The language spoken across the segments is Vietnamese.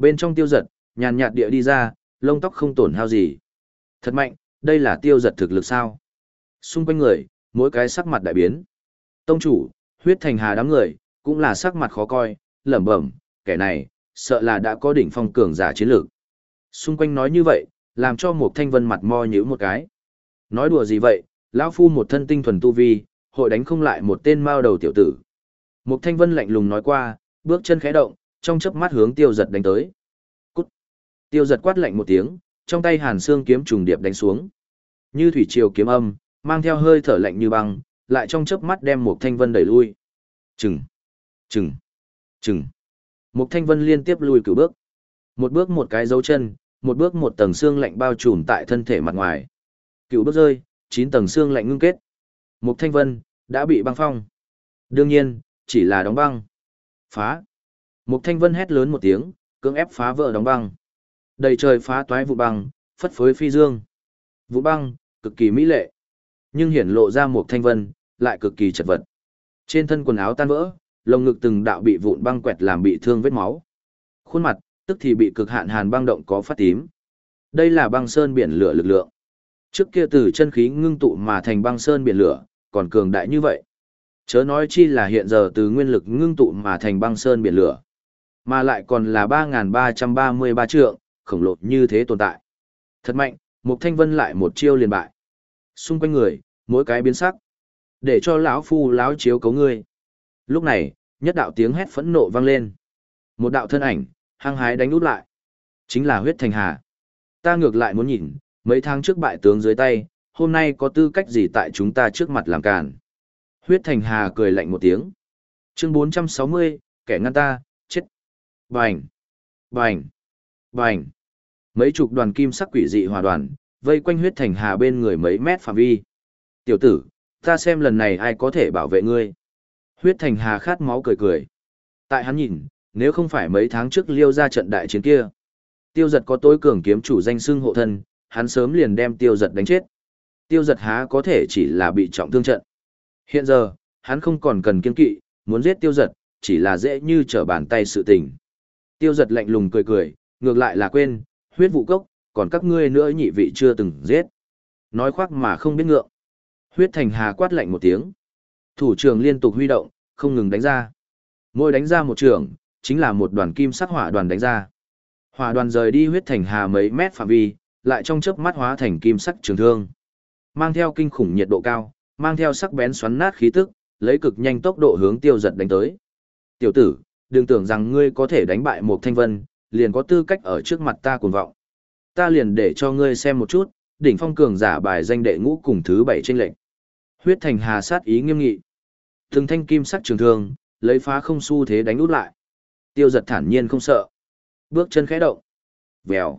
bên trong tiêu giật nhàn nhạt địa đi ra lông tóc không tổn hao gì thật mạnh đây là tiêu giật thực lực sao xung quanh người mỗi cái sắc mặt đại biến tông chủ huyết thành hà đám người cũng là sắc mặt khó coi lẩm bẩm kẻ này sợ là đã có đỉnh phong cường giả chiến lược xung quanh nói như vậy làm cho một thanh vân mặt mo nhữ một cái nói đùa gì vậy lão phu một thân tinh thuần tu vi hội đánh không lại một tên mao đầu tiểu tử một thanh vân lạnh lùng nói qua bước chân khẽ động trong chớp mắt hướng tiêu giật đánh tới. Cút! Tiêu giật quát lạnh một tiếng, trong tay hàn xương kiếm trùng điệp đánh xuống. Như thủy triều kiếm âm, mang theo hơi thở lạnh như băng, lại trong chớp mắt đem một thanh vân đẩy lui. Chừng! Chừng! Chừng! Một thanh vân liên tiếp lui cửu bước. Một bước một cái dấu chân, một bước một tầng xương lạnh bao trùm tại thân thể mặt ngoài. Cựu bước rơi, chín tầng xương lạnh ngưng kết. một Thanh Vân đã bị băng phong. Đương nhiên, chỉ là đóng băng. Phá. Mục Thanh Vân hét lớn một tiếng, cưỡng ép phá vỡ đóng băng. Đầy trời phá toái vụ băng, phất phới phi dương. Vụ băng, cực kỳ mỹ lệ. Nhưng hiển lộ ra Mục Thanh Vân, lại cực kỳ chật vật. Trên thân quần áo tan vỡ, lồng ngực từng đạo bị vụn băng quẹt làm bị thương vết máu. Khuôn mặt, tức thì bị cực hạn hàn băng động có phát tím. Đây là băng sơn biển lửa lực lượng. Trước kia từ chân khí ngưng tụ mà thành băng sơn biển lửa, còn cường đại như vậy. Chớ nói chi là hiện giờ từ nguyên lực ngưng tụ mà thành băng sơn biển lửa, mà lại còn là 3.333 trượng, khổng lồ như thế tồn tại. Thật mạnh, Mục Thanh Vân lại một chiêu liền bại. Xung quanh người, mỗi cái biến sắc. Để cho lão phu lão chiếu cấu ngươi. Lúc này, nhất đạo tiếng hét phẫn nộ vang lên. Một đạo thân ảnh, hăng hái đánh nút lại. Chính là huyết thành hà. Ta ngược lại muốn nhìn, mấy tháng trước bại tướng dưới tay, hôm nay có tư cách gì tại chúng ta trước mặt làm càn. Huyết thành hà cười lạnh một tiếng. Chương 460, kẻ ngăn ta, Bành! Bành! Bành! Mấy chục đoàn kim sắc quỷ dị hòa đoàn, vây quanh huyết thành hà bên người mấy mét phạm vi. Tiểu tử, ta xem lần này ai có thể bảo vệ ngươi. Huyết thành hà khát máu cười cười. Tại hắn nhìn, nếu không phải mấy tháng trước liêu ra trận đại chiến kia. Tiêu giật có tối cường kiếm chủ danh xưng hộ thân, hắn sớm liền đem tiêu giật đánh chết. Tiêu giật há có thể chỉ là bị trọng thương trận. Hiện giờ, hắn không còn cần kiên kỵ, muốn giết tiêu giật, chỉ là dễ như trở bàn tay sự tình. Tiêu giật lạnh lùng cười cười, ngược lại là quên, huyết vụ cốc, còn các ngươi nữa nhị vị chưa từng giết. Nói khoác mà không biết ngượng. Huyết thành hà quát lạnh một tiếng. Thủ trưởng liên tục huy động, không ngừng đánh ra. Mỗi đánh ra một trường, chính là một đoàn kim sắc hỏa đoàn đánh ra. Hỏa đoàn rời đi huyết thành hà mấy mét phạm vi, lại trong chớp mắt hóa thành kim sắc trường thương. Mang theo kinh khủng nhiệt độ cao, mang theo sắc bén xoắn nát khí tức, lấy cực nhanh tốc độ hướng tiêu giật đánh tới. Tiểu tử, đừng tưởng rằng ngươi có thể đánh bại một thanh vân, liền có tư cách ở trước mặt ta cuồng vọng. Ta liền để cho ngươi xem một chút, đỉnh phong cường giả bài danh đệ ngũ cùng thứ bảy trên lệnh. Huyết thành hà sát ý nghiêm nghị. Từng thanh kim sắc trường thương, lấy phá không su thế đánh út lại. Tiêu giật thản nhiên không sợ. Bước chân khẽ động. Vèo.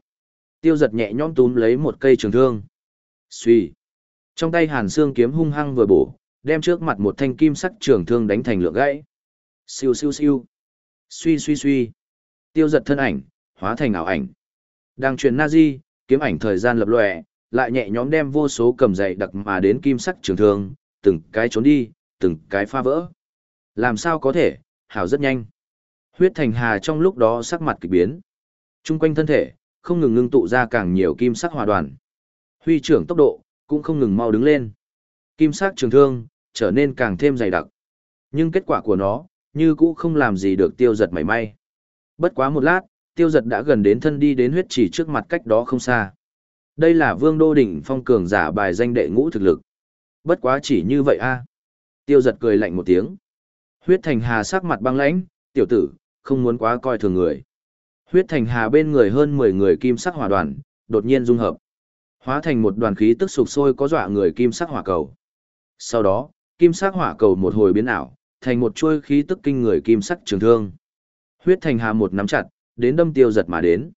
Tiêu giật nhẹ nhõm túm lấy một cây trường thương. Xuy. Trong tay hàn xương kiếm hung hăng vừa bổ, đem trước mặt một thanh kim sắc trường thương đánh thành lượng gãy. Siêu siêu siêu. Suy suy suy. Tiêu giật thân ảnh, hóa thành ảo ảnh. Đang truyền Nazi, kiếm ảnh thời gian lập lòe, lại nhẹ nhóm đem vô số cầm dậy đặc mà đến kim sắc trường thương, từng cái trốn đi, từng cái phá vỡ. Làm sao có thể, hảo rất nhanh. Huyết thành hà trong lúc đó sắc mặt kỳ biến. Trung quanh thân thể, không ngừng ngưng tụ ra càng nhiều kim sắc hòa đoàn. Huy trưởng tốc độ, cũng không ngừng mau đứng lên. Kim sắc trường thương, trở nên càng thêm dày đặc. Nhưng kết quả của nó, như cũ không làm gì được tiêu giật mảy may. Bất quá một lát, tiêu giật đã gần đến thân đi đến huyết chỉ trước mặt cách đó không xa. Đây là vương đô đỉnh phong cường giả bài danh đệ ngũ thực lực. Bất quá chỉ như vậy a Tiêu giật cười lạnh một tiếng. Huyết thành hà sắc mặt băng lãnh, tiểu tử, không muốn quá coi thường người. Huyết thành hà bên người hơn 10 người kim sắc hỏa đoàn, đột nhiên dung hợp. Hóa thành một đoàn khí tức sục sôi có dọa người kim sắc hỏa cầu. Sau đó, kim sắc hỏa cầu một hồi biến ảo, thành một chuôi khí tức kinh người kim sắc trường thương. Huyết thành hà một nắm chặt, đến đâm tiêu giật mà đến.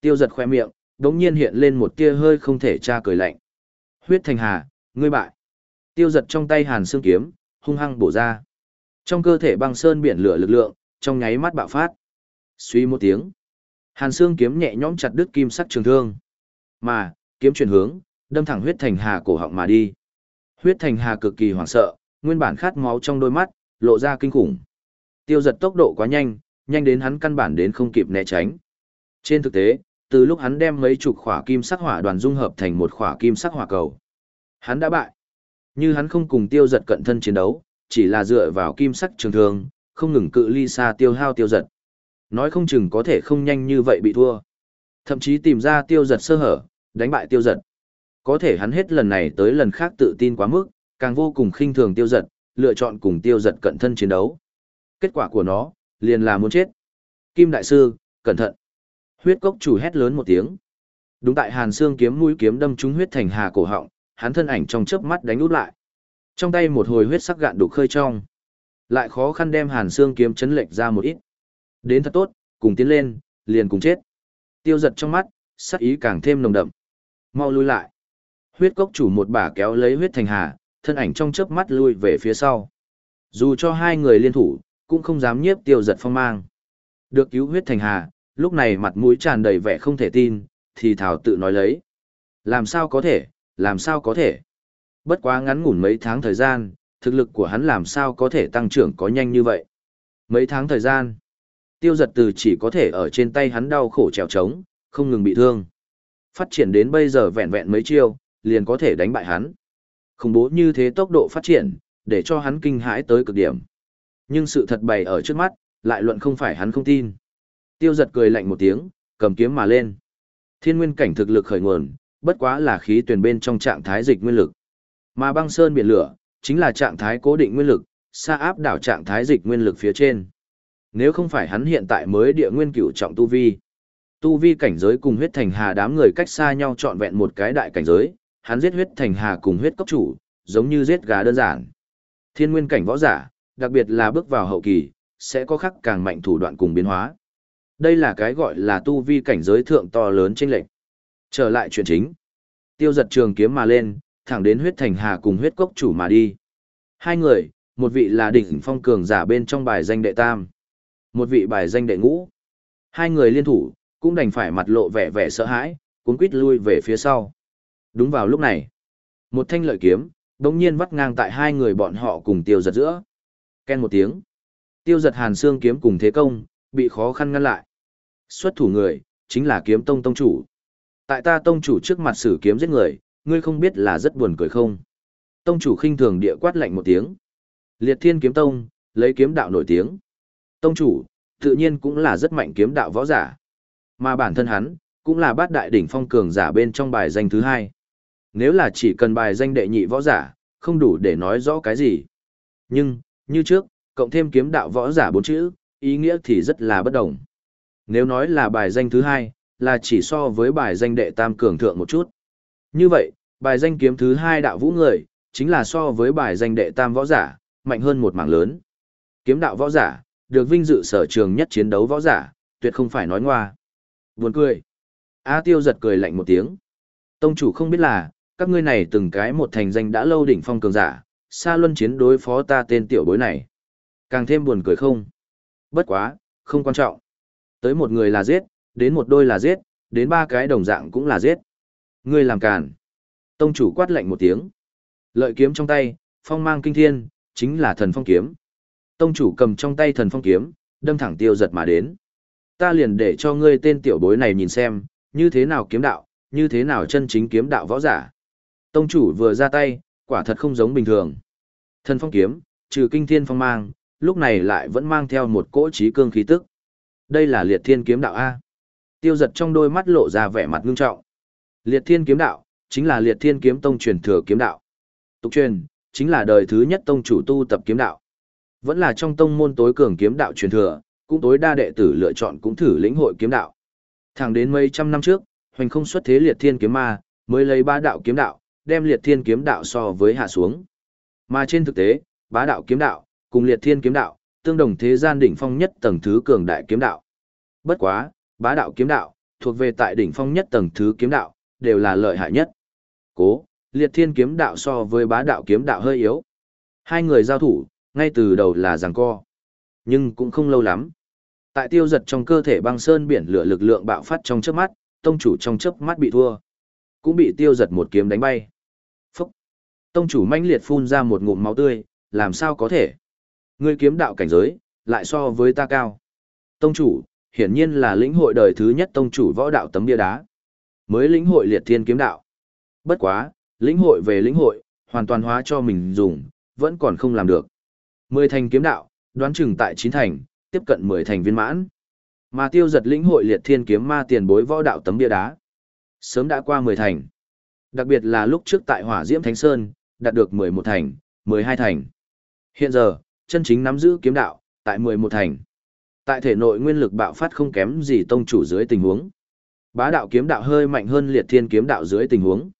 Tiêu giật khoe miệng, đống nhiên hiện lên một tia hơi không thể tra cười lạnh. Huyết thành hà, ngươi bại. Tiêu giật trong tay hàn xương kiếm, hung hăng bổ ra. Trong cơ thể băng sơn biển lửa lực lượng, trong nháy mắt bạo phát. Suy một tiếng. Hàn xương kiếm nhẹ nhõm chặt đứt kim sắc trường thương. Mà, kiếm chuyển hướng, đâm thẳng huyết thành hà cổ họng mà đi. Huyết thành hà cực kỳ hoảng sợ, nguyên bản khát máu trong đôi mắt, lộ ra kinh khủng. Tiêu giật tốc độ quá nhanh, nhanh đến hắn căn bản đến không kịp né tránh. Trên thực tế, từ lúc hắn đem mấy chục khỏa kim sắc hỏa đoàn dung hợp thành một khỏa kim sắc hỏa cầu, hắn đã bại. Như hắn không cùng tiêu giật cận thân chiến đấu, chỉ là dựa vào kim sắc trường thường, không ngừng cự ly xa tiêu hao tiêu giật. Nói không chừng có thể không nhanh như vậy bị thua. Thậm chí tìm ra tiêu giật sơ hở, đánh bại tiêu giật. Có thể hắn hết lần này tới lần khác tự tin quá mức, càng vô cùng khinh thường tiêu giật, lựa chọn cùng tiêu giật cận thân chiến đấu. Kết quả của nó, liền là muốn chết. Kim Đại Sư, cẩn thận. Huyết cốc chủ hét lớn một tiếng. Đúng tại hàn xương kiếm mũi kiếm đâm trúng huyết thành hà cổ họng, hắn thân ảnh trong chớp mắt đánh út lại. Trong tay một hồi huyết sắc gạn đục khơi trong. Lại khó khăn đem hàn xương kiếm chấn lệch ra một ít. Đến thật tốt, cùng tiến lên, liền cùng chết. Tiêu giật trong mắt, sắc ý càng thêm nồng đậm. Mau lui lại. Huyết cốc chủ một bà kéo lấy huyết thành hà, thân ảnh trong chớp mắt lui về phía sau. Dù cho hai người liên thủ, cũng không dám nhiếp tiêu giật phong mang. Được cứu huyết thành hà, lúc này mặt mũi tràn đầy vẻ không thể tin, thì Thảo tự nói lấy. Làm sao có thể, làm sao có thể. Bất quá ngắn ngủn mấy tháng thời gian, thực lực của hắn làm sao có thể tăng trưởng có nhanh như vậy. Mấy tháng thời gian, tiêu giật từ chỉ có thể ở trên tay hắn đau khổ trèo trống, không ngừng bị thương. Phát triển đến bây giờ vẹn vẹn mấy chiêu, liền có thể đánh bại hắn. Khủng bố như thế tốc độ phát triển, để cho hắn kinh hãi tới cực điểm. Nhưng sự thật bày ở trước mắt, lại luận không phải hắn không tin. Tiêu giật cười lạnh một tiếng, cầm kiếm mà lên. Thiên nguyên cảnh thực lực khởi nguồn, bất quá là khí tuyển bên trong trạng thái dịch nguyên lực. Mà băng sơn biển lửa, chính là trạng thái cố định nguyên lực, xa áp đảo trạng thái dịch nguyên lực phía trên. Nếu không phải hắn hiện tại mới địa nguyên cửu trọng tu vi, tu vi cảnh giới cùng huyết thành hà đám người cách xa nhau trọn vẹn một cái đại cảnh giới, hắn giết huyết thành hà cùng huyết cốc chủ, giống như giết gà đơn giản. Thiên nguyên cảnh võ giả, đặc biệt là bước vào hậu kỳ, sẽ có khắc càng mạnh thủ đoạn cùng biến hóa. Đây là cái gọi là tu vi cảnh giới thượng to lớn chênh lệch. Trở lại chuyện chính. Tiêu giật trường kiếm mà lên, thẳng đến huyết thành hà cùng huyết cốc chủ mà đi. Hai người, một vị là đỉnh phong cường giả bên trong bài danh đệ tam, một vị bài danh đệ ngũ. Hai người liên thủ, cũng đành phải mặt lộ vẻ vẻ sợ hãi, cuốn quýt lui về phía sau. Đúng vào lúc này, một thanh lợi kiếm, đống nhiên vắt ngang tại hai người bọn họ cùng tiêu giật giữa. Ken một tiếng. Tiêu giật hàn xương kiếm cùng thế công, bị khó khăn ngăn lại. Xuất thủ người, chính là kiếm tông tông chủ. Tại ta tông chủ trước mặt sử kiếm giết người, ngươi không biết là rất buồn cười không. Tông chủ khinh thường địa quát lạnh một tiếng. Liệt thiên kiếm tông, lấy kiếm đạo nổi tiếng. Tông chủ, tự nhiên cũng là rất mạnh kiếm đạo võ giả. Mà bản thân hắn, cũng là bát đại đỉnh phong cường giả bên trong bài danh thứ hai. Nếu là chỉ cần bài danh đệ nhị võ giả, không đủ để nói rõ cái gì. Nhưng, như trước, cộng thêm kiếm đạo võ giả bốn chữ, ý nghĩa thì rất là bất đồng. Nếu nói là bài danh thứ hai, là chỉ so với bài danh đệ tam cường thượng một chút. Như vậy, bài danh kiếm thứ hai đạo vũ người, chính là so với bài danh đệ tam võ giả, mạnh hơn một mảng lớn. Kiếm đạo võ giả, được vinh dự sở trường nhất chiến đấu võ giả, tuyệt không phải nói ngoa. Buồn cười. A tiêu giật cười lạnh một tiếng. Tông chủ không biết là, các ngươi này từng cái một thành danh đã lâu đỉnh phong cường giả, xa luân chiến đối phó ta tên tiểu bối này. Càng thêm buồn cười không? Bất quá, không quan trọng. Tới một người là giết, đến một đôi là giết, đến ba cái đồng dạng cũng là giết. Ngươi làm càn. Tông chủ quát lạnh một tiếng. Lợi kiếm trong tay, phong mang kinh thiên, chính là thần phong kiếm. Tông chủ cầm trong tay thần phong kiếm, đâm thẳng tiêu giật mà đến. Ta liền để cho ngươi tên tiểu bối này nhìn xem, như thế nào kiếm đạo, như thế nào chân chính kiếm đạo võ giả. Tông chủ vừa ra tay, quả thật không giống bình thường. Thần phong kiếm, trừ kinh thiên phong mang, lúc này lại vẫn mang theo một cỗ trí cương khí tức. Đây là liệt thiên kiếm đạo A. Tiêu giật trong đôi mắt lộ ra vẻ mặt ngưng trọng. Liệt thiên kiếm đạo, chính là liệt thiên kiếm tông truyền thừa kiếm đạo. Tục truyền, chính là đời thứ nhất tông chủ tu tập kiếm đạo. Vẫn là trong tông môn tối cường kiếm đạo truyền thừa, cũng tối đa đệ tử lựa chọn cũng thử lĩnh hội kiếm đạo. Thẳng đến mấy trăm năm trước, hoành không xuất thế liệt thiên kiếm ma, mới lấy ba đạo kiếm đạo, đem liệt thiên kiếm đạo so với hạ xuống. Mà trên thực tế, bá đạo kiếm đạo, cùng liệt thiên kiếm đạo, tương đồng thế gian đỉnh phong nhất tầng thứ cường đại kiếm đạo. Bất quá, bá đạo kiếm đạo, thuộc về tại đỉnh phong nhất tầng thứ kiếm đạo, đều là lợi hại nhất. Cố, liệt thiên kiếm đạo so với bá đạo kiếm đạo hơi yếu. Hai người giao thủ, ngay từ đầu là giằng co. Nhưng cũng không lâu lắm. Tại tiêu giật trong cơ thể băng sơn biển lửa lực lượng bạo phát trong chớp mắt, tông chủ trong chớp mắt bị thua. Cũng bị tiêu giật một kiếm đánh bay. Tông chủ manh liệt phun ra một ngụm máu tươi, làm sao có thể? Ngươi kiếm đạo cảnh giới, lại so với ta cao. Tông chủ, hiển nhiên là lĩnh hội đời thứ nhất tông chủ võ đạo tấm bia đá. Mới lĩnh hội liệt thiên kiếm đạo. Bất quá, lĩnh hội về lĩnh hội, hoàn toàn hóa cho mình dùng, vẫn còn không làm được. Mười thành kiếm đạo, đoán chừng tại chín thành, tiếp cận mười thành viên mãn. Mà tiêu giật lĩnh hội liệt thiên kiếm ma tiền bối võ đạo tấm bia đá. Sớm đã qua mười thành. Đặc biệt là lúc trước tại hỏa diễm Thánh Sơn, đạt được 11 thành, 12 thành. Hiện giờ, chân chính nắm giữ kiếm đạo, tại 11 thành. Tại thể nội nguyên lực bạo phát không kém gì tông chủ dưới tình huống. Bá đạo kiếm đạo hơi mạnh hơn liệt thiên kiếm đạo dưới tình huống.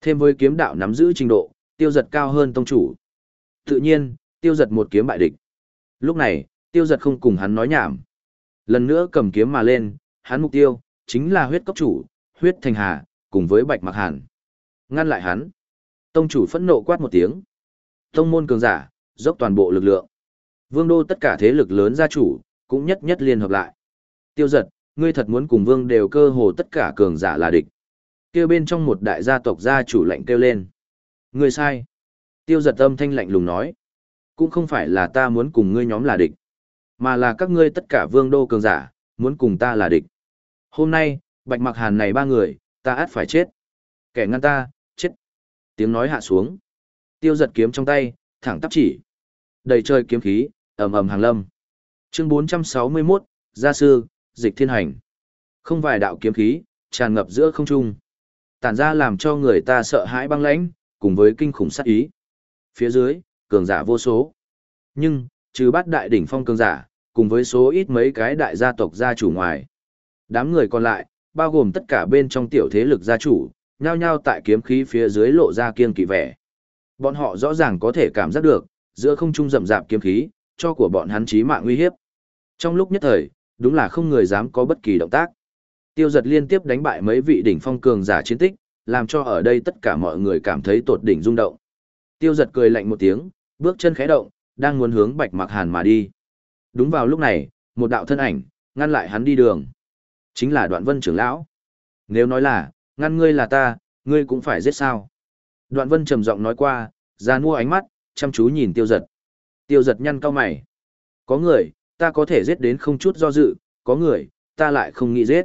Thêm với kiếm đạo nắm giữ trình độ, tiêu giật cao hơn tông chủ. Tự nhiên, tiêu giật một kiếm bại địch. Lúc này, tiêu giật không cùng hắn nói nhảm. Lần nữa cầm kiếm mà lên, hắn mục tiêu, chính là huyết cốc chủ, huyết thành hà, cùng với bạch mặc hàn. Ngăn lại hắn. Tông chủ phẫn nộ quát một tiếng. Tông môn cường giả, dốc toàn bộ lực lượng. Vương đô tất cả thế lực lớn gia chủ, cũng nhất nhất liên hợp lại. Tiêu giật, ngươi thật muốn cùng vương đều cơ hồ tất cả cường giả là địch. Kêu bên trong một đại gia tộc gia chủ lạnh kêu lên. Ngươi sai. Tiêu giật âm thanh lạnh lùng nói. Cũng không phải là ta muốn cùng ngươi nhóm là địch. Mà là các ngươi tất cả vương đô cường giả, muốn cùng ta là địch. Hôm nay, bạch mặc hàn này ba người, ta át phải chết. Kẻ ngăn ta, Tiếng nói hạ xuống. Tiêu giật kiếm trong tay, thẳng tắp chỉ. Đầy trời kiếm khí, ầm ầm hàng lâm. Chương bốn trăm sáu mươi 461, gia sư, dịch thiên hành. Không vài đạo kiếm khí, tràn ngập giữa không trung. Tản ra làm cho người ta sợ hãi băng lãnh, cùng với kinh khủng sát ý. Phía dưới, cường giả vô số. Nhưng, trừ bát đại đỉnh phong cường giả, cùng với số ít mấy cái đại gia tộc gia chủ ngoài. Đám người còn lại, bao gồm tất cả bên trong tiểu thế lực gia chủ, nhao nhao tại kiếm khí phía dưới lộ ra kiên kỵ vẻ. Bọn họ rõ ràng có thể cảm giác được, giữa không trung rậm rạp kiếm khí, cho của bọn hắn chí mạng nguy hiếp. Trong lúc nhất thời, đúng là không người dám có bất kỳ động tác. Tiêu giật liên tiếp đánh bại mấy vị đỉnh phong cường giả chiến tích, làm cho ở đây tất cả mọi người cảm thấy tột đỉnh rung động. Tiêu giật cười lạnh một tiếng, bước chân khẽ động, đang muốn hướng bạch mặc hàn mà đi. Đúng vào lúc này, một đạo thân ảnh, ngăn lại hắn đi đường. Chính là đoạn vân trưởng lão. Nếu nói là, Ngăn ngươi là ta, ngươi cũng phải giết sao. Đoạn vân trầm giọng nói qua, ra mua ánh mắt, chăm chú nhìn tiêu giật. Tiêu giật nhăn cao mày. Có người, ta có thể giết đến không chút do dự, có người, ta lại không nghĩ giết.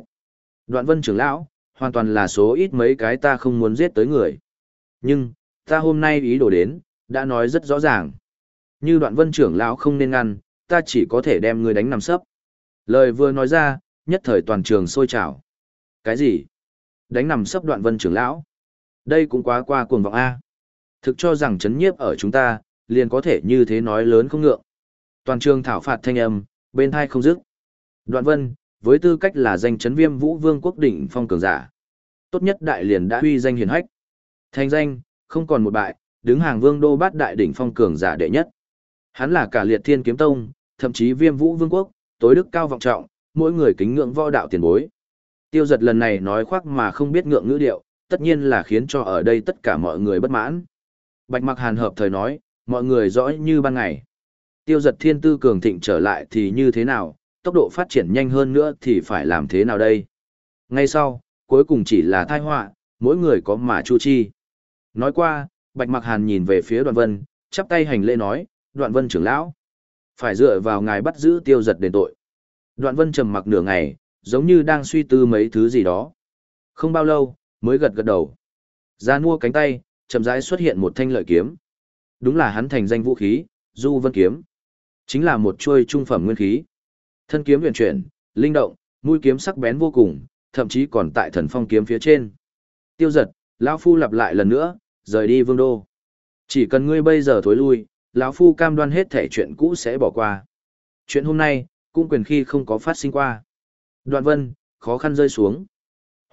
Đoạn vân trưởng lão, hoàn toàn là số ít mấy cái ta không muốn giết tới người. Nhưng, ta hôm nay ý đồ đến, đã nói rất rõ ràng. Như đoạn vân trưởng lão không nên ngăn, ta chỉ có thể đem người đánh nằm sấp. Lời vừa nói ra, nhất thời toàn trường sôi trào. Cái gì? đánh nằm sấp đoạn vân trưởng lão. Đây cũng quá qua cuồng vọng A. Thực cho rằng chấn nhiếp ở chúng ta, liền có thể như thế nói lớn không ngượng. Toàn trường thảo phạt thanh âm, bên thai không dứt. Đoạn vân, với tư cách là danh chấn viêm vũ vương quốc đỉnh phong cường giả. Tốt nhất đại liền đã huy danh hiển hách. thanh danh, không còn một bại, đứng hàng vương đô bát đại đỉnh phong cường giả đệ nhất. Hắn là cả liệt thiên kiếm tông, thậm chí viêm vũ vương quốc, tối đức cao vọng trọng, mỗi người kính ngưỡng võ đạo tiền bối. Tiêu giật lần này nói khoác mà không biết ngượng ngữ điệu, tất nhiên là khiến cho ở đây tất cả mọi người bất mãn. Bạch mặc hàn hợp thời nói, mọi người rõ như ban ngày. Tiêu giật thiên tư cường thịnh trở lại thì như thế nào, tốc độ phát triển nhanh hơn nữa thì phải làm thế nào đây? Ngay sau, cuối cùng chỉ là thai họa, mỗi người có mà chu chi. Nói qua, Bạch mặc hàn nhìn về phía đoạn vân, chắp tay hành lễ nói, đoạn vân trưởng lão. Phải dựa vào ngài bắt giữ tiêu giật đền tội. Đoạn vân trầm mặc nửa ngày, giống như đang suy tư mấy thứ gì đó. Không bao lâu, mới gật gật đầu. Ra mua cánh tay, chậm rãi xuất hiện một thanh lợi kiếm. Đúng là hắn thành danh vũ khí, Du Vân kiếm. Chính là một chuôi trung phẩm nguyên khí. Thân kiếm huyền chuyển, linh động, mũi kiếm sắc bén vô cùng, thậm chí còn tại thần phong kiếm phía trên. Tiêu giật, lão phu lặp lại lần nữa, rời đi vương đô. Chỉ cần ngươi bây giờ thối lui, lão phu cam đoan hết thể chuyện cũ sẽ bỏ qua. Chuyện hôm nay, cũng quyền khi không có phát sinh qua. Đoạn vân, khó khăn rơi xuống.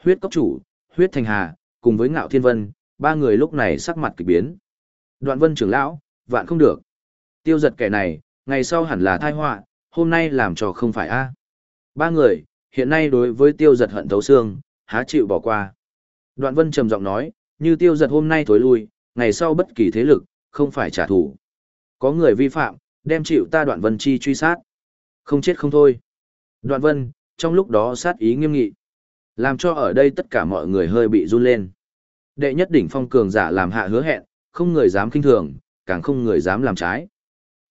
Huyết cốc chủ, huyết thành hà, cùng với ngạo thiên vân, ba người lúc này sắc mặt kịch biến. Đoạn vân trưởng lão, vạn không được. Tiêu giật kẻ này, ngày sau hẳn là thai họa, hôm nay làm trò không phải a. Ba người, hiện nay đối với tiêu giật hận thấu xương, há chịu bỏ qua. Đoạn vân trầm giọng nói, như tiêu giật hôm nay thối lui, ngày sau bất kỳ thế lực, không phải trả thù. Có người vi phạm, đem chịu ta đoạn vân chi truy sát. Không chết không thôi. Đoạn vân, trong lúc đó sát ý nghiêm nghị. Làm cho ở đây tất cả mọi người hơi bị run lên. Đệ nhất đỉnh phong cường giả làm hạ hứa hẹn, không người dám kinh thường, càng không người dám làm trái.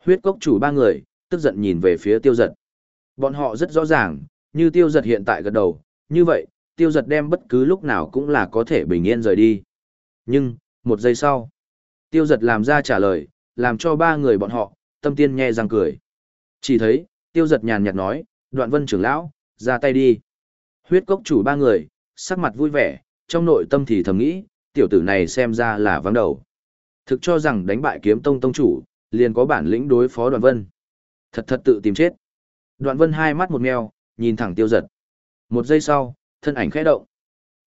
Huyết cốc chủ ba người, tức giận nhìn về phía tiêu giật. Bọn họ rất rõ ràng, như tiêu giật hiện tại gật đầu, như vậy, tiêu giật đem bất cứ lúc nào cũng là có thể bình yên rời đi. Nhưng, một giây sau, tiêu giật làm ra trả lời, làm cho ba người bọn họ, tâm tiên nghe răng cười. Chỉ thấy, tiêu giật nhàn nhạt nói, đoạn vân trưởng lão, ra tay đi. Huyết cốc chủ ba người, sắc mặt vui vẻ, trong nội tâm thì thầm nghĩ, tiểu tử này xem ra là vắng đầu. Thực cho rằng đánh bại kiếm tông tông chủ, liền có bản lĩnh đối phó đoạn vân. Thật thật tự tìm chết. Đoạn vân hai mắt một mèo, nhìn thẳng tiêu giật. Một giây sau, thân ảnh khẽ động.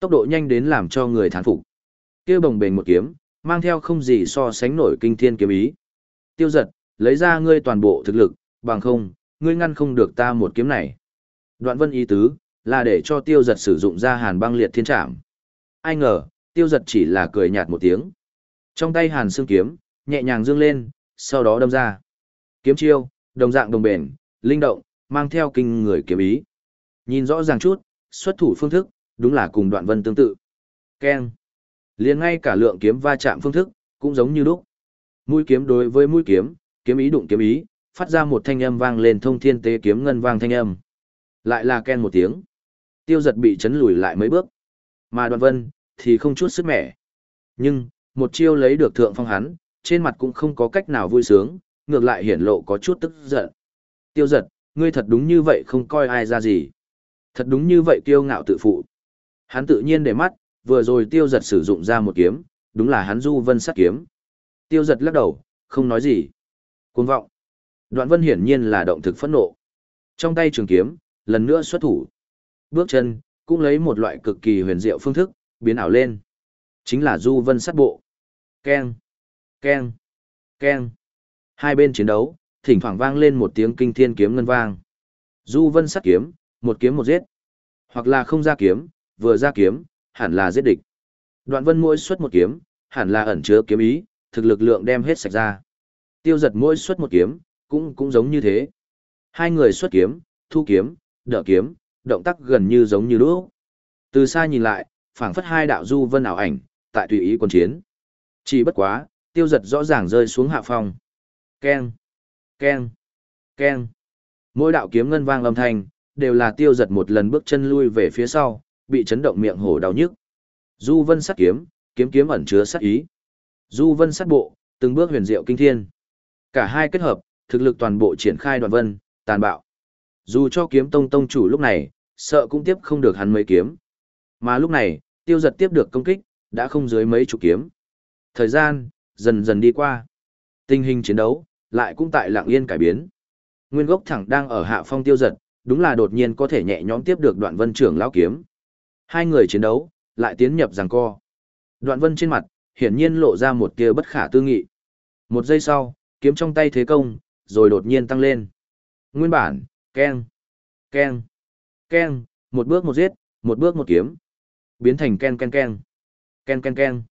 Tốc độ nhanh đến làm cho người thán phục. Kia bồng bềnh một kiếm, mang theo không gì so sánh nổi kinh thiên kiếm ý. Tiêu giật, lấy ra ngươi toàn bộ thực lực, bằng không, ngươi ngăn không được ta một kiếm này. Đoạn vân ý tứ, là để cho tiêu giật sử dụng ra hàn băng liệt thiên trảm. Ai ngờ, tiêu giật chỉ là cười nhạt một tiếng. Trong tay hàn xương kiếm, nhẹ nhàng dương lên, sau đó đâm ra. Kiếm chiêu, đồng dạng đồng bền, linh động, mang theo kinh người kiếm ý. Nhìn rõ ràng chút, xuất thủ phương thức, đúng là cùng đoạn vân tương tự. Keng. liền ngay cả lượng kiếm va chạm phương thức, cũng giống như lúc. Mũi kiếm đối với mũi kiếm, kiếm ý đụng kiếm ý, phát ra một thanh âm vang lên thông thiên tế kiếm ngân vang thanh âm. Lại là ken một tiếng. Tiêu giật bị chấn lùi lại mấy bước. Mà đoạn vân, thì không chút sức mẻ. Nhưng, một chiêu lấy được thượng phong hắn, trên mặt cũng không có cách nào vui sướng, ngược lại hiển lộ có chút tức giận. Tiêu giật, ngươi thật đúng như vậy không coi ai ra gì. Thật đúng như vậy kiêu ngạo tự phụ. Hắn tự nhiên để mắt, vừa rồi tiêu giật sử dụng ra một kiếm, đúng là hắn du vân sát kiếm. Tiêu giật lắc đầu, không nói gì. Cuồng vọng. Đoạn vân hiển nhiên là động thực phẫn nộ. Trong tay trường kiếm, lần nữa xuất thủ. Bước chân, cũng lấy một loại cực kỳ huyền diệu phương thức, biến ảo lên. Chính là du vân sát bộ. Keng, keng, keng. Hai bên chiến đấu, thỉnh thoảng vang lên một tiếng kinh thiên kiếm ngân vang. Du vân sát kiếm, một kiếm một giết. Hoặc là không ra kiếm, vừa ra kiếm, hẳn là giết địch. Đoạn vân mỗi xuất một kiếm, hẳn là ẩn chứa kiếm ý, thực lực lượng đem hết sạch ra. Tiêu giật mỗi xuất một kiếm, cũng cũng giống như thế. Hai người xuất kiếm, thu kiếm, đỡ kiếm, động tác gần như giống như lúc. Từ xa nhìn lại, phảng phất hai đạo du vân ảo ảnh, tại tùy ý quân chiến. Chỉ bất quá, tiêu giật rõ ràng rơi xuống hạ phòng. Keng, keng, keng. Mỗi đạo kiếm ngân vang âm thanh, đều là tiêu giật một lần bước chân lui về phía sau, bị chấn động miệng hổ đau nhức. Du vân sát kiếm, kiếm kiếm ẩn chứa sát ý. Du vân sát bộ, từng bước huyền diệu kinh thiên. Cả hai kết hợp, thực lực toàn bộ triển khai đoàn vân, tàn bạo. Dù cho kiếm tông tông chủ lúc này, sợ cũng tiếp không được hắn mấy kiếm. Mà lúc này, tiêu giật tiếp được công kích, đã không dưới mấy chục kiếm. Thời gian, dần dần đi qua. Tình hình chiến đấu, lại cũng tại lạng yên cải biến. Nguyên gốc thẳng đang ở hạ phong tiêu giật, đúng là đột nhiên có thể nhẹ nhõm tiếp được đoạn vân trưởng lão kiếm. Hai người chiến đấu, lại tiến nhập giằng co. Đoạn vân trên mặt, hiển nhiên lộ ra một tia bất khả tư nghị. Một giây sau, kiếm trong tay thế công, rồi đột nhiên tăng lên. Nguyên bản, Ken, Ken, Ken, một bước một giết, một bước một kiếm. Biến thành Ken Ken Ken, Ken Ken Ken.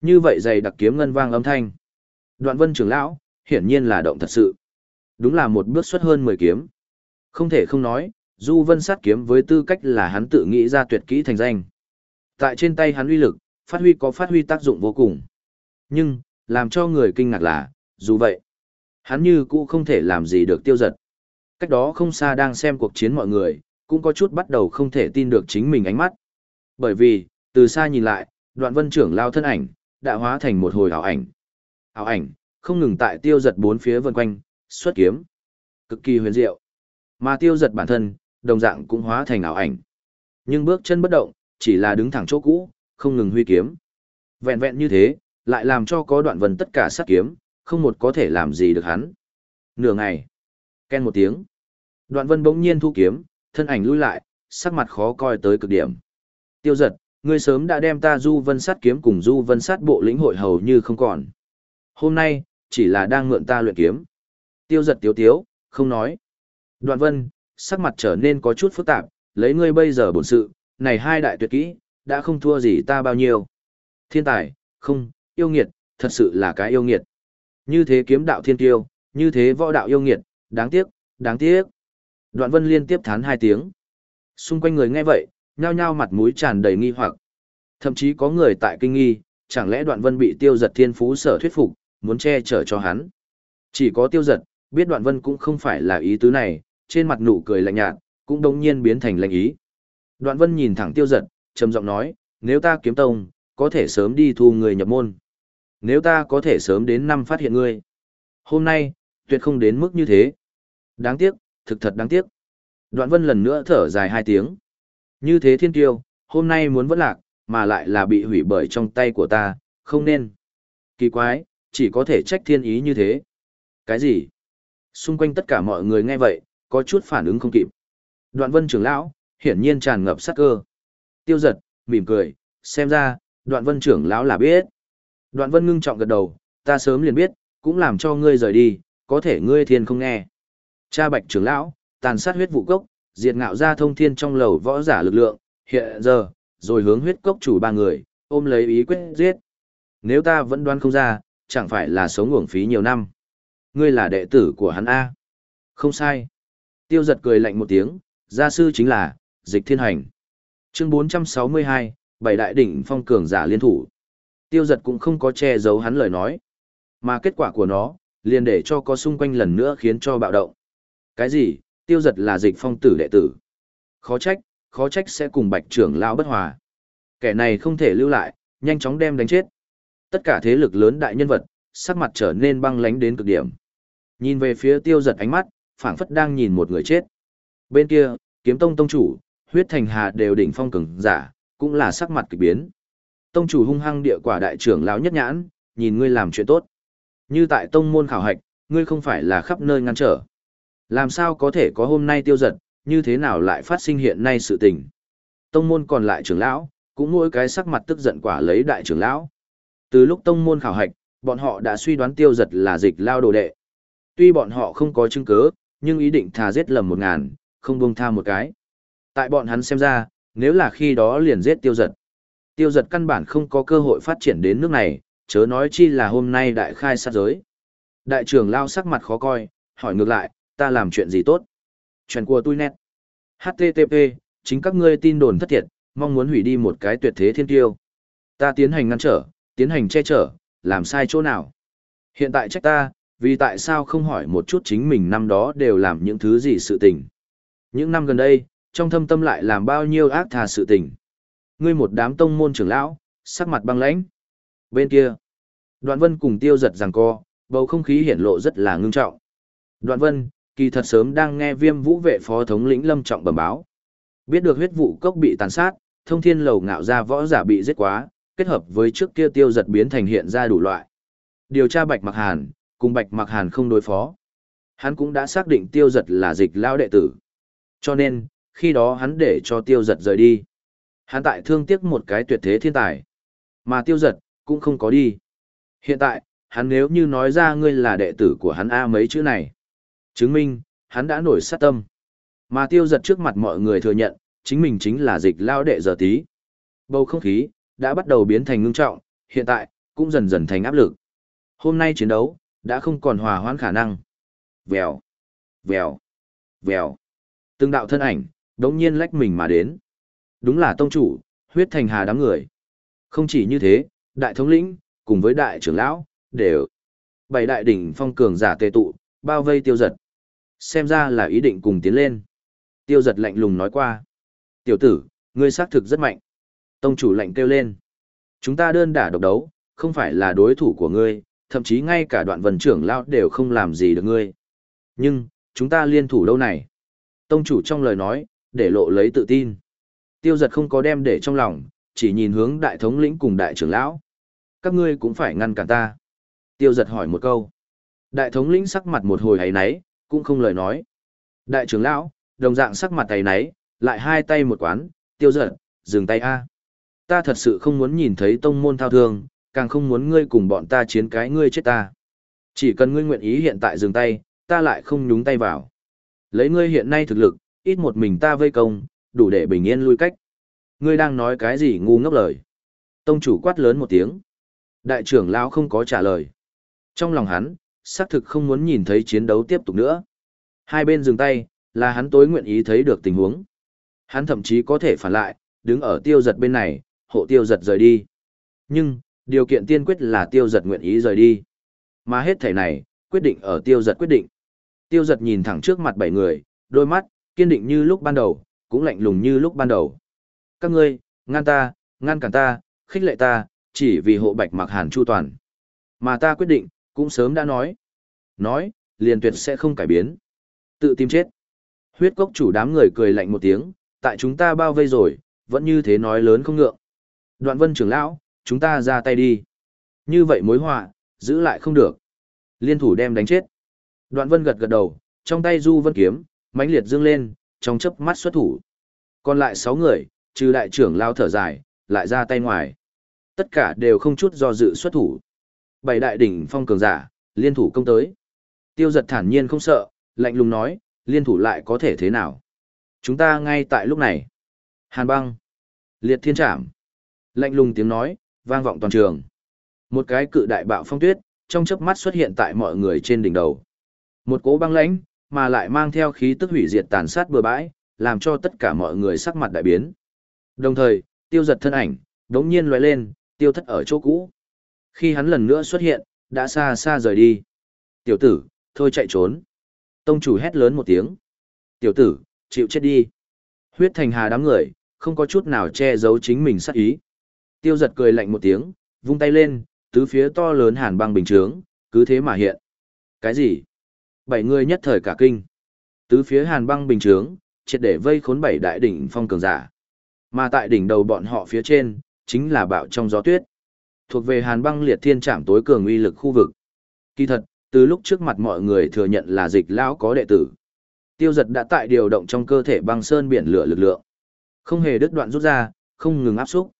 Như vậy dày đặc kiếm ngân vang âm thanh. Đoạn vân trưởng lão, hiển nhiên là động thật sự. Đúng là một bước xuất hơn mười kiếm. Không thể không nói, Du Vân sát kiếm với tư cách là hắn tự nghĩ ra tuyệt kỹ thành danh. Tại trên tay hắn uy lực, phát huy có phát huy tác dụng vô cùng. Nhưng, làm cho người kinh ngạc là, dù vậy, hắn như cũ không thể làm gì được tiêu giật. Cách đó không xa đang xem cuộc chiến mọi người, cũng có chút bắt đầu không thể tin được chính mình ánh mắt. Bởi vì, từ xa nhìn lại, đoạn vân trưởng lao thân ảnh, đã hóa thành một hồi ảo ảnh. Ảo ảnh, không ngừng tại tiêu giật bốn phía vân quanh, xuất kiếm. Cực kỳ huyền diệu. Mà tiêu giật bản thân, đồng dạng cũng hóa thành ảo ảnh. Nhưng bước chân bất động, chỉ là đứng thẳng chỗ cũ, không ngừng huy kiếm. Vẹn vẹn như thế, lại làm cho có đoạn vân tất cả sát kiếm, không một có thể làm gì được hắn. Nửa ngày, Ken một tiếng. Đoạn vân bỗng nhiên thu kiếm, thân ảnh lui lại, sắc mặt khó coi tới cực điểm. Tiêu giật, ngươi sớm đã đem ta du vân sát kiếm cùng du vân sát bộ lĩnh hội hầu như không còn. Hôm nay, chỉ là đang mượn ta luyện kiếm. Tiêu giật tiếu tiếu, không nói. Đoạn vân, sắc mặt trở nên có chút phức tạp, lấy ngươi bây giờ bổn sự, này hai đại tuyệt kỹ, đã không thua gì ta bao nhiêu. Thiên tài, không, yêu nghiệt, thật sự là cái yêu nghiệt. Như thế kiếm đạo thiên tiêu, như thế võ đạo yêu nghiệt, đáng tiếc, đáng tiếc. Đoạn vân liên tiếp thán hai tiếng. Xung quanh người nghe vậy, nhao nhao mặt mũi tràn đầy nghi hoặc. Thậm chí có người tại kinh nghi, chẳng lẽ đoạn vân bị tiêu giật thiên phú sở thuyết phục, muốn che chở cho hắn. Chỉ có tiêu giật, biết đoạn vân cũng không phải là ý tứ này, trên mặt nụ cười lạnh nhạt, cũng đồng nhiên biến thành lạnh ý. Đoạn vân nhìn thẳng tiêu giật, trầm giọng nói, nếu ta kiếm tông, có thể sớm đi thu người nhập môn. Nếu ta có thể sớm đến năm phát hiện ngươi. Hôm nay, tuyệt không đến mức như thế. Đáng tiếc, thực thật đáng tiếc. Đoạn vân lần nữa thở dài hai tiếng. Như thế thiên tiêu, hôm nay muốn vẫn lạc, mà lại là bị hủy bởi trong tay của ta, không nên. Kỳ quái, chỉ có thể trách thiên ý như thế. Cái gì? Xung quanh tất cả mọi người nghe vậy, có chút phản ứng không kịp. Đoạn vân trưởng lão, hiển nhiên tràn ngập sát cơ. Tiêu giật, mỉm cười, xem ra, đoạn vân trưởng lão là biết. Đoạn vân ngưng trọng gật đầu, ta sớm liền biết, cũng làm cho ngươi rời đi, có thể ngươi thiên không nghe. Cha Bạch trưởng lão, tàn sát huyết vụ cốc, diệt ngạo ra thông thiên trong lầu võ giả lực lượng, hiện giờ, rồi hướng huyết cốc chủ ba người, ôm lấy ý quyết giết. Nếu ta vẫn đoán không ra, chẳng phải là sống uổng phí nhiều năm. Ngươi là đệ tử của hắn A. Không sai. Tiêu giật cười lạnh một tiếng, gia sư chính là, dịch thiên hành. Chương 462, bảy đại đỉnh phong cường giả liên thủ. Tiêu giật cũng không có che giấu hắn lời nói. Mà kết quả của nó, liền để cho có xung quanh lần nữa khiến cho bạo động. Cái gì, tiêu giật là dịch phong tử đệ tử. Khó trách, khó trách sẽ cùng bạch trưởng lao bất hòa. Kẻ này không thể lưu lại, nhanh chóng đem đánh chết. Tất cả thế lực lớn đại nhân vật, sắc mặt trở nên băng lánh đến cực điểm. Nhìn về phía tiêu giật ánh mắt, phảng phất đang nhìn một người chết. Bên kia, kiếm tông tông chủ, huyết thành hà đều đỉnh phong cường giả, cũng là sắc mặt kịch biến. Tông chủ hung hăng địa quả đại trưởng lão nhất nhãn, nhìn ngươi làm chuyện tốt. Như tại tông môn khảo hạch, ngươi không phải là khắp nơi ngăn trở. Làm sao có thể có hôm nay tiêu giật, như thế nào lại phát sinh hiện nay sự tình. Tông môn còn lại trưởng lão, cũng mỗi cái sắc mặt tức giận quả lấy đại trưởng lão. Từ lúc tông môn khảo hạch, bọn họ đã suy đoán tiêu giật là dịch lao đồ đệ. Tuy bọn họ không có chứng cứ, nhưng ý định thà giết lầm một ngàn, không buông tha một cái. Tại bọn hắn xem ra, nếu là khi đó liền giết tiêu giật. Tiêu giật căn bản không có cơ hội phát triển đến nước này, chớ nói chi là hôm nay đại khai sát giới. Đại trưởng lao sắc mặt khó coi, hỏi ngược lại, ta làm chuyện gì tốt. Chuyện của tôi nét. HTTP, chính các ngươi tin đồn thất thiệt, mong muốn hủy đi một cái tuyệt thế thiên tiêu. Ta tiến hành ngăn trở, tiến hành che chở, làm sai chỗ nào. Hiện tại trách ta, vì tại sao không hỏi một chút chính mình năm đó đều làm những thứ gì sự tình. Những năm gần đây, trong thâm tâm lại làm bao nhiêu ác thà sự tình. Ngươi một đám tông môn trưởng lão, sắc mặt băng lãnh. Bên kia, đoạn vân cùng tiêu giật rằng co, bầu không khí hiển lộ rất là ngưng trọng. Đoạn vân, kỳ thật sớm đang nghe viêm vũ vệ phó thống lĩnh lâm trọng bẩm báo biết được huyết vụ cốc bị tàn sát thông thiên lầu ngạo ra võ giả bị giết quá kết hợp với trước kia tiêu giật biến thành hiện ra đủ loại điều tra bạch mặc hàn cùng bạch mặc hàn không đối phó hắn cũng đã xác định tiêu giật là dịch lao đệ tử cho nên khi đó hắn để cho tiêu giật rời đi hắn tại thương tiếc một cái tuyệt thế thiên tài mà tiêu giật cũng không có đi hiện tại hắn nếu như nói ra ngươi là đệ tử của hắn a mấy chữ này Chứng minh, hắn đã nổi sát tâm. Mà tiêu giật trước mặt mọi người thừa nhận, chính mình chính là dịch lao đệ giờ tí. Bầu không khí, đã bắt đầu biến thành ngưng trọng, hiện tại, cũng dần dần thành áp lực. Hôm nay chiến đấu, đã không còn hòa hoãn khả năng. Vèo, vèo, vèo. Từng đạo thân ảnh, đống nhiên lách mình mà đến. Đúng là tông chủ, huyết thành hà đám người. Không chỉ như thế, đại thống lĩnh, cùng với đại trưởng lão, đều. Bảy đại đỉnh phong cường giả tề tụ, bao vây tiêu giật. Xem ra là ý định cùng tiến lên. Tiêu giật lạnh lùng nói qua. Tiểu tử, ngươi xác thực rất mạnh. Tông chủ lạnh kêu lên. Chúng ta đơn đả độc đấu, không phải là đối thủ của ngươi, thậm chí ngay cả đoạn vần trưởng lão đều không làm gì được ngươi. Nhưng, chúng ta liên thủ đâu này? Tông chủ trong lời nói, để lộ lấy tự tin. Tiêu giật không có đem để trong lòng, chỉ nhìn hướng đại thống lĩnh cùng đại trưởng lão. Các ngươi cũng phải ngăn cản ta. Tiêu giật hỏi một câu. Đại thống lĩnh sắc mặt một hồi ấy náy, cũng không lời nói. Đại trưởng lão, đồng dạng sắc mặt ấy náy, lại hai tay một quán, tiêu giận dừng tay A. Ta thật sự không muốn nhìn thấy tông môn thao thường càng không muốn ngươi cùng bọn ta chiến cái ngươi chết ta. Chỉ cần ngươi nguyện ý hiện tại dừng tay, ta lại không nhúng tay vào. Lấy ngươi hiện nay thực lực, ít một mình ta vây công, đủ để bình yên lui cách. Ngươi đang nói cái gì ngu ngốc lời. Tông chủ quát lớn một tiếng. Đại trưởng lão không có trả lời. Trong lòng hắn, xác thực không muốn nhìn thấy chiến đấu tiếp tục nữa. Hai bên dừng tay, là hắn tối nguyện ý thấy được tình huống. Hắn thậm chí có thể phản lại, đứng ở tiêu giật bên này, hộ tiêu giật rời đi. Nhưng, điều kiện tiên quyết là tiêu giật nguyện ý rời đi. Mà hết thảy này, quyết định ở tiêu giật quyết định. Tiêu giật nhìn thẳng trước mặt bảy người, đôi mắt, kiên định như lúc ban đầu, cũng lạnh lùng như lúc ban đầu. Các ngươi, ngăn ta, ngăn cản ta, khích lệ ta, chỉ vì hộ bạch mặc hàn chu toàn. Mà ta quyết định, cũng sớm đã nói. Nói, liền tuyệt sẽ không cải biến. Tự tìm chết. Huyết cốc chủ đám người cười lạnh một tiếng, tại chúng ta bao vây rồi, vẫn như thế nói lớn không ngượng. Đoạn vân trưởng lão, chúng ta ra tay đi. Như vậy mối họa, giữ lại không được. Liên thủ đem đánh chết. Đoạn vân gật gật đầu, trong tay du vân kiếm, mãnh liệt dương lên, trong chớp mắt xuất thủ. Còn lại 6 người, trừ đại trưởng lao thở dài, lại ra tay ngoài. Tất cả đều không chút do dự xuất thủ. Bảy đại đỉnh phong cường giả, liên thủ công tới. Tiêu giật thản nhiên không sợ, lạnh lùng nói, liên thủ lại có thể thế nào. Chúng ta ngay tại lúc này. Hàn băng. Liệt thiên trảm. Lạnh lùng tiếng nói, vang vọng toàn trường. Một cái cự đại bạo phong tuyết, trong chớp mắt xuất hiện tại mọi người trên đỉnh đầu. Một cỗ băng lãnh, mà lại mang theo khí tức hủy diệt tàn sát bừa bãi, làm cho tất cả mọi người sắc mặt đại biến. Đồng thời, tiêu giật thân ảnh, đống nhiên lóe lên, tiêu thất ở chỗ cũ. Khi hắn lần nữa xuất hiện, đã xa xa rời đi. Tiểu tử, thôi chạy trốn. Tông chủ hét lớn một tiếng. Tiểu tử, chịu chết đi. Huyết thành hà đám người, không có chút nào che giấu chính mình sát ý. Tiêu giật cười lạnh một tiếng, vung tay lên, tứ phía to lớn hàn băng bình trướng, cứ thế mà hiện. Cái gì? Bảy người nhất thời cả kinh. Tứ phía hàn băng bình trướng, triệt để vây khốn bảy đại đỉnh phong cường giả. Mà tại đỉnh đầu bọn họ phía trên, chính là bạo trong gió tuyết thuộc về hàn băng liệt thiên trạm tối cường uy lực khu vực. Kỳ thật, từ lúc trước mặt mọi người thừa nhận là dịch lão có đệ tử. Tiêu giật đã tại điều động trong cơ thể băng sơn biển lửa lực lượng. Không hề đứt đoạn rút ra, không ngừng áp xúc.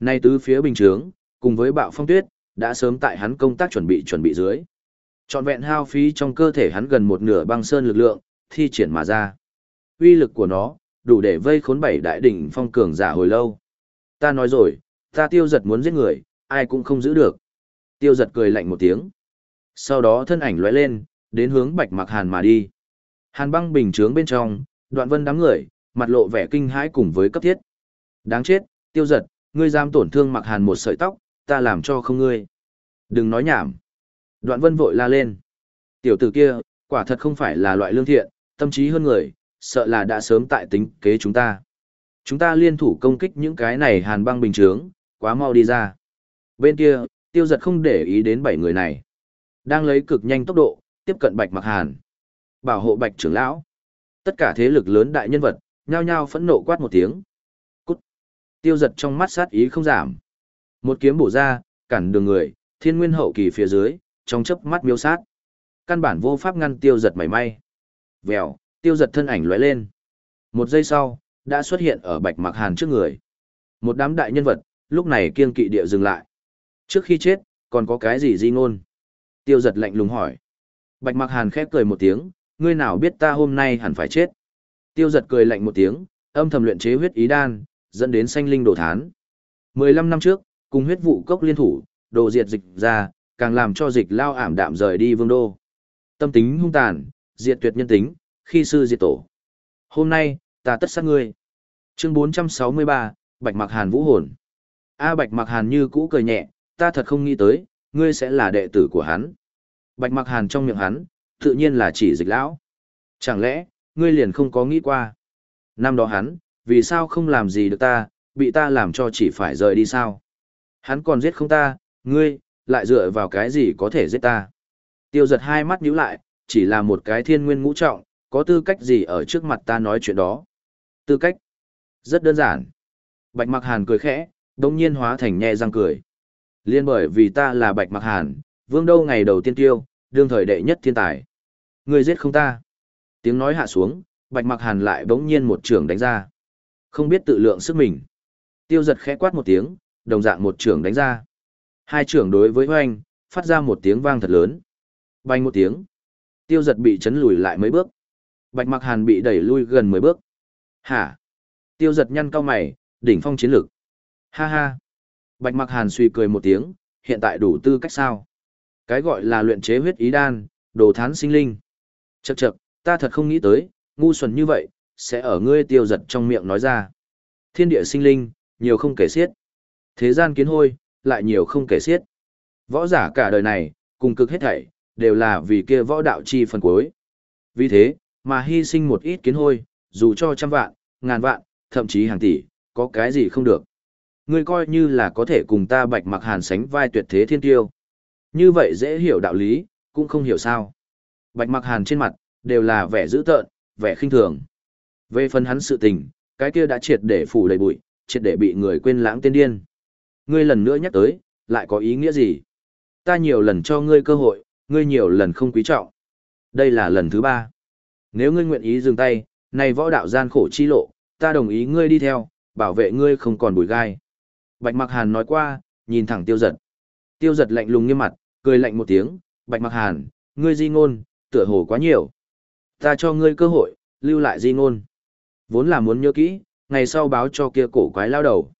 Nay tứ phía bình trướng, cùng với bạo phong tuyết, đã sớm tại hắn công tác chuẩn bị chuẩn bị dưới. Trọn vẹn hao phí trong cơ thể hắn gần một nửa băng sơn lực lượng, thi triển mà ra. Uy lực của nó, đủ để vây khốn bảy đại đỉnh phong cường giả hồi lâu. Ta nói rồi, ta tiêu giật muốn giết người, ai cũng không giữ được. Tiêu giật cười lạnh một tiếng. Sau đó thân ảnh lóe lên, đến hướng bạch mặc hàn mà đi. Hàn băng bình trướng bên trong, đoạn vân đám người, mặt lộ vẻ kinh hãi cùng với cấp thiết. Đáng chết, tiêu giật, ngươi dám tổn thương mặc hàn một sợi tóc, ta làm cho không ngươi. Đừng nói nhảm. Đoạn vân vội la lên. Tiểu tử kia, quả thật không phải là loại lương thiện, tâm trí hơn người, sợ là đã sớm tại tính kế chúng ta. Chúng ta liên thủ công kích những cái này hàn băng bình trướng, quá mau đi ra. Bên kia, tiêu giật không để ý đến bảy người này. Đang lấy cực nhanh tốc độ, tiếp cận Bạch Mặc Hàn. Bảo hộ Bạch trưởng lão. Tất cả thế lực lớn đại nhân vật, nhao nhao phẫn nộ quát một tiếng. Cút. Tiêu giật trong mắt sát ý không giảm. Một kiếm bổ ra, cản đường người, thiên nguyên hậu kỳ phía dưới, trong chớp mắt miêu sát. Căn bản vô pháp ngăn tiêu giật mảy may. Vèo, tiêu giật thân ảnh lóe lên. Một giây sau, đã xuất hiện ở Bạch Mặc Hàn trước người. Một đám đại nhân vật, lúc này kiên kỵ địa dừng lại. Trước khi chết, còn có cái gì di ngôn? Tiêu giật lạnh lùng hỏi. Bạch mặc hàn khép cười một tiếng, ngươi nào biết ta hôm nay hẳn phải chết. Tiêu giật cười lạnh một tiếng, âm thầm luyện chế huyết ý đan, dẫn đến sanh linh đồ thán. 15 năm trước, cùng huyết vụ cốc liên thủ, đồ diệt dịch ra, càng làm cho dịch lao ảm đạm rời đi vương đô. Tâm tính hung tàn, diệt tuyệt nhân tính, khi sư diệt tổ. Hôm nay, ta tất sát ngươi. Chương bốn trăm sáu mươi ba, Bạch Mặc Hàn Vũ Hồn. A Bạch Mặc Hàn như cũ cười nhẹ, ta thật không nghĩ tới, ngươi sẽ là đệ tử của hắn. Bạch mặc hàn trong miệng hắn, tự nhiên là chỉ dịch lão. Chẳng lẽ, ngươi liền không có nghĩ qua. Năm đó hắn, vì sao không làm gì được ta, bị ta làm cho chỉ phải rời đi sao? Hắn còn giết không ta, ngươi, lại dựa vào cái gì có thể giết ta? Tiêu giật hai mắt nhíu lại, chỉ là một cái thiên nguyên ngũ trọng, có tư cách gì ở trước mặt ta nói chuyện đó? Tư cách? Rất đơn giản. Bạch mặc hàn cười khẽ, đồng nhiên hóa thành nhẹ răng cười. Liên bởi vì ta là Bạch Mặc Hàn, vương đâu ngày đầu tiên tiêu, đương thời đệ nhất thiên tài. Người giết không ta. Tiếng nói hạ xuống, Bạch Mặc Hàn lại bỗng nhiên một trường đánh ra. Không biết tự lượng sức mình. Tiêu giật khẽ quát một tiếng, đồng dạng một trường đánh ra. Hai trường đối với hoanh, phát ra một tiếng vang thật lớn. Bành một tiếng. Tiêu giật bị chấn lùi lại mấy bước. Bạch Mặc Hàn bị đẩy lui gần 10 bước. Hả? Tiêu giật nhăn cao mày, đỉnh phong chiến lược Ha ha. Bạch Mặc Hàn suy cười một tiếng, hiện tại đủ tư cách sao? Cái gọi là luyện chế huyết ý đan, đồ thán sinh linh. Chậc chậc, ta thật không nghĩ tới, ngu xuẩn như vậy, sẽ ở ngươi tiêu giật trong miệng nói ra. Thiên địa sinh linh, nhiều không kể xiết. Thế gian kiến hôi, lại nhiều không kể xiết. Võ giả cả đời này, cùng cực hết thảy, đều là vì kia võ đạo chi phần cuối. Vì thế, mà hy sinh một ít kiến hôi, dù cho trăm vạn, ngàn vạn, thậm chí hàng tỷ, có cái gì không được ngươi coi như là có thể cùng ta bạch mặc hàn sánh vai tuyệt thế thiên tiêu. Như vậy dễ hiểu đạo lý, cũng không hiểu sao. Bạch mặc hàn trên mặt, đều là vẻ dữ tợn, vẻ khinh thường. Về phần hắn sự tình, cái kia đã triệt để phủ đầy bụi, triệt để bị người quên lãng tên điên. Ngươi lần nữa nhắc tới, lại có ý nghĩa gì? Ta nhiều lần cho ngươi cơ hội, ngươi nhiều lần không quý trọng. Đây là lần thứ ba. Nếu ngươi nguyện ý dừng tay, này võ đạo gian khổ chi lộ, ta đồng ý ngươi đi theo, bảo vệ ngươi không còn bụi gai. Bạch Mặc Hàn nói qua, nhìn thẳng Tiêu Dật. Tiêu Dật lạnh lùng nghiêm mặt, cười lạnh một tiếng, "Bạch Mặc Hàn, ngươi di ngôn, tựa hồ quá nhiều. Ta cho ngươi cơ hội, lưu lại di ngôn. Vốn là muốn nhớ kỹ, ngày sau báo cho kia cổ quái lao đầu.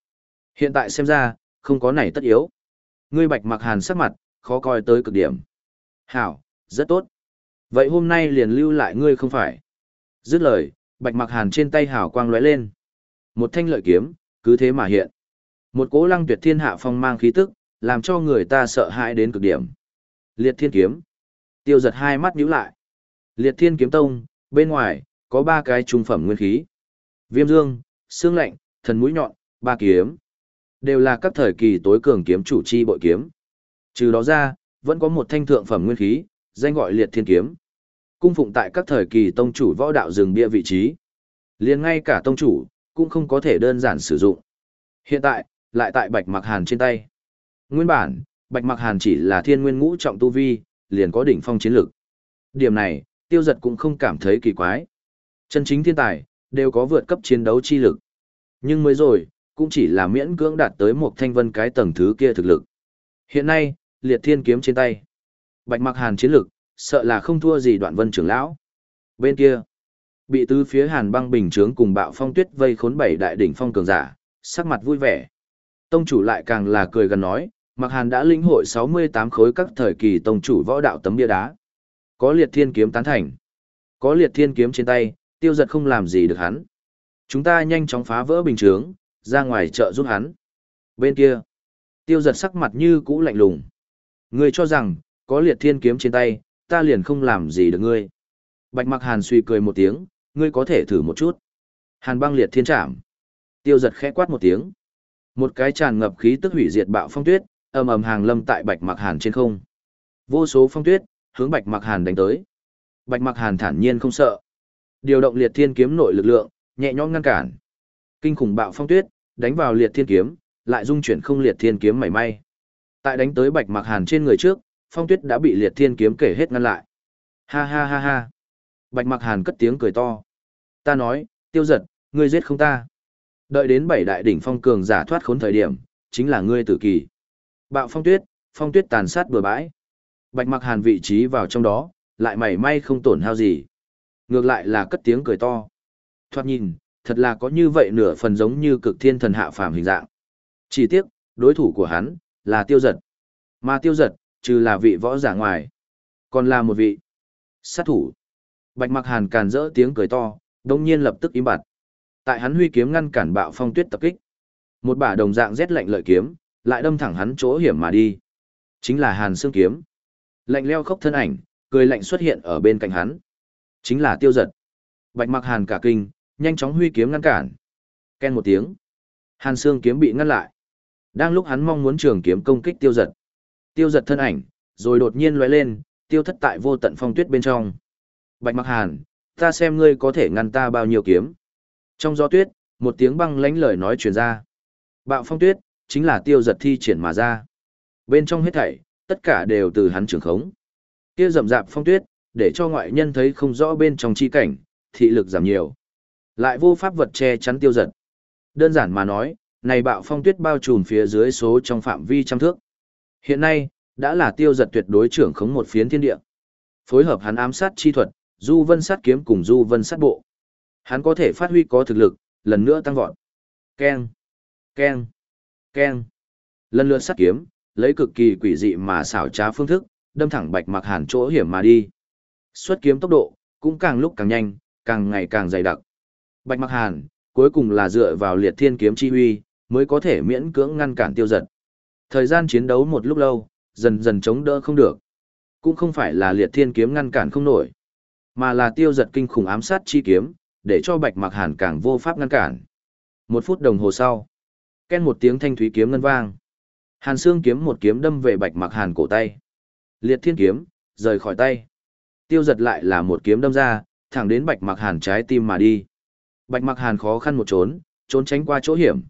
Hiện tại xem ra, không có này tất yếu." Ngươi Bạch Mặc Hàn sắc mặt khó coi tới cực điểm. "Hảo, rất tốt. Vậy hôm nay liền lưu lại ngươi không phải?" Dứt lời, Bạch Mặc Hàn trên tay hào quang lóe lên. Một thanh lợi kiếm, cứ thế mà hiện. Một cỗ lăng tuyệt thiên hạ phong mang khí tức, làm cho người ta sợ hãi đến cực điểm. Liệt thiên kiếm. Tiêu giật hai mắt nhíu lại. Liệt thiên kiếm tông, bên ngoài, có ba cái trung phẩm nguyên khí. Viêm dương, xương lạnh, thần mũi nhọn, ba kiếm. Đều là các thời kỳ tối cường kiếm chủ chi bội kiếm. Trừ đó ra, vẫn có một thanh thượng phẩm nguyên khí, danh gọi liệt thiên kiếm. Cung phụng tại các thời kỳ tông chủ võ đạo rừng bia vị trí. liền ngay cả tông chủ, cũng không có thể đơn giản sử dụng. Hiện tại, lại tại Bạch Mặc Hàn trên tay. Nguyên bản, Bạch Mặc Hàn chỉ là thiên nguyên ngũ trọng tu vi, liền có đỉnh phong chiến lực. Điểm này, Tiêu Giật cũng không cảm thấy kỳ quái. Chân chính thiên tài đều có vượt cấp chiến đấu chi lực. Nhưng mới rồi, cũng chỉ là miễn cưỡng đạt tới một thanh vân cái tầng thứ kia thực lực. Hiện nay, liệt thiên kiếm trên tay. Bạch Mặc Hàn chiến lực, sợ là không thua gì Đoạn Vân trưởng lão. Bên kia, bị tứ phía Hàn Băng Bình trướng cùng Bạo Phong Tuyết vây khốn bảy đại đỉnh phong cường giả, sắc mặt vui vẻ. Tông chủ lại càng là cười gần nói, Mạc Hàn đã lĩnh hội 68 khối các thời kỳ tông chủ võ đạo tấm bia đá. Có liệt thiên kiếm tán thành. Có liệt thiên kiếm trên tay, tiêu giật không làm gì được hắn. Chúng ta nhanh chóng phá vỡ bình chướng, ra ngoài chợ giúp hắn. Bên kia, tiêu giật sắc mặt như cũ lạnh lùng. người cho rằng, có liệt thiên kiếm trên tay, ta liền không làm gì được ngươi. Bạch Mạc Hàn suy cười một tiếng, ngươi có thể thử một chút. Hàn băng liệt thiên trảm. Tiêu giật khẽ quát một tiếng. Một cái tràn ngập khí tức hủy diệt bạo phong tuyết, ầm ầm hàng lâm tại Bạch Mặc Hàn trên không. Vô số phong tuyết hướng Bạch Mặc Hàn đánh tới. Bạch Mặc Hàn thản nhiên không sợ. Điều động Liệt Thiên kiếm nội lực lượng, nhẹ nhõm ngăn cản. Kinh khủng bạo phong tuyết đánh vào Liệt Thiên kiếm, lại dung chuyển không Liệt Thiên kiếm mảy may. Tại đánh tới Bạch Mặc Hàn trên người trước, phong tuyết đã bị Liệt Thiên kiếm kể hết ngăn lại. Ha ha ha ha. Bạch Mặc Hàn cất tiếng cười to. Ta nói, Tiêu Giật, ngươi giết không ta. Đợi đến bảy đại đỉnh phong cường giả thoát khốn thời điểm, chính là ngươi tử kỳ. Bạo phong tuyết, phong tuyết tàn sát bừa bãi. Bạch mặc hàn vị trí vào trong đó, lại mảy may không tổn hao gì. Ngược lại là cất tiếng cười to. Thoát nhìn, thật là có như vậy nửa phần giống như cực thiên thần hạ phàm hình dạng. Chỉ tiếc, đối thủ của hắn, là tiêu giật. Mà tiêu giật, trừ là vị võ giả ngoài. Còn là một vị sát thủ. Bạch mặc hàn càn rỡ tiếng cười to, đông nhiên lập tức im bặt. Tại hắn huy kiếm ngăn cản bạo phong tuyết tập kích. Một bả đồng dạng rét lạnh lợi kiếm, lại đâm thẳng hắn chỗ hiểm mà đi. Chính là Hàn Xương kiếm. Lạnh leo khốc thân ảnh, cười lạnh xuất hiện ở bên cạnh hắn. Chính là Tiêu Giật. Bạch Mặc Hàn cả kinh, nhanh chóng huy kiếm ngăn cản. Ken một tiếng, Hàn Xương kiếm bị ngăn lại. Đang lúc hắn mong muốn trường kiếm công kích Tiêu Giật. Tiêu Giật thân ảnh, rồi đột nhiên lóe lên, tiêu thất tại vô tận phong tuyết bên trong. Bạch Mặc Hàn, ta xem ngươi có thể ngăn ta bao nhiêu kiếm. Trong gió tuyết, một tiếng băng lánh lời nói truyền ra. Bạo phong tuyết, chính là tiêu giật thi triển mà ra. Bên trong hết thảy, tất cả đều từ hắn trưởng khống. Kia rậm rạp phong tuyết, để cho ngoại nhân thấy không rõ bên trong chi cảnh, thị lực giảm nhiều. Lại vô pháp vật che chắn tiêu giật. Đơn giản mà nói, này bạo phong tuyết bao trùm phía dưới số trong phạm vi trăm thước. Hiện nay, đã là tiêu giật tuyệt đối trưởng khống một phiến thiên địa. Phối hợp hắn ám sát chi thuật, du vân sát kiếm cùng du vân sát bộ. Hắn có thể phát huy có thực lực, lần nữa tăng vọt. Keng, keng, keng. Lần lượt sát kiếm, lấy cực kỳ quỷ dị mà xảo trá phương thức, đâm thẳng Bạch Mặc Hàn chỗ hiểm mà đi. Xuất kiếm tốc độ cũng càng lúc càng nhanh, càng ngày càng dày đặc. Bạch Mặc Hàn cuối cùng là dựa vào liệt thiên kiếm chi huy mới có thể miễn cưỡng ngăn cản tiêu giật. Thời gian chiến đấu một lúc lâu, dần dần chống đỡ không được. Cũng không phải là liệt thiên kiếm ngăn cản không nổi, mà là tiêu giật kinh khủng ám sát chi kiếm, để cho bạch mặc hàn càng vô pháp ngăn cản một phút đồng hồ sau ken một tiếng thanh thúy kiếm ngân vang hàn xương kiếm một kiếm đâm về bạch mặc hàn cổ tay liệt thiên kiếm rời khỏi tay tiêu giật lại là một kiếm đâm ra thẳng đến bạch mặc hàn trái tim mà đi bạch mặc hàn khó khăn một trốn trốn tránh qua chỗ hiểm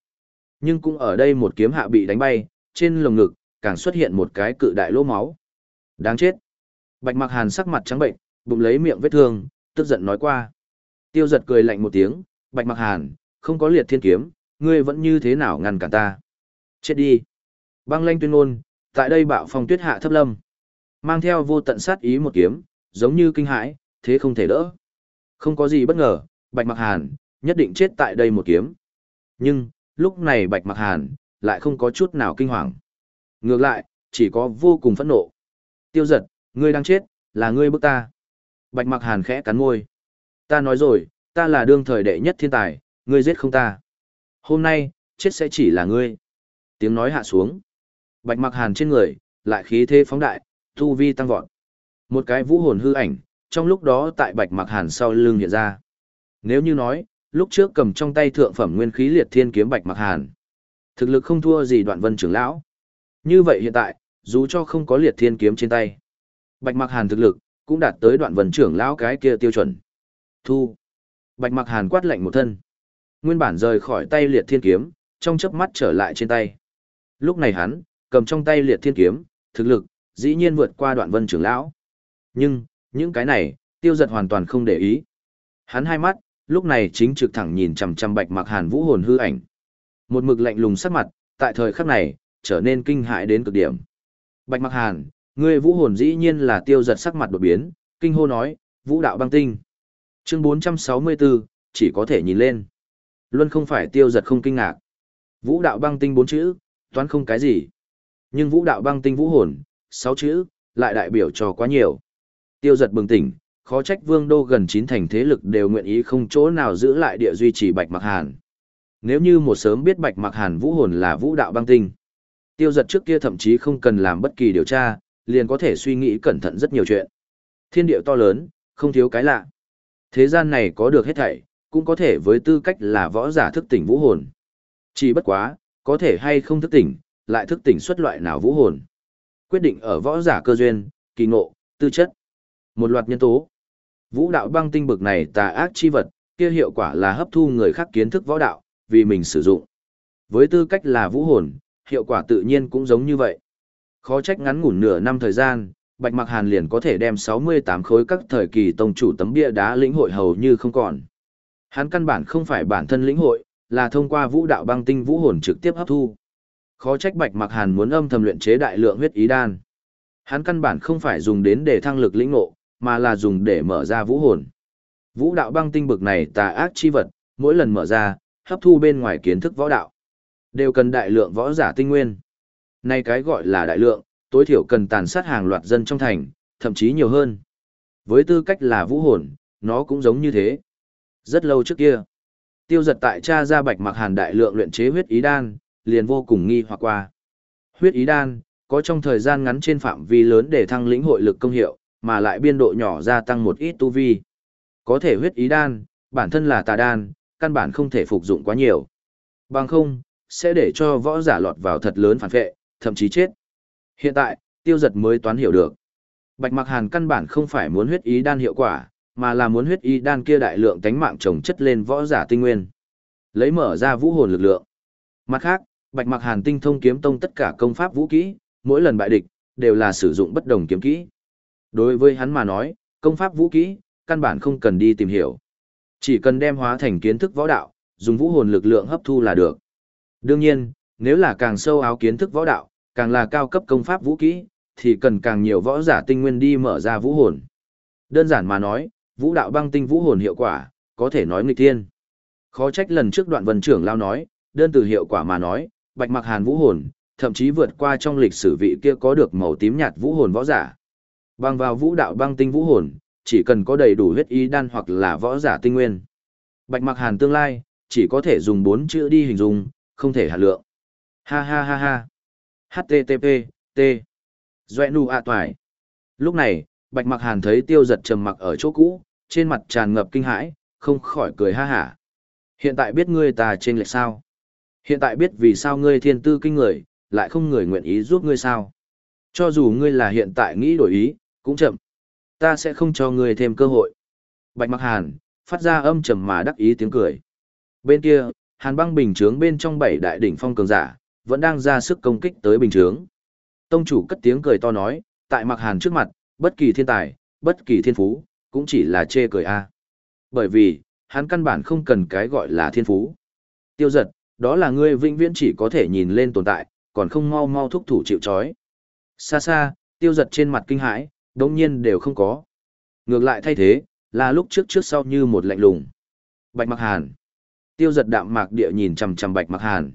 nhưng cũng ở đây một kiếm hạ bị đánh bay trên lồng ngực càng xuất hiện một cái cự đại lỗ máu đáng chết bạch mặc hàn sắc mặt trắng bệnh bụng lấy miệng vết thương tức giận nói qua Tiêu giật cười lạnh một tiếng, bạch mặc hàn, không có liệt thiên kiếm, ngươi vẫn như thế nào ngăn cản ta. Chết đi. Băng lanh tuyên ngôn, tại đây bạo phong tuyết hạ thấp lâm. Mang theo vô tận sát ý một kiếm, giống như kinh hãi, thế không thể đỡ. Không có gì bất ngờ, bạch mặc hàn, nhất định chết tại đây một kiếm. Nhưng, lúc này bạch mặc hàn, lại không có chút nào kinh hoàng. Ngược lại, chỉ có vô cùng phẫn nộ. Tiêu giật, ngươi đang chết, là ngươi bức ta. Bạch mặc hàn khẽ cắn môi. Ta nói rồi, ta là đương thời đệ nhất thiên tài, ngươi giết không ta. Hôm nay, chết sẽ chỉ là ngươi. Tiếng nói hạ xuống. Bạch mặc hàn trên người, lại khí thế phóng đại, thu vi tăng vọt. Một cái vũ hồn hư ảnh, trong lúc đó tại bạch mặc hàn sau lưng hiện ra. Nếu như nói, lúc trước cầm trong tay thượng phẩm nguyên khí liệt thiên kiếm bạch mặc hàn. Thực lực không thua gì đoạn vân trưởng lão. Như vậy hiện tại, dù cho không có liệt thiên kiếm trên tay. Bạch mặc hàn thực lực, cũng đạt tới đoạn vân trưởng lão cái kia tiêu chuẩn. Thu. Bạch mặc hàn quát lạnh một thân. Nguyên bản rời khỏi tay liệt thiên kiếm, trong chớp mắt trở lại trên tay. Lúc này hắn, cầm trong tay liệt thiên kiếm, thực lực, dĩ nhiên vượt qua đoạn vân Trường lão. Nhưng, những cái này, tiêu giật hoàn toàn không để ý. Hắn hai mắt, lúc này chính trực thẳng nhìn chằm chằm bạch mặc hàn vũ hồn hư ảnh. Một mực lạnh lùng sắc mặt, tại thời khắc này, trở nên kinh hại đến cực điểm. Bạch mặc hàn, ngươi vũ hồn dĩ nhiên là tiêu giật sắc mặt đột biến, kinh hô nói, vũ đạo băng tinh. Chương 464, chỉ có thể nhìn lên. Luân không phải tiêu giật không kinh ngạc. Vũ đạo băng tinh bốn chữ, toán không cái gì. Nhưng vũ đạo băng tinh vũ hồn, sáu chữ, lại đại biểu cho quá nhiều. Tiêu giật bừng tỉnh, khó trách vương đô gần chín thành thế lực đều nguyện ý không chỗ nào giữ lại địa duy trì bạch mặc hàn. Nếu như một sớm biết bạch mặc hàn vũ hồn là vũ đạo băng tinh. Tiêu giật trước kia thậm chí không cần làm bất kỳ điều tra, liền có thể suy nghĩ cẩn thận rất nhiều chuyện. Thiên điệu to lớn, không thiếu cái lạ thế gian này có được hết thảy, cũng có thể với tư cách là võ giả thức tỉnh vũ hồn. Chỉ bất quá, có thể hay không thức tỉnh, lại thức tỉnh xuất loại nào vũ hồn. Quyết định ở võ giả cơ duyên, kỳ ngộ, tư chất. Một loạt nhân tố. Vũ đạo băng tinh bực này tà ác chi vật, kia hiệu quả là hấp thu người khác kiến thức võ đạo, vì mình sử dụng. Với tư cách là vũ hồn, hiệu quả tự nhiên cũng giống như vậy. Khó trách ngắn ngủn nửa năm thời gian, Bạch Mặc Hàn liền có thể đem 68 khối các thời kỳ tông chủ tấm bia đá lĩnh hội hầu như không còn. Hắn căn bản không phải bản thân lĩnh hội, là thông qua vũ đạo băng tinh vũ hồn trực tiếp hấp thu. Khó trách Bạch Mặc Hàn muốn âm thầm luyện chế đại lượng huyết ý đan. Hắn căn bản không phải dùng đến để thăng lực lĩnh ngộ, mà là dùng để mở ra vũ hồn. Vũ đạo băng tinh bực này tà ác chi vật, mỗi lần mở ra, hấp thu bên ngoài kiến thức võ đạo, đều cần đại lượng võ giả tinh nguyên. Nay cái gọi là đại lượng, tối thiểu cần tàn sát hàng loạt dân trong thành, thậm chí nhiều hơn. Với tư cách là vũ hồn, nó cũng giống như thế. Rất lâu trước kia, tiêu giật tại cha ra bạch mặc hàn đại lượng luyện chế huyết ý đan, liền vô cùng nghi hoặc qua. Huyết ý đan, có trong thời gian ngắn trên phạm vi lớn để thăng lĩnh hội lực công hiệu, mà lại biên độ nhỏ gia tăng một ít tu vi. Có thể huyết ý đan, bản thân là tà đan, căn bản không thể phục dụng quá nhiều. Bằng không, sẽ để cho võ giả lọt vào thật lớn phản vệ, thậm chí chết. Hiện tại, tiêu giật mới toán hiểu được. Bạch Mặc Hàn căn bản không phải muốn huyết ý đan hiệu quả, mà là muốn huyết ý đan kia đại lượng tánh mạng trồng chất lên võ giả tinh nguyên. Lấy mở ra vũ hồn lực lượng. Mặt khác, Bạch Mặc Hàn tinh thông kiếm tông tất cả công pháp vũ kỹ, mỗi lần bại địch đều là sử dụng bất đồng kiếm kỹ. Đối với hắn mà nói, công pháp vũ kỹ căn bản không cần đi tìm hiểu. Chỉ cần đem hóa thành kiến thức võ đạo, dùng vũ hồn lực lượng hấp thu là được. Đương nhiên, nếu là càng sâu áo kiến thức võ đạo, càng là cao cấp công pháp vũ kỹ, thì cần càng nhiều võ giả tinh nguyên đi mở ra vũ hồn. Đơn giản mà nói, vũ đạo băng tinh vũ hồn hiệu quả, có thể nói nghịch thiên. Khó trách lần trước đoạn vân trưởng lao nói, đơn từ hiệu quả mà nói, bạch mặc hàn vũ hồn, thậm chí vượt qua trong lịch sử vị kia có được màu tím nhạt vũ hồn võ giả. Bằng vào vũ đạo băng tinh vũ hồn, chỉ cần có đầy đủ huyết y đan hoặc là võ giả tinh nguyên. Bạch mặc hàn tương lai, chỉ có thể dùng bốn chữ đi hình dung, không thể hạ lượng. Ha ha ha ha http t doẹ nụ ạ toải lúc này bạch mặc hàn thấy tiêu giật trầm mặc ở chỗ cũ trên mặt tràn ngập kinh hãi không khỏi cười ha hả hiện tại biết ngươi ta trên lệch sao hiện tại biết vì sao ngươi thiên tư kinh người lại không người nguyện ý giúp ngươi sao cho dù ngươi là hiện tại nghĩ đổi ý cũng chậm ta sẽ không cho ngươi thêm cơ hội bạch mặc hàn phát ra âm trầm mà đắc ý tiếng cười bên kia hàn băng bình chướng bên trong bảy đại đỉnh phong cường giả vẫn đang ra sức công kích tới bình chướng. Tông chủ cất tiếng cười to nói, tại Mạc Hàn trước mặt, bất kỳ thiên tài, bất kỳ thiên phú, cũng chỉ là chê cười a. Bởi vì, hắn căn bản không cần cái gọi là thiên phú. Tiêu giật, đó là ngươi vĩnh viễn chỉ có thể nhìn lên tồn tại, còn không mau mau thúc thủ chịu trói. Xa xa, tiêu giật trên mặt kinh hãi, đống nhiên đều không có. Ngược lại thay thế, là lúc trước trước sau như một lạnh lùng. Bạch Mặc Hàn. Tiêu giật đạm mạc địa nhìn chằm chằm Bạch Mặc Hàn.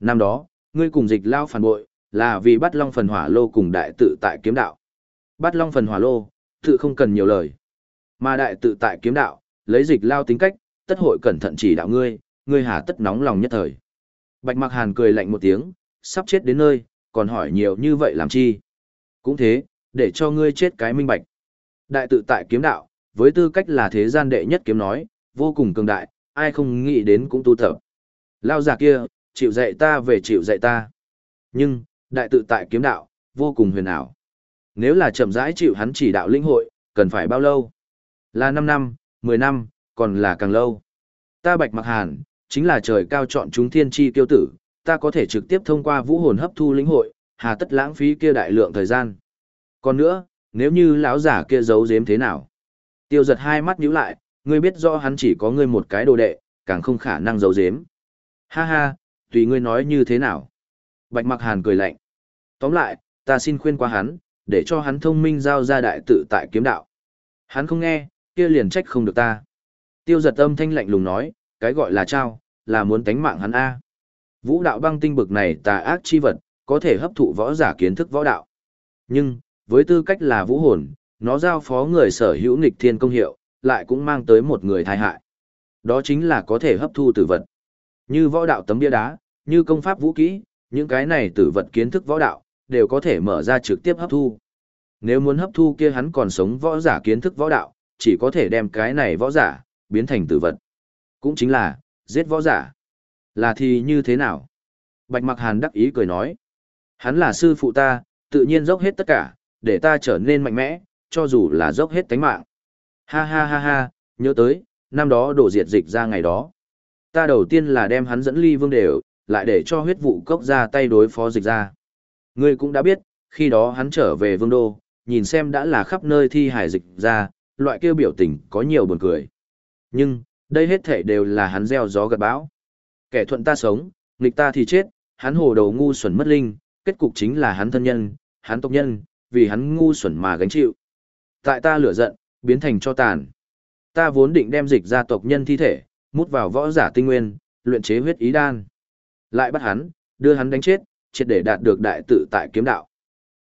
Năm đó, ngươi cùng dịch lao phản bội, là vì bắt long phần hỏa lô cùng đại tự tại kiếm đạo. Bắt long phần hỏa lô, tự không cần nhiều lời. Mà đại tự tại kiếm đạo, lấy dịch lao tính cách, tất hội cẩn thận chỉ đạo ngươi, ngươi hà tất nóng lòng nhất thời. Bạch Mặc Hàn cười lạnh một tiếng, sắp chết đến nơi, còn hỏi nhiều như vậy làm chi? Cũng thế, để cho ngươi chết cái minh bạch. Đại tự tại kiếm đạo, với tư cách là thế gian đệ nhất kiếm nói, vô cùng cường đại, ai không nghĩ đến cũng tu tập. Lao già kia, chịu dạy ta về chịu dạy ta. Nhưng, đại tự tại kiếm đạo, vô cùng huyền ảo. Nếu là chậm rãi chịu hắn chỉ đạo linh hội, cần phải bao lâu? Là 5 năm, 10 năm, còn là càng lâu. Ta Bạch Mặc Hàn, chính là trời cao chọn chúng thiên chi tiêu tử, ta có thể trực tiếp thông qua vũ hồn hấp thu linh hội, hà tất lãng phí kia đại lượng thời gian. Còn nữa, nếu như lão giả kia giấu giếm thế nào? Tiêu giật hai mắt nhíu lại, ngươi biết rõ hắn chỉ có ngươi một cái đồ đệ, càng không khả năng giấu giếm. Ha ha, tùy ngươi nói như thế nào. Bạch Mặc Hàn cười lạnh. Tóm lại, ta xin khuyên qua hắn, để cho hắn thông minh giao ra đại tự tại kiếm đạo. Hắn không nghe, kia liền trách không được ta. Tiêu giật âm thanh lạnh lùng nói, cái gọi là trao, là muốn tánh mạng hắn A. Vũ đạo băng tinh bực này tà ác chi vật, có thể hấp thụ võ giả kiến thức võ đạo. Nhưng, với tư cách là vũ hồn, nó giao phó người sở hữu nghịch thiên công hiệu, lại cũng mang tới một người thai hại. Đó chính là có thể hấp thu tử vật. Như võ đạo tấm bia đá, như công pháp vũ kỹ, những cái này tử vật kiến thức võ đạo, đều có thể mở ra trực tiếp hấp thu. Nếu muốn hấp thu kia hắn còn sống võ giả kiến thức võ đạo, chỉ có thể đem cái này võ giả, biến thành tử vật. Cũng chính là, giết võ giả. Là thì như thế nào? Bạch Mặc Hàn đắc ý cười nói. Hắn là sư phụ ta, tự nhiên dốc hết tất cả, để ta trở nên mạnh mẽ, cho dù là dốc hết tánh mạng. Ha ha ha ha, nhớ tới, năm đó đổ diệt dịch ra ngày đó ta đầu tiên là đem hắn dẫn ly vương đều, lại để cho huyết vụ cốc ra tay đối phó dịch ra. Ngươi cũng đã biết, khi đó hắn trở về vương đô, nhìn xem đã là khắp nơi thi hải dịch ra, loại kêu biểu tình có nhiều buồn cười. Nhưng, đây hết thể đều là hắn gieo gió gặt bão. Kẻ thuận ta sống, nghịch ta thì chết, hắn hồ đầu ngu xuẩn mất linh, kết cục chính là hắn thân nhân, hắn tộc nhân, vì hắn ngu xuẩn mà gánh chịu. Tại ta lửa giận, biến thành cho tàn. Ta vốn định đem dịch ra tộc nhân thi thể, mút vào võ giả tinh nguyên, luyện chế huyết ý đan. Lại bắt hắn, đưa hắn đánh chết, triệt để đạt được đại tự tại kiếm đạo.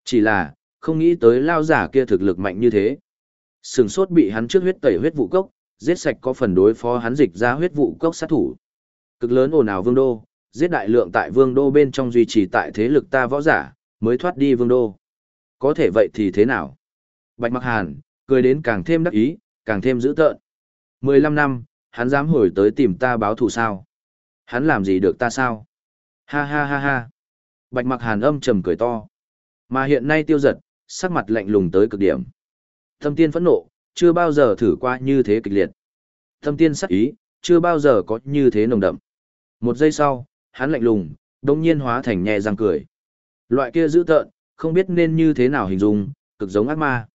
Chỉ là, không nghĩ tới lao giả kia thực lực mạnh như thế. Sừng sốt bị hắn trước huyết tẩy huyết vụ cốc, giết sạch có phần đối phó hắn dịch ra huyết vụ cốc sát thủ. Cực lớn ồn ào vương đô, giết đại lượng tại vương đô bên trong duy trì tại thế lực ta võ giả, mới thoát đi vương đô. Có thể vậy thì thế nào? Bạch Mặc Hàn, cười đến càng thêm đắc ý, càng thêm dữ tợn. 15 năm, hắn dám hồi tới tìm ta báo thù sao? Hắn làm gì được ta sao? Ha ha ha ha. Bạch mặc hàn âm trầm cười to. Mà hiện nay tiêu giật, sắc mặt lạnh lùng tới cực điểm. Thâm tiên phẫn nộ, chưa bao giờ thử qua như thế kịch liệt. Thâm tiên sắc ý, chưa bao giờ có như thế nồng đậm. Một giây sau, hắn lạnh lùng, đông nhiên hóa thành nhẹ răng cười. Loại kia dữ tợn, không biết nên như thế nào hình dung, cực giống ác ma.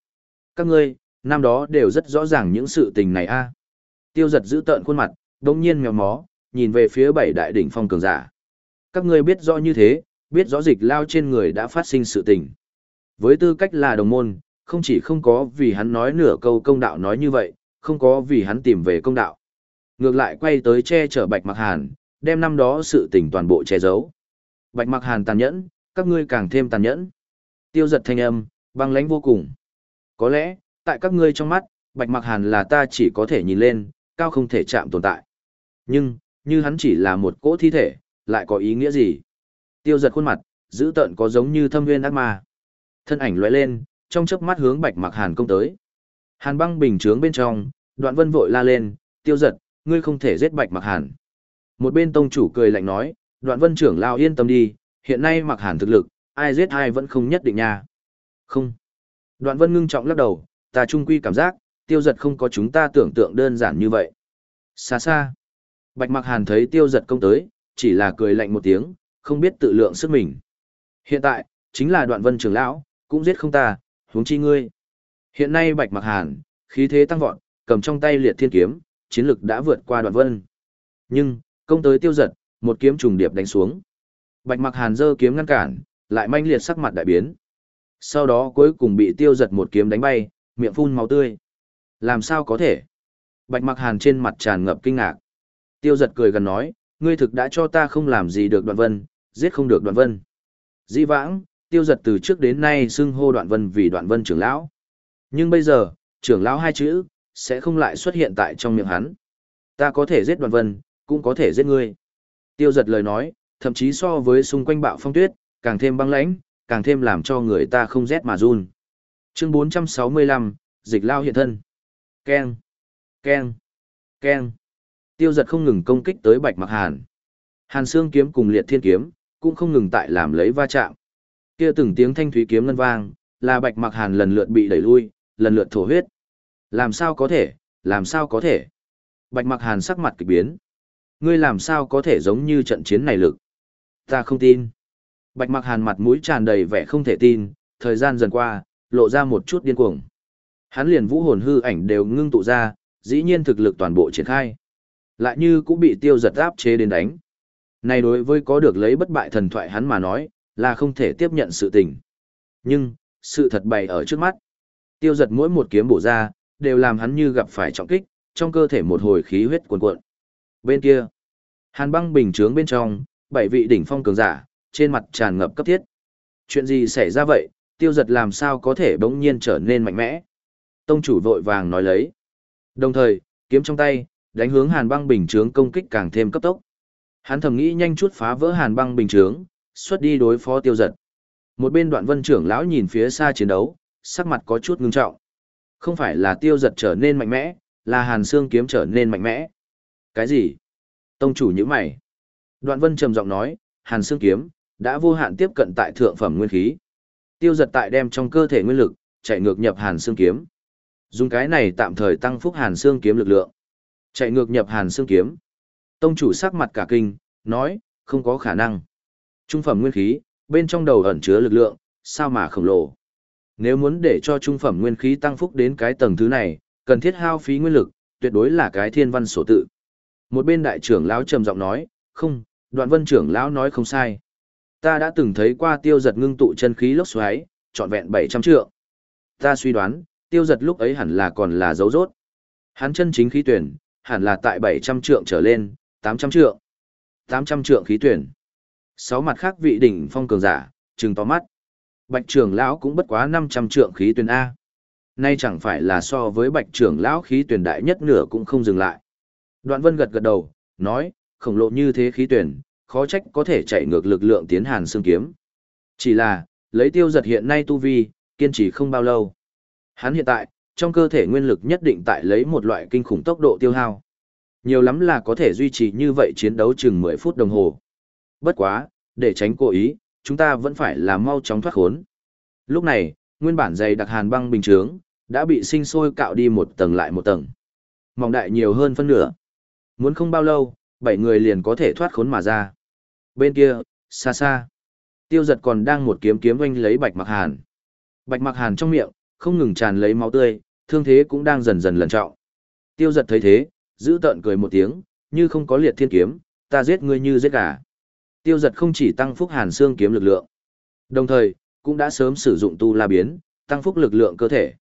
Các ngươi, năm đó đều rất rõ ràng những sự tình này a tiêu giật giữ tợn khuôn mặt, đống nhiên mèo mó, nhìn về phía bảy đại đỉnh phong cường giả. Các ngươi biết rõ như thế, biết rõ dịch lao trên người đã phát sinh sự tình. Với tư cách là đồng môn, không chỉ không có vì hắn nói nửa câu công đạo nói như vậy, không có vì hắn tìm về công đạo. Ngược lại quay tới che chở Bạch Mặc Hàn, đem năm đó sự tình toàn bộ che giấu. Bạch Mặc Hàn tàn nhẫn, các ngươi càng thêm tàn nhẫn. Tiêu giật thanh âm, băng lãnh vô cùng. Có lẽ, tại các ngươi trong mắt, Bạch Mặc Hàn là ta chỉ có thể nhìn lên, cao không thể chạm tồn tại. Nhưng, như hắn chỉ là một cỗ thi thể, lại có ý nghĩa gì? Tiêu giật khuôn mặt, giữ tận có giống như thâm nguyên ác ma. Thân ảnh lóe lên, trong chớp mắt hướng bạch mặc hàn công tới. Hàn băng bình chướng bên trong, đoạn vân vội la lên, tiêu giật, ngươi không thể giết bạch mặc hàn. Một bên tông chủ cười lạnh nói, đoạn vân trưởng lao yên tâm đi, hiện nay mặc hàn thực lực, ai giết ai vẫn không nhất định nha. Không. Đoạn vân ngưng trọng lắc đầu, ta trung quy cảm giác, tiêu giật không có chúng ta tưởng tượng đơn giản như vậy. Xa xa. Bạch Mặc Hàn thấy tiêu giật công tới, chỉ là cười lạnh một tiếng, không biết tự lượng sức mình. Hiện tại, chính là đoạn vân trưởng lão, cũng giết không ta, huống chi ngươi. Hiện nay Bạch Mặc Hàn, khí thế tăng vọt, cầm trong tay liệt thiên kiếm, chiến lực đã vượt qua đoạn vân. Nhưng, công tới tiêu giật, một kiếm trùng điệp đánh xuống. Bạch Mặc Hàn giơ kiếm ngăn cản, lại manh liệt sắc mặt đại biến. Sau đó cuối cùng bị tiêu giật một kiếm đánh bay, miệng phun máu tươi. Làm sao có thể? Bạch mặc hàn trên mặt tràn ngập kinh ngạc. Tiêu giật cười gần nói, ngươi thực đã cho ta không làm gì được đoạn vân, giết không được đoạn vân. Dĩ vãng, tiêu giật từ trước đến nay xưng hô đoạn vân vì đoạn vân trưởng lão. Nhưng bây giờ, trưởng lão hai chữ, sẽ không lại xuất hiện tại trong miệng hắn. Ta có thể giết đoạn vân, cũng có thể giết ngươi. Tiêu giật lời nói, thậm chí so với xung quanh bạo phong tuyết, càng thêm băng lãnh, càng thêm làm cho người ta không rét mà run. Chương 465, Dịch Lao hiện thân keng, keng, keng. Tiêu giật không ngừng công kích tới Bạch Mặc Hàn. Hàn xương kiếm cùng Liệt Thiên kiếm cũng không ngừng tại làm lấy va chạm. Kia từng tiếng thanh thúy kiếm ngân vang, là Bạch Mặc Hàn lần lượt bị đẩy lui, lần lượt thổ huyết. Làm sao có thể, làm sao có thể? Bạch Mặc Hàn sắc mặt kịch biến. Ngươi làm sao có thể giống như trận chiến này lực? Ta không tin. Bạch Mặc Hàn mặt mũi tràn đầy vẻ không thể tin, thời gian dần qua, lộ ra một chút điên cuồng. Hắn liền vũ hồn hư ảnh đều ngưng tụ ra, dĩ nhiên thực lực toàn bộ triển khai. Lại như cũng bị tiêu giật áp chế đến đánh. Này đối với có được lấy bất bại thần thoại hắn mà nói, là không thể tiếp nhận sự tình. Nhưng, sự thật bày ở trước mắt. Tiêu giật mỗi một kiếm bổ ra, đều làm hắn như gặp phải trọng kích, trong cơ thể một hồi khí huyết cuồn cuộn. Bên kia, hàn băng bình chướng bên trong, bảy vị đỉnh phong cường giả, trên mặt tràn ngập cấp thiết. Chuyện gì xảy ra vậy, tiêu giật làm sao có thể bỗng nhiên trở nên mạnh mẽ. Tông chủ vội vàng nói lấy. Đồng thời, kiếm trong tay, đánh hướng hàn băng bình trướng công kích càng thêm cấp tốc. Hắn thầm nghĩ nhanh chút phá vỡ hàn băng bình trướng, xuất đi đối phó tiêu giật. Một bên đoạn vân trưởng lão nhìn phía xa chiến đấu, sắc mặt có chút ngưng trọng. Không phải là tiêu giật trở nên mạnh mẽ, là hàn xương kiếm trở nên mạnh mẽ. Cái gì? Tông chủ như mày. Đoạn vân trầm giọng nói, hàn xương kiếm, đã vô hạn tiếp cận tại thượng phẩm nguyên khí. Tiêu giật tại đem trong cơ thể nguyên lực, chạy ngược nhập hàn xương kiếm. Dùng cái này tạm thời tăng phúc Hàn Xương kiếm lực lượng. Chạy ngược nhập Hàn Xương kiếm. Tông chủ sắc mặt cả kinh, nói, không có khả năng. Trung phẩm nguyên khí, bên trong đầu ẩn chứa lực lượng, sao mà khổng lồ. Nếu muốn để cho trung phẩm nguyên khí tăng phúc đến cái tầng thứ này, cần thiết hao phí nguyên lực, tuyệt đối là cái thiên văn sổ tự. Một bên đại trưởng lão trầm giọng nói, không, đoạn vân trưởng lão nói không sai. Ta đã từng thấy qua tiêu giật ngưng tụ chân khí lốc xoáy, trọn vẹn bảy trăm trượng. Ta suy đoán, tiêu giật lúc ấy hẳn là còn là dấu rốt. Hắn chân chính khí tuyển, hẳn là tại 700 trượng trở lên, 800 trượng. 800 trượng khí tuyển. Sáu mặt khác vị đỉnh phong cường giả, trừng to mắt. Bạch trưởng lão cũng bất quá 500 trượng khí tuyển A. Nay chẳng phải là so với bạch trưởng lão khí tuyển đại nhất nửa cũng không dừng lại. Đoạn vân gật gật đầu, nói, khổng lồ như thế khí tuyển, khó trách có thể chạy ngược lực lượng tiến hàn xương kiếm. Chỉ là, lấy tiêu giật hiện nay tu vi, kiên trì không bao lâu. Hắn hiện tại, trong cơ thể nguyên lực nhất định tại lấy một loại kinh khủng tốc độ tiêu hao. Nhiều lắm là có thể duy trì như vậy chiến đấu chừng mười phút đồng hồ. Bất quá, để tránh cố ý, chúng ta vẫn phải là mau chóng thoát khốn. Lúc này, nguyên bản dày đặc hàn băng bình chướng đã bị sinh sôi cạo đi một tầng lại một tầng. Mỏng đại nhiều hơn phân nửa. Muốn không bao lâu, bảy người liền có thể thoát khốn mà ra. Bên kia, xa xa, tiêu giật còn đang một kiếm kiếm oanh lấy bạch mặc hàn. Bạch mặc hàn trong miệng, không ngừng tràn lấy máu tươi, thương thế cũng đang dần dần lần trọng. Tiêu giật thấy thế, giữ tợn cười một tiếng, như không có liệt thiên kiếm, ta giết ngươi như giết gà. Tiêu giật không chỉ tăng phúc hàn xương kiếm lực lượng, đồng thời, cũng đã sớm sử dụng tu la biến, tăng phúc lực lượng cơ thể.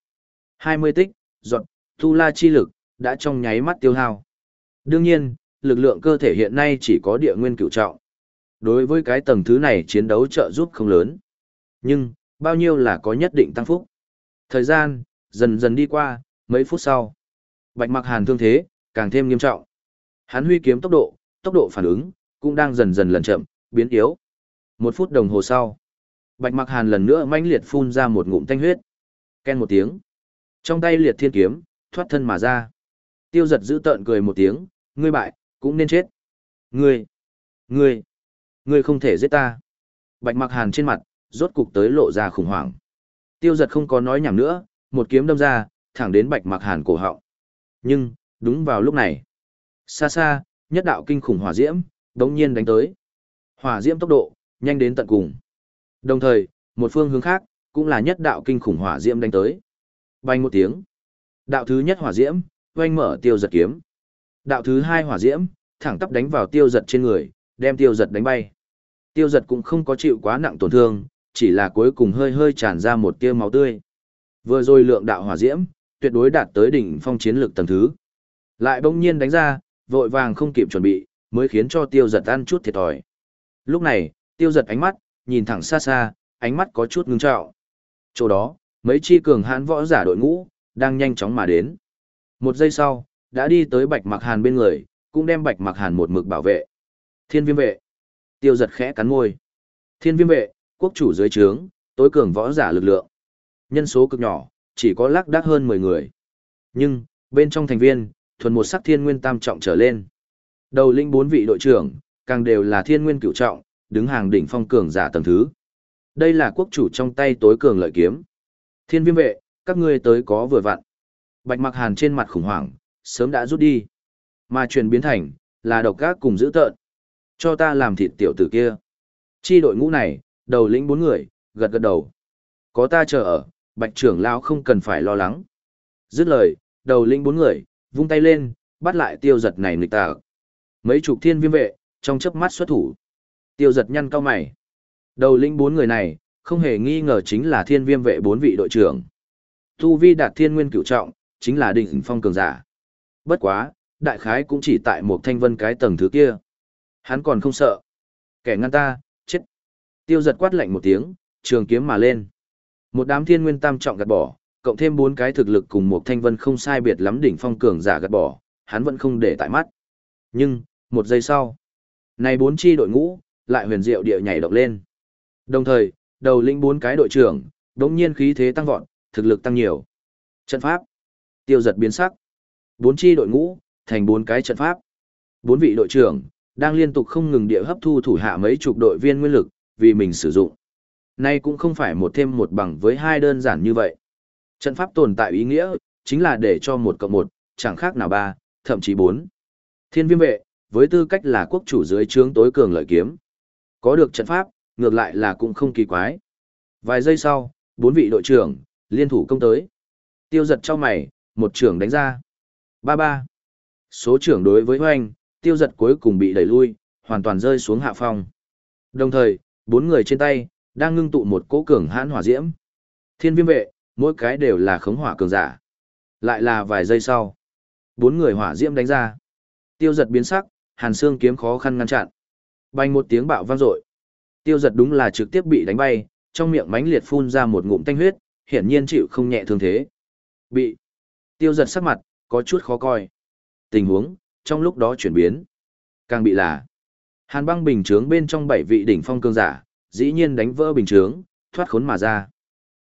20 tích, giọt, tu la chi lực, đã trong nháy mắt tiêu hao. Đương nhiên, lực lượng cơ thể hiện nay chỉ có địa nguyên cửu trọng. Đối với cái tầng thứ này chiến đấu trợ giúp không lớn. Nhưng, bao nhiêu là có nhất định tăng phúc. Thời gian, dần dần đi qua, mấy phút sau. Bạch mặc hàn thương thế, càng thêm nghiêm trọng. Hắn huy kiếm tốc độ, tốc độ phản ứng, cũng đang dần dần lần chậm, biến yếu. Một phút đồng hồ sau, bạch mặc hàn lần nữa mãnh liệt phun ra một ngụm thanh huyết. Ken một tiếng. Trong tay liệt thiên kiếm, thoát thân mà ra. Tiêu giật giữ tợn cười một tiếng, ngươi bại, cũng nên chết. Ngươi, ngươi, ngươi không thể giết ta. Bạch mặc hàn trên mặt, rốt cục tới lộ ra khủng hoảng. Tiêu giật không có nói nhảm nữa, một kiếm đâm ra, thẳng đến bạch mặc hàn cổ họng. Nhưng, đúng vào lúc này, xa xa, nhất đạo kinh khủng hỏa diễm, đống nhiên đánh tới. Hỏa diễm tốc độ, nhanh đến tận cùng. Đồng thời, một phương hướng khác, cũng là nhất đạo kinh khủng hỏa diễm đánh tới. Bành một tiếng. Đạo thứ nhất hỏa diễm, oanh mở tiêu giật kiếm. Đạo thứ hai hỏa diễm, thẳng tắp đánh vào tiêu giật trên người, đem tiêu giật đánh bay. Tiêu giật cũng không có chịu quá nặng tổn thương, chỉ là cuối cùng hơi hơi tràn ra một tia máu tươi. Vừa rồi lượng đạo hỏa diễm, tuyệt đối đạt tới đỉnh phong chiến lược tầng thứ. Lại bỗng nhiên đánh ra, vội vàng không kịp chuẩn bị, mới khiến cho tiêu giật ăn chút thiệt thòi. Lúc này, tiêu giật ánh mắt, nhìn thẳng xa xa, ánh mắt có chút ngưng trọng. Chỗ đó, mấy chi cường hãn võ giả đội ngũ, đang nhanh chóng mà đến. Một giây sau, đã đi tới bạch mặc hàn bên người, cũng đem bạch mặc hàn một mực bảo vệ. Thiên viêm vệ. Tiêu giật khẽ cắn môi. Thiên viêm vệ, quốc chủ dưới trướng, tối cường võ giả lực lượng. Nhân số cực nhỏ, chỉ có lác đác hơn 10 người. Nhưng, bên trong thành viên, thuần một sắc thiên nguyên tam trọng trở lên. Đầu lĩnh bốn vị đội trưởng, càng đều là thiên nguyên cửu trọng, đứng hàng đỉnh phong cường giả tầng thứ. Đây là quốc chủ trong tay tối cường lợi kiếm. Thiên viêm vệ, các ngươi tới có vừa vặn. Bạch mặc hàn trên mặt khủng hoảng, sớm đã rút đi. Mà chuyển biến thành, là độc các cùng giữ tợn. Cho ta làm thịt tiểu tử kia. Chi đội ngũ này, đầu lĩnh bốn người, gật gật đầu. Có ta chờ ở, bạch trưởng lão không cần phải lo lắng. Dứt lời, đầu lĩnh bốn người, vung tay lên, bắt lại tiêu giật này nghịch tạc. Mấy chục thiên viêm vệ, trong chớp mắt xuất thủ. Tiêu giật nhăn cao mày. Đầu lĩnh bốn người này, không hề nghi ngờ chính là thiên viêm vệ bốn vị đội trưởng. Tu vi đạt thiên nguyên cửu trọng, chính là đỉnh phong cường giả. Bất quá, đại khái cũng chỉ tại một thanh vân cái tầng thứ kia. Hắn còn không sợ. Kẻ ngăn ta, Tiêu giật quát lạnh một tiếng, trường kiếm mà lên. Một đám thiên nguyên tam trọng gạt bỏ, cộng thêm bốn cái thực lực cùng một thanh vân không sai biệt lắm đỉnh phong cường giả gạt bỏ, hắn vẫn không để tại mắt. Nhưng, một giây sau, này bốn chi đội ngũ, lại huyền diệu địa nhảy động lên. Đồng thời, đầu lĩnh bốn cái đội trưởng, đống nhiên khí thế tăng vọt, thực lực tăng nhiều. Trận pháp, tiêu giật biến sắc. Bốn chi đội ngũ, thành bốn cái trận pháp. Bốn vị đội trưởng, đang liên tục không ngừng địa hấp thu thủ hạ mấy chục đội viên nguyên lực, vì mình sử dụng. Nay cũng không phải một thêm một bằng với hai đơn giản như vậy. Trận pháp tồn tại ý nghĩa, chính là để cho một cộng một, chẳng khác nào ba, thậm chí bốn. Thiên viêm vệ, với tư cách là quốc chủ dưới trướng tối cường lợi kiếm. Có được trận pháp, ngược lại là cũng không kỳ quái. Vài giây sau, bốn vị đội trưởng, liên thủ công tới. Tiêu giật cho mày, một trưởng đánh ra. Ba ba. Số trưởng đối với hoanh, tiêu giật cuối cùng bị đẩy lui, hoàn toàn rơi xuống hạ phong. Đồng thời, bốn người trên tay đang ngưng tụ một cỗ cường hãn hỏa diễm. Thiên viêm vệ, mỗi cái đều là khống hỏa cường giả. Lại là vài giây sau, bốn người hỏa diễm đánh ra. Tiêu giật biến sắc, hàn xương kiếm khó khăn ngăn chặn. bay một tiếng bạo vang dội. Tiêu giật đúng là trực tiếp bị đánh bay, trong miệng mánh liệt phun ra một ngụm tanh huyết, hiển nhiên chịu không nhẹ thương thế. Bị. Tiêu giật sắc mặt, có chút khó coi. Tình huống, trong lúc đó chuyển biến. Càng bị là. Hàn băng bình chướng bên trong bảy vị đỉnh phong cường giả, dĩ nhiên đánh vỡ bình chướng, thoát khốn mà ra.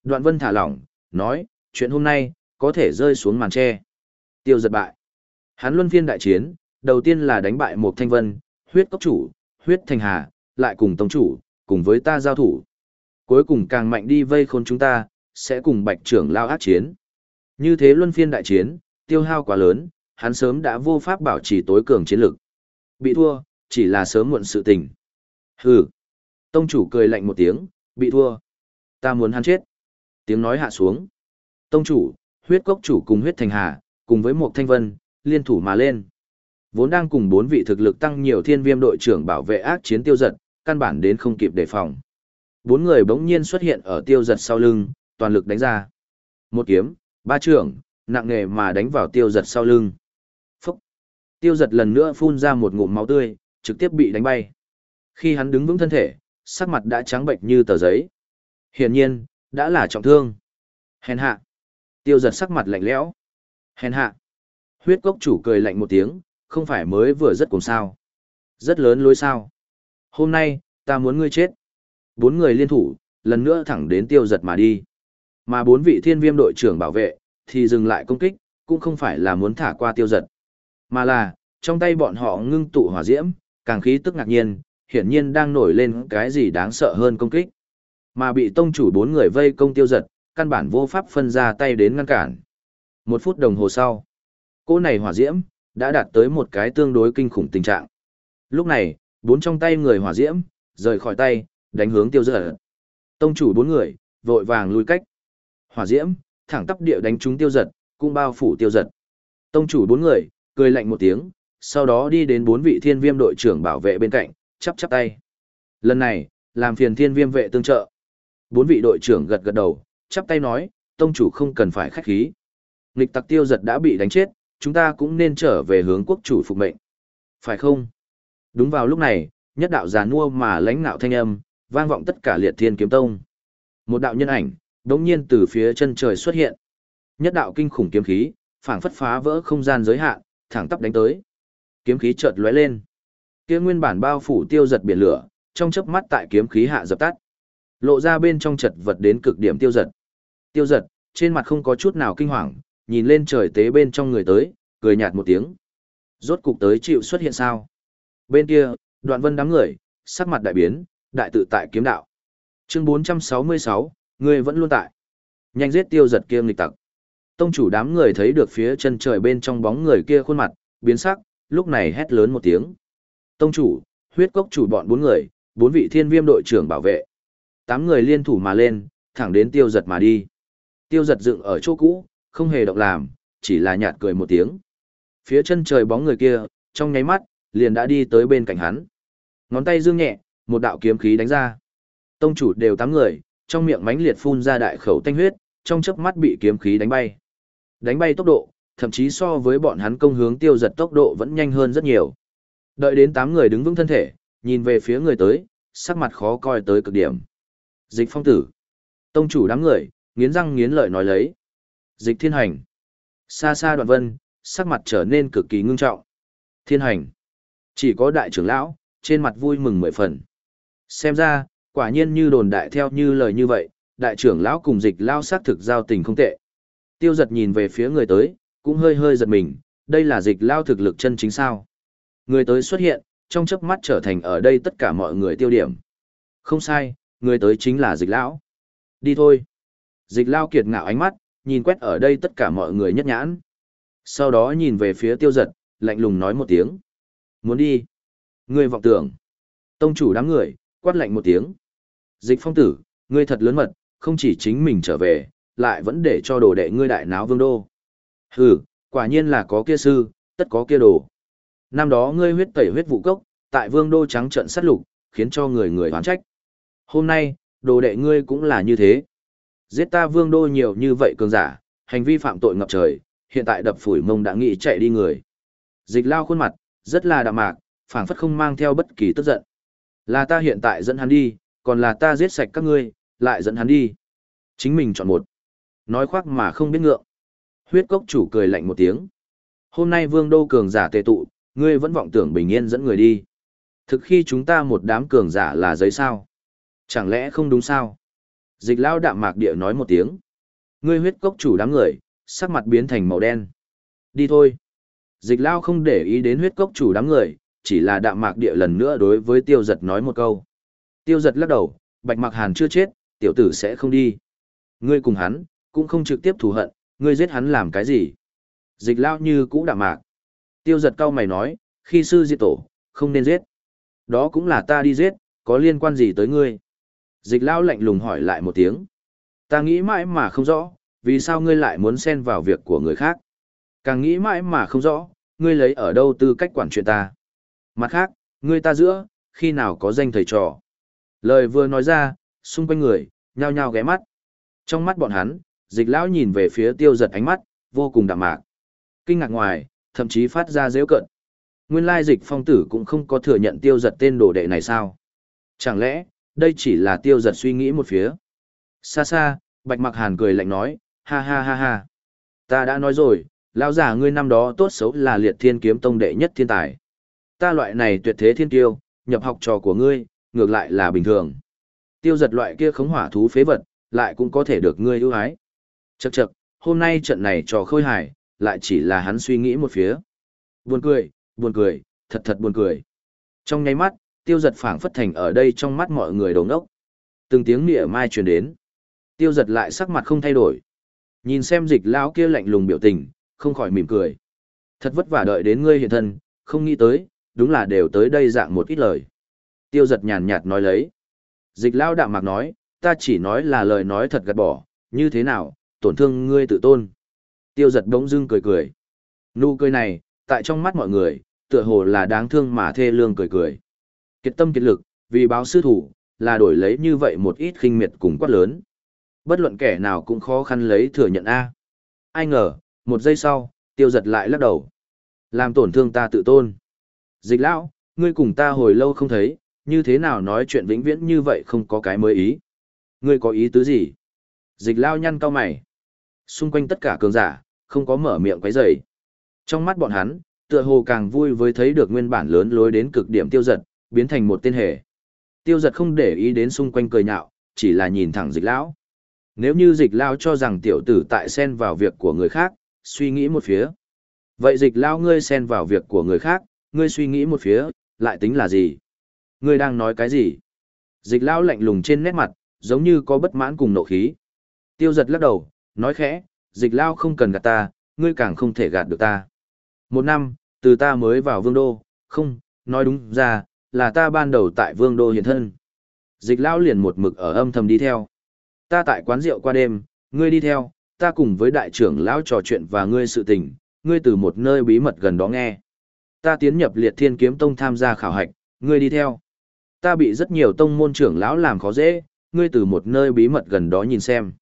Đoạn vân thả lỏng, nói, chuyện hôm nay, có thể rơi xuống màn tre. Tiêu giật bại. Hắn luân phiên đại chiến, đầu tiên là đánh bại một thanh vân, huyết cốc chủ, huyết thành hà, lại cùng tông chủ, cùng với ta giao thủ. Cuối cùng càng mạnh đi vây khôn chúng ta, sẽ cùng bạch trưởng lao át chiến. Như thế luân phiên đại chiến, tiêu hao quá lớn, hắn sớm đã vô pháp bảo trì tối cường chiến lực. Bị thua, chỉ là sớm muộn sự tình. Hừ. Tông chủ cười lạnh một tiếng, bị thua. Ta muốn hắn chết. Tiếng nói hạ xuống. Tông chủ, huyết cốc chủ cùng huyết thành hà, cùng với một thanh vân, liên thủ mà lên. Vốn đang cùng bốn vị thực lực tăng nhiều thiên viêm đội trưởng bảo vệ ác chiến tiêu giật, căn bản đến không kịp đề phòng. Bốn người bỗng nhiên xuất hiện ở tiêu giật sau lưng, toàn lực đánh ra. Một kiếm, ba trưởng, nặng nề mà đánh vào tiêu giật sau lưng. Phúc! Tiêu giật lần nữa phun ra một ngụm máu tươi, trực tiếp bị đánh bay. Khi hắn đứng vững thân thể, sắc mặt đã trắng bệnh như tờ giấy. Hiển nhiên, đã là trọng thương. Hèn hạ. Tiêu giật sắc mặt lạnh lẽo. Hèn hạ. Huyết cốc chủ cười lạnh một tiếng, không phải mới vừa rất cùng sao. Rất lớn lối sao. Hôm nay, ta muốn ngươi chết. Bốn người liên thủ, lần nữa thẳng đến tiêu giật mà đi. Mà bốn vị thiên viêm đội trưởng bảo vệ, thì dừng lại công kích, cũng không phải là muốn thả qua tiêu giật. Mà là, trong tay bọn họ ngưng tụ hỏa diễm, càng khí tức ngạc nhiên, hiển nhiên đang nổi lên cái gì đáng sợ hơn công kích. Mà bị tông chủ bốn người vây công tiêu giật, căn bản vô pháp phân ra tay đến ngăn cản. Một phút đồng hồ sau, cô này hỏa diễm, đã đạt tới một cái tương đối kinh khủng tình trạng. Lúc này, bốn trong tay người hỏa diễm, rời khỏi tay, đánh hướng tiêu giật. Tông chủ bốn người, vội vàng lùi cách. Hỏa diễm, thẳng tắp địa đánh trúng tiêu giật, cũng bao phủ tiêu giật. Tông chủ bốn người, cười lạnh một tiếng, sau đó đi đến bốn vị thiên viêm đội trưởng bảo vệ bên cạnh, chắp chắp tay. Lần này, làm phiền thiên viêm vệ tương trợ. Bốn vị đội trưởng gật gật đầu, chắp tay nói, tông chủ không cần phải khách khí. Nghịch tặc tiêu giật đã bị đánh chết, chúng ta cũng nên trở về hướng quốc chủ phục mệnh. Phải không? Đúng vào lúc này, nhất đạo giàn nua mà lãnh nạo thanh âm, vang vọng tất cả liệt thiên kiếm tông. Một đạo nhân ảnh, đống nhiên từ phía chân trời xuất hiện. Nhất đạo kinh khủng kiếm khí, phảng phất phá vỡ không gian giới hạn, thẳng tắp đánh tới. Kiếm khí chợt lóe lên. Kia nguyên bản bao phủ tiêu giật biển lửa, trong chớp mắt tại kiếm khí hạ dập tắt. Lộ ra bên trong chật vật đến cực điểm tiêu giật. Tiêu giật, trên mặt không có chút nào kinh hoàng, nhìn lên trời tế bên trong người tới, cười nhạt một tiếng. Rốt cục tới chịu xuất hiện sao? Bên kia, đoạn vân đám người, sắc mặt đại biến, đại tự tại kiếm đạo. Chương 466, người vẫn luôn tại. Nhanh giết tiêu giật kia nghịch tặc. Tông chủ đám người thấy được phía chân trời bên trong bóng người kia khuôn mặt, biến sắc, lúc này hét lớn một tiếng. Tông chủ, huyết cốc chủ bọn bốn người, bốn vị thiên viêm đội trưởng bảo vệ. Tám người liên thủ mà lên, thẳng đến tiêu giật mà đi. Tiêu giật dựng ở chỗ cũ, không hề động làm, chỉ là nhạt cười một tiếng. Phía chân trời bóng người kia, trong nháy mắt, liền đã đi tới bên cạnh hắn. Ngón tay dương nhẹ, một đạo kiếm khí đánh ra. Tông chủ đều tám người, trong miệng mánh liệt phun ra đại khẩu tanh huyết, trong chớp mắt bị kiếm khí đánh bay. Đánh bay tốc độ, thậm chí so với bọn hắn công hướng tiêu giật tốc độ vẫn nhanh hơn rất nhiều. Đợi đến tám người đứng vững thân thể, nhìn về phía người tới, sắc mặt khó coi tới cực điểm. Dịch phong tử. Tông chủ đám người, nghiến răng nghiến lợi nói lấy. Dịch thiên hành. Xa xa đoạn vân, sắc mặt trở nên cực kỳ ngưng trọng. Thiên hành. Chỉ có đại trưởng lão, trên mặt vui mừng mười phần. Xem ra, quả nhiên như đồn đại theo như lời như vậy, đại trưởng lão cùng dịch lao xác thực giao tình không tệ. Tiêu giật nhìn về phía người tới, cũng hơi hơi giật mình, đây là dịch lao thực lực chân chính sao. Người tới xuất hiện, trong chớp mắt trở thành ở đây tất cả mọi người tiêu điểm. Không sai, người tới chính là dịch lão. Đi thôi. Dịch lao kiệt ngạo ánh mắt, nhìn quét ở đây tất cả mọi người nhất nhãn. Sau đó nhìn về phía tiêu giật, lạnh lùng nói một tiếng. Muốn đi. Ngươi vọng tưởng. Tông chủ đám người, quát lạnh một tiếng. Dịch phong tử, ngươi thật lớn mật, không chỉ chính mình trở về, lại vẫn để cho đồ đệ ngươi đại náo vương đô. Hừ, quả nhiên là có kia sư, tất có kia đồ. Năm đó ngươi huyết tẩy huyết vụ cốc, tại vương đô trắng trận sát lục, khiến cho người người oán trách. Hôm nay, đồ đệ ngươi cũng là như thế. Giết ta vương đô nhiều như vậy cường giả, hành vi phạm tội ngập trời, hiện tại đập phủi mông đã nghĩ chạy đi người. Dịch lao khuôn mặt, rất là đạm mạc, phảng phất không mang theo bất kỳ tức giận. Là ta hiện tại dẫn hắn đi, còn là ta giết sạch các ngươi, lại dẫn hắn đi. Chính mình chọn một. Nói khoác mà không biết ngượng. Huyết cốc chủ cười lạnh một tiếng. Hôm nay vương đô cường giả tề tụ, ngươi vẫn vọng tưởng bình yên dẫn người đi. Thực khi chúng ta một đám cường giả là giấy sao? Chẳng lẽ không đúng sao? Dịch lao đạm mạc địa nói một tiếng. Ngươi huyết cốc chủ đám người, sắc mặt biến thành màu đen. Đi thôi. Dịch lao không để ý đến huyết cốc chủ đám người, chỉ là đạm mạc địa lần nữa đối với tiêu giật nói một câu. Tiêu giật lắc đầu, bạch mạc hàn chưa chết, tiểu tử sẽ không đi. Ngươi cùng hắn, cũng không trực tiếp thù hận, ngươi giết hắn làm cái gì? Dịch lao như cũ đạm mạc. Tiêu giật cao mày nói, khi sư diệt tổ, không nên giết. Đó cũng là ta đi giết, có liên quan gì tới ngươi? Dịch lao lạnh lùng hỏi lại một tiếng. Ta nghĩ mãi mà không rõ, vì sao ngươi lại muốn xen vào việc của người khác? Càng nghĩ mãi mà không rõ, ngươi lấy ở đâu tư cách quản chuyện ta? Mặt khác, ngươi ta giữa, khi nào có danh thầy trò? Lời vừa nói ra, xung quanh người, nhao nhao ghé mắt. Trong mắt bọn hắn, dịch lão nhìn về phía tiêu giật ánh mắt, vô cùng đạm mạc. Kinh ngạc ngoài, thậm chí phát ra dễ cận. Nguyên lai dịch phong tử cũng không có thừa nhận tiêu giật tên đồ đệ này sao? Chẳng lẽ, đây chỉ là tiêu giật suy nghĩ một phía? Xa xa, bạch mặc hàn cười lạnh nói, ha ha ha ha. Ta đã nói rồi, lão giả ngươi năm đó tốt xấu là liệt thiên kiếm tông đệ nhất thiên tài. Ta loại này tuyệt thế thiên tiêu, nhập học trò của ngươi, ngược lại là bình thường. Tiêu giật loại kia khống hỏa thú phế vật, lại cũng có thể được ngươi ưu ái. Chậc chậc, hôm nay trận này trò khôi hài, lại chỉ là hắn suy nghĩ một phía. Buồn cười, buồn cười, thật thật buồn cười. Trong nháy mắt, tiêu giật phảng phất thành ở đây trong mắt mọi người đồng ốc. Từng tiếng nịa mai truyền đến. Tiêu giật lại sắc mặt không thay đổi. Nhìn xem dịch lão kia lạnh lùng biểu tình, không khỏi mỉm cười. Thật vất vả đợi đến ngươi hiện thân, không nghĩ tới, đúng là đều tới đây dạng một ít lời. Tiêu giật nhàn nhạt nói lấy. Dịch lão đạm mạc nói, ta chỉ nói là lời nói thật gạt bỏ, như thế nào, tổn thương ngươi tự tôn. Tiêu giật đống dưng cười cười. Nụ cười này, tại trong mắt mọi người, tựa hồ là đáng thương mà thê lương cười cười. Kiệt tâm kiệt lực, vì báo sư thủ, là đổi lấy như vậy một ít khinh miệt cùng quát lớn. Bất luận kẻ nào cũng khó khăn lấy thừa nhận A. Ai ngờ, một giây sau, tiêu giật lại lắc đầu. Làm tổn thương ta tự tôn. Dịch lão, ngươi cùng ta hồi lâu không thấy, như thế nào nói chuyện vĩnh viễn như vậy không có cái mới ý. Ngươi có ý tứ gì? Dịch lao nhăn cao mày. Xung quanh tất cả cường giả, không có mở miệng quấy rầy. Trong mắt bọn hắn, tựa hồ càng vui với thấy được nguyên bản lớn lối đến cực điểm tiêu giật, biến thành một tên hề. Tiêu giật không để ý đến xung quanh cười nhạo, chỉ là nhìn thẳng dịch lão. Nếu như dịch lão cho rằng tiểu tử tại xen vào việc của người khác, suy nghĩ một phía. Vậy dịch lão ngươi xen vào việc của người khác, ngươi suy nghĩ một phía, lại tính là gì? Ngươi đang nói cái gì? Dịch lão lạnh lùng trên nét mặt, giống như có bất mãn cùng nộ khí. Tiêu giật lắc đầu, nói khẽ, dịch lao không cần gạt ta, ngươi càng không thể gạt được ta. Một năm, từ ta mới vào vương đô, không, nói đúng ra, là ta ban đầu tại vương đô hiện thân. Dịch lao liền một mực ở âm thầm đi theo. Ta tại quán rượu qua đêm, ngươi đi theo, ta cùng với đại trưởng lão trò chuyện và ngươi sự tình, ngươi từ một nơi bí mật gần đó nghe. Ta tiến nhập liệt thiên kiếm tông tham gia khảo hạch, ngươi đi theo. Ta bị rất nhiều tông môn trưởng lão làm khó dễ, ngươi từ một nơi bí mật gần đó nhìn xem.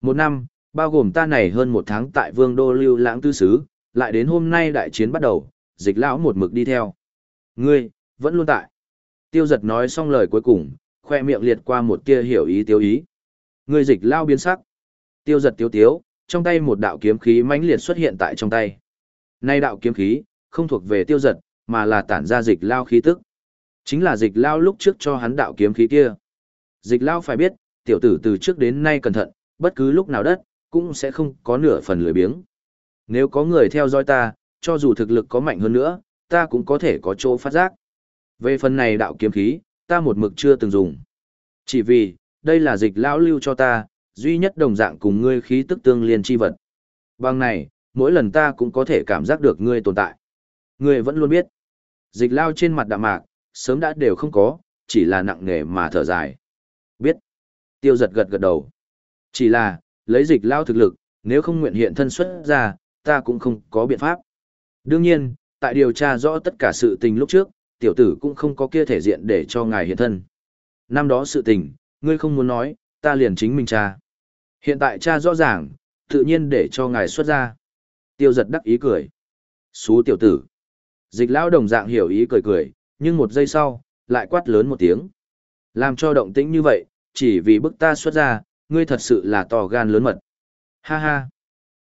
Một năm, Bao gồm ta này hơn một tháng tại vương đô lưu lãng tư sứ, lại đến hôm nay đại chiến bắt đầu, dịch lão một mực đi theo. Ngươi, vẫn luôn tại. Tiêu giật nói xong lời cuối cùng, khoe miệng liệt qua một tia hiểu ý tiêu ý. Ngươi dịch lao biến sắc. Tiêu giật tiêu tiếu, trong tay một đạo kiếm khí mãnh liệt xuất hiện tại trong tay. Nay đạo kiếm khí, không thuộc về tiêu giật, mà là tản ra dịch lao khí tức. Chính là dịch lao lúc trước cho hắn đạo kiếm khí kia. Dịch lao phải biết, tiểu tử từ trước đến nay cẩn thận, bất cứ lúc nào đất, cũng sẽ không có nửa phần lười biếng. Nếu có người theo dõi ta, cho dù thực lực có mạnh hơn nữa, ta cũng có thể có chỗ phát giác. Về phần này đạo kiếm khí, ta một mực chưa từng dùng. Chỉ vì, đây là dịch lão lưu cho ta, duy nhất đồng dạng cùng ngươi khí tức tương liên chi vật. Bằng này, mỗi lần ta cũng có thể cảm giác được ngươi tồn tại. Ngươi vẫn luôn biết. Dịch lao trên mặt đạm mạc, sớm đã đều không có, chỉ là nặng nghề mà thở dài. Biết. Tiêu giật gật gật đầu. Chỉ là, lấy dịch lao thực lực, nếu không nguyện hiện thân xuất ra, ta cũng không có biện pháp. Đương nhiên, tại điều tra rõ tất cả sự tình lúc trước, tiểu tử cũng không có kia thể diện để cho ngài hiện thân. Năm đó sự tình, ngươi không muốn nói, ta liền chính mình tra. Hiện tại cha rõ ràng, tự nhiên để cho ngài xuất ra. Tiêu giật đắc ý cười. Xú tiểu tử. Dịch lao đồng dạng hiểu ý cười cười, nhưng một giây sau, lại quát lớn một tiếng. Làm cho động tĩnh như vậy, chỉ vì bức ta xuất ra, ngươi thật sự là to gan lớn mật. Ha ha.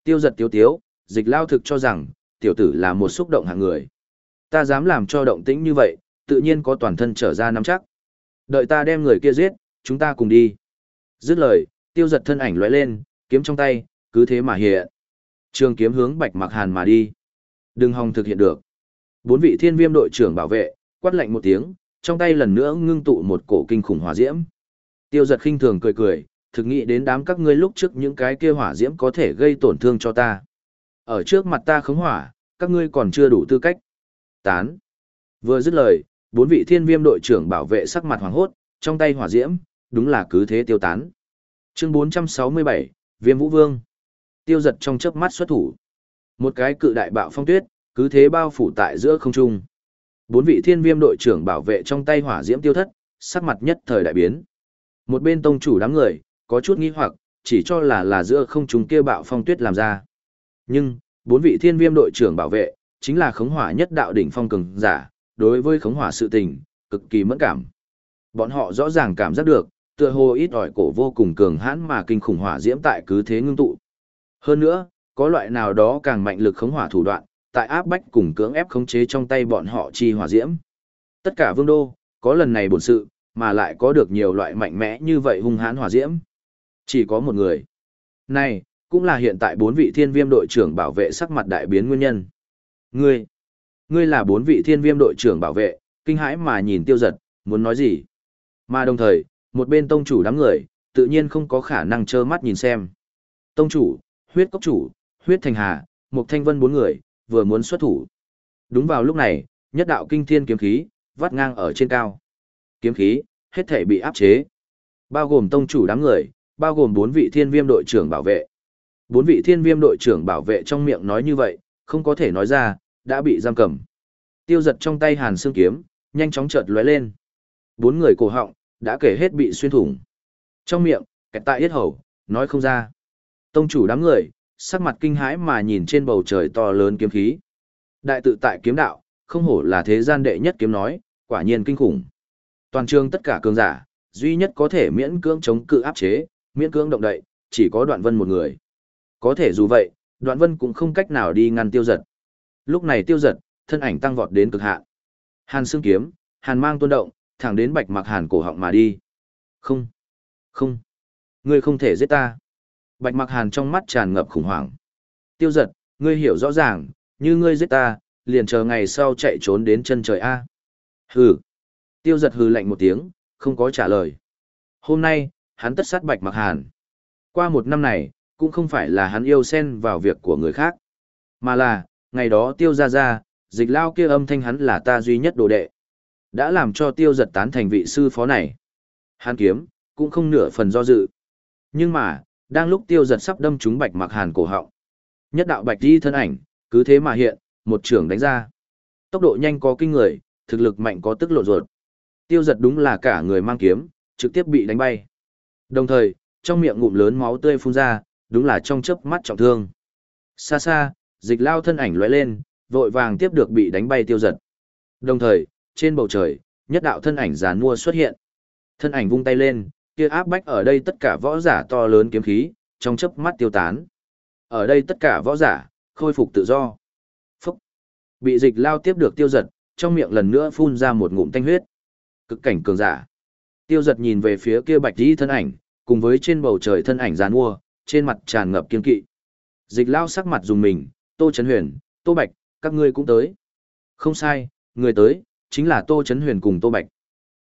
Tiêu giật tiếu tiếu, dịch lao thực cho rằng, tiểu tử là một xúc động hạng người. Ta dám làm cho động tĩnh như vậy, tự nhiên có toàn thân trở ra nắm chắc. Đợi ta đem người kia giết, chúng ta cùng đi. Dứt lời, tiêu giật thân ảnh lóe lên, kiếm trong tay, cứ thế mà hiện. Trường kiếm hướng bạch mặc hàn mà đi. Đừng hòng thực hiện được. Bốn vị thiên viêm đội trưởng bảo vệ, quát lạnh một tiếng, trong tay lần nữa ngưng tụ một cổ kinh khủng hỏa diễm. Tiêu giật khinh thường cười cười, thực nghĩ đến đám các ngươi lúc trước những cái kia hỏa diễm có thể gây tổn thương cho ta. Ở trước mặt ta khống hỏa, các ngươi còn chưa đủ tư cách. Tán. Vừa dứt lời, bốn vị thiên viêm đội trưởng bảo vệ sắc mặt hoàng hốt, trong tay hỏa diễm, đúng là cứ thế tiêu tán. Chương 467, Viêm Vũ Vương. Tiêu giật trong chớp mắt xuất thủ. Một cái cự đại bạo phong tuyết, cứ thế bao phủ tại giữa không trung. Bốn vị thiên viêm đội trưởng bảo vệ trong tay hỏa diễm tiêu thất, sắc mặt nhất thời đại biến. Một bên tông chủ đám người, có chút nghi hoặc, chỉ cho là là giữa không trung kia bạo phong tuyết làm ra. Nhưng, bốn vị thiên viêm đội trưởng bảo vệ, chính là khống hỏa nhất đạo đỉnh phong cường giả, đối với khống hỏa sự tình, cực kỳ mẫn cảm. Bọn họ rõ ràng cảm giác được, tựa hồ ít ỏi cổ vô cùng cường hãn mà kinh khủng hỏa diễm tại cứ thế ngưng tụ. Hơn nữa, có loại nào đó càng mạnh lực khống hỏa thủ đoạn, tại áp bách cùng cưỡng ép khống chế trong tay bọn họ chi hỏa diễm. Tất cả vương đô, có lần này bổn sự, mà lại có được nhiều loại mạnh mẽ như vậy hung hãn hỏa diễm. Chỉ có một người. Này, cũng là hiện tại bốn vị thiên viêm đội trưởng bảo vệ sắc mặt đại biến nguyên nhân. Ngươi, ngươi là bốn vị thiên viêm đội trưởng bảo vệ, kinh hãi mà nhìn tiêu giật, muốn nói gì. Mà đồng thời, một bên tông chủ đám người, tự nhiên không có khả năng trơ mắt nhìn xem. Tông chủ, huyết cốc chủ, huyết thành hà, mục thanh vân bốn người, vừa muốn xuất thủ. Đúng vào lúc này, nhất đạo kinh thiên kiếm khí, vắt ngang ở trên cao. Kiếm khí, hết thể bị áp chế. Bao gồm tông chủ đám người, bao gồm bốn vị thiên viêm đội trưởng bảo vệ. Bốn vị thiên viêm đội trưởng bảo vệ trong miệng nói như vậy, không có thể nói ra, đã bị giam cầm. Tiêu giật trong tay hàn xương kiếm, nhanh chóng chợt lóe lên. Bốn người cổ họng, đã kể hết bị xuyên thủng. Trong miệng, kẹt tại yết hầu, nói không ra. Tông chủ đám người, sắc mặt kinh hãi mà nhìn trên bầu trời to lớn kiếm khí. Đại tự tại kiếm đạo, không hổ là thế gian đệ nhất kiếm nói, quả nhiên kinh khủng. Toàn trường tất cả cường giả, duy nhất có thể miễn cưỡng chống cự áp chế, miễn cưỡng động đậy, chỉ có đoạn vân một người. Có thể dù vậy, đoạn vân cũng không cách nào đi ngăn tiêu giật. Lúc này tiêu giật, thân ảnh tăng vọt đến cực hạn. Hàn xương kiếm, hàn mang tuôn động, thẳng đến bạch mặc hàn cổ họng mà đi. Không, không, ngươi không thể giết ta. Bạch mặc hàn trong mắt tràn ngập khủng hoảng. Tiêu giật, ngươi hiểu rõ ràng, như ngươi giết ta, liền chờ ngày sau chạy trốn đến chân trời A. Hừ. Tiêu giật hừ lạnh một tiếng, không có trả lời. Hôm nay, hắn tất sát bạch mặc hàn. Qua một năm này, cũng không phải là hắn yêu xen vào việc của người khác, mà là, ngày đó tiêu ra ra, dịch lao kia âm thanh hắn là ta duy nhất đồ đệ. Đã làm cho tiêu giật tán thành vị sư phó này. Hắn kiếm, cũng không nửa phần do dự. Nhưng mà, đang lúc tiêu giật sắp đâm trúng bạch mặc hàn cổ họng. Nhất đạo bạch đi thân ảnh, cứ thế mà hiện, một trưởng đánh ra. Tốc độ nhanh có kinh người, thực lực mạnh có tức lộ ruột. Tiêu giật đúng là cả người mang kiếm, trực tiếp bị đánh bay. Đồng thời, trong miệng ngụm lớn máu tươi phun ra, đúng là trong chớp mắt trọng thương. Xa xa, dịch lao thân ảnh lóe lên, vội vàng tiếp được bị đánh bay tiêu giật. Đồng thời, trên bầu trời, nhất đạo thân ảnh giàn mua xuất hiện. Thân ảnh vung tay lên, kia áp bách ở đây tất cả võ giả to lớn kiếm khí, trong chớp mắt tiêu tán. Ở đây tất cả võ giả, khôi phục tự do. Phúc! Bị dịch lao tiếp được tiêu giật, trong miệng lần nữa phun ra một ngụm tanh huyết. Cực cảnh cường giả. Tiêu giật nhìn về phía kia bạch đi thân ảnh, cùng với trên bầu trời thân ảnh giàn mua, trên mặt tràn ngập kiên kỵ. Dịch lao sắc mặt dùng mình, Tô Trấn Huyền, Tô Bạch, các ngươi cũng tới. Không sai, người tới, chính là Tô Trấn Huyền cùng Tô Bạch.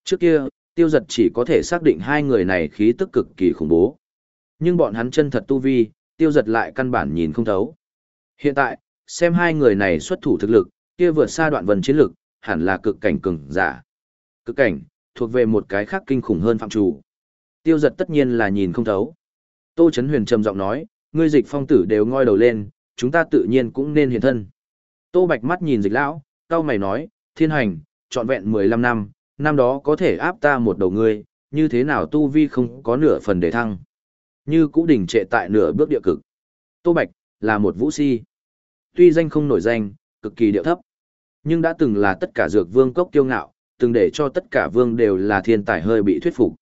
Trước kia, tiêu giật chỉ có thể xác định hai người này khí tức cực kỳ khủng bố. Nhưng bọn hắn chân thật tu vi, tiêu giật lại căn bản nhìn không thấu. Hiện tại, xem hai người này xuất thủ thực lực, kia vượt xa đoạn vần chiến lực, hẳn là cực cảnh cường giả. Cực cảnh, thuộc về một cái khác kinh khủng hơn phạm chủ. Tiêu giật tất nhiên là nhìn không thấu. Tô Chấn Huyền trầm giọng nói, ngươi dịch phong tử đều ngoi đầu lên, chúng ta tự nhiên cũng nên hiện thân. Tô Bạch mắt nhìn dịch lão, cao mày nói, thiên hành, trọn vẹn 15 năm, năm đó có thể áp ta một đầu ngươi, như thế nào tu vi không có nửa phần để thăng. Như cũ đỉnh trệ tại nửa bước địa cực. Tô Bạch, là một vũ si. Tuy danh không nổi danh, cực kỳ điệu thấp. Nhưng đã từng là tất cả dược vương cốc kiêu ngạo, từng để cho tất cả vương đều là thiên tài hơi bị thuyết phục.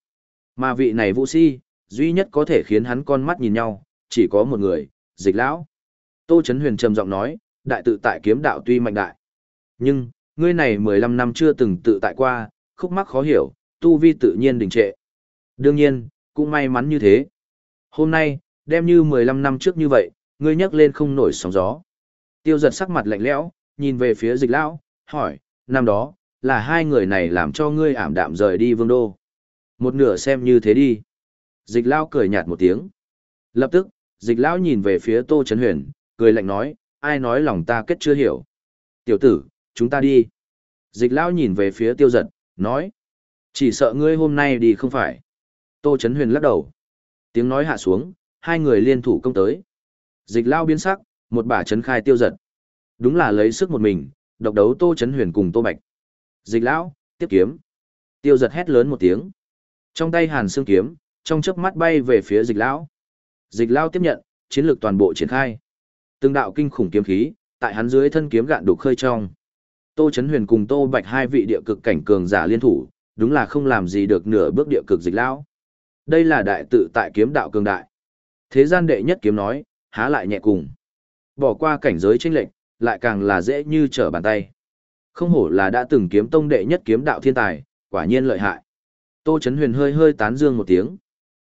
Mà vị này vũ si, duy nhất có thể khiến hắn con mắt nhìn nhau, chỉ có một người, dịch lão. Tô Chấn Huyền trầm giọng nói, đại tự tại kiếm đạo tuy mạnh đại. Nhưng, ngươi này 15 năm chưa từng tự tại qua, khúc mắc khó hiểu, tu vi tự nhiên đình trệ. Đương nhiên, cũng may mắn như thế. Hôm nay, đem như 15 năm trước như vậy, ngươi nhắc lên không nổi sóng gió. Tiêu giật sắc mặt lạnh lẽo, nhìn về phía dịch lão, hỏi, năm đó, là hai người này làm cho ngươi ảm đạm rời đi vương đô. Một nửa xem như thế đi. Dịch lao cười nhạt một tiếng. Lập tức, dịch lão nhìn về phía Tô Trấn Huyền, cười lạnh nói, ai nói lòng ta kết chưa hiểu. Tiểu tử, chúng ta đi. Dịch lão nhìn về phía tiêu giật, nói. Chỉ sợ ngươi hôm nay đi không phải. Tô Trấn Huyền lắc đầu. Tiếng nói hạ xuống, hai người liên thủ công tới. Dịch lao biến sắc, một bà trấn khai tiêu giật. Đúng là lấy sức một mình, độc đấu Tô Trấn Huyền cùng Tô Bạch. Dịch lão, tiếp kiếm. Tiêu giật hét lớn một tiếng. Trong tay hàn xương kiếm, trong chớp mắt bay về phía dịch lão. Dịch lão tiếp nhận, chiến lược toàn bộ triển khai. tương đạo kinh khủng kiếm khí, tại hắn dưới thân kiếm gạn đục khơi trong. Tô Chấn Huyền cùng Tô Bạch hai vị địa cực cảnh cường giả liên thủ, đúng là không làm gì được nửa bước địa cực dịch lão. Đây là đại tự tại kiếm đạo cường đại. Thế gian đệ nhất kiếm nói, há lại nhẹ cùng. Bỏ qua cảnh giới chênh lệch, lại càng là dễ như trở bàn tay. Không hổ là đã từng kiếm tông đệ nhất kiếm đạo thiên tài, quả nhiên lợi hại. Tô Chấn Huyền hơi hơi tán dương một tiếng.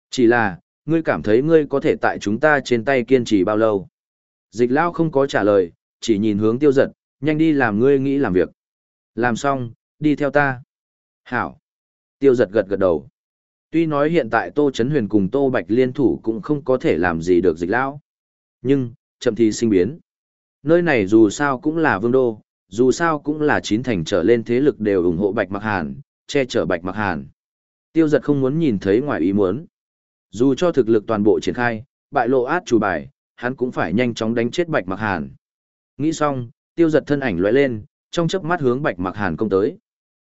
Chỉ là, ngươi cảm thấy ngươi có thể tại chúng ta trên tay kiên trì bao lâu? Dịch Lao không có trả lời, chỉ nhìn hướng tiêu giật, nhanh đi làm ngươi nghĩ làm việc. Làm xong, đi theo ta. Hảo. Tiêu giật gật gật đầu. Tuy nói hiện tại Tô Chấn Huyền cùng Tô Bạch liên thủ cũng không có thể làm gì được dịch lão, Nhưng, chậm thì sinh biến. Nơi này dù sao cũng là vương đô, dù sao cũng là chín thành trở lên thế lực đều ủng hộ Bạch Mặc Hàn, che chở Bạch Mặc Hàn. Tiêu giật không muốn nhìn thấy ngoài ý muốn. Dù cho thực lực toàn bộ triển khai, bại lộ át chủ bài, hắn cũng phải nhanh chóng đánh chết Bạch Mặc Hàn. Nghĩ xong, tiêu giật thân ảnh lóe lên, trong chớp mắt hướng Bạch Mặc Hàn công tới.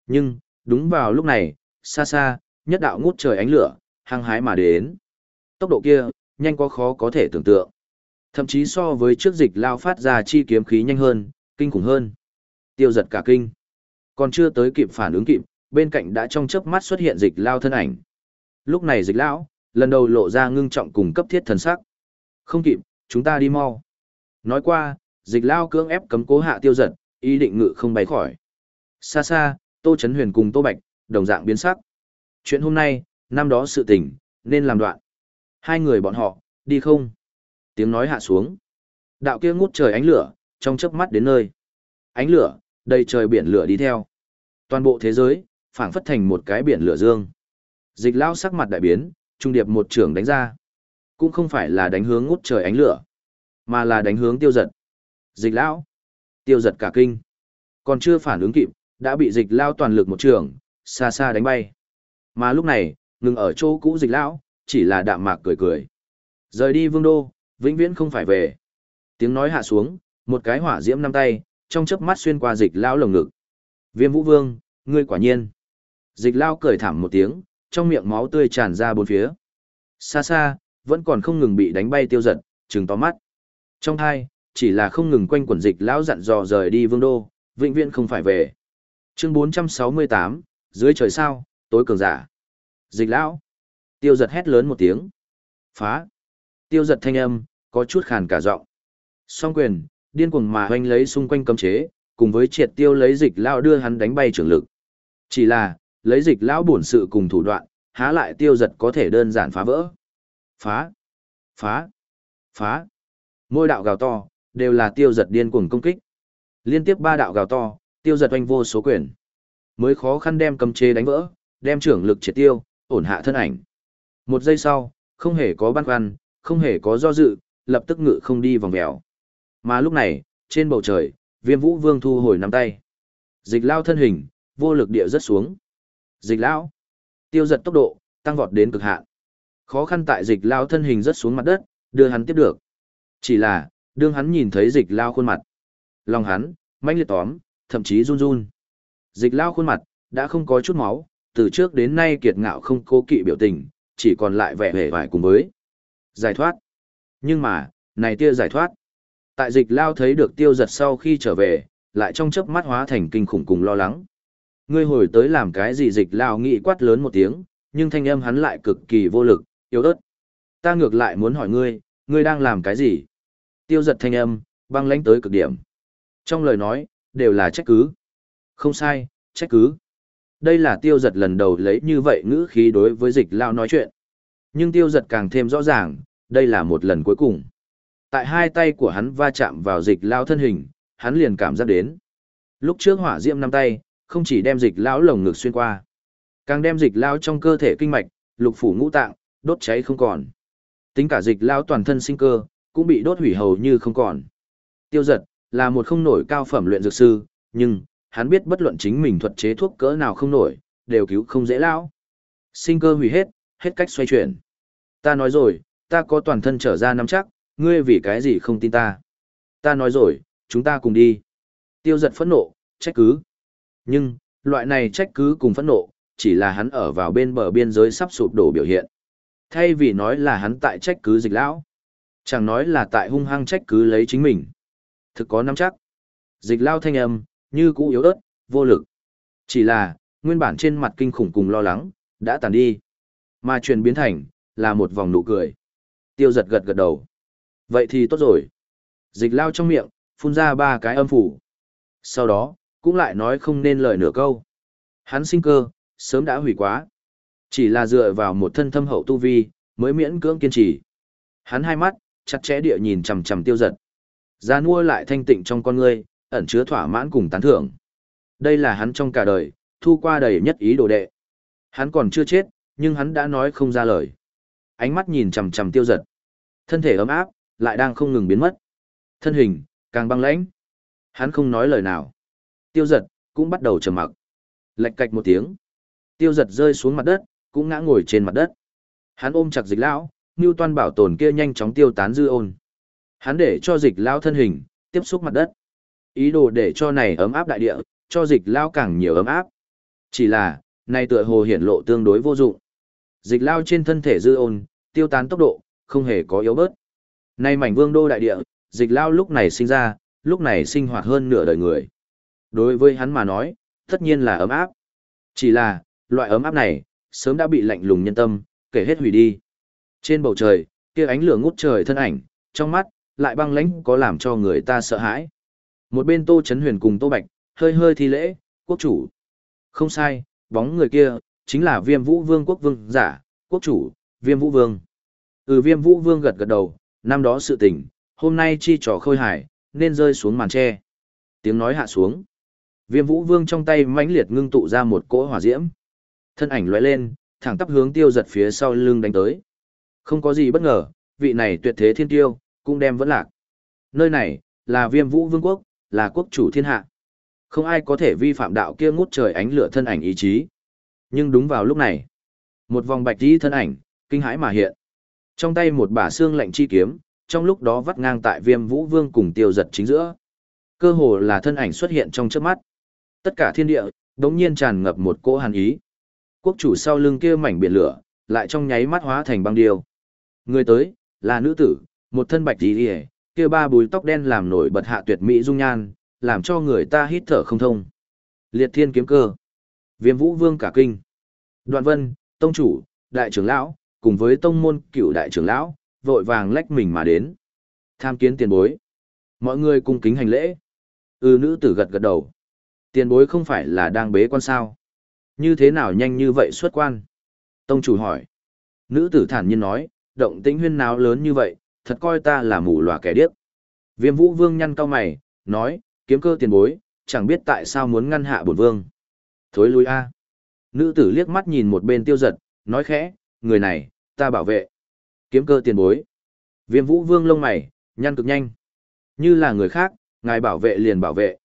Nhưng, đúng vào lúc này, xa xa, nhất đạo ngút trời ánh lửa, hăng hái mà đến. Tốc độ kia, nhanh quá khó có thể tưởng tượng. Thậm chí so với trước dịch lao phát ra chi kiếm khí nhanh hơn, kinh khủng hơn tiêu giật cả kinh còn chưa tới kịp phản ứng kịp bên cạnh đã trong chớp mắt xuất hiện dịch lao thân ảnh lúc này dịch lão lần đầu lộ ra ngưng trọng cùng cấp thiết thần sắc không kịp chúng ta đi mau nói qua dịch lao cưỡng ép cấm cố hạ tiêu giật ý định ngự không bay khỏi xa xa tô trấn huyền cùng tô bạch đồng dạng biến sắc chuyện hôm nay năm đó sự tình nên làm đoạn hai người bọn họ đi không tiếng nói hạ xuống đạo kia ngút trời ánh lửa trong chớp mắt đến nơi ánh lửa đầy trời biển lửa đi theo. Toàn bộ thế giới, phảng phất thành một cái biển lửa dương. Dịch lão sắc mặt đại biến, trung điệp một trường đánh ra. Cũng không phải là đánh hướng ngút trời ánh lửa, mà là đánh hướng tiêu giật. Dịch lão, tiêu giật cả kinh. Còn chưa phản ứng kịp, đã bị dịch lao toàn lực một trường, xa xa đánh bay. Mà lúc này, ngừng ở chỗ cũ dịch lão, chỉ là đạm mạc cười cười. Rời đi vương đô, vĩnh viễn không phải về. Tiếng nói hạ xuống, một cái hỏa diễm năm tay, trong chớp mắt xuyên qua dịch lao lồng ngực. Viêm vũ vương, ngươi quả nhiên. Dịch lao cười thảm một tiếng, trong miệng máu tươi tràn ra bốn phía. Xa xa, vẫn còn không ngừng bị đánh bay tiêu giật, trừng to mắt. Trong hai, chỉ là không ngừng quanh quẩn dịch lão dặn dò rời đi vương đô, vĩnh viễn không phải về. Chương 468, dưới trời sao, tối cường giả. Dịch lão. Tiêu giật hét lớn một tiếng. Phá. Tiêu giật thanh âm, có chút khàn cả giọng. Song quyền, điên cuồng mà hoanh lấy xung quanh cấm chế, cùng với triệt tiêu lấy dịch lao đưa hắn đánh bay trưởng lực. Chỉ là, lấy dịch lão bổn sự cùng thủ đoạn, há lại tiêu giật có thể đơn giản phá vỡ. Phá! Phá! Phá! Môi đạo gào to, đều là tiêu giật điên cuồng công kích. Liên tiếp ba đạo gào to, tiêu giật oanh vô số quyền. Mới khó khăn đem cầm chế đánh vỡ, đem trưởng lực triệt tiêu, ổn hạ thân ảnh. Một giây sau, không hề có băn khoăn, không hề có do dự, lập tức ngự không đi vòng vèo. Mà lúc này, trên bầu trời, viêm vũ vương thu hồi nắm tay. Dịch lao thân hình, vô lực địa rất xuống. Dịch lão tiêu giật tốc độ, tăng vọt đến cực hạn. Khó khăn tại dịch lao thân hình rất xuống mặt đất, đưa hắn tiếp được. Chỉ là, đương hắn nhìn thấy dịch lao khuôn mặt. Lòng hắn, mãnh liệt tóm, thậm chí run run. Dịch lao khuôn mặt, đã không có chút máu, từ trước đến nay kiệt ngạo không cố kỵ biểu tình, chỉ còn lại vẻ vẻ vải cùng với. Giải thoát. Nhưng mà, này tia giải thoát. Tại dịch lao thấy được tiêu giật sau khi trở về, lại trong chớp mắt hóa thành kinh khủng cùng lo lắng. Ngươi hồi tới làm cái gì dịch lao nghị quát lớn một tiếng, nhưng thanh âm hắn lại cực kỳ vô lực, yếu ớt. Ta ngược lại muốn hỏi ngươi, ngươi đang làm cái gì? Tiêu giật thanh âm, băng lãnh tới cực điểm. Trong lời nói, đều là trách cứ. Không sai, trách cứ. Đây là tiêu giật lần đầu lấy như vậy ngữ khí đối với dịch lao nói chuyện. Nhưng tiêu giật càng thêm rõ ràng, đây là một lần cuối cùng tại hai tay của hắn va chạm vào dịch lao thân hình, hắn liền cảm giác đến. Lúc trước hỏa diễm năm tay, không chỉ đem dịch lão lồng ngực xuyên qua, càng đem dịch lao trong cơ thể kinh mạch, lục phủ ngũ tạng, đốt cháy không còn. Tính cả dịch lao toàn thân sinh cơ, cũng bị đốt hủy hầu như không còn. Tiêu giật, là một không nổi cao phẩm luyện dược sư, nhưng, hắn biết bất luận chính mình thuật chế thuốc cỡ nào không nổi, đều cứu không dễ lão. Sinh cơ hủy hết, hết cách xoay chuyển. Ta nói rồi, ta có toàn thân trở ra nắm chắc, ngươi vì cái gì không tin ta? Ta nói rồi, chúng ta cùng đi. Tiêu giật phẫn nộ, trách cứ. Nhưng, loại này trách cứ cùng phẫn nộ, chỉ là hắn ở vào bên bờ biên giới sắp sụp đổ biểu hiện. Thay vì nói là hắn tại trách cứ dịch lão, chẳng nói là tại hung hăng trách cứ lấy chính mình. Thực có nắm chắc. Dịch lao thanh âm, như cũ yếu ớt, vô lực. Chỉ là, nguyên bản trên mặt kinh khủng cùng lo lắng, đã tàn đi. Mà chuyển biến thành, là một vòng nụ cười. Tiêu giật gật gật đầu. Vậy thì tốt rồi. Dịch lao trong miệng, phun ra ba cái âm phủ. Sau đó, cũng lại nói không nên lời nửa câu. Hắn sinh cơ, sớm đã hủy quá. Chỉ là dựa vào một thân thâm hậu tu vi, mới miễn cưỡng kiên trì. Hắn hai mắt, chặt chẽ địa nhìn chằm chằm tiêu giật. Gia nua lại thanh tịnh trong con người ẩn chứa thỏa mãn cùng tán thưởng. Đây là hắn trong cả đời, thu qua đầy nhất ý đồ đệ. Hắn còn chưa chết, nhưng hắn đã nói không ra lời. Ánh mắt nhìn chằm chằm tiêu giật. Thân thể ấm áp, lại đang không ngừng biến mất. Thân hình, càng băng lãnh. Hắn không nói lời nào. Tiêu giật, cũng bắt đầu trầm mặc. Lệch cạch một tiếng. Tiêu giật rơi xuống mặt đất, cũng ngã ngồi trên mặt đất. Hắn ôm chặt dịch lão, như toan bảo tồn kia nhanh chóng tiêu tán dư ôn. Hắn để cho dịch lão thân hình, tiếp xúc mặt đất. Ý đồ để cho này ấm áp đại địa, cho dịch lão càng nhiều ấm áp. Chỉ là, nay tựa hồ hiển lộ tương đối vô dụng. Dịch lao trên thân thể dư ôn, tiêu tán tốc độ, không hề có yếu bớt. Nay mảnh vương đô đại địa, dịch lao lúc này sinh ra, lúc này sinh hoạt hơn nửa đời người. Đối với hắn mà nói, tất nhiên là ấm áp. Chỉ là, loại ấm áp này, sớm đã bị lạnh lùng nhân tâm, kể hết hủy đi. Trên bầu trời, kia ánh lửa ngút trời thân ảnh, trong mắt, lại băng lãnh có làm cho người ta sợ hãi. Một bên Tô Chấn Huyền cùng Tô Bạch, hơi hơi thi lễ, quốc chủ. Không sai, bóng người kia, chính là viêm vũ vương quốc vương giả, quốc chủ, viêm vũ vương. Ừ viêm vũ vương gật gật đầu, năm đó sự tình, hôm nay chi trò khôi hải, nên rơi xuống màn tre. Tiếng nói hạ xuống. Viêm Vũ Vương trong tay mãnh liệt ngưng tụ ra một cỗ hỏa diễm. Thân ảnh lóe lên, thẳng tắp hướng Tiêu Giật phía sau lưng đánh tới. Không có gì bất ngờ, vị này tuyệt thế thiên tiêu, cũng đem vẫn lạc. Nơi này là Viêm Vũ Vương quốc, là quốc chủ thiên hạ. Không ai có thể vi phạm đạo kia ngút trời ánh lửa thân ảnh ý chí. Nhưng đúng vào lúc này, một vòng bạch tí thân ảnh, kinh hãi mà hiện. Trong tay một bả xương lạnh chi kiếm, trong lúc đó vắt ngang tại viêm vũ vương cùng tiêu giật chính giữa. Cơ hồ là thân ảnh xuất hiện trong trước mắt. Tất cả thiên địa, đống nhiên tràn ngập một cỗ hàn ý. Quốc chủ sau lưng kia mảnh biển lửa, lại trong nháy mắt hóa thành băng điêu. Người tới, là nữ tử, một thân bạch tí hề, kia ba bùi tóc đen làm nổi bật hạ tuyệt mỹ dung nhan, làm cho người ta hít thở không thông. Liệt thiên kiếm cơ. Viêm vũ vương cả kinh. Đoạn vân, tông chủ, đại trưởng lão, cùng với tông môn cựu đại trưởng lão, vội vàng lách mình mà đến. Tham kiến tiền bối. Mọi người cung kính hành lễ. Ừ nữ tử gật gật đầu. Tiền bối không phải là đang bế quan sao? Như thế nào nhanh như vậy xuất quan? Tông chủ hỏi. Nữ tử thản nhiên nói, động tĩnh huyên náo lớn như vậy, thật coi ta là mù lòa kẻ điếc. Viêm vũ vương nhăn cao mày, nói, kiếm cơ tiền bối, chẳng biết tại sao muốn ngăn hạ bổn vương. Thối lui a. Nữ tử liếc mắt nhìn một bên tiêu giật, nói khẽ, người này, ta bảo vệ. Kiếm cơ tiền bối. Viêm vũ vương lông mày, nhăn cực nhanh. Như là người khác, ngài bảo vệ liền bảo vệ.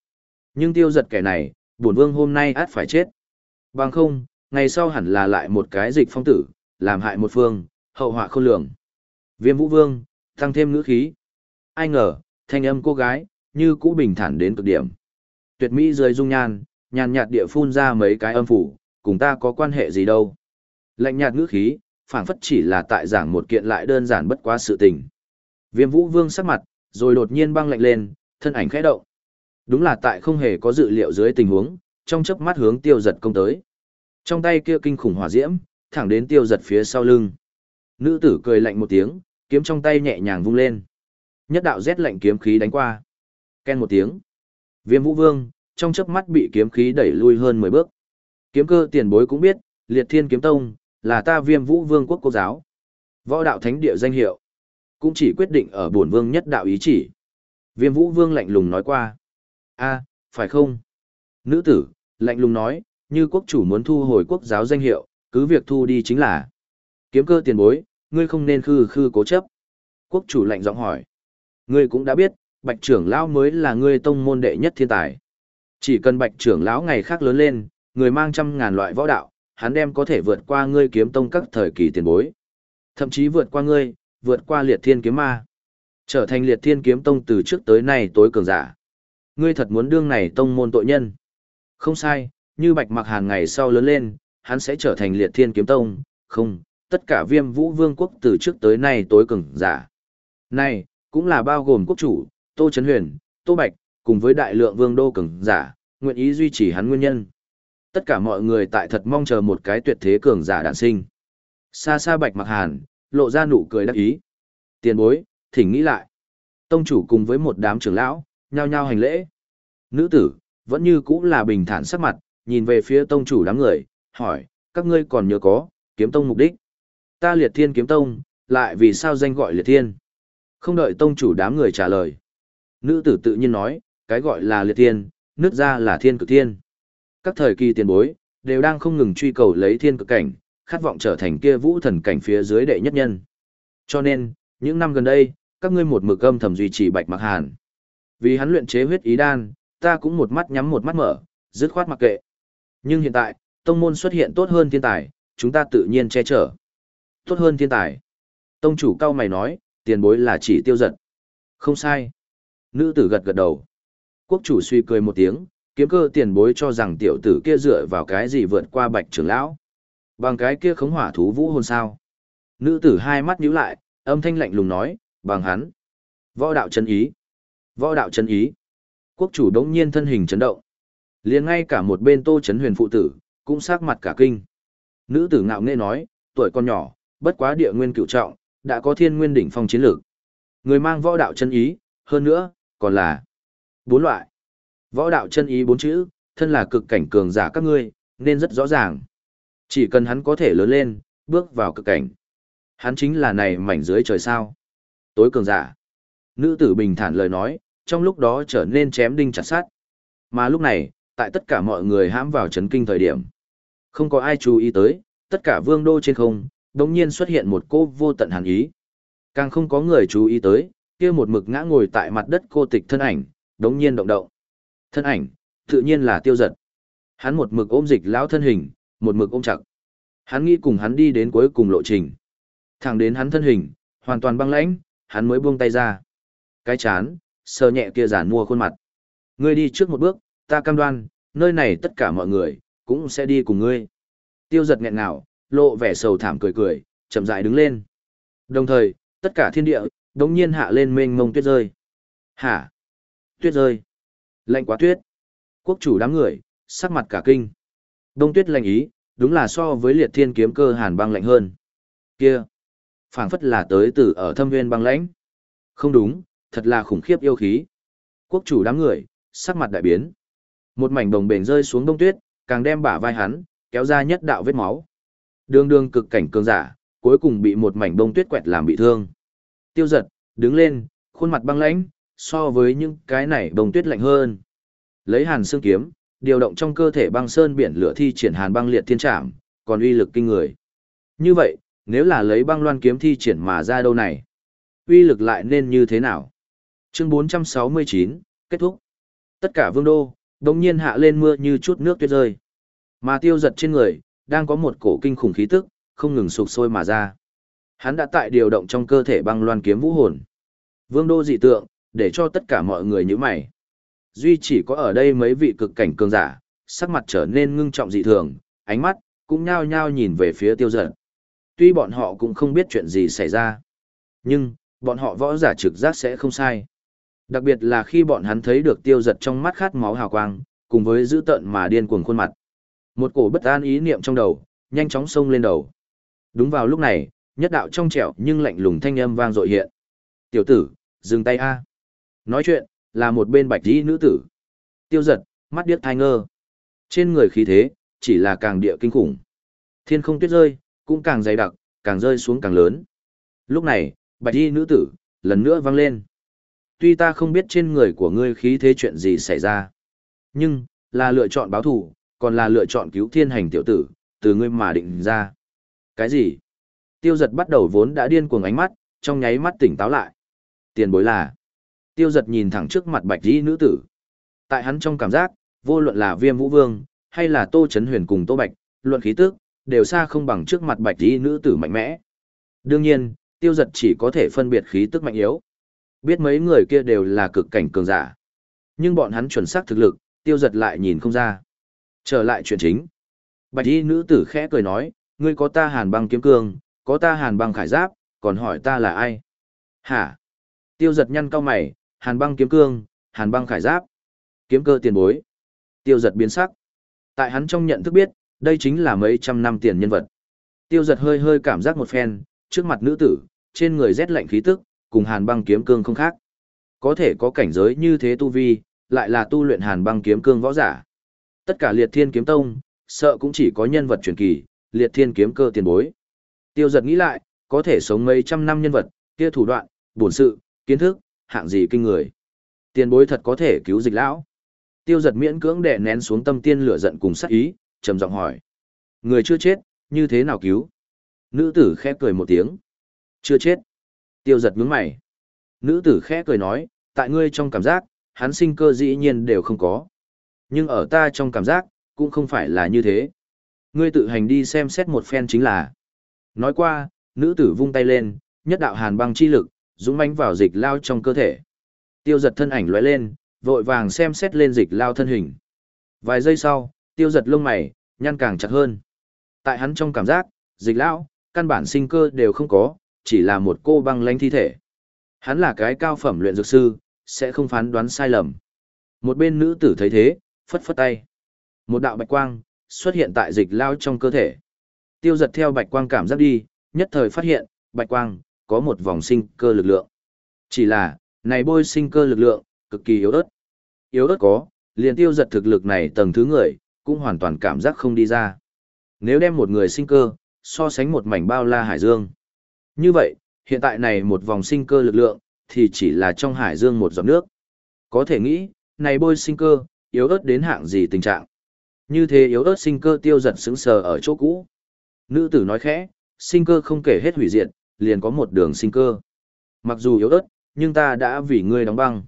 Nhưng tiêu giật kẻ này, bổn vương hôm nay át phải chết. Bằng không, ngày sau hẳn là lại một cái dịch phong tử, làm hại một phương, hậu họa khôn lường. Viêm vũ vương, tăng thêm ngữ khí. Ai ngờ, thanh âm cô gái, như cũ bình thản đến cực điểm. Tuyệt mỹ rơi dung nhan, nhàn nhạt địa phun ra mấy cái âm phủ, cùng ta có quan hệ gì đâu. Lạnh nhạt ngữ khí, phảng phất chỉ là tại giảng một kiện lại đơn giản bất quá sự tình. Viêm Vũ Vương sắc mặt, rồi đột nhiên băng lạnh lên, thân ảnh khẽ động. Đúng là tại không hề có dự liệu dưới tình huống, trong chớp mắt hướng Tiêu Dật công tới. Trong tay kia kinh khủng hỏa diễm, thẳng đến Tiêu Dật phía sau lưng. Nữ tử cười lạnh một tiếng, kiếm trong tay nhẹ nhàng vung lên. Nhất đạo rét lạnh kiếm khí đánh qua. Ken một tiếng. Viêm Vũ Vương, trong chớp mắt bị kiếm khí đẩy lui hơn 10 bước. Kiếm cơ tiền bối cũng biết, Liệt Thiên kiếm tông là ta viêm vũ vương quốc cô giáo. Võ đạo thánh địa danh hiệu, cũng chỉ quyết định ở bổn vương nhất đạo ý chỉ. Viêm vũ vương lạnh lùng nói qua. a phải không? Nữ tử, lạnh lùng nói, như quốc chủ muốn thu hồi quốc giáo danh hiệu, cứ việc thu đi chính là. Kiếm cơ tiền bối, ngươi không nên khư khư cố chấp. Quốc chủ lạnh giọng hỏi. Ngươi cũng đã biết, bạch trưởng lão mới là ngươi tông môn đệ nhất thiên tài. Chỉ cần bạch trưởng lão ngày khác lớn lên, người mang trăm ngàn loại võ đạo, hắn đem có thể vượt qua ngươi kiếm tông các thời kỳ tiền bối. Thậm chí vượt qua ngươi, vượt qua liệt thiên kiếm ma. Trở thành liệt thiên kiếm tông từ trước tới nay tối cường giả. Ngươi thật muốn đương này tông môn tội nhân. Không sai, như bạch mặc hàng ngày sau lớn lên, hắn sẽ trở thành liệt thiên kiếm tông, không, tất cả viêm vũ vương quốc từ trước tới nay tối cường giả. Này, cũng là bao gồm quốc chủ, Tô Trấn Huyền, Tô Bạch, cùng với đại lượng vương đô cường giả, nguyện ý duy trì hắn nguyên nhân. Tất cả mọi người tại thật mong chờ một cái tuyệt thế cường giả đản sinh. Xa xa bạch mặc hàn, lộ ra nụ cười đắc ý. Tiền bối, thỉnh nghĩ lại. Tông chủ cùng với một đám trưởng lão, nhao nhao hành lễ. Nữ tử, vẫn như cũng là bình thản sắc mặt, nhìn về phía tông chủ đám người, hỏi, các ngươi còn nhớ có, kiếm tông mục đích. Ta liệt thiên kiếm tông, lại vì sao danh gọi liệt thiên? Không đợi tông chủ đám người trả lời. Nữ tử tự nhiên nói, cái gọi là liệt thiên, nước ra là thiên cực thiên các thời kỳ tiền bối, đều đang không ngừng truy cầu lấy thiên cực cảnh, khát vọng trở thành kia vũ thần cảnh phía dưới đệ nhất nhân. Cho nên, những năm gần đây, các ngươi một mực âm thầm duy trì Bạch Mặc Hàn. Vì hắn luyện chế huyết ý đan, ta cũng một mắt nhắm một mắt mở, dứt khoát mặc kệ. Nhưng hiện tại, tông môn xuất hiện tốt hơn thiên tài, chúng ta tự nhiên che chở. Tốt hơn thiên tài. Tông chủ cao mày nói, tiền bối là chỉ tiêu giật. Không sai. Nữ tử gật gật đầu. Quốc chủ suy cười một tiếng, kiếm cơ tiền bối cho rằng tiểu tử kia dựa vào cái gì vượt qua bạch trưởng lão bằng cái kia khống hỏa thú vũ hồn sao nữ tử hai mắt nhíu lại âm thanh lạnh lùng nói bằng hắn võ đạo chân ý võ đạo chân ý quốc chủ đống nhiên thân hình chấn động liền ngay cả một bên tô chấn huyền phụ tử cũng sát mặt cả kinh nữ tử ngạo nghễ nói tuổi con nhỏ bất quá địa nguyên cựu trọng đã có thiên nguyên đỉnh phong chiến lược người mang võ đạo chân ý hơn nữa còn là bốn loại Võ đạo chân ý bốn chữ, thân là cực cảnh cường giả các ngươi, nên rất rõ ràng. Chỉ cần hắn có thể lớn lên, bước vào cực cảnh. Hắn chính là này mảnh dưới trời sao. Tối cường giả. Nữ tử bình thản lời nói, trong lúc đó trở nên chém đinh chặt sát. Mà lúc này, tại tất cả mọi người hãm vào chấn kinh thời điểm. Không có ai chú ý tới, tất cả vương đô trên không, đống nhiên xuất hiện một cô vô tận hàn ý. Càng không có người chú ý tới, kia một mực ngã ngồi tại mặt đất cô tịch thân ảnh, đống nhiên động động. Thân ảnh, tự nhiên là tiêu giật. Hắn một mực ôm dịch lão thân hình, một mực ôm chặt. Hắn nghĩ cùng hắn đi đến cuối cùng lộ trình. Thẳng đến hắn thân hình, hoàn toàn băng lãnh, hắn mới buông tay ra. Cái chán, sờ nhẹ kia giản mua khuôn mặt. Ngươi đi trước một bước, ta cam đoan, nơi này tất cả mọi người, cũng sẽ đi cùng ngươi. Tiêu giật nghẹn ngào, lộ vẻ sầu thảm cười cười, chậm rãi đứng lên. Đồng thời, tất cả thiên địa, đống nhiên hạ lên mênh mông tuyết rơi. Hả? Tuyết rơi. Lạnh quá tuyết. Quốc chủ đám người, sắc mặt cả kinh. Đông tuyết lạnh ý, đúng là so với liệt thiên kiếm cơ hàn băng lạnh hơn. Kia, phảng phất là tới từ ở thâm viên băng lãnh. Không đúng, thật là khủng khiếp yêu khí. Quốc chủ đám người, sắc mặt đại biến. Một mảnh đồng bền rơi xuống đông tuyết, càng đem bả vai hắn, kéo ra nhất đạo vết máu. Đường đường cực cảnh cường giả, cuối cùng bị một mảnh đông tuyết quẹt làm bị thương. Tiêu giật, đứng lên, khuôn mặt băng lãnh, so với những cái này bông tuyết lạnh hơn. Lấy hàn xương kiếm, điều động trong cơ thể băng sơn biển lửa thi triển hàn băng liệt thiên trảm, còn uy lực kinh người. Như vậy, nếu là lấy băng loan kiếm thi triển mà ra đâu này, uy lực lại nên như thế nào? Chương 469, kết thúc. Tất cả vương đô, đồng nhiên hạ lên mưa như chút nước tuyết rơi. Mà tiêu giật trên người, đang có một cổ kinh khủng khí tức, không ngừng sụp sôi mà ra. Hắn đã tại điều động trong cơ thể băng loan kiếm vũ hồn. Vương đô dị tượng, để cho tất cả mọi người như mày. Duy chỉ có ở đây mấy vị cực cảnh cường giả, sắc mặt trở nên ngưng trọng dị thường, ánh mắt, cũng nhao nhao nhìn về phía tiêu giật. Tuy bọn họ cũng không biết chuyện gì xảy ra, nhưng, bọn họ võ giả trực giác sẽ không sai. Đặc biệt là khi bọn hắn thấy được tiêu giật trong mắt khát máu hào quang, cùng với dữ tợn mà điên cuồng khuôn mặt. Một cổ bất an ý niệm trong đầu, nhanh chóng xông lên đầu. Đúng vào lúc này, nhất đạo trong trẻo nhưng lạnh lùng thanh âm vang dội hiện. Tiểu tử, dừng tay a. Nói chuyện, là một bên bạch dĩ nữ tử. Tiêu giật, mắt điếc thai ngơ. Trên người khí thế, chỉ là càng địa kinh khủng. Thiên không tuyết rơi, cũng càng dày đặc, càng rơi xuống càng lớn. Lúc này, bạch dĩ nữ tử, lần nữa vang lên. Tuy ta không biết trên người của ngươi khí thế chuyện gì xảy ra. Nhưng, là lựa chọn báo thù, còn là lựa chọn cứu thiên hành tiểu tử, từ ngươi mà định ra. Cái gì? Tiêu giật bắt đầu vốn đã điên cuồng ánh mắt, trong nháy mắt tỉnh táo lại. Tiền bối là Tiêu giật nhìn thẳng trước mặt bạch dĩ nữ tử. Tại hắn trong cảm giác, vô luận là viêm vũ vương, hay là tô chấn huyền cùng tô bạch, luận khí tước, đều xa không bằng trước mặt bạch dĩ nữ tử mạnh mẽ. Đương nhiên, tiêu giật chỉ có thể phân biệt khí tức mạnh yếu. Biết mấy người kia đều là cực cảnh cường giả. Nhưng bọn hắn chuẩn xác thực lực, tiêu giật lại nhìn không ra. Trở lại chuyện chính. Bạch y nữ tử khẽ cười nói, ngươi có ta hàn băng kiếm cương, có ta hàn băng khải giáp, còn hỏi ta là ai? Hả? Tiêu giật nhăn cao mày, hàn băng kiếm cương, hàn băng khải giáp, kiếm cơ tiền bối. Tiêu giật biến sắc. Tại hắn trong nhận thức biết, đây chính là mấy trăm năm tiền nhân vật. Tiêu giật hơi hơi cảm giác một phen, trước mặt nữ tử, trên người rét lạnh khí tức, cùng hàn băng kiếm cương không khác. Có thể có cảnh giới như thế tu vi, lại là tu luyện hàn băng kiếm cương võ giả. Tất cả liệt thiên kiếm tông, sợ cũng chỉ có nhân vật truyền kỳ, liệt thiên kiếm cơ tiền bối. Tiêu giật nghĩ lại, có thể sống mấy trăm năm nhân vật, kia thủ đoạn, bổn sự, kiến thức, hạng gì kinh người. Tiền bối thật có thể cứu dịch lão. Tiêu giật miễn cưỡng đè nén xuống tâm tiên lửa giận cùng sát ý, trầm giọng hỏi. Người chưa chết, như thế nào cứu? Nữ tử khẽ cười một tiếng. Chưa chết. Tiêu giật nhướng mày. Nữ tử khẽ cười nói, tại ngươi trong cảm giác, hắn sinh cơ dĩ nhiên đều không có. Nhưng ở ta trong cảm giác, cũng không phải là như thế. Ngươi tự hành đi xem xét một phen chính là. Nói qua, nữ tử vung tay lên, nhất đạo hàn băng chi lực, dũng mãnh vào dịch lao trong cơ thể. Tiêu giật thân ảnh lóe lên, vội vàng xem xét lên dịch lao thân hình. Vài giây sau, tiêu giật lông mày, nhăn càng chặt hơn. Tại hắn trong cảm giác, dịch lao căn bản sinh cơ đều không có, chỉ là một cô băng lánh thi thể. Hắn là cái cao phẩm luyện dược sư, sẽ không phán đoán sai lầm. Một bên nữ tử thấy thế, phất phất tay. Một đạo bạch quang, xuất hiện tại dịch lao trong cơ thể. Tiêu giật theo bạch quang cảm giác đi, nhất thời phát hiện, bạch quang, có một vòng sinh cơ lực lượng. Chỉ là, này bôi sinh cơ lực lượng, cực kỳ yếu ớt. Yếu ớt có, liền tiêu giật thực lực này tầng thứ người, cũng hoàn toàn cảm giác không đi ra. Nếu đem một người sinh cơ, so sánh một mảnh bao la hải dương. Như vậy, hiện tại này một vòng sinh cơ lực lượng, thì chỉ là trong hải dương một giọt nước. Có thể nghĩ, này bôi sinh cơ, yếu ớt đến hạng gì tình trạng. Như thế yếu ớt sinh cơ tiêu giật sững sờ ở chỗ cũ. Nữ tử nói khẽ, sinh cơ không kể hết hủy diệt, liền có một đường sinh cơ. Mặc dù yếu ớt, nhưng ta đã vì ngươi đóng băng.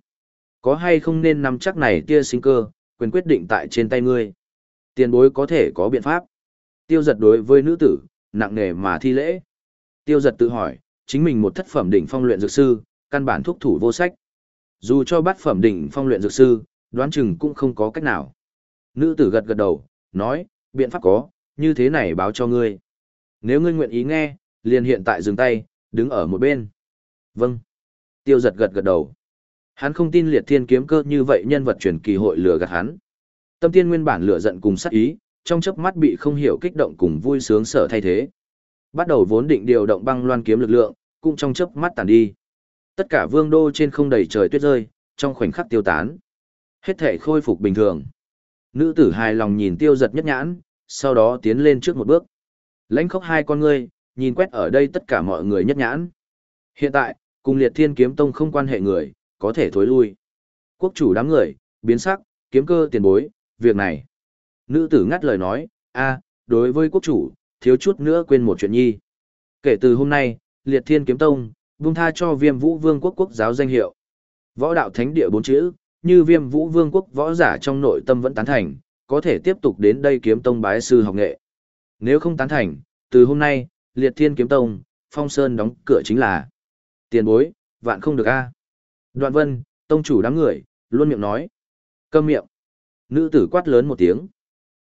Có hay không nên nắm chắc này tia sinh cơ, quyền quyết định tại trên tay ngươi. Tiền bối có thể có biện pháp. Tiêu giật đối với nữ tử, nặng nề mà thi lễ. Tiêu giật tự hỏi, chính mình một thất phẩm đỉnh phong luyện dược sư, căn bản thuốc thủ vô sách. Dù cho bát phẩm đỉnh phong luyện dược sư, đoán chừng cũng không có cách nào. Nữ tử gật gật đầu, nói, biện pháp có, như thế này báo cho ngươi. Nếu ngươi nguyện ý nghe, liền hiện tại dừng tay, đứng ở một bên. Vâng. Tiêu giật gật gật đầu. Hắn không tin liệt thiên kiếm cơ như vậy nhân vật truyền kỳ hội lừa gạt hắn. Tâm tiên nguyên bản lửa giận cùng sát ý, trong chớp mắt bị không hiểu kích động cùng vui sướng sở thay thế. Bắt đầu vốn định điều động băng loan kiếm lực lượng, cũng trong chớp mắt tàn đi. Tất cả vương đô trên không đầy trời tuyết rơi, trong khoảnh khắc tiêu tán. Hết thể khôi phục bình thường. Nữ tử hài lòng nhìn tiêu giật nhất nhãn, sau đó tiến lên trước một bước. Lãnh khóc hai con ngươi, nhìn quét ở đây tất cả mọi người nhất nhãn. Hiện tại, cùng liệt thiên kiếm tông không quan hệ người, có thể thối lui. Quốc chủ đám người, biến sắc, kiếm cơ tiền bối, việc này. Nữ tử ngắt lời nói, a đối với quốc chủ, thiếu chút nữa quên một chuyện nhi. Kể từ hôm nay, liệt thiên kiếm tông, buông tha cho viêm vũ vương quốc quốc giáo danh hiệu. Võ đạo thánh địa bốn chữ, như viêm vũ vương quốc võ giả trong nội tâm vẫn tán thành, có thể tiếp tục đến đây kiếm tông bái sư học nghệ. Nếu không tán thành, từ hôm nay, liệt thiên kiếm tông, phong sơn đóng cửa chính là. Tiền bối, vạn không được a. À. Đoạn vân, tông chủ đám người, luôn miệng nói. Câm miệng. Nữ tử quát lớn một tiếng.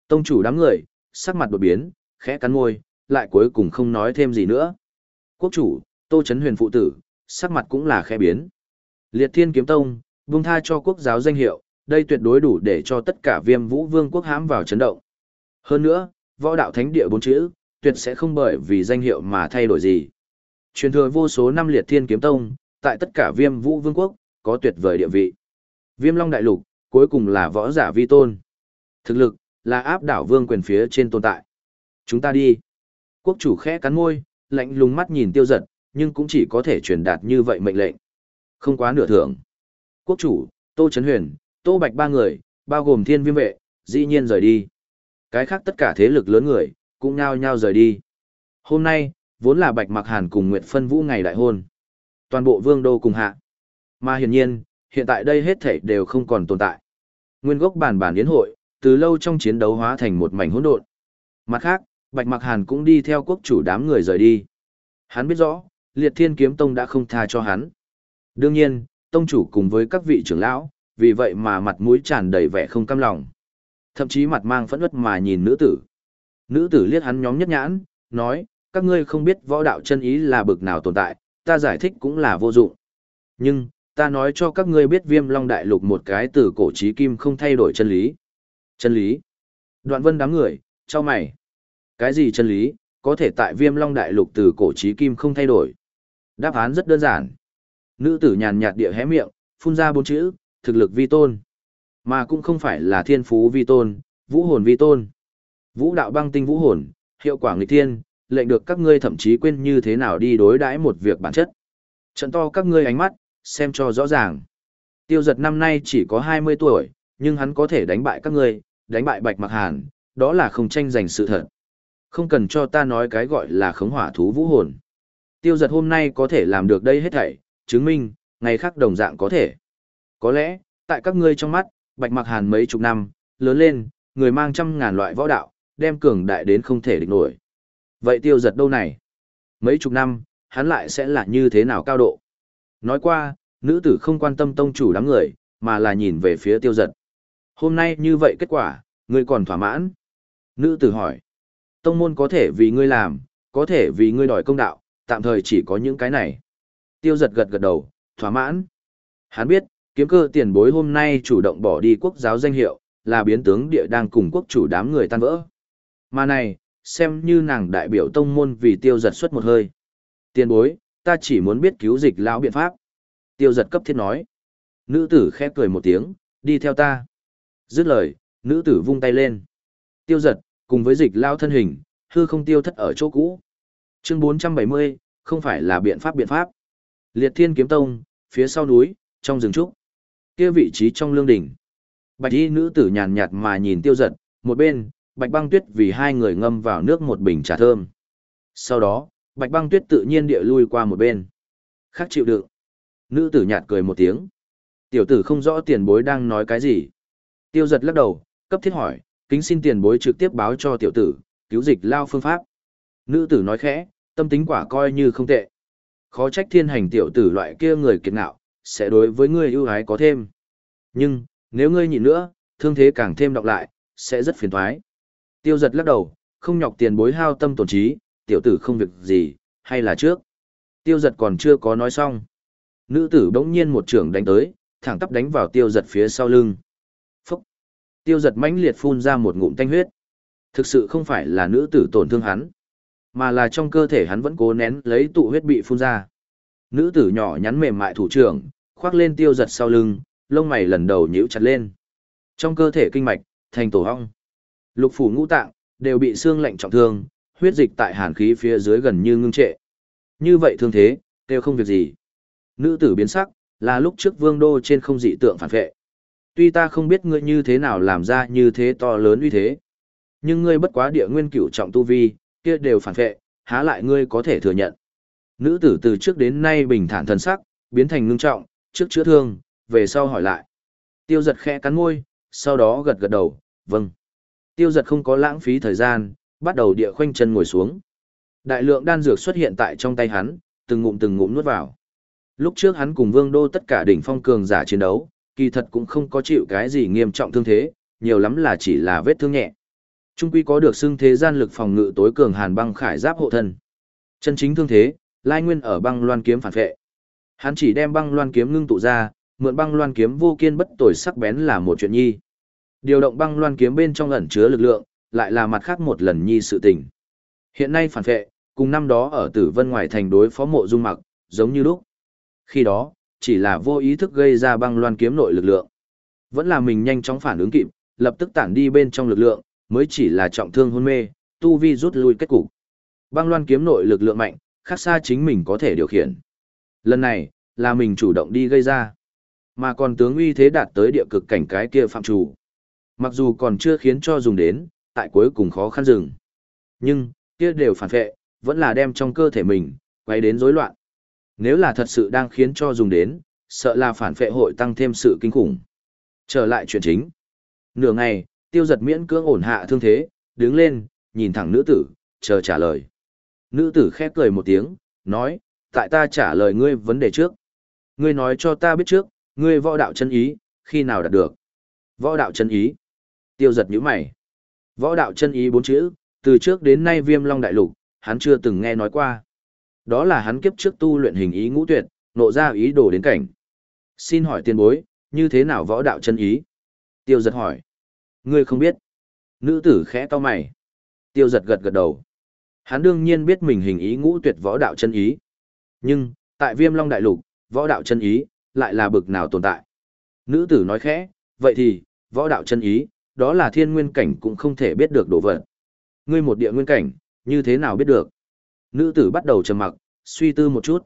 Tông chủ đám người, sắc mặt đột biến, khẽ cắn môi, lại cuối cùng không nói thêm gì nữa. Quốc chủ, tô chấn huyền phụ tử, sắc mặt cũng là khẽ biến. Liệt thiên kiếm tông, buông tha cho quốc giáo danh hiệu, đây tuyệt đối đủ để cho tất cả viêm vũ vương quốc hãm vào chấn động. Hơn nữa, võ đạo thánh địa bốn chữ, tuyệt sẽ không bởi vì danh hiệu mà thay đổi gì. Truyền thừa vô số năm liệt thiên kiếm tông, tại tất cả viêm vũ vương quốc, có tuyệt vời địa vị. Viêm long đại lục, cuối cùng là võ giả vi tôn. Thực lực, là áp đảo vương quyền phía trên tồn tại. Chúng ta đi. Quốc chủ khẽ cắn môi, lạnh lùng mắt nhìn tiêu giật, nhưng cũng chỉ có thể truyền đạt như vậy mệnh lệnh. Không quá nửa thưởng. Quốc chủ, Tô Trấn Huyền, Tô Bạch ba người, bao gồm thiên viêm vệ, dĩ nhiên rời đi. Cái khác tất cả thế lực lớn người, cũng nhao nhao rời đi. Hôm nay, vốn là Bạch Mặc Hàn cùng Nguyệt Phân Vũ ngày đại hôn. Toàn bộ vương đô cùng hạ. Mà hiển nhiên, hiện tại đây hết thảy đều không còn tồn tại. Nguyên gốc bản bản yến hội, từ lâu trong chiến đấu hóa thành một mảnh hỗn độn. Mặt khác, Bạch Mặc Hàn cũng đi theo quốc chủ đám người rời đi. Hắn biết rõ, Liệt Thiên Kiếm Tông đã không tha cho hắn. Đương nhiên, tông chủ cùng với các vị trưởng lão, vì vậy mà mặt mũi tràn đầy vẻ không cam lòng. Thậm chí mặt mang phẫn uất mà nhìn nữ tử. Nữ tử liếc hắn nhóm nhất nhãn, nói, các ngươi không biết võ đạo chân ý là bực nào tồn tại, ta giải thích cũng là vô dụng. Nhưng, ta nói cho các ngươi biết viêm long đại lục một cái từ cổ trí kim không thay đổi chân lý. Chân lý. Đoạn vân đám người, cho mày. Cái gì chân lý, có thể tại viêm long đại lục từ cổ trí kim không thay đổi? Đáp án rất đơn giản. Nữ tử nhàn nhạt địa hé miệng, phun ra bốn chữ, thực lực vi tôn. Mà cũng không phải là thiên phú vi tôn, vũ hồn vi tôn. Vũ đạo băng tinh vũ hồn, hiệu quả nghịch thiên, lệnh được các ngươi thậm chí quên như thế nào đi đối đãi một việc bản chất. Trận to các ngươi ánh mắt, xem cho rõ ràng. Tiêu giật năm nay chỉ có 20 tuổi, nhưng hắn có thể đánh bại các ngươi, đánh bại Bạch Mặc Hàn, đó là không tranh giành sự thật. Không cần cho ta nói cái gọi là khống hỏa thú vũ hồn. Tiêu giật hôm nay có thể làm được đây hết thảy, chứng minh, ngày khác đồng dạng có thể. Có lẽ, tại các ngươi trong mắt, Bạch Mặc Hàn mấy chục năm, lớn lên, người mang trăm ngàn loại võ đạo, đem cường đại đến không thể địch nổi. Vậy tiêu giật đâu này? Mấy chục năm, hắn lại sẽ là như thế nào cao độ? Nói qua, nữ tử không quan tâm tông chủ đám người, mà là nhìn về phía tiêu giật. Hôm nay như vậy kết quả, ngươi còn thỏa mãn. Nữ tử hỏi, tông môn có thể vì ngươi làm, có thể vì ngươi đòi công đạo, tạm thời chỉ có những cái này. Tiêu giật gật gật đầu, thỏa mãn. Hắn biết, kiếm cơ tiền bối hôm nay chủ động bỏ đi quốc giáo danh hiệu, là biến tướng địa đang cùng quốc chủ đám người tan vỡ. Mà này, xem như nàng đại biểu tông môn vì tiêu giật xuất một hơi. Tiền bối, ta chỉ muốn biết cứu dịch lão biện pháp. Tiêu giật cấp thiết nói. Nữ tử khẽ cười một tiếng, đi theo ta. Dứt lời, nữ tử vung tay lên. Tiêu giật, cùng với dịch lao thân hình, hư không tiêu thất ở chỗ cũ. Chương 470, không phải là biện pháp biện pháp. Liệt thiên kiếm tông, phía sau núi, trong rừng trúc. kia vị trí trong lương đỉnh. Bạch y nữ tử nhàn nhạt mà nhìn tiêu giật, một bên, Bạch Băng Tuyết vì hai người ngâm vào nước một bình trà thơm. Sau đó, Bạch Băng Tuyết tự nhiên địa lui qua một bên. Khắc chịu đựng. Nữ tử nhạt cười một tiếng. Tiểu tử không rõ tiền bối đang nói cái gì. Tiêu giật lắc đầu, cấp thiết hỏi, kính xin tiền bối trực tiếp báo cho tiểu tử, cứu dịch lao phương pháp. Nữ tử nói khẽ, tâm tính quả coi như không tệ. Khó trách thiên hành tiểu tử loại kia người kiệt ngạo, sẽ đối với người ưu ái có thêm. Nhưng, nếu ngươi nhìn nữa, thương thế càng thêm đọc lại, sẽ rất phiền thoái. Tiêu giật lắc đầu, không nhọc tiền bối hao tâm tổn trí, tiểu tử không việc gì, hay là trước. Tiêu giật còn chưa có nói xong. Nữ tử bỗng nhiên một trưởng đánh tới, thẳng tắp đánh vào tiêu giật phía sau lưng. Phúc! Tiêu giật mãnh liệt phun ra một ngụm thanh huyết. Thực sự không phải là nữ tử tổn thương hắn, mà là trong cơ thể hắn vẫn cố nén lấy tụ huyết bị phun ra. Nữ tử nhỏ nhắn mềm mại thủ trưởng, khoác lên tiêu giật sau lưng, lông mày lần đầu nhíu chặt lên. Trong cơ thể kinh mạch, thành tổ hong. Lục phủ ngũ tạng đều bị xương lạnh trọng thương, huyết dịch tại hàn khí phía dưới gần như ngưng trệ. Như vậy thương thế, đều không việc gì. Nữ tử biến sắc, là lúc trước vương đô trên không dị tượng phản vệ. Tuy ta không biết ngươi như thế nào làm ra như thế to lớn uy thế, nhưng ngươi bất quá địa nguyên cửu trọng tu vi, kia đều phản vệ, há lại ngươi có thể thừa nhận. Nữ tử từ trước đến nay bình thản thần sắc, biến thành ngưng trọng, trước chữa thương, về sau hỏi lại. Tiêu giật khe cắn môi, sau đó gật gật đầu, vâng. Tiêu giật không có lãng phí thời gian, bắt đầu địa khoanh chân ngồi xuống. Đại lượng đan dược xuất hiện tại trong tay hắn, từng ngụm từng ngụm nuốt vào. Lúc trước hắn cùng Vương Đô tất cả đỉnh phong cường giả chiến đấu, kỳ thật cũng không có chịu cái gì nghiêm trọng thương thế, nhiều lắm là chỉ là vết thương nhẹ. Trung quy có được xưng thế gian lực phòng ngự tối cường hàn băng khải giáp hộ thân. Chân chính thương thế, lai nguyên ở băng loan kiếm phản vệ. Hắn chỉ đem băng loan kiếm ngưng tụ ra, mượn băng loan kiếm vô kiên bất tồi sắc bén là một chuyện nhi. Điều động băng loan kiếm bên trong ẩn chứa lực lượng, lại là mặt khác một lần nhi sự tình. Hiện nay phản vệ, cùng năm đó ở tử vân ngoài thành đối phó mộ dung mặc, giống như lúc. Khi đó, chỉ là vô ý thức gây ra băng loan kiếm nội lực lượng. Vẫn là mình nhanh chóng phản ứng kịp, lập tức tản đi bên trong lực lượng, mới chỉ là trọng thương hôn mê, tu vi rút lui kết cục. Băng loan kiếm nội lực lượng mạnh, khác xa chính mình có thể điều khiển. Lần này, là mình chủ động đi gây ra. Mà còn tướng uy thế đạt tới địa cực cảnh cái kia phạm chủ. Mặc dù còn chưa khiến cho dùng đến, tại cuối cùng khó khăn dừng. Nhưng, kia đều phản vệ, vẫn là đem trong cơ thể mình, quay đến rối loạn. Nếu là thật sự đang khiến cho dùng đến, sợ là phản vệ hội tăng thêm sự kinh khủng. Trở lại chuyện chính. Nửa ngày, tiêu giật miễn cưỡng ổn hạ thương thế, đứng lên, nhìn thẳng nữ tử, chờ trả lời. Nữ tử khép cười một tiếng, nói, tại ta trả lời ngươi vấn đề trước. Ngươi nói cho ta biết trước, ngươi võ đạo chân ý, khi nào đạt được. Võ đạo chân ý tiêu giật nhíu mày. Võ đạo chân ý bốn chữ, từ trước đến nay viêm long đại lục, hắn chưa từng nghe nói qua. Đó là hắn kiếp trước tu luyện hình ý ngũ tuyệt, nộ ra ý đồ đến cảnh. Xin hỏi tiên bối, như thế nào võ đạo chân ý? Tiêu giật hỏi. Ngươi không biết. Nữ tử khẽ to mày. Tiêu giật gật gật đầu. Hắn đương nhiên biết mình hình ý ngũ tuyệt võ đạo chân ý. Nhưng, tại viêm long đại lục, võ đạo chân ý, lại là bực nào tồn tại. Nữ tử nói khẽ, vậy thì, võ đạo chân ý, đó là thiên nguyên cảnh cũng không thể biết được đồ vật. Ngươi một địa nguyên cảnh, như thế nào biết được? Nữ tử bắt đầu trầm mặc, suy tư một chút.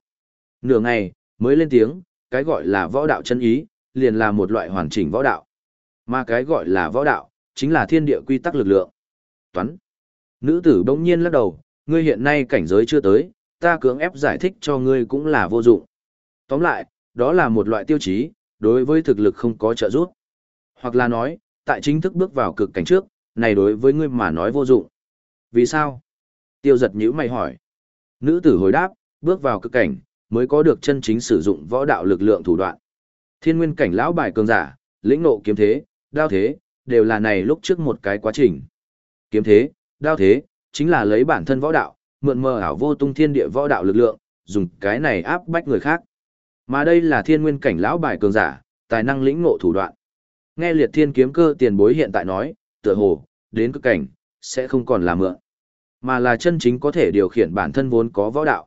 Nửa ngày, mới lên tiếng, cái gọi là võ đạo chân ý, liền là một loại hoàn chỉnh võ đạo. Mà cái gọi là võ đạo, chính là thiên địa quy tắc lực lượng. Toán. Nữ tử bỗng nhiên lắc đầu, ngươi hiện nay cảnh giới chưa tới, ta cưỡng ép giải thích cho ngươi cũng là vô dụng. Tóm lại, đó là một loại tiêu chí, đối với thực lực không có trợ giúp. Hoặc là nói, tại chính thức bước vào cực cảnh trước, này đối với ngươi mà nói vô dụng. Vì sao? Tiêu giật nhữ mày hỏi. Nữ tử hồi đáp, bước vào cực cảnh, mới có được chân chính sử dụng võ đạo lực lượng thủ đoạn. Thiên nguyên cảnh lão bài cường giả, lĩnh nộ kiếm thế, đao thế, đều là này lúc trước một cái quá trình. Kiếm thế, đao thế, chính là lấy bản thân võ đạo, mượn mờ ảo vô tung thiên địa võ đạo lực lượng, dùng cái này áp bách người khác. Mà đây là thiên nguyên cảnh lão bài cường giả, tài năng lĩnh ngộ thủ đoạn. Nghe liệt thiên kiếm cơ tiền bối hiện tại nói, tựa hồ, đến cực cảnh, sẽ không còn là mượn, mà là chân chính có thể điều khiển bản thân vốn có võ đạo.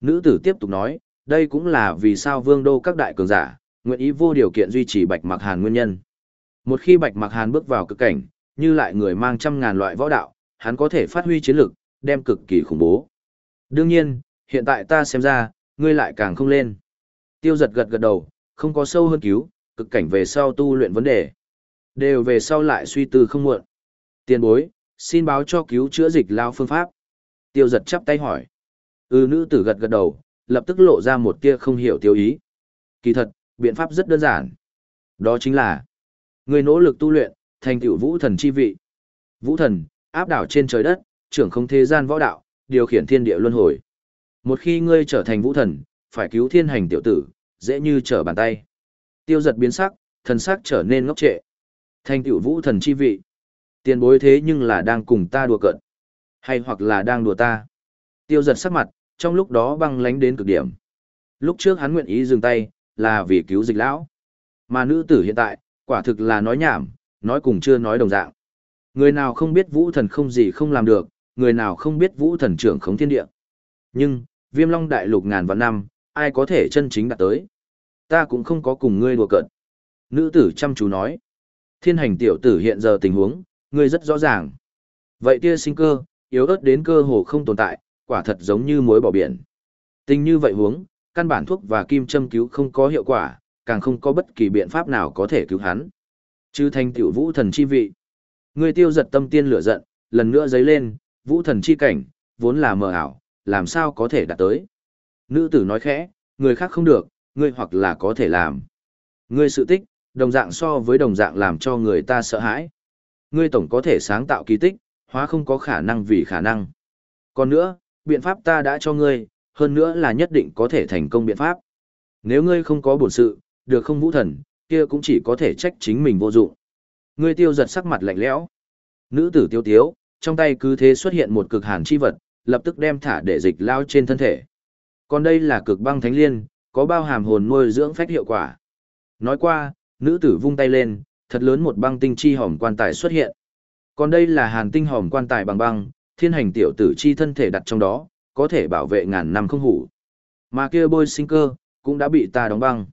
Nữ tử tiếp tục nói, đây cũng là vì sao vương đô các đại cường giả, nguyện ý vô điều kiện duy trì bạch mặc hàn nguyên nhân. Một khi bạch mặc hàn bước vào cực cảnh, như lại người mang trăm ngàn loại võ đạo, hắn có thể phát huy chiến lực, đem cực kỳ khủng bố. Đương nhiên, hiện tại ta xem ra, ngươi lại càng không lên. Tiêu giật gật gật đầu, không có sâu hơn cứu, cực cảnh về sau tu luyện vấn đề. Đều về sau lại suy tư không muộn. Tiền bối, xin báo cho cứu chữa dịch lao phương pháp. Tiêu giật chắp tay hỏi. Ư ừ, nữ tử gật gật đầu, lập tức lộ ra một tia không hiểu tiêu ý. Kỳ thật, biện pháp rất đơn giản. Đó chính là, người nỗ lực tu luyện, thành tựu vũ thần chi vị. Vũ thần, áp đảo trên trời đất, trưởng không thế gian võ đạo, điều khiển thiên địa luân hồi. Một khi ngươi trở thành vũ thần, phải cứu thiên hành tiểu tử, dễ như trở bàn tay. Tiêu giật biến sắc, thần sắc trở nên ngốc trệ. Thanh tiểu vũ thần chi vị. Tiền bối thế nhưng là đang cùng ta đùa cợt. Hay hoặc là đang đùa ta. Tiêu giật sắc mặt, trong lúc đó băng lánh đến cực điểm. Lúc trước hắn nguyện ý dừng tay, là vì cứu dịch lão. Mà nữ tử hiện tại, quả thực là nói nhảm, nói cùng chưa nói đồng dạng. Người nào không biết vũ thần không gì không làm được, người nào không biết vũ thần trưởng khống thiên địa. Nhưng, viêm long đại lục ngàn vạn năm, ai có thể chân chính đạt tới ta cũng không có cùng ngươi đùa cợt. Nữ tử chăm chú nói. Thiên hành tiểu tử hiện giờ tình huống, ngươi rất rõ ràng. Vậy tia sinh cơ, yếu ớt đến cơ hồ không tồn tại, quả thật giống như muối bỏ biển. Tình như vậy huống, căn bản thuốc và kim châm cứu không có hiệu quả, càng không có bất kỳ biện pháp nào có thể cứu hắn. Chư thanh tiểu vũ thần chi vị. Ngươi tiêu giật tâm tiên lửa giận, lần nữa dấy lên, vũ thần chi cảnh, vốn là mờ ảo, làm sao có thể đạt tới. Nữ tử nói khẽ, người khác không được, ngươi hoặc là có thể làm. Ngươi sự tích, đồng dạng so với đồng dạng làm cho người ta sợ hãi. Ngươi tổng có thể sáng tạo kỳ tích, hóa không có khả năng vì khả năng. Còn nữa, biện pháp ta đã cho ngươi, hơn nữa là nhất định có thể thành công biện pháp. Nếu ngươi không có bổn sự, được không vũ thần, kia cũng chỉ có thể trách chính mình vô dụng. Ngươi tiêu giật sắc mặt lạnh lẽo. Nữ tử tiêu tiếu, trong tay cứ thế xuất hiện một cực hàn chi vật, lập tức đem thả để dịch lao trên thân thể. Còn đây là cực băng thánh liên, có bao hàm hồn nuôi dưỡng phách hiệu quả. Nói qua, nữ tử vung tay lên, thật lớn một băng tinh chi hòm quan tài xuất hiện. Còn đây là hàn tinh hòm quan tài bằng băng, thiên hành tiểu tử chi thân thể đặt trong đó, có thể bảo vệ ngàn năm không hủ. Mà kia bôi sinh cơ, cũng đã bị ta đóng băng.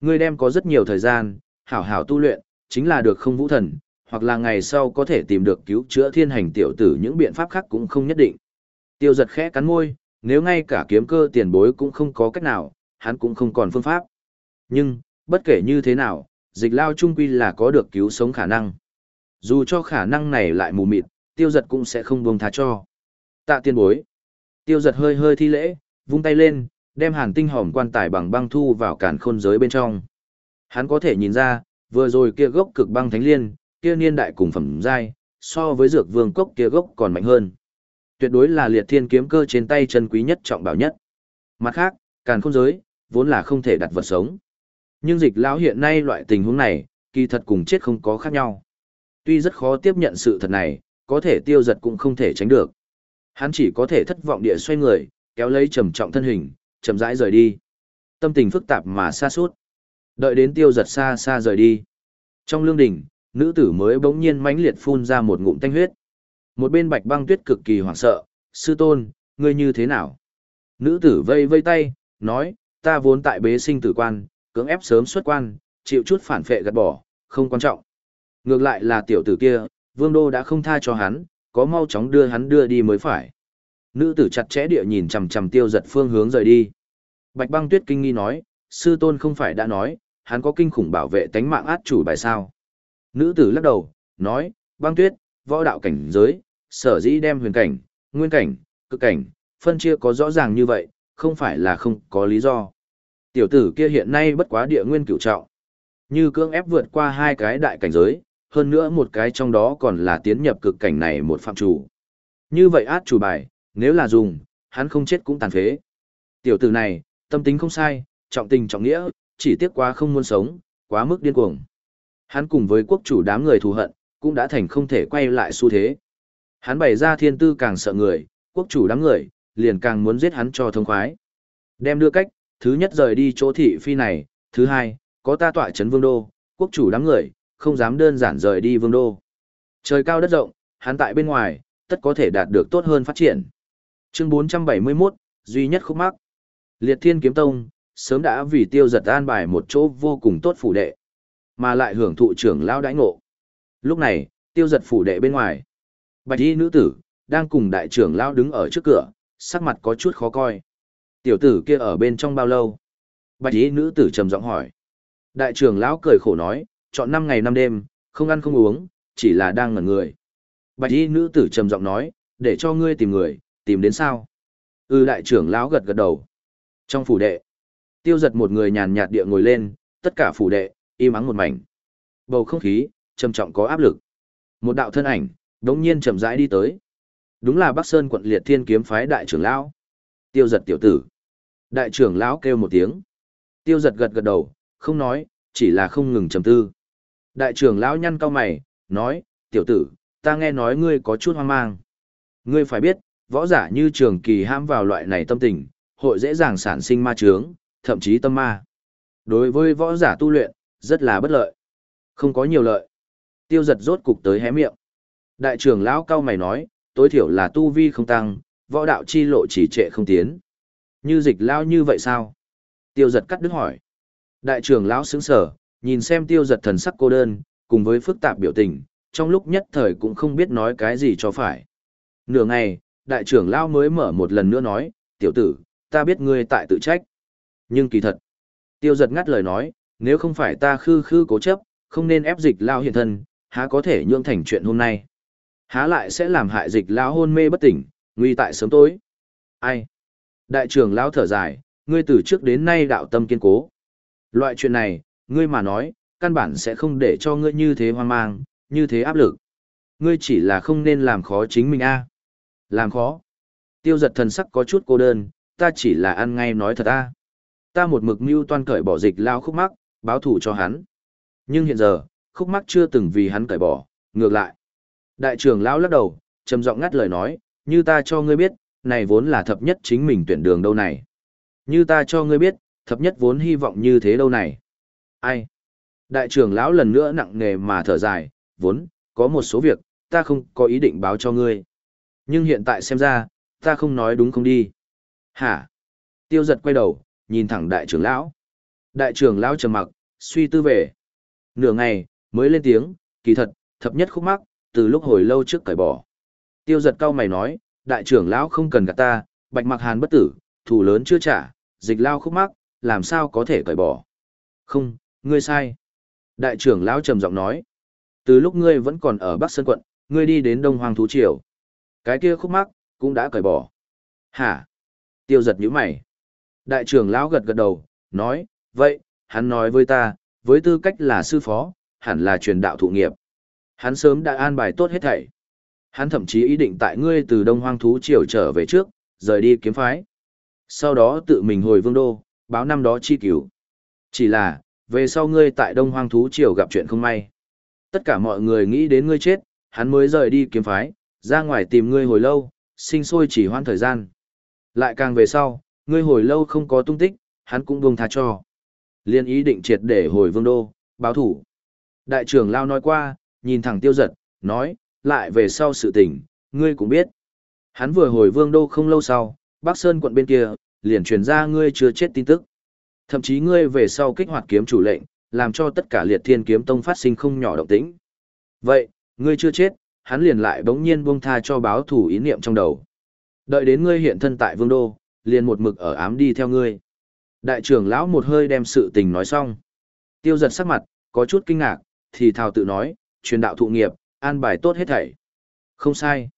Ngươi đem có rất nhiều thời gian, hảo hảo tu luyện, chính là được không vũ thần, hoặc là ngày sau có thể tìm được cứu chữa thiên hành tiểu tử những biện pháp khác cũng không nhất định. Tiêu giật khẽ cắn môi, nếu ngay cả kiếm cơ tiền bối cũng không có cách nào, hắn cũng không còn phương pháp. Nhưng, bất kể như thế nào, dịch lao trung quy là có được cứu sống khả năng. Dù cho khả năng này lại mù mịt, tiêu giật cũng sẽ không buông tha cho. Tạ tiên bối. Tiêu giật hơi hơi thi lễ, vung tay lên, đem hàn tinh hòm quan tài bằng băng thu vào cản khôn giới bên trong. Hắn có thể nhìn ra, vừa rồi kia gốc cực băng thánh liên, kia niên đại cùng phẩm giai, so với dược vương cốc kia gốc còn mạnh hơn. Tuyệt đối là liệt thiên kiếm cơ trên tay chân quý nhất trọng bảo nhất. Mặt khác, càn khôn giới, vốn là không thể đặt vật sống. Nhưng dịch lão hiện nay loại tình huống này, kỳ thật cùng chết không có khác nhau. Tuy rất khó tiếp nhận sự thật này, có thể tiêu giật cũng không thể tránh được. Hắn chỉ có thể thất vọng địa xoay người, kéo lấy trầm trọng thân hình, chậm rãi rời đi. Tâm tình phức tạp mà xa suốt. Đợi đến tiêu giật xa xa rời đi. Trong lương đỉnh, nữ tử mới bỗng nhiên mãnh liệt phun ra một ngụm tanh huyết. Một bên bạch băng tuyết cực kỳ hoảng sợ, sư tôn, ngươi như thế nào? Nữ tử vây vây tay, nói, ta vốn tại bế sinh tử quan, cưỡng ép sớm xuất quan, chịu chút phản phệ gạt bỏ, không quan trọng. Ngược lại là tiểu tử kia, Vương Đô đã không tha cho hắn, có mau chóng đưa hắn đưa đi mới phải. Nữ tử chặt chẽ địa nhìn chằm chằm tiêu giật phương hướng rời đi. Bạch băng tuyết kinh nghi nói, sư tôn không phải đã nói, hắn có kinh khủng bảo vệ tánh mạng át chủ bài sao. Nữ tử lắc đầu, nói, băng tuyết, võ đạo cảnh giới, sở dĩ đem huyền cảnh, nguyên cảnh, cực cảnh, phân chia có rõ ràng như vậy, không phải là không có lý do. Tiểu tử kia hiện nay bất quá địa nguyên cửu trọng. Như cưỡng ép vượt qua hai cái đại cảnh giới, hơn nữa một cái trong đó còn là tiến nhập cực cảnh này một phạm chủ. Như vậy át chủ bài, nếu là dùng, hắn không chết cũng tàn phế. Tiểu tử này, tâm tính không sai, trọng tình trọng nghĩa, chỉ tiếc quá không muốn sống, quá mức điên cuồng. Hắn cùng với quốc chủ đám người thù hận, cũng đã thành không thể quay lại xu thế. Hắn bày ra thiên tư càng sợ người, quốc chủ đám người, liền càng muốn giết hắn cho thông khoái. Đem đưa cách, thứ nhất rời đi chỗ thị phi này, thứ hai, có ta tọa chấn vương đô, quốc chủ đám người, không dám đơn giản rời đi vương đô. Trời cao đất rộng, hắn tại bên ngoài, tất có thể đạt được tốt hơn phát triển. Chương 471, duy nhất khúc mắc. Liệt Thiên Kiếm Tông, sớm đã vì tiêu giật an bài một chỗ vô cùng tốt phủ đệ, mà lại hưởng thụ trưởng lao đãi ngộ. Lúc này, tiêu giật phủ đệ bên ngoài. Bạch y nữ tử, đang cùng đại trưởng lao đứng ở trước cửa, sắc mặt có chút khó coi. Tiểu tử kia ở bên trong bao lâu? Bạch ý nữ tử trầm giọng hỏi. Đại trưởng lão cười khổ nói, chọn năm ngày năm đêm, không ăn không uống, chỉ là đang ngẩn người. Bạch y nữ tử trầm giọng nói, để cho ngươi tìm người, tìm đến sao? Ư ừ, đại trưởng lão gật gật đầu. Trong phủ đệ, tiêu giật một người nhàn nhạt địa ngồi lên, tất cả phủ đệ, im ắng một mảnh. Bầu không khí, trầm trọng có áp lực. Một đạo thân ảnh, đống nhiên chậm rãi đi tới. Đúng là Bắc Sơn quận liệt thiên kiếm phái đại trưởng lão. Tiêu giật tiểu tử. Đại trưởng lão kêu một tiếng. Tiêu giật gật gật đầu, không nói, chỉ là không ngừng trầm tư. Đại trưởng lão nhăn cao mày, nói, tiểu tử, ta nghe nói ngươi có chút hoang mang. Ngươi phải biết, võ giả như trường kỳ ham vào loại này tâm tình, hội dễ dàng sản sinh ma trướng, thậm chí tâm ma. Đối với võ giả tu luyện, rất là bất lợi. Không có nhiều lợi. Tiêu giật rốt cục tới hé miệng. Đại trưởng lão cau mày nói, tối thiểu là tu vi không tăng, võ đạo chi lộ chỉ trệ không tiến. Như dịch lao như vậy sao? Tiêu giật cắt đứt hỏi. Đại trưởng lão sững sở, nhìn xem tiêu giật thần sắc cô đơn, cùng với phức tạp biểu tình, trong lúc nhất thời cũng không biết nói cái gì cho phải. Nửa ngày, đại trưởng lão mới mở một lần nữa nói, tiểu tử, ta biết ngươi tại tự trách. Nhưng kỳ thật, tiêu giật ngắt lời nói, nếu không phải ta khư khư cố chấp, không nên ép dịch lao hiện thân, há có thể nhượng thành chuyện hôm nay. Há lại sẽ làm hại dịch lao hôn mê bất tỉnh, nguy tại sớm tối. Ai? Đại trưởng lão thở dài, ngươi từ trước đến nay đạo tâm kiên cố. Loại chuyện này, ngươi mà nói, căn bản sẽ không để cho ngươi như thế hoang mang, như thế áp lực. Ngươi chỉ là không nên làm khó chính mình a. Làm khó. Tiêu giật thần sắc có chút cô đơn, ta chỉ là ăn ngay nói thật a. Ta một mực mưu toan cởi bỏ dịch lao khúc mắc, báo thù cho hắn. Nhưng hiện giờ, khúc mắc chưa từng vì hắn cởi bỏ, ngược lại. Đại trưởng lão lắc đầu, trầm giọng ngắt lời nói, như ta cho ngươi biết, này vốn là thập nhất chính mình tuyển đường đâu này. Như ta cho ngươi biết, thập nhất vốn hy vọng như thế đâu này. Ai? Đại trưởng lão lần nữa nặng nề mà thở dài, vốn, có một số việc, ta không có ý định báo cho ngươi. Nhưng hiện tại xem ra, ta không nói đúng không đi. Hả? Tiêu giật quay đầu, nhìn thẳng đại trưởng lão. Đại trưởng lão trầm mặc, suy tư về. Nửa ngày, mới lên tiếng, kỳ thật, thập nhất khúc mắc, từ lúc hồi lâu trước cởi bỏ. Tiêu giật cao mày nói, đại trưởng lão không cần gạt ta, bạch mặc hàn bất tử, thù lớn chưa trả, dịch lao khúc mắc, làm sao có thể cởi bỏ. Không, ngươi sai. Đại trưởng lão trầm giọng nói, từ lúc ngươi vẫn còn ở Bắc Sơn quận, ngươi đi đến Đông Hoàng Thú Triều. Cái kia khúc mắc, cũng đã cởi bỏ. Hả? Tiêu giật nhíu mày. Đại trưởng lão gật gật đầu, nói, vậy, hắn nói với ta, với tư cách là sư phó, hẳn là truyền đạo thụ nghiệp. Hắn sớm đã an bài tốt hết thảy hắn thậm chí ý định tại ngươi từ đông hoang thú triều trở về trước, rời đi kiếm phái. Sau đó tự mình hồi vương đô, báo năm đó chi cứu. Chỉ là, về sau ngươi tại đông hoang thú triều gặp chuyện không may. Tất cả mọi người nghĩ đến ngươi chết, hắn mới rời đi kiếm phái, ra ngoài tìm ngươi hồi lâu, sinh sôi chỉ hoãn thời gian. Lại càng về sau, ngươi hồi lâu không có tung tích, hắn cũng buông tha cho. Liên ý định triệt để hồi vương đô, báo thủ. Đại trưởng Lao nói qua, nhìn thẳng tiêu giật, nói, lại về sau sự tình, ngươi cũng biết. Hắn vừa hồi vương đô không lâu sau, Bắc Sơn quận bên kia, liền truyền ra ngươi chưa chết tin tức. Thậm chí ngươi về sau kích hoạt kiếm chủ lệnh, làm cho tất cả liệt thiên kiếm tông phát sinh không nhỏ động tĩnh. Vậy, ngươi chưa chết, hắn liền lại bỗng nhiên buông tha cho báo thủ ý niệm trong đầu. Đợi đến ngươi hiện thân tại vương đô, liền một mực ở ám đi theo ngươi. Đại trưởng lão một hơi đem sự tình nói xong. Tiêu giật sắc mặt, có chút kinh ngạc, thì thào tự nói, truyền đạo thụ nghiệp, an bài tốt hết thảy. Không sai.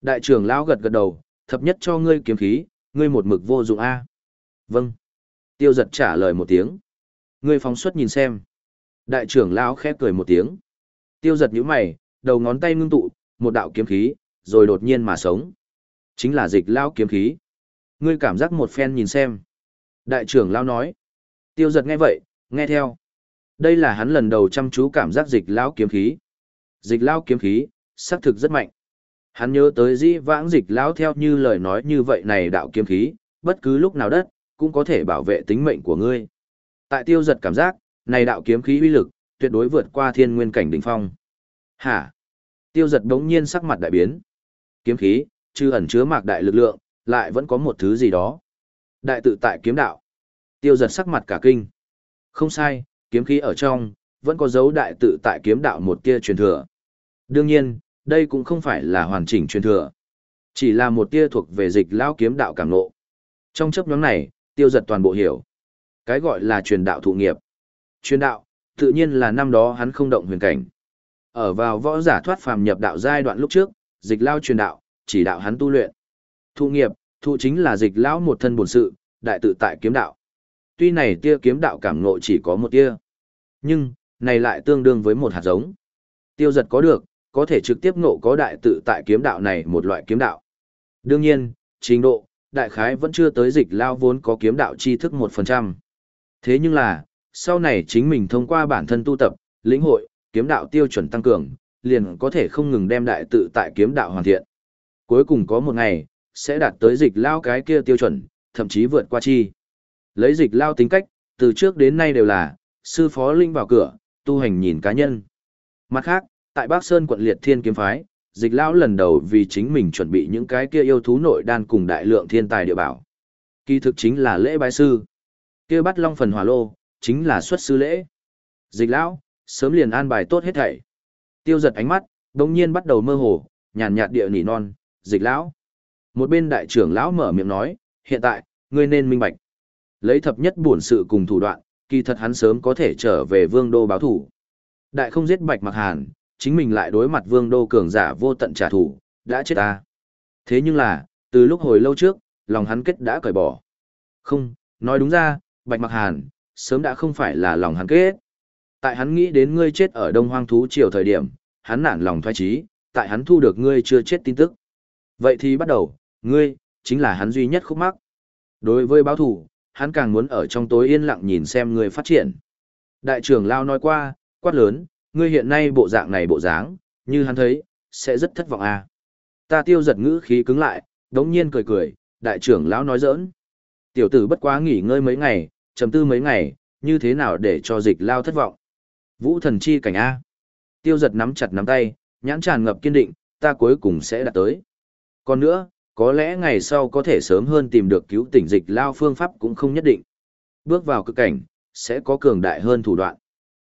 Đại trưởng lão gật gật đầu, thập nhất cho ngươi kiếm khí, ngươi một mực vô dụng A. Vâng. Tiêu giật trả lời một tiếng. Ngươi phóng xuất nhìn xem. Đại trưởng lão khẽ cười một tiếng. Tiêu giật nhíu mày, đầu ngón tay ngưng tụ, một đạo kiếm khí, rồi đột nhiên mà sống. Chính là dịch lão kiếm khí. Ngươi cảm giác một phen nhìn xem. Đại trưởng lão nói. Tiêu giật nghe vậy, nghe theo. Đây là hắn lần đầu chăm chú cảm giác dịch lão kiếm khí dịch lao kiếm khí, sắc thực rất mạnh. Hắn nhớ tới Di vãng dịch lao theo như lời nói như vậy này đạo kiếm khí, bất cứ lúc nào đất, cũng có thể bảo vệ tính mệnh của ngươi. Tại tiêu giật cảm giác, này đạo kiếm khí uy lực, tuyệt đối vượt qua thiên nguyên cảnh đỉnh phong. Hả? Tiêu giật đống nhiên sắc mặt đại biến. Kiếm khí, chứ ẩn chứa mạc đại lực lượng, lại vẫn có một thứ gì đó. Đại tự tại kiếm đạo. Tiêu giật sắc mặt cả kinh. Không sai, kiếm khí ở trong, vẫn có dấu đại tự tại kiếm đạo một kia truyền thừa. Đương nhiên, đây cũng không phải là hoàn chỉnh truyền thừa. Chỉ là một tia thuộc về dịch lão kiếm đạo cảm ngộ. Trong chấp nhóm này, tiêu giật toàn bộ hiểu. Cái gọi là truyền đạo thụ nghiệp. Truyền đạo, tự nhiên là năm đó hắn không động huyền cảnh. Ở vào võ giả thoát phàm nhập đạo giai đoạn lúc trước, dịch lao truyền đạo, chỉ đạo hắn tu luyện. Thụ nghiệp, thụ chính là dịch lão một thân bổn sự, đại tự tại kiếm đạo. Tuy này tia kiếm đạo cảm ngộ chỉ có một tia, nhưng này lại tương đương với một hạt giống. Tiêu giật có được, có thể trực tiếp ngộ có đại tự tại kiếm đạo này một loại kiếm đạo. Đương nhiên, trình độ, đại khái vẫn chưa tới dịch lao vốn có kiếm đạo tri thức 1%. Thế nhưng là, sau này chính mình thông qua bản thân tu tập, lĩnh hội, kiếm đạo tiêu chuẩn tăng cường, liền có thể không ngừng đem đại tự tại kiếm đạo hoàn thiện. Cuối cùng có một ngày, sẽ đạt tới dịch lao cái kia tiêu chuẩn, thậm chí vượt qua chi. Lấy dịch lao tính cách, từ trước đến nay đều là, sư phó linh vào cửa, tu hành nhìn cá nhân. Mặt khác, tại Bắc Sơn quận liệt thiên kiếm phái, dịch lão lần đầu vì chính mình chuẩn bị những cái kia yêu thú nội đan cùng đại lượng thiên tài địa bảo. Kỳ thực chính là lễ bái sư. Kia bắt long phần hỏa lô, chính là xuất sư lễ. Dịch lão, sớm liền an bài tốt hết thảy. Tiêu giật ánh mắt, đồng nhiên bắt đầu mơ hồ, nhàn nhạt địa nỉ non, dịch lão. Một bên đại trưởng lão mở miệng nói, hiện tại, ngươi nên minh bạch. Lấy thập nhất bổn sự cùng thủ đoạn, kỳ thật hắn sớm có thể trở về vương đô báo thủ. Đại không giết bạch mặc hàn, chính mình lại đối mặt vương đô cường giả vô tận trả thù, đã chết ta. Thế nhưng là, từ lúc hồi lâu trước, lòng hắn kết đã cởi bỏ. Không, nói đúng ra, Bạch Mặc Hàn, sớm đã không phải là lòng hắn kết. Tại hắn nghĩ đến ngươi chết ở Đông Hoang thú triều thời điểm, hắn nản lòng thoái trí, tại hắn thu được ngươi chưa chết tin tức. Vậy thì bắt đầu, ngươi chính là hắn duy nhất khúc mắc. Đối với báo thủ, hắn càng muốn ở trong tối yên lặng nhìn xem ngươi phát triển. Đại trưởng lao nói qua, quát lớn, ngươi hiện nay bộ dạng này bộ dáng, như hắn thấy, sẽ rất thất vọng à. Ta tiêu giật ngữ khí cứng lại, đống nhiên cười cười, đại trưởng lão nói giỡn. Tiểu tử bất quá nghỉ ngơi mấy ngày, trầm tư mấy ngày, như thế nào để cho dịch lao thất vọng. Vũ thần chi cảnh A. Tiêu giật nắm chặt nắm tay, nhãn tràn ngập kiên định, ta cuối cùng sẽ đạt tới. Còn nữa, có lẽ ngày sau có thể sớm hơn tìm được cứu tỉnh dịch lao phương pháp cũng không nhất định. Bước vào cực cảnh, sẽ có cường đại hơn thủ đoạn.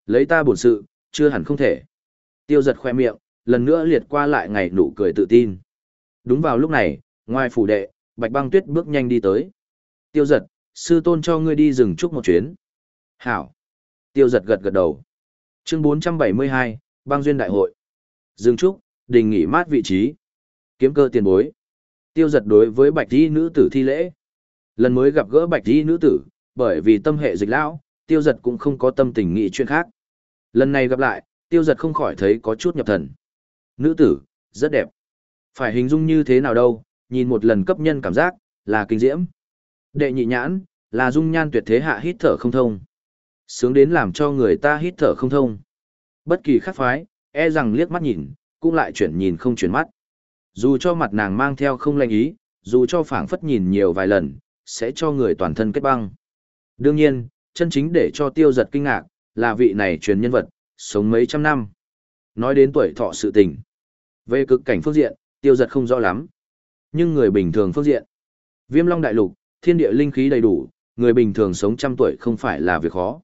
Lấy ta bổn sự, chưa hẳn không thể. Tiêu giật khoe miệng, lần nữa liệt qua lại ngày nụ cười tự tin. Đúng vào lúc này, ngoài phủ đệ, bạch băng tuyết bước nhanh đi tới. Tiêu giật, sư tôn cho ngươi đi rừng trúc một chuyến. Hảo. Tiêu giật gật gật đầu. Chương 472, băng duyên đại hội. dừng Trúc, đình nghỉ mát vị trí. Kiếm cơ tiền bối. Tiêu giật đối với bạch y nữ tử thi lễ. Lần mới gặp gỡ bạch y nữ tử, bởi vì tâm hệ dịch lão, tiêu giật cũng không có tâm tình nghị chuyện khác. Lần này gặp lại, tiêu giật không khỏi thấy có chút nhập thần. Nữ tử, rất đẹp. Phải hình dung như thế nào đâu, nhìn một lần cấp nhân cảm giác, là kinh diễm. Đệ nhị nhãn, là dung nhan tuyệt thế hạ hít thở không thông. Sướng đến làm cho người ta hít thở không thông. Bất kỳ khác phái, e rằng liếc mắt nhìn, cũng lại chuyển nhìn không chuyển mắt. Dù cho mặt nàng mang theo không lanh ý, dù cho phảng phất nhìn nhiều vài lần, sẽ cho người toàn thân kết băng. Đương nhiên, chân chính để cho tiêu giật kinh ngạc, là vị này truyền nhân vật, sống mấy trăm năm. Nói đến tuổi thọ sự tình. Về cực cảnh phương diện, tiêu giật không rõ lắm. Nhưng người bình thường phương diện, viêm long đại lục, thiên địa linh khí đầy đủ, người bình thường sống trăm tuổi không phải là việc khó.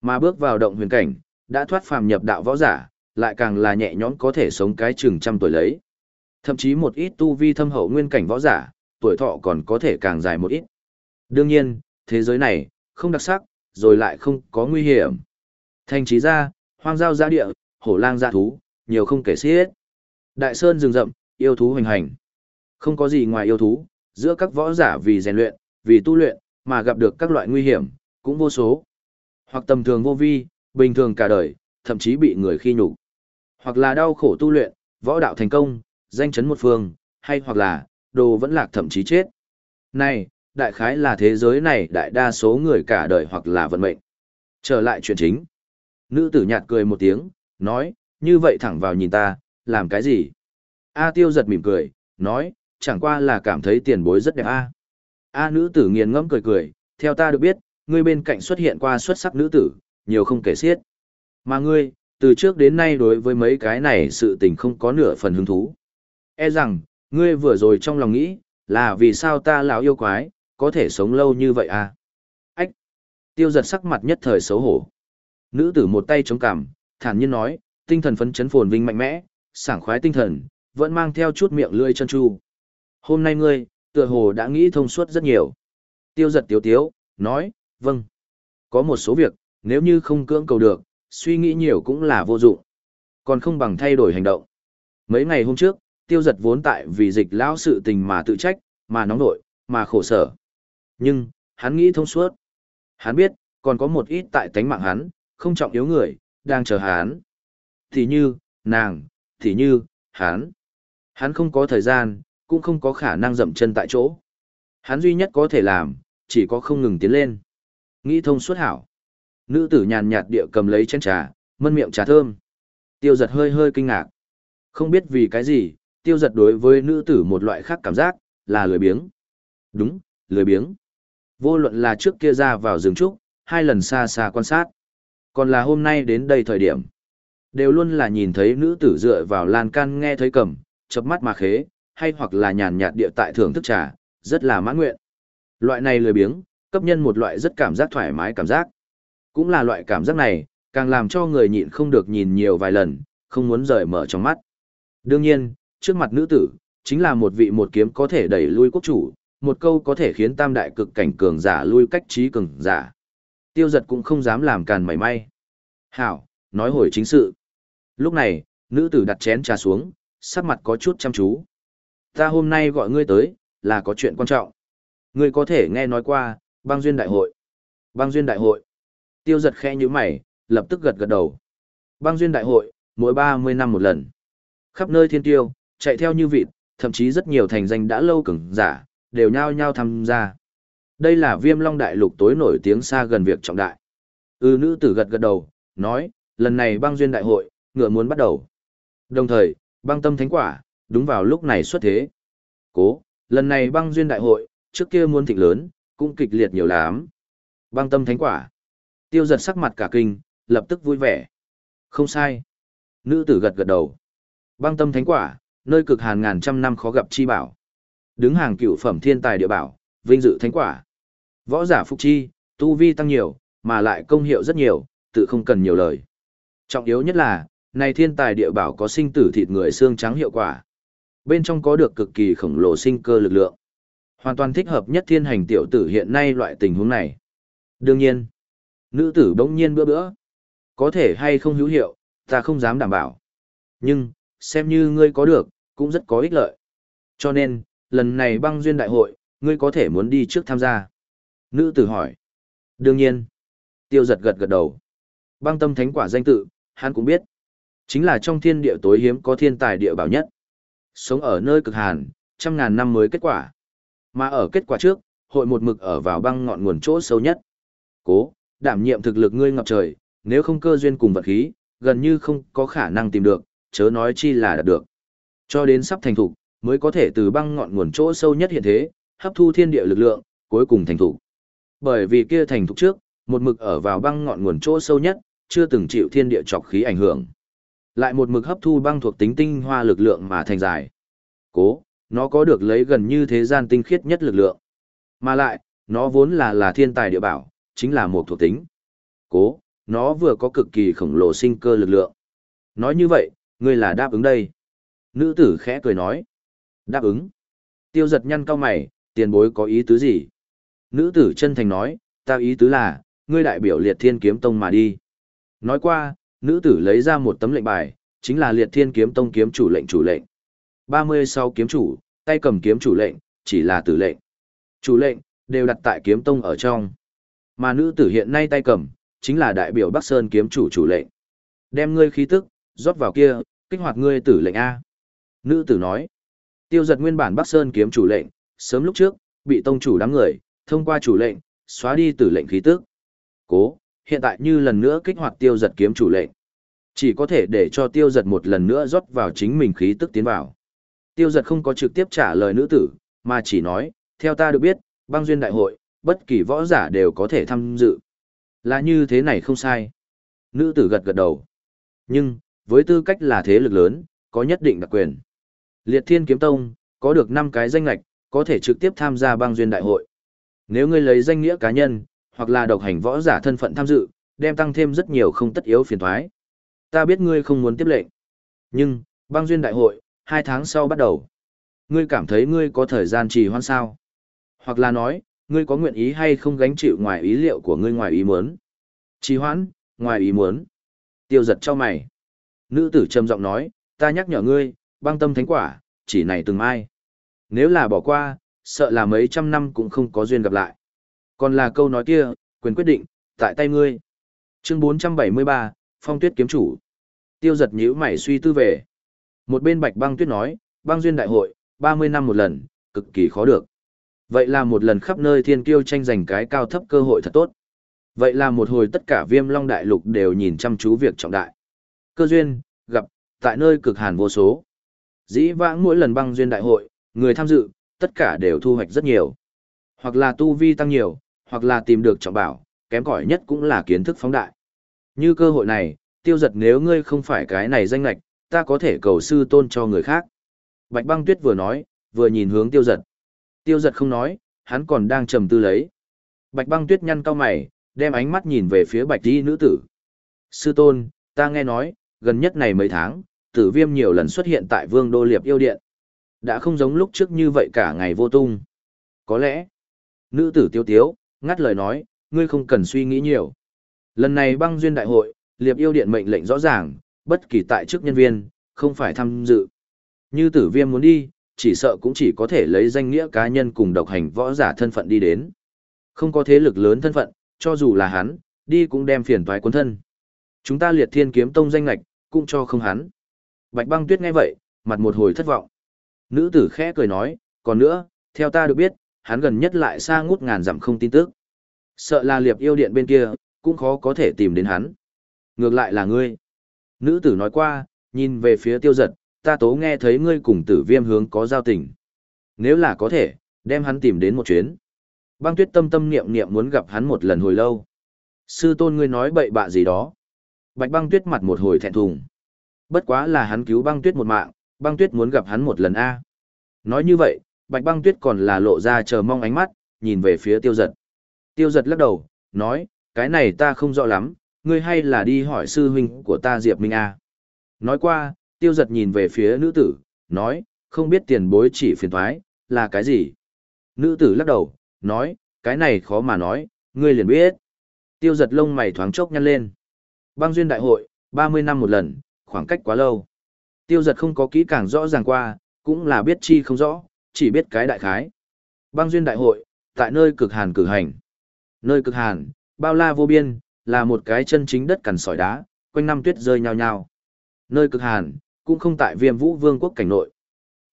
Mà bước vào động huyền cảnh, đã thoát phàm nhập đạo võ giả, lại càng là nhẹ nhõm có thể sống cái chừng trăm tuổi lấy. Thậm chí một ít tu vi thâm hậu nguyên cảnh võ giả, tuổi thọ còn có thể càng dài một ít. Đương nhiên, thế giới này, không đặc sắc, rồi lại không có nguy hiểm. Thành trí gia, hoang giao gia địa, hổ lang gia thú, nhiều không kể xiết. Đại sơn rừng rậm, yêu thú hoành hành. Không có gì ngoài yêu thú, giữa các võ giả vì rèn luyện, vì tu luyện, mà gặp được các loại nguy hiểm, cũng vô số. Hoặc tầm thường vô vi, bình thường cả đời, thậm chí bị người khi nhục. Hoặc là đau khổ tu luyện, võ đạo thành công, danh chấn một phương, hay hoặc là đồ vẫn lạc thậm chí chết. Này, đại khái là thế giới này đại đa số người cả đời hoặc là vận mệnh. Trở lại chuyện chính, Nữ tử nhạt cười một tiếng, nói, như vậy thẳng vào nhìn ta, làm cái gì? A tiêu giật mỉm cười, nói, chẳng qua là cảm thấy tiền bối rất đẹp a. A nữ tử nghiền ngẫm cười cười, theo ta được biết, ngươi bên cạnh xuất hiện qua xuất sắc nữ tử, nhiều không kể xiết. Mà ngươi, từ trước đến nay đối với mấy cái này sự tình không có nửa phần hứng thú. E rằng, ngươi vừa rồi trong lòng nghĩ, là vì sao ta lão yêu quái, có thể sống lâu như vậy a? À? Ách! Tiêu giật sắc mặt nhất thời xấu hổ. Nữ tử một tay chống cằm, thản nhiên nói, tinh thần phấn chấn phồn vinh mạnh mẽ, sảng khoái tinh thần, vẫn mang theo chút miệng lưỡi chân chu. Hôm nay ngươi, tựa hồ đã nghĩ thông suốt rất nhiều. Tiêu giật tiếu tiếu, nói, vâng. Có một số việc, nếu như không cưỡng cầu được, suy nghĩ nhiều cũng là vô dụng. Còn không bằng thay đổi hành động. Mấy ngày hôm trước, tiêu giật vốn tại vì dịch lão sự tình mà tự trách, mà nóng nổi, mà khổ sở. Nhưng, hắn nghĩ thông suốt. Hắn biết, còn có một ít tại tánh mạng hắn, không trọng yếu người, đang chờ hắn. Thì như, nàng, thì như, hắn. Hắn không có thời gian, cũng không có khả năng dậm chân tại chỗ. Hắn duy nhất có thể làm, chỉ có không ngừng tiến lên. Nghĩ thông suốt hảo. Nữ tử nhàn nhạt địa cầm lấy chén trà, mân miệng trà thơm. Tiêu giật hơi hơi kinh ngạc. Không biết vì cái gì, tiêu giật đối với nữ tử một loại khác cảm giác, là lười biếng. Đúng, lười biếng. Vô luận là trước kia ra vào rừng trúc, hai lần xa xa quan sát. Còn là hôm nay đến đây thời điểm. Đều luôn là nhìn thấy nữ tử dựa vào lan can nghe thấy cầm, chập mắt mà khế, hay hoặc là nhàn nhạt địa tại thưởng thức trà, rất là mãn nguyện. Loại này lười biếng, cấp nhân một loại rất cảm giác thoải mái cảm giác. Cũng là loại cảm giác này, càng làm cho người nhịn không được nhìn nhiều vài lần, không muốn rời mở trong mắt. Đương nhiên, trước mặt nữ tử, chính là một vị một kiếm có thể đẩy lui quốc chủ, một câu có thể khiến tam đại cực cảnh cường giả lui cách trí cường giả. Tiêu giật cũng không dám làm càn mảy may. Hảo, nói hồi chính sự. Lúc này, nữ tử đặt chén trà xuống, sắc mặt có chút chăm chú. Ta hôm nay gọi ngươi tới, là có chuyện quan trọng. Ngươi có thể nghe nói qua, băng duyên đại hội. Băng duyên đại hội. Tiêu giật khe như mày, lập tức gật gật đầu. Băng duyên đại hội, mỗi ba mươi năm một lần. Khắp nơi thiên tiêu, chạy theo như vịt, thậm chí rất nhiều thành danh đã lâu cứng, giả, đều nhao nhao tham gia. Đây là viêm long đại lục tối nổi tiếng xa gần việc trọng đại. Ư ừ, nữ tử gật gật đầu, nói, lần này băng duyên đại hội, ngựa muốn bắt đầu. Đồng thời, băng tâm thánh quả, đúng vào lúc này xuất thế. Cố, lần này băng duyên đại hội, trước kia muôn thịnh lớn, cũng kịch liệt nhiều lắm. Băng tâm thánh quả. Tiêu giật sắc mặt cả kinh, lập tức vui vẻ. Không sai. Nữ tử gật gật đầu. Băng tâm thánh quả, nơi cực hàn ngàn trăm năm khó gặp chi bảo. Đứng hàng cựu phẩm thiên tài địa bảo, vinh dự thánh quả. Võ giả phục chi, tu vi tăng nhiều, mà lại công hiệu rất nhiều, tự không cần nhiều lời. Trọng yếu nhất là, này thiên tài địa bảo có sinh tử thịt người xương trắng hiệu quả. Bên trong có được cực kỳ khổng lồ sinh cơ lực lượng. Hoàn toàn thích hợp nhất thiên hành tiểu tử hiện nay loại tình huống này. Đương nhiên, nữ tử bỗng nhiên bữa bữa. Có thể hay không hữu hiệu, ta không dám đảm bảo. Nhưng, xem như ngươi có được, cũng rất có ích lợi. Cho nên, lần này băng duyên đại hội, ngươi có thể muốn đi trước tham gia. Nữ tử hỏi. Đương nhiên. Tiêu giật gật gật đầu. Băng tâm thánh quả danh tự, hắn cũng biết. Chính là trong thiên địa tối hiếm có thiên tài địa bảo nhất. Sống ở nơi cực hàn, trăm ngàn năm mới kết quả. Mà ở kết quả trước, hội một mực ở vào băng ngọn nguồn chỗ sâu nhất. Cố, đảm nhiệm thực lực ngươi ngập trời, nếu không cơ duyên cùng vật khí, gần như không có khả năng tìm được, chớ nói chi là đạt được. Cho đến sắp thành thục, mới có thể từ băng ngọn nguồn chỗ sâu nhất hiện thế, hấp thu thiên địa lực lượng, cuối cùng thành thục. Bởi vì kia thành thục trước, một mực ở vào băng ngọn nguồn chỗ sâu nhất, chưa từng chịu thiên địa trọc khí ảnh hưởng. Lại một mực hấp thu băng thuộc tính tinh hoa lực lượng mà thành dài. Cố, nó có được lấy gần như thế gian tinh khiết nhất lực lượng. Mà lại, nó vốn là là thiên tài địa bảo, chính là một thuộc tính. Cố, nó vừa có cực kỳ khổng lồ sinh cơ lực lượng. Nói như vậy, ngươi là đáp ứng đây. Nữ tử khẽ cười nói. Đáp ứng. Tiêu giật nhăn cao mày, tiền bối có ý tứ gì? nữ tử chân thành nói, ta ý tứ là, ngươi đại biểu liệt thiên kiếm tông mà đi. Nói qua, nữ tử lấy ra một tấm lệnh bài, chính là liệt thiên kiếm tông kiếm chủ lệnh chủ lệnh. 36 kiếm chủ, tay cầm kiếm chủ lệnh, chỉ là tử lệnh. Chủ lệnh, đều đặt tại kiếm tông ở trong. Mà nữ tử hiện nay tay cầm, chính là đại biểu Bắc Sơn kiếm chủ chủ lệnh. Đem ngươi khí tức, rót vào kia, kích hoạt ngươi tử lệnh A. Nữ tử nói, tiêu giật nguyên bản Bắc Sơn kiếm chủ lệnh, sớm lúc trước, bị tông chủ đám người, Thông qua chủ lệnh, xóa đi tử lệnh khí tức. Cố, hiện tại như lần nữa kích hoạt tiêu giật kiếm chủ lệnh. Chỉ có thể để cho tiêu giật một lần nữa rót vào chính mình khí tức tiến vào. Tiêu giật không có trực tiếp trả lời nữ tử, mà chỉ nói, theo ta được biết, băng duyên đại hội, bất kỳ võ giả đều có thể tham dự. Là như thế này không sai. Nữ tử gật gật đầu. Nhưng, với tư cách là thế lực lớn, có nhất định đặc quyền. Liệt Thiên Kiếm Tông, có được 5 cái danh lạch, có thể trực tiếp tham gia băng duyên đại hội. Nếu ngươi lấy danh nghĩa cá nhân, hoặc là độc hành võ giả thân phận tham dự, đem tăng thêm rất nhiều không tất yếu phiền thoái. Ta biết ngươi không muốn tiếp lệnh. Nhưng, băng duyên đại hội, hai tháng sau bắt đầu. Ngươi cảm thấy ngươi có thời gian trì hoãn sao? Hoặc là nói, ngươi có nguyện ý hay không gánh chịu ngoài ý liệu của ngươi ngoài ý muốn? Trì hoãn, ngoài ý muốn. Tiêu giật cho mày. Nữ tử trầm giọng nói, ta nhắc nhở ngươi, băng tâm thánh quả, chỉ này từng mai. Nếu là bỏ qua, sợ là mấy trăm năm cũng không có duyên gặp lại. Còn là câu nói kia, quyền quyết định, tại tay ngươi. Chương 473, Phong Tuyết kiếm chủ. Tiêu giật nhíu mày suy tư về. Một bên Bạch Băng Tuyết nói, băng duyên đại hội, 30 năm một lần, cực kỳ khó được. Vậy là một lần khắp nơi thiên kiêu tranh giành cái cao thấp cơ hội thật tốt. Vậy là một hồi tất cả viêm long đại lục đều nhìn chăm chú việc trọng đại. Cơ duyên, gặp, tại nơi cực hàn vô số. Dĩ vãng mỗi lần băng duyên đại hội, người tham dự, tất cả đều thu hoạch rất nhiều. Hoặc là tu vi tăng nhiều, hoặc là tìm được trọng bảo, kém cỏi nhất cũng là kiến thức phóng đại. Như cơ hội này, tiêu giật nếu ngươi không phải cái này danh lạch, ta có thể cầu sư tôn cho người khác. Bạch băng tuyết vừa nói, vừa nhìn hướng tiêu giật. Tiêu giật không nói, hắn còn đang trầm tư lấy. Bạch băng tuyết nhăn cao mày, đem ánh mắt nhìn về phía bạch đi nữ tử. Sư tôn, ta nghe nói, gần nhất này mấy tháng, tử viêm nhiều lần xuất hiện tại vương đô liệp yêu điện. Đã không giống lúc trước như vậy cả ngày vô tung. Có lẽ, nữ tử tiêu tiếu, ngắt lời nói, ngươi không cần suy nghĩ nhiều. Lần này băng duyên đại hội, liệp yêu điện mệnh lệnh rõ ràng, bất kỳ tại chức nhân viên, không phải tham dự. Như tử viêm muốn đi, chỉ sợ cũng chỉ có thể lấy danh nghĩa cá nhân cùng độc hành võ giả thân phận đi đến. Không có thế lực lớn thân phận, cho dù là hắn, đi cũng đem phiền toái quân thân. Chúng ta liệt thiên kiếm tông danh lạch, cũng cho không hắn. Bạch băng tuyết nghe vậy, mặt một hồi thất vọng. Nữ tử khẽ cười nói, còn nữa, theo ta được biết, hắn gần nhất lại xa ngút ngàn dặm không tin tức. Sợ là liệp yêu điện bên kia, cũng khó có thể tìm đến hắn. Ngược lại là ngươi. Nữ tử nói qua, nhìn về phía tiêu giật, ta tố nghe thấy ngươi cùng tử viêm hướng có giao tình. Nếu là có thể, đem hắn tìm đến một chuyến. Băng tuyết tâm tâm niệm niệm muốn gặp hắn một lần hồi lâu. Sư tôn ngươi nói bậy bạ gì đó. Bạch băng tuyết mặt một hồi thẹn thùng. Bất quá là hắn cứu băng tuyết một mạng, băng tuyết muốn gặp hắn một lần a à. nói như vậy bạch băng tuyết còn là lộ ra chờ mong ánh mắt nhìn về phía tiêu giật tiêu giật lắc đầu nói cái này ta không rõ lắm ngươi hay là đi hỏi sư huynh của ta diệp minh a à. nói qua tiêu giật nhìn về phía nữ tử nói không biết tiền bối chỉ phiền thoái là cái gì nữ tử lắc đầu nói cái này khó mà nói ngươi liền biết tiêu giật lông mày thoáng chốc nhăn lên băng duyên đại hội ba mươi năm một lần khoảng cách quá lâu Tiêu giật không có kỹ càng rõ ràng qua, cũng là biết chi không rõ, chỉ biết cái đại khái. Băng duyên đại hội, tại nơi cực hàn cử hành. Nơi cực hàn, bao la vô biên, là một cái chân chính đất cằn sỏi đá, quanh năm tuyết rơi nhào nhào. Nơi cực hàn, cũng không tại viêm vũ vương quốc cảnh nội.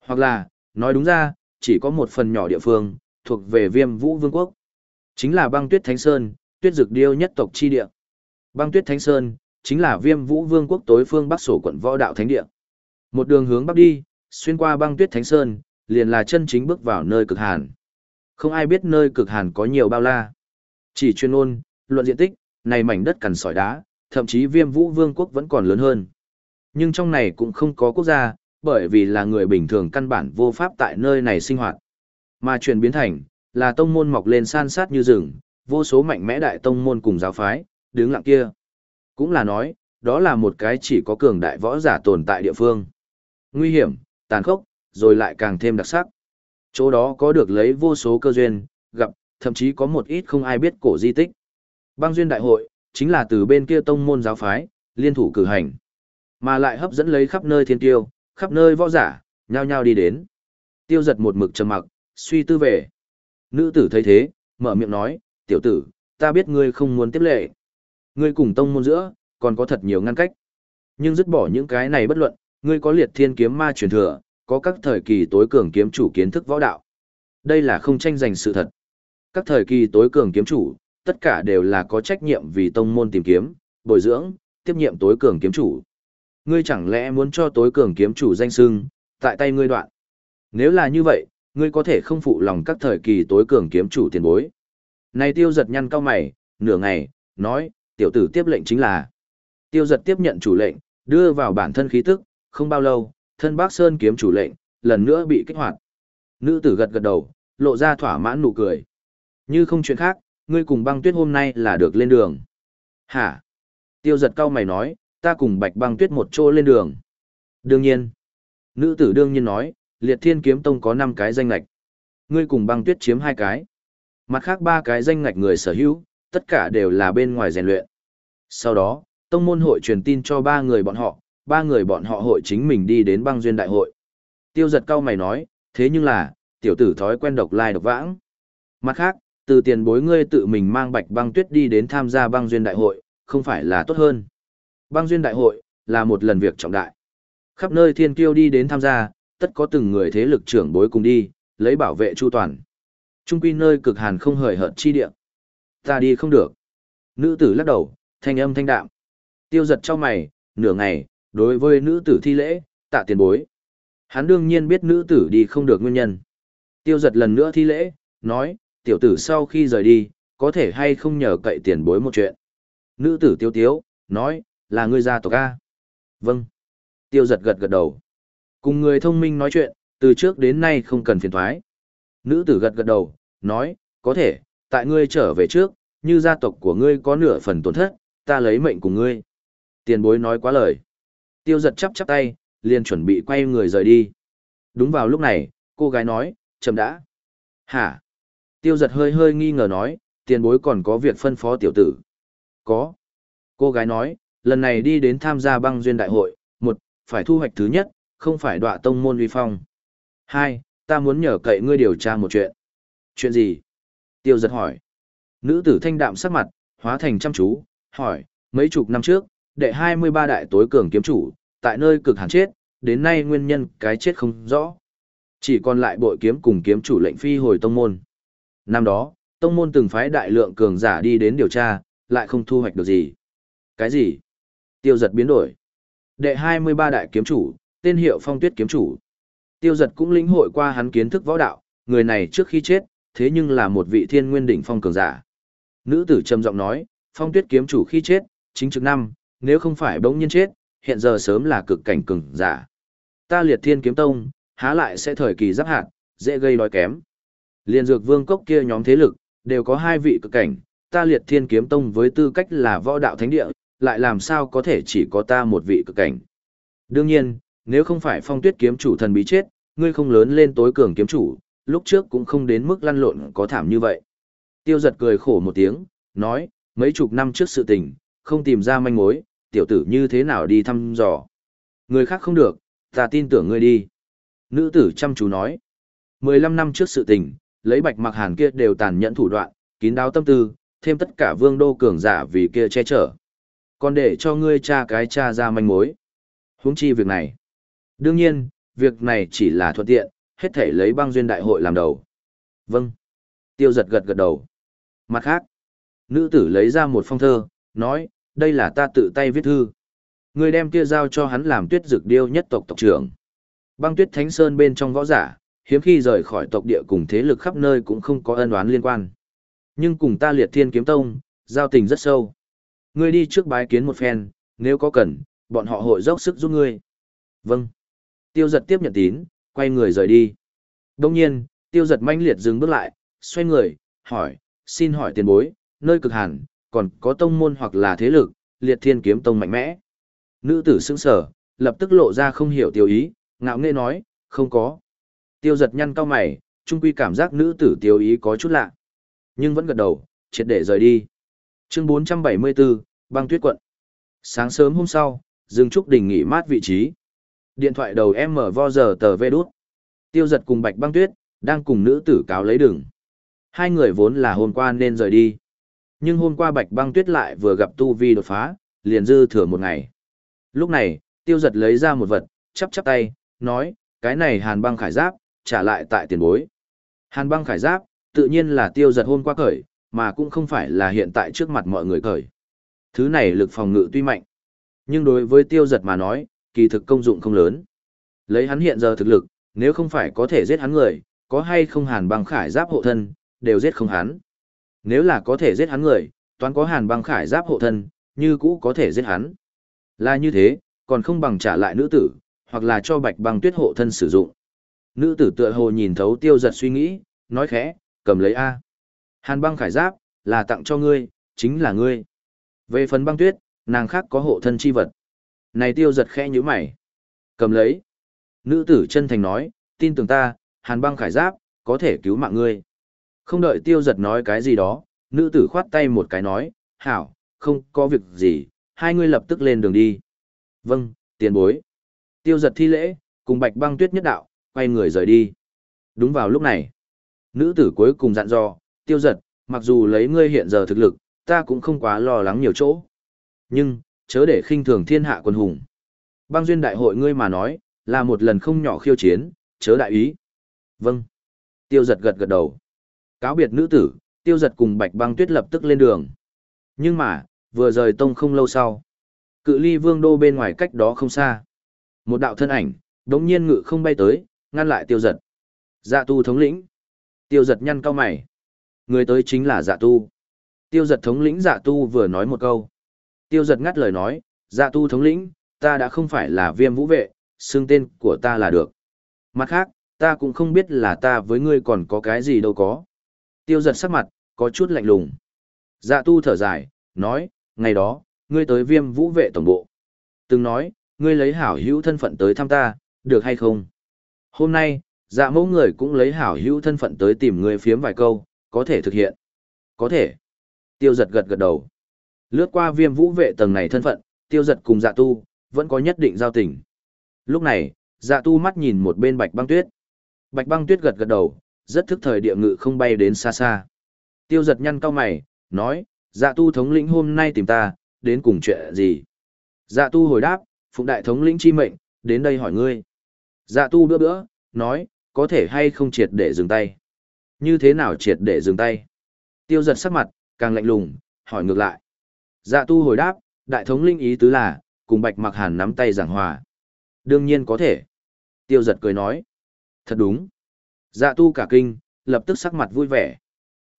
Hoặc là, nói đúng ra, chỉ có một phần nhỏ địa phương, thuộc về viêm vũ vương quốc. Chính là băng tuyết thánh sơn, tuyết dực điêu nhất tộc chi địa. Băng tuyết thánh sơn, chính là viêm vũ vương quốc tối phương bắc sổ quận võ đạo thánh địa. Một đường hướng bắc đi, xuyên qua băng tuyết thánh sơn, liền là chân chính bước vào nơi cực hàn. Không ai biết nơi cực hàn có nhiều bao la. Chỉ chuyên ôn, luận diện tích, này mảnh đất cằn sỏi đá, thậm chí viêm vũ vương quốc vẫn còn lớn hơn. Nhưng trong này cũng không có quốc gia, bởi vì là người bình thường căn bản vô pháp tại nơi này sinh hoạt. Mà chuyển biến thành, là tông môn mọc lên san sát như rừng, vô số mạnh mẽ đại tông môn cùng giáo phái, đứng lặng kia. Cũng là nói, đó là một cái chỉ có cường đại võ giả tồn tại địa phương. Nguy hiểm, tàn khốc, rồi lại càng thêm đặc sắc. Chỗ đó có được lấy vô số cơ duyên, gặp, thậm chí có một ít không ai biết cổ di tích. Băng duyên đại hội, chính là từ bên kia tông môn giáo phái, liên thủ cử hành. Mà lại hấp dẫn lấy khắp nơi thiên tiêu, khắp nơi võ giả, nhao nhao đi đến. Tiêu giật một mực trầm mặc, suy tư về. Nữ tử thấy thế, mở miệng nói, tiểu tử, ta biết ngươi không muốn tiếp lệ. Ngươi cùng tông môn giữa, còn có thật nhiều ngăn cách. Nhưng dứt bỏ những cái này bất luận, ngươi có liệt thiên kiếm ma truyền thừa, có các thời kỳ tối cường kiếm chủ kiến thức võ đạo. Đây là không tranh giành sự thật. Các thời kỳ tối cường kiếm chủ, tất cả đều là có trách nhiệm vì tông môn tìm kiếm, bồi dưỡng, tiếp nhiệm tối cường kiếm chủ. Ngươi chẳng lẽ muốn cho tối cường kiếm chủ danh sưng, tại tay ngươi đoạn. Nếu là như vậy, ngươi có thể không phụ lòng các thời kỳ tối cường kiếm chủ tiền bối. Này tiêu giật nhăn cao mày, nửa ngày, nói, tiểu tử tiếp lệnh chính là. Tiêu giật tiếp nhận chủ lệnh, đưa vào bản thân khí tức, không bao lâu, thân bác Sơn kiếm chủ lệnh, lần nữa bị kích hoạt. Nữ tử gật gật đầu, lộ ra thỏa mãn nụ cười. Như không chuyện khác, ngươi cùng băng tuyết hôm nay là được lên đường. Hả? Tiêu giật cao mày nói, ta cùng bạch băng tuyết một chỗ lên đường. Đương nhiên. Nữ tử đương nhiên nói, liệt thiên kiếm tông có 5 cái danh ngạch. Ngươi cùng băng tuyết chiếm hai cái. Mặt khác ba cái danh ngạch người sở hữu, tất cả đều là bên ngoài rèn luyện. Sau đó, tông môn hội truyền tin cho ba người bọn họ, ba người bọn họ hội chính mình đi đến băng duyên đại hội. Tiêu giật cao mày nói, thế nhưng là, tiểu tử thói quen độc lai độc vãng. Mặt khác, từ tiền bối ngươi tự mình mang bạch băng tuyết đi đến tham gia băng duyên đại hội, không phải là tốt hơn. Băng duyên đại hội, là một lần việc trọng đại. Khắp nơi thiên kiêu đi đến tham gia, tất có từng người thế lực trưởng bối cùng đi, lấy bảo vệ chu toàn. Trung quy nơi cực hàn không hời hợt chi địa. Ta đi không được. Nữ tử lắc đầu, thanh âm thanh đạm. Tiêu giật cho mày, nửa ngày, đối với nữ tử thi lễ, tạ tiền bối. Hắn đương nhiên biết nữ tử đi không được nguyên nhân. Tiêu giật lần nữa thi lễ, nói, tiểu tử sau khi rời đi, có thể hay không nhờ cậy tiền bối một chuyện. Nữ tử tiêu tiếu, nói, là ngươi gia tộc A. Vâng. Tiêu giật gật gật đầu. Cùng người thông minh nói chuyện, từ trước đến nay không cần phiền thoái. Nữ tử gật gật đầu, nói, có thể, tại ngươi trở về trước, như gia tộc của ngươi có nửa phần tổn thất, ta lấy mệnh của ngươi. Tiền bối nói quá lời tiêu giật chắp chắp tay, liền chuẩn bị quay người rời đi. Đúng vào lúc này, cô gái nói, chậm đã. Hả? Tiêu giật hơi hơi nghi ngờ nói, tiền bối còn có việc phân phó tiểu tử. Có. Cô gái nói, lần này đi đến tham gia băng duyên đại hội, một, phải thu hoạch thứ nhất, không phải đọa tông môn uy phong. Hai, ta muốn nhờ cậy ngươi điều tra một chuyện. Chuyện gì? Tiêu giật hỏi. Nữ tử thanh đạm sắc mặt, hóa thành chăm chú, hỏi, mấy chục năm trước, đệ 23 đại tối cường kiếm chủ, tại nơi cực hàn chết, đến nay nguyên nhân cái chết không rõ. Chỉ còn lại bội kiếm cùng kiếm chủ lệnh phi hồi tông môn. Năm đó, tông môn từng phái đại lượng cường giả đi đến điều tra, lại không thu hoạch được gì. Cái gì? Tiêu giật biến đổi. Đệ 23 đại kiếm chủ, tên hiệu phong tuyết kiếm chủ. Tiêu giật cũng lĩnh hội qua hắn kiến thức võ đạo, người này trước khi chết, thế nhưng là một vị thiên nguyên đỉnh phong cường giả. Nữ tử trầm giọng nói, phong tuyết kiếm chủ khi chết, chính trực năm, nếu không phải bỗng nhiên chết, hiện giờ sớm là cực cảnh cường giả. Ta liệt thiên kiếm tông, há lại sẽ thời kỳ giáp hạt, dễ gây đói kém. Liên dược vương cốc kia nhóm thế lực, đều có hai vị cực cảnh, ta liệt thiên kiếm tông với tư cách là võ đạo thánh địa, lại làm sao có thể chỉ có ta một vị cực cảnh. Đương nhiên, nếu không phải phong tuyết kiếm chủ thần bí chết, ngươi không lớn lên tối cường kiếm chủ, lúc trước cũng không đến mức lăn lộn có thảm như vậy. Tiêu giật cười khổ một tiếng, nói, mấy chục năm trước sự tình, không tìm ra manh mối, tiểu tử như thế nào đi thăm dò. Người khác không được, ta tin tưởng ngươi đi. Nữ tử chăm chú nói. 15 năm trước sự tình, lấy bạch mặc hàn kia đều tàn nhẫn thủ đoạn, kín đáo tâm tư, thêm tất cả vương đô cường giả vì kia che chở. Còn để cho ngươi cha cái cha ra manh mối. huống chi việc này. Đương nhiên, việc này chỉ là thuận tiện, hết thể lấy băng duyên đại hội làm đầu. Vâng. Tiêu giật gật gật đầu. Mặt khác, nữ tử lấy ra một phong thơ, nói, đây là ta tự tay viết thư. ngươi đem kia giao cho hắn làm tuyết dược điêu nhất tộc tộc trưởng. Băng tuyết thánh sơn bên trong võ giả, hiếm khi rời khỏi tộc địa cùng thế lực khắp nơi cũng không có ân oán liên quan. Nhưng cùng ta liệt thiên kiếm tông, giao tình rất sâu. Ngươi đi trước bái kiến một phen, nếu có cần, bọn họ hội dốc sức giúp ngươi. Vâng. Tiêu giật tiếp nhận tín, quay người rời đi. Đông nhiên, tiêu giật manh liệt dừng bước lại, xoay người, hỏi, xin hỏi tiền bối, nơi cực hàn, còn có tông môn hoặc là thế lực, liệt thiên kiếm tông mạnh mẽ. Nữ tử sững sở, lập tức lộ ra không hiểu tiêu ý, ngạo nghễ nói, không có. Tiêu giật nhăn cao mày, trung quy cảm giác nữ tử tiêu ý có chút lạ. Nhưng vẫn gật đầu, triệt để rời đi. Chương 474, băng tuyết quận. Sáng sớm hôm sau, Dương Trúc đỉnh nghỉ mát vị trí. Điện thoại đầu em mở vo giờ tờ vê đút. Tiêu giật cùng bạch băng tuyết, đang cùng nữ tử cáo lấy đường. Hai người vốn là hôm qua nên rời đi. Nhưng hôm qua Bạch Băng Tuyết lại vừa gặp tu vi đột phá, liền dư thừa một ngày. Lúc này, Tiêu Giật lấy ra một vật, chắp chắp tay, nói, cái này Hàn Băng Khải Giáp, trả lại tại tiền bối. Hàn Băng Khải Giáp, tự nhiên là Tiêu Giật hôm qua cởi, mà cũng không phải là hiện tại trước mặt mọi người cởi. Thứ này lực phòng ngự tuy mạnh, nhưng đối với Tiêu Giật mà nói, kỳ thực công dụng không lớn. Lấy hắn hiện giờ thực lực, nếu không phải có thể giết hắn người, có hay không Hàn Băng Khải Giáp hộ thân, đều giết không hắn nếu là có thể giết hắn người, toán có hàn băng khải giáp hộ thân, như cũ có thể giết hắn. Là như thế, còn không bằng trả lại nữ tử, hoặc là cho bạch băng tuyết hộ thân sử dụng. Nữ tử tựa hồ nhìn thấu tiêu giật suy nghĩ, nói khẽ, cầm lấy A. Hàn băng khải giáp, là tặng cho ngươi, chính là ngươi. Về phần băng tuyết, nàng khác có hộ thân chi vật. Này tiêu giật khẽ như mày. Cầm lấy. Nữ tử chân thành nói, tin tưởng ta, hàn băng khải giáp, có thể cứu mạng ngươi. Không đợi tiêu giật nói cái gì đó, nữ tử khoát tay một cái nói, hảo, không có việc gì, hai ngươi lập tức lên đường đi. Vâng, tiền bối. Tiêu giật thi lễ, cùng bạch băng tuyết nhất đạo, quay người rời đi. Đúng vào lúc này, nữ tử cuối cùng dặn dò, tiêu giật, mặc dù lấy ngươi hiện giờ thực lực, ta cũng không quá lo lắng nhiều chỗ. Nhưng, chớ để khinh thường thiên hạ quân hùng. Băng duyên đại hội ngươi mà nói, là một lần không nhỏ khiêu chiến, chớ đại ý. Vâng. Tiêu giật gật gật đầu. Cáo biệt nữ tử, tiêu giật cùng bạch băng tuyết lập tức lên đường. Nhưng mà, vừa rời tông không lâu sau. Cự ly vương đô bên ngoài cách đó không xa. Một đạo thân ảnh, đống nhiên ngự không bay tới, ngăn lại tiêu giật. Dạ tu thống lĩnh. Tiêu giật nhăn cao mày. Người tới chính là dạ tu. Tiêu giật thống lĩnh dạ tu vừa nói một câu. Tiêu giật ngắt lời nói, dạ tu thống lĩnh, ta đã không phải là viêm vũ vệ, xưng tên của ta là được. Mặt khác, ta cũng không biết là ta với ngươi còn có cái gì đâu có. Tiêu giật sắc mặt, có chút lạnh lùng. Dạ tu thở dài, nói, ngày đó, ngươi tới viêm vũ vệ tổng bộ. Từng nói, ngươi lấy hảo hữu thân phận tới thăm ta, được hay không? Hôm nay, dạ mẫu người cũng lấy hảo hữu thân phận tới tìm ngươi phiếm vài câu, có thể thực hiện. Có thể. Tiêu giật gật gật đầu. Lướt qua viêm vũ vệ tầng này thân phận, tiêu giật cùng dạ tu, vẫn có nhất định giao tình. Lúc này, dạ tu mắt nhìn một bên bạch băng tuyết. Bạch băng tuyết gật gật đầu, rất thức thời địa ngự không bay đến xa xa. Tiêu giật nhăn cao mày, nói, dạ tu thống lĩnh hôm nay tìm ta, đến cùng chuyện gì? Dạ tu hồi đáp, phụng đại thống lĩnh chi mệnh, đến đây hỏi ngươi. Dạ tu bữa bữa, nói, có thể hay không triệt để dừng tay? Như thế nào triệt để dừng tay? Tiêu giật sắc mặt, càng lạnh lùng, hỏi ngược lại. Dạ tu hồi đáp, đại thống lĩnh ý tứ là, cùng bạch mặc hàn nắm tay giảng hòa. Đương nhiên có thể. Tiêu giật cười nói. Thật đúng. Dạ tu cả kinh, lập tức sắc mặt vui vẻ.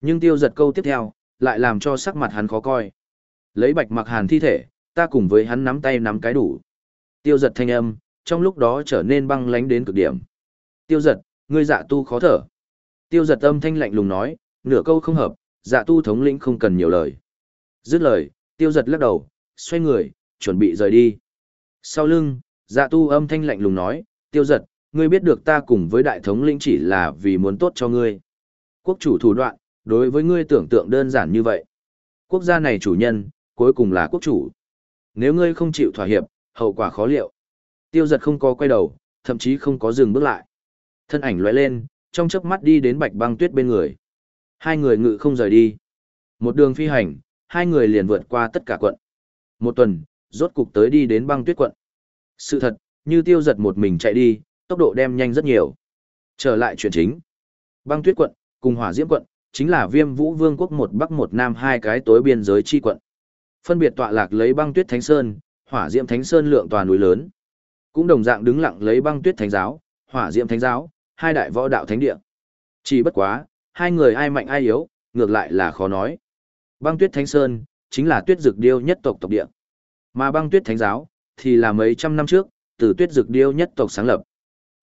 Nhưng tiêu giật câu tiếp theo, lại làm cho sắc mặt hắn khó coi. Lấy bạch mặc hàn thi thể, ta cùng với hắn nắm tay nắm cái đủ. Tiêu giật thanh âm, trong lúc đó trở nên băng lánh đến cực điểm. Tiêu giật, ngươi dạ tu khó thở. Tiêu giật âm thanh lạnh lùng nói, nửa câu không hợp, dạ tu thống lĩnh không cần nhiều lời. Dứt lời, tiêu giật lắc đầu, xoay người, chuẩn bị rời đi. Sau lưng, dạ tu âm thanh lạnh lùng nói, tiêu giật, ngươi biết được ta cùng với đại thống lĩnh chỉ là vì muốn tốt cho ngươi. Quốc chủ thủ đoạn, đối với ngươi tưởng tượng đơn giản như vậy. Quốc gia này chủ nhân, cuối cùng là quốc chủ. Nếu ngươi không chịu thỏa hiệp, hậu quả khó liệu. Tiêu giật không có quay đầu, thậm chí không có dừng bước lại. Thân ảnh lóe lên, trong chớp mắt đi đến bạch băng tuyết bên người. Hai người ngự không rời đi. Một đường phi hành, hai người liền vượt qua tất cả quận. Một tuần, rốt cục tới đi đến băng tuyết quận. Sự thật, như tiêu giật một mình chạy đi, tốc độ đem nhanh rất nhiều. Trở lại chuyện chính. Băng tuyết quận, cùng hỏa diễm quận, chính là viêm vũ vương quốc một bắc một nam hai cái tối biên giới chi quận. Phân biệt tọa lạc lấy băng tuyết thánh sơn, hỏa diễm thánh sơn lượng toàn núi lớn. Cũng đồng dạng đứng lặng lấy băng tuyết thánh giáo, hỏa diễm thánh giáo, hai đại võ đạo thánh địa. Chỉ bất quá, hai người ai mạnh ai yếu, ngược lại là khó nói. Băng tuyết thánh sơn, chính là tuyết dược điêu nhất tộc tộc địa. Mà băng tuyết thánh giáo, thì là mấy trăm năm trước, từ tuyết dược điêu nhất tộc sáng lập.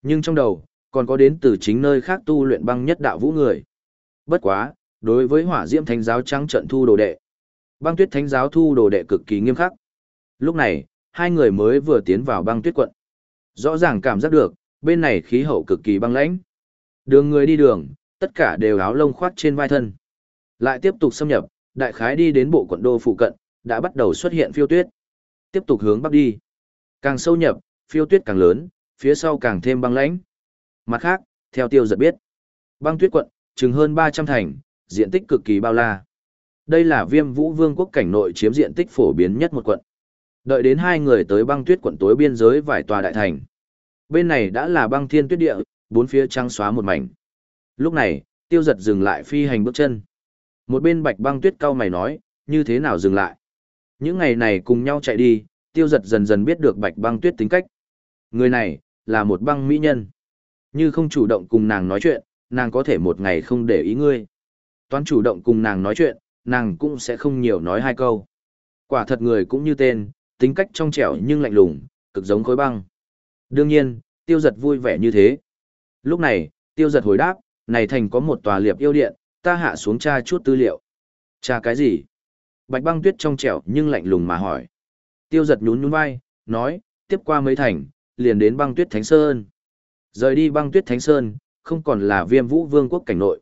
Nhưng trong đầu, còn có đến từ chính nơi khác tu luyện băng nhất đạo vũ người. Bất quá, đối với hỏa diễm thánh giáo trắng trận thu đồ đệ, băng tuyết thánh giáo thu đồ đệ cực kỳ nghiêm khắc. Lúc này, hai người mới vừa tiến vào băng tuyết quận. Rõ ràng cảm giác được, bên này khí hậu cực kỳ băng lãnh. Đường người đi đường, tất cả đều áo lông khoác trên vai thân. Lại tiếp tục xâm nhập, đại khái đi đến bộ quận đô phụ cận, đã bắt đầu xuất hiện phiêu tuyết. Tiếp tục hướng bắc đi. Càng sâu nhập, phiêu tuyết càng lớn, phía sau càng thêm băng lãnh. Mặt khác, theo tiêu giật biết, băng tuyết quận, chừng hơn 300 thành, diện tích cực kỳ bao la. Đây là viêm vũ vương quốc cảnh nội chiếm diện tích phổ biến nhất một quận. Đợi đến hai người tới băng tuyết quận tối biên giới vài tòa đại thành. Bên này đã là băng thiên tuyết địa, bốn phía trăng xóa một mảnh. Lúc này, tiêu giật dừng lại phi hành bước chân. Một bên bạch băng tuyết cao mày nói, như thế nào dừng lại. Những ngày này cùng nhau chạy đi, tiêu giật dần dần biết được bạch băng tuyết tính cách. Người này, là một băng mỹ nhân. Như không chủ động cùng nàng nói chuyện, nàng có thể một ngày không để ý ngươi. Toán chủ động cùng nàng nói chuyện, nàng cũng sẽ không nhiều nói hai câu. Quả thật người cũng như tên, tính cách trong trẻo nhưng lạnh lùng, cực giống khối băng. Đương nhiên, tiêu giật vui vẻ như thế. Lúc này, tiêu giật hồi đáp, này thành có một tòa liệp yêu điện, ta hạ xuống tra chút tư liệu. Tra cái gì? Bạch băng tuyết trong trẻo nhưng lạnh lùng mà hỏi. Tiêu giật nhún nhún vai, nói, tiếp qua mấy thành, liền đến băng tuyết Thánh Sơn. Rời đi băng tuyết Thánh Sơn, không còn là viêm vũ vương quốc cảnh nội.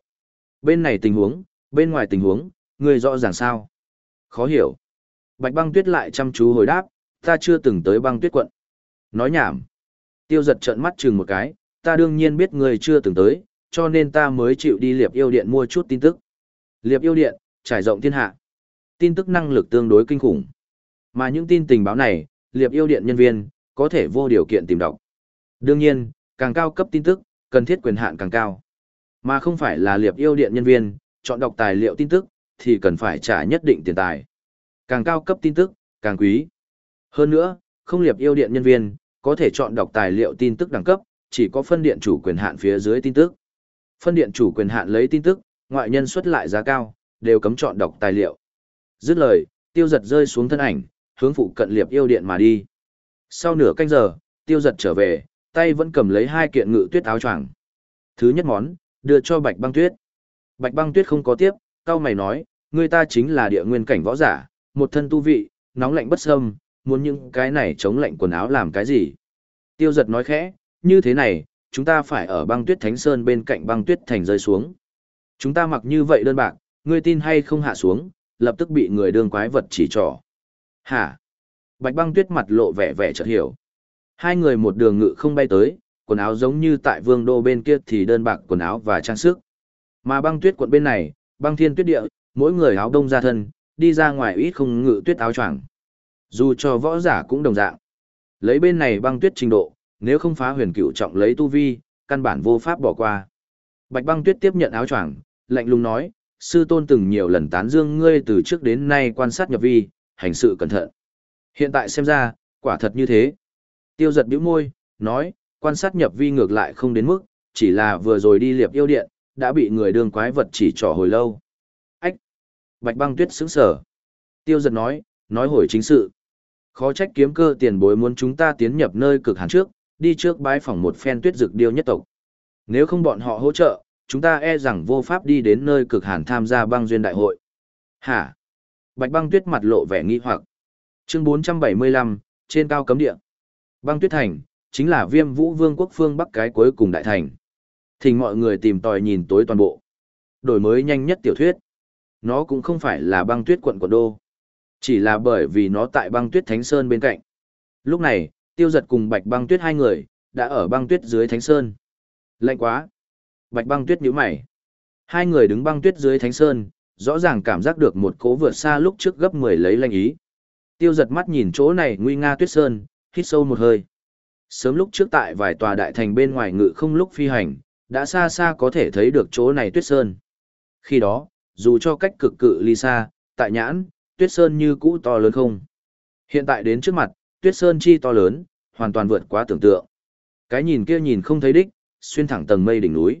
Bên này tình huống, bên ngoài tình huống, người rõ ràng sao? Khó hiểu. Bạch băng tuyết lại chăm chú hồi đáp, ta chưa từng tới băng tuyết quận. Nói nhảm. Tiêu giật trợn mắt chừng một cái, ta đương nhiên biết người chưa từng tới, cho nên ta mới chịu đi liệp yêu điện mua chút tin tức. Liệp yêu điện, trải rộng thiên hạ. Tin tức năng lực tương đối kinh khủng. Mà những tin tình báo này, liệp yêu điện nhân viên, có thể vô điều kiện tìm đọc. Đương nhiên, càng cao cấp tin tức, cần thiết quyền hạn càng cao. Mà không phải là liệp yêu điện nhân viên, chọn đọc tài liệu tin tức, thì cần phải trả nhất định tiền tài. Càng cao cấp tin tức, càng quý. Hơn nữa, không liệp yêu điện nhân viên, có thể chọn đọc tài liệu tin tức đẳng cấp, chỉ có phân điện chủ quyền hạn phía dưới tin tức. Phân điện chủ quyền hạn lấy tin tức, ngoại nhân xuất lại giá cao, đều cấm chọn đọc tài liệu. Dứt lời, tiêu giật rơi xuống thân ảnh, hướng phụ cận liệp yêu điện mà đi. Sau nửa canh giờ, tiêu giật trở về, tay vẫn cầm lấy hai kiện ngự tuyết áo choàng. Thứ nhất món, đưa cho Bạch Băng Tuyết. Bạch Băng Tuyết không có tiếp, cao mày nói, người ta chính là địa nguyên cảnh võ giả, một thân tu vị, nóng lạnh bất xâm, muốn những cái này chống lạnh quần áo làm cái gì? Tiêu giật nói khẽ, như thế này, chúng ta phải ở băng tuyết thánh sơn bên cạnh băng tuyết thành rơi xuống. Chúng ta mặc như vậy đơn bạc, ngươi tin hay không hạ xuống, lập tức bị người đương quái vật chỉ trỏ. Hả? Bạch băng tuyết mặt lộ vẻ vẻ chợt hiểu. Hai người một đường ngự không bay tới, quần áo giống như tại vương đô bên kia thì đơn bạc quần áo và trang sức. Mà băng tuyết quận bên này, băng thiên tuyết địa, mỗi người áo đông ra thân, đi ra ngoài ít không ngự tuyết áo choàng. Dù cho võ giả cũng đồng dạng. Lấy bên này băng tuyết trình độ, nếu không phá huyền cửu trọng lấy tu vi, căn bản vô pháp bỏ qua. Bạch băng tuyết tiếp nhận áo choàng, lạnh lùng nói, sư tôn từng nhiều lần tán dương ngươi từ trước đến nay quan sát nhập vi, hành sự cẩn thận. Hiện tại xem ra, quả thật như thế. Tiêu giật bĩu môi, nói, quan sát nhập vi ngược lại không đến mức, chỉ là vừa rồi đi liệp yêu điện, đã bị người đường quái vật chỉ trỏ hồi lâu. Ách! Bạch băng tuyết sững sở. Tiêu giật nói, nói hồi chính sự. Khó trách kiếm cơ tiền bối muốn chúng ta tiến nhập nơi cực hàn trước, đi trước bái phỏng một phen tuyết dực điêu nhất tộc. Nếu không bọn họ hỗ trợ, chúng ta e rằng vô pháp đi đến nơi cực hàn tham gia băng duyên đại hội. Hả? Bạch băng tuyết mặt lộ vẻ nghi hoặc. Chương 475, trên cao cấm địa. Băng Tuyết Thành chính là Viêm Vũ Vương quốc phương Bắc cái cuối cùng đại thành. Thỉnh mọi người tìm tòi nhìn tối toàn bộ. Đổi mới nhanh nhất tiểu thuyết. Nó cũng không phải là Băng Tuyết quận của đô, chỉ là bởi vì nó tại Băng Tuyết Thánh Sơn bên cạnh. Lúc này, Tiêu Giật cùng Bạch Băng Tuyết hai người đã ở Băng Tuyết dưới Thánh Sơn. Lạnh quá. Bạch Băng Tuyết nhíu mày. Hai người đứng băng tuyết dưới Thánh Sơn, rõ ràng cảm giác được một cố vượt xa lúc trước gấp mười lấy lanh ý. Tiêu giật mắt nhìn chỗ này nguy nga tuyết sơn, hít sâu một hơi. Sớm lúc trước tại vài tòa đại thành bên ngoài ngự không lúc phi hành, đã xa xa có thể thấy được chỗ này tuyết sơn. Khi đó, dù cho cách cực cự ly xa, tại nhãn, tuyết sơn như cũ to lớn không. Hiện tại đến trước mặt, tuyết sơn chi to lớn, hoàn toàn vượt quá tưởng tượng. Cái nhìn kia nhìn không thấy đích, xuyên thẳng tầng mây đỉnh núi.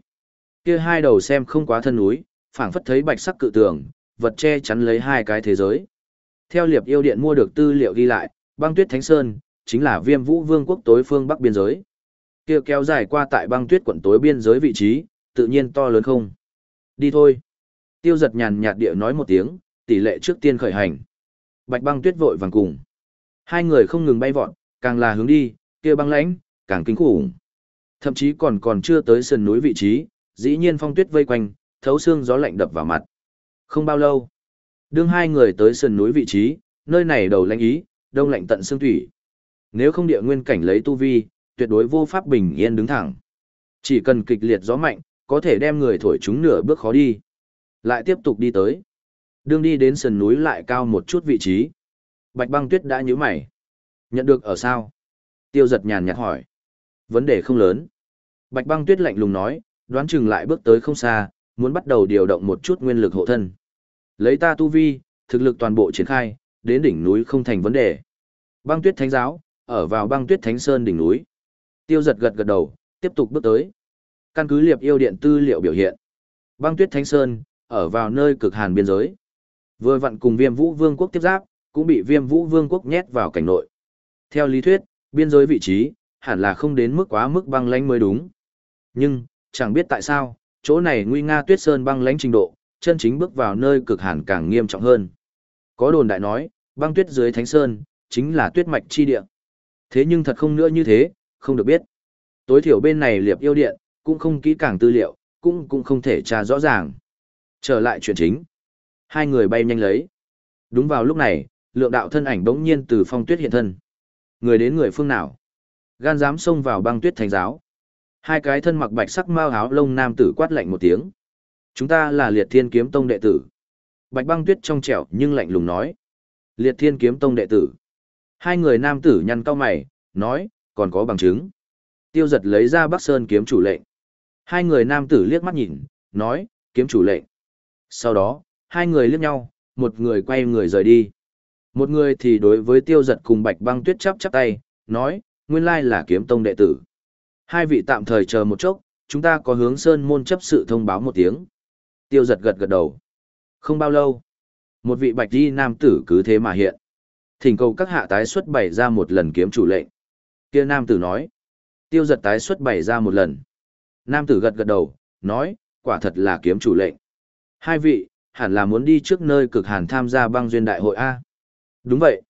Kia hai đầu xem không quá thân núi, phảng phất thấy bạch sắc cự tường, vật che chắn lấy hai cái thế giới. Theo liệp yêu điện mua được tư liệu ghi lại, băng tuyết Thánh Sơn, chính là viêm vũ vương quốc tối phương bắc biên giới. kia kéo dài qua tại băng tuyết quận tối biên giới vị trí, tự nhiên to lớn không. Đi thôi. Tiêu giật nhàn nhạt địa nói một tiếng, tỷ lệ trước tiên khởi hành. Bạch băng tuyết vội vàng cùng. Hai người không ngừng bay vọt, càng là hướng đi, kia băng lãnh, càng kinh khủng. Thậm chí còn còn chưa tới sườn núi vị trí, dĩ nhiên phong tuyết vây quanh, thấu xương gió lạnh đập vào mặt. Không bao lâu, Đương hai người tới sườn núi vị trí, nơi này đầu lãnh ý, đông lạnh tận xương thủy. Nếu không địa nguyên cảnh lấy tu vi, tuyệt đối vô pháp bình yên đứng thẳng. Chỉ cần kịch liệt gió mạnh, có thể đem người thổi chúng nửa bước khó đi. Lại tiếp tục đi tới. Đương đi đến sườn núi lại cao một chút vị trí. Bạch băng tuyết đã nhíu mày. Nhận được ở sao? Tiêu giật nhàn nhạt hỏi. Vấn đề không lớn. Bạch băng tuyết lạnh lùng nói, đoán chừng lại bước tới không xa, muốn bắt đầu điều động một chút nguyên lực hộ thân. Lấy ta tu vi, thực lực toàn bộ triển khai, đến đỉnh núi không thành vấn đề. Băng tuyết thánh giáo, ở vào băng tuyết thánh sơn đỉnh núi. Tiêu giật gật gật đầu, tiếp tục bước tới. Căn cứ liệp yêu điện tư liệu biểu hiện. Băng tuyết thánh sơn, ở vào nơi cực hàn biên giới. Vừa vặn cùng viêm vũ vương quốc tiếp giáp, cũng bị viêm vũ vương quốc nhét vào cảnh nội. Theo lý thuyết, biên giới vị trí, hẳn là không đến mức quá mức băng lánh mới đúng. Nhưng, chẳng biết tại sao, chỗ này nguy nga tuyết sơn băng lánh trình độ, chân chính bước vào nơi cực hàn càng nghiêm trọng hơn. Có đồn đại nói, băng tuyết dưới Thánh Sơn, chính là tuyết mạch chi địa. Thế nhưng thật không nữa như thế, không được biết. Tối thiểu bên này liệp yêu điện, cũng không kỹ càng tư liệu, cũng cũng không thể tra rõ ràng. Trở lại chuyện chính. Hai người bay nhanh lấy. Đúng vào lúc này, lượng đạo thân ảnh bỗng nhiên từ phong tuyết hiện thân. Người đến người phương nào? Gan dám xông vào băng tuyết thành giáo. Hai cái thân mặc bạch sắc mao áo lông nam tử quát lạnh một tiếng. Chúng ta là liệt thiên kiếm tông đệ tử. Bạch băng tuyết trong trẻo nhưng lạnh lùng nói. Liệt thiên kiếm tông đệ tử. Hai người nam tử nhăn cao mày, nói, còn có bằng chứng. Tiêu giật lấy ra Bắc Sơn kiếm chủ lệnh. Hai người nam tử liếc mắt nhìn, nói, kiếm chủ lệnh. Sau đó, hai người liếc nhau, một người quay người rời đi. Một người thì đối với tiêu giật cùng bạch băng tuyết chắp chắp tay, nói, nguyên lai là kiếm tông đệ tử. Hai vị tạm thời chờ một chốc, chúng ta có hướng sơn môn chấp sự thông báo một tiếng. Tiêu giật gật gật đầu. Không bao lâu, một vị bạch đi nam tử cứ thế mà hiện. Thỉnh cầu các hạ tái xuất bày ra một lần kiếm chủ lệnh. Kia nam tử nói. Tiêu giật tái xuất bày ra một lần. Nam tử gật gật đầu, nói, quả thật là kiếm chủ lệnh. Hai vị, hẳn là muốn đi trước nơi cực hàn tham gia băng duyên đại hội A. Đúng vậy.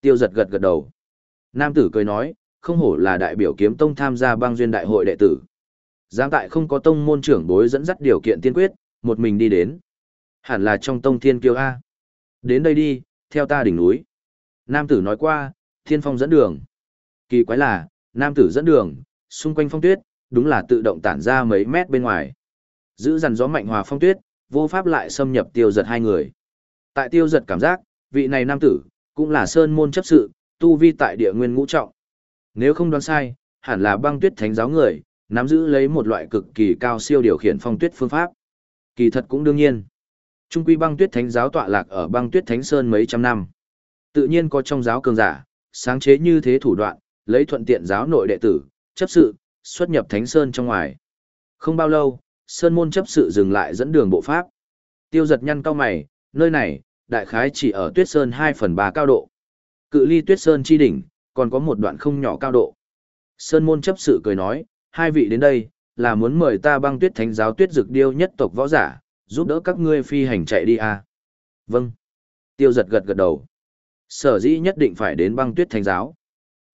Tiêu giật gật gật đầu. Nam tử cười nói, không hổ là đại biểu kiếm tông tham gia băng duyên đại hội đệ tử. Giang tại không có tông môn trưởng bối dẫn dắt điều kiện tiên quyết, một mình đi đến. Hẳn là trong tông thiên kiêu A. Đến đây đi, theo ta đỉnh núi. Nam tử nói qua, thiên phong dẫn đường. Kỳ quái là, nam tử dẫn đường, xung quanh phong tuyết, đúng là tự động tản ra mấy mét bên ngoài. Giữ dằn gió mạnh hòa phong tuyết, vô pháp lại xâm nhập tiêu giật hai người. Tại tiêu giật cảm giác, vị này nam tử, cũng là sơn môn chấp sự, tu vi tại địa nguyên ngũ trọng. Nếu không đoán sai, hẳn là băng tuyết thánh giáo người, nắm giữ lấy một loại cực kỳ cao siêu điều khiển phong tuyết phương pháp kỳ thật cũng đương nhiên. Trung quy băng tuyết thánh giáo tọa lạc ở băng tuyết thánh sơn mấy trăm năm. Tự nhiên có trong giáo cường giả, sáng chế như thế thủ đoạn, lấy thuận tiện giáo nội đệ tử, chấp sự, xuất nhập thánh sơn trong ngoài. Không bao lâu, sơn môn chấp sự dừng lại dẫn đường bộ pháp. Tiêu giật nhăn cao mày, nơi này, đại khái chỉ ở tuyết sơn 2 phần 3 cao độ. Cự ly tuyết sơn chi đỉnh, còn có một đoạn không nhỏ cao độ. Sơn môn chấp sự cười nói, hai vị đến đây, là muốn mời ta băng tuyết thánh giáo tuyết dực điêu nhất tộc võ giả, giúp đỡ các ngươi phi hành chạy đi à. Vâng. Tiêu giật gật gật đầu. Sở dĩ nhất định phải đến băng tuyết thánh giáo.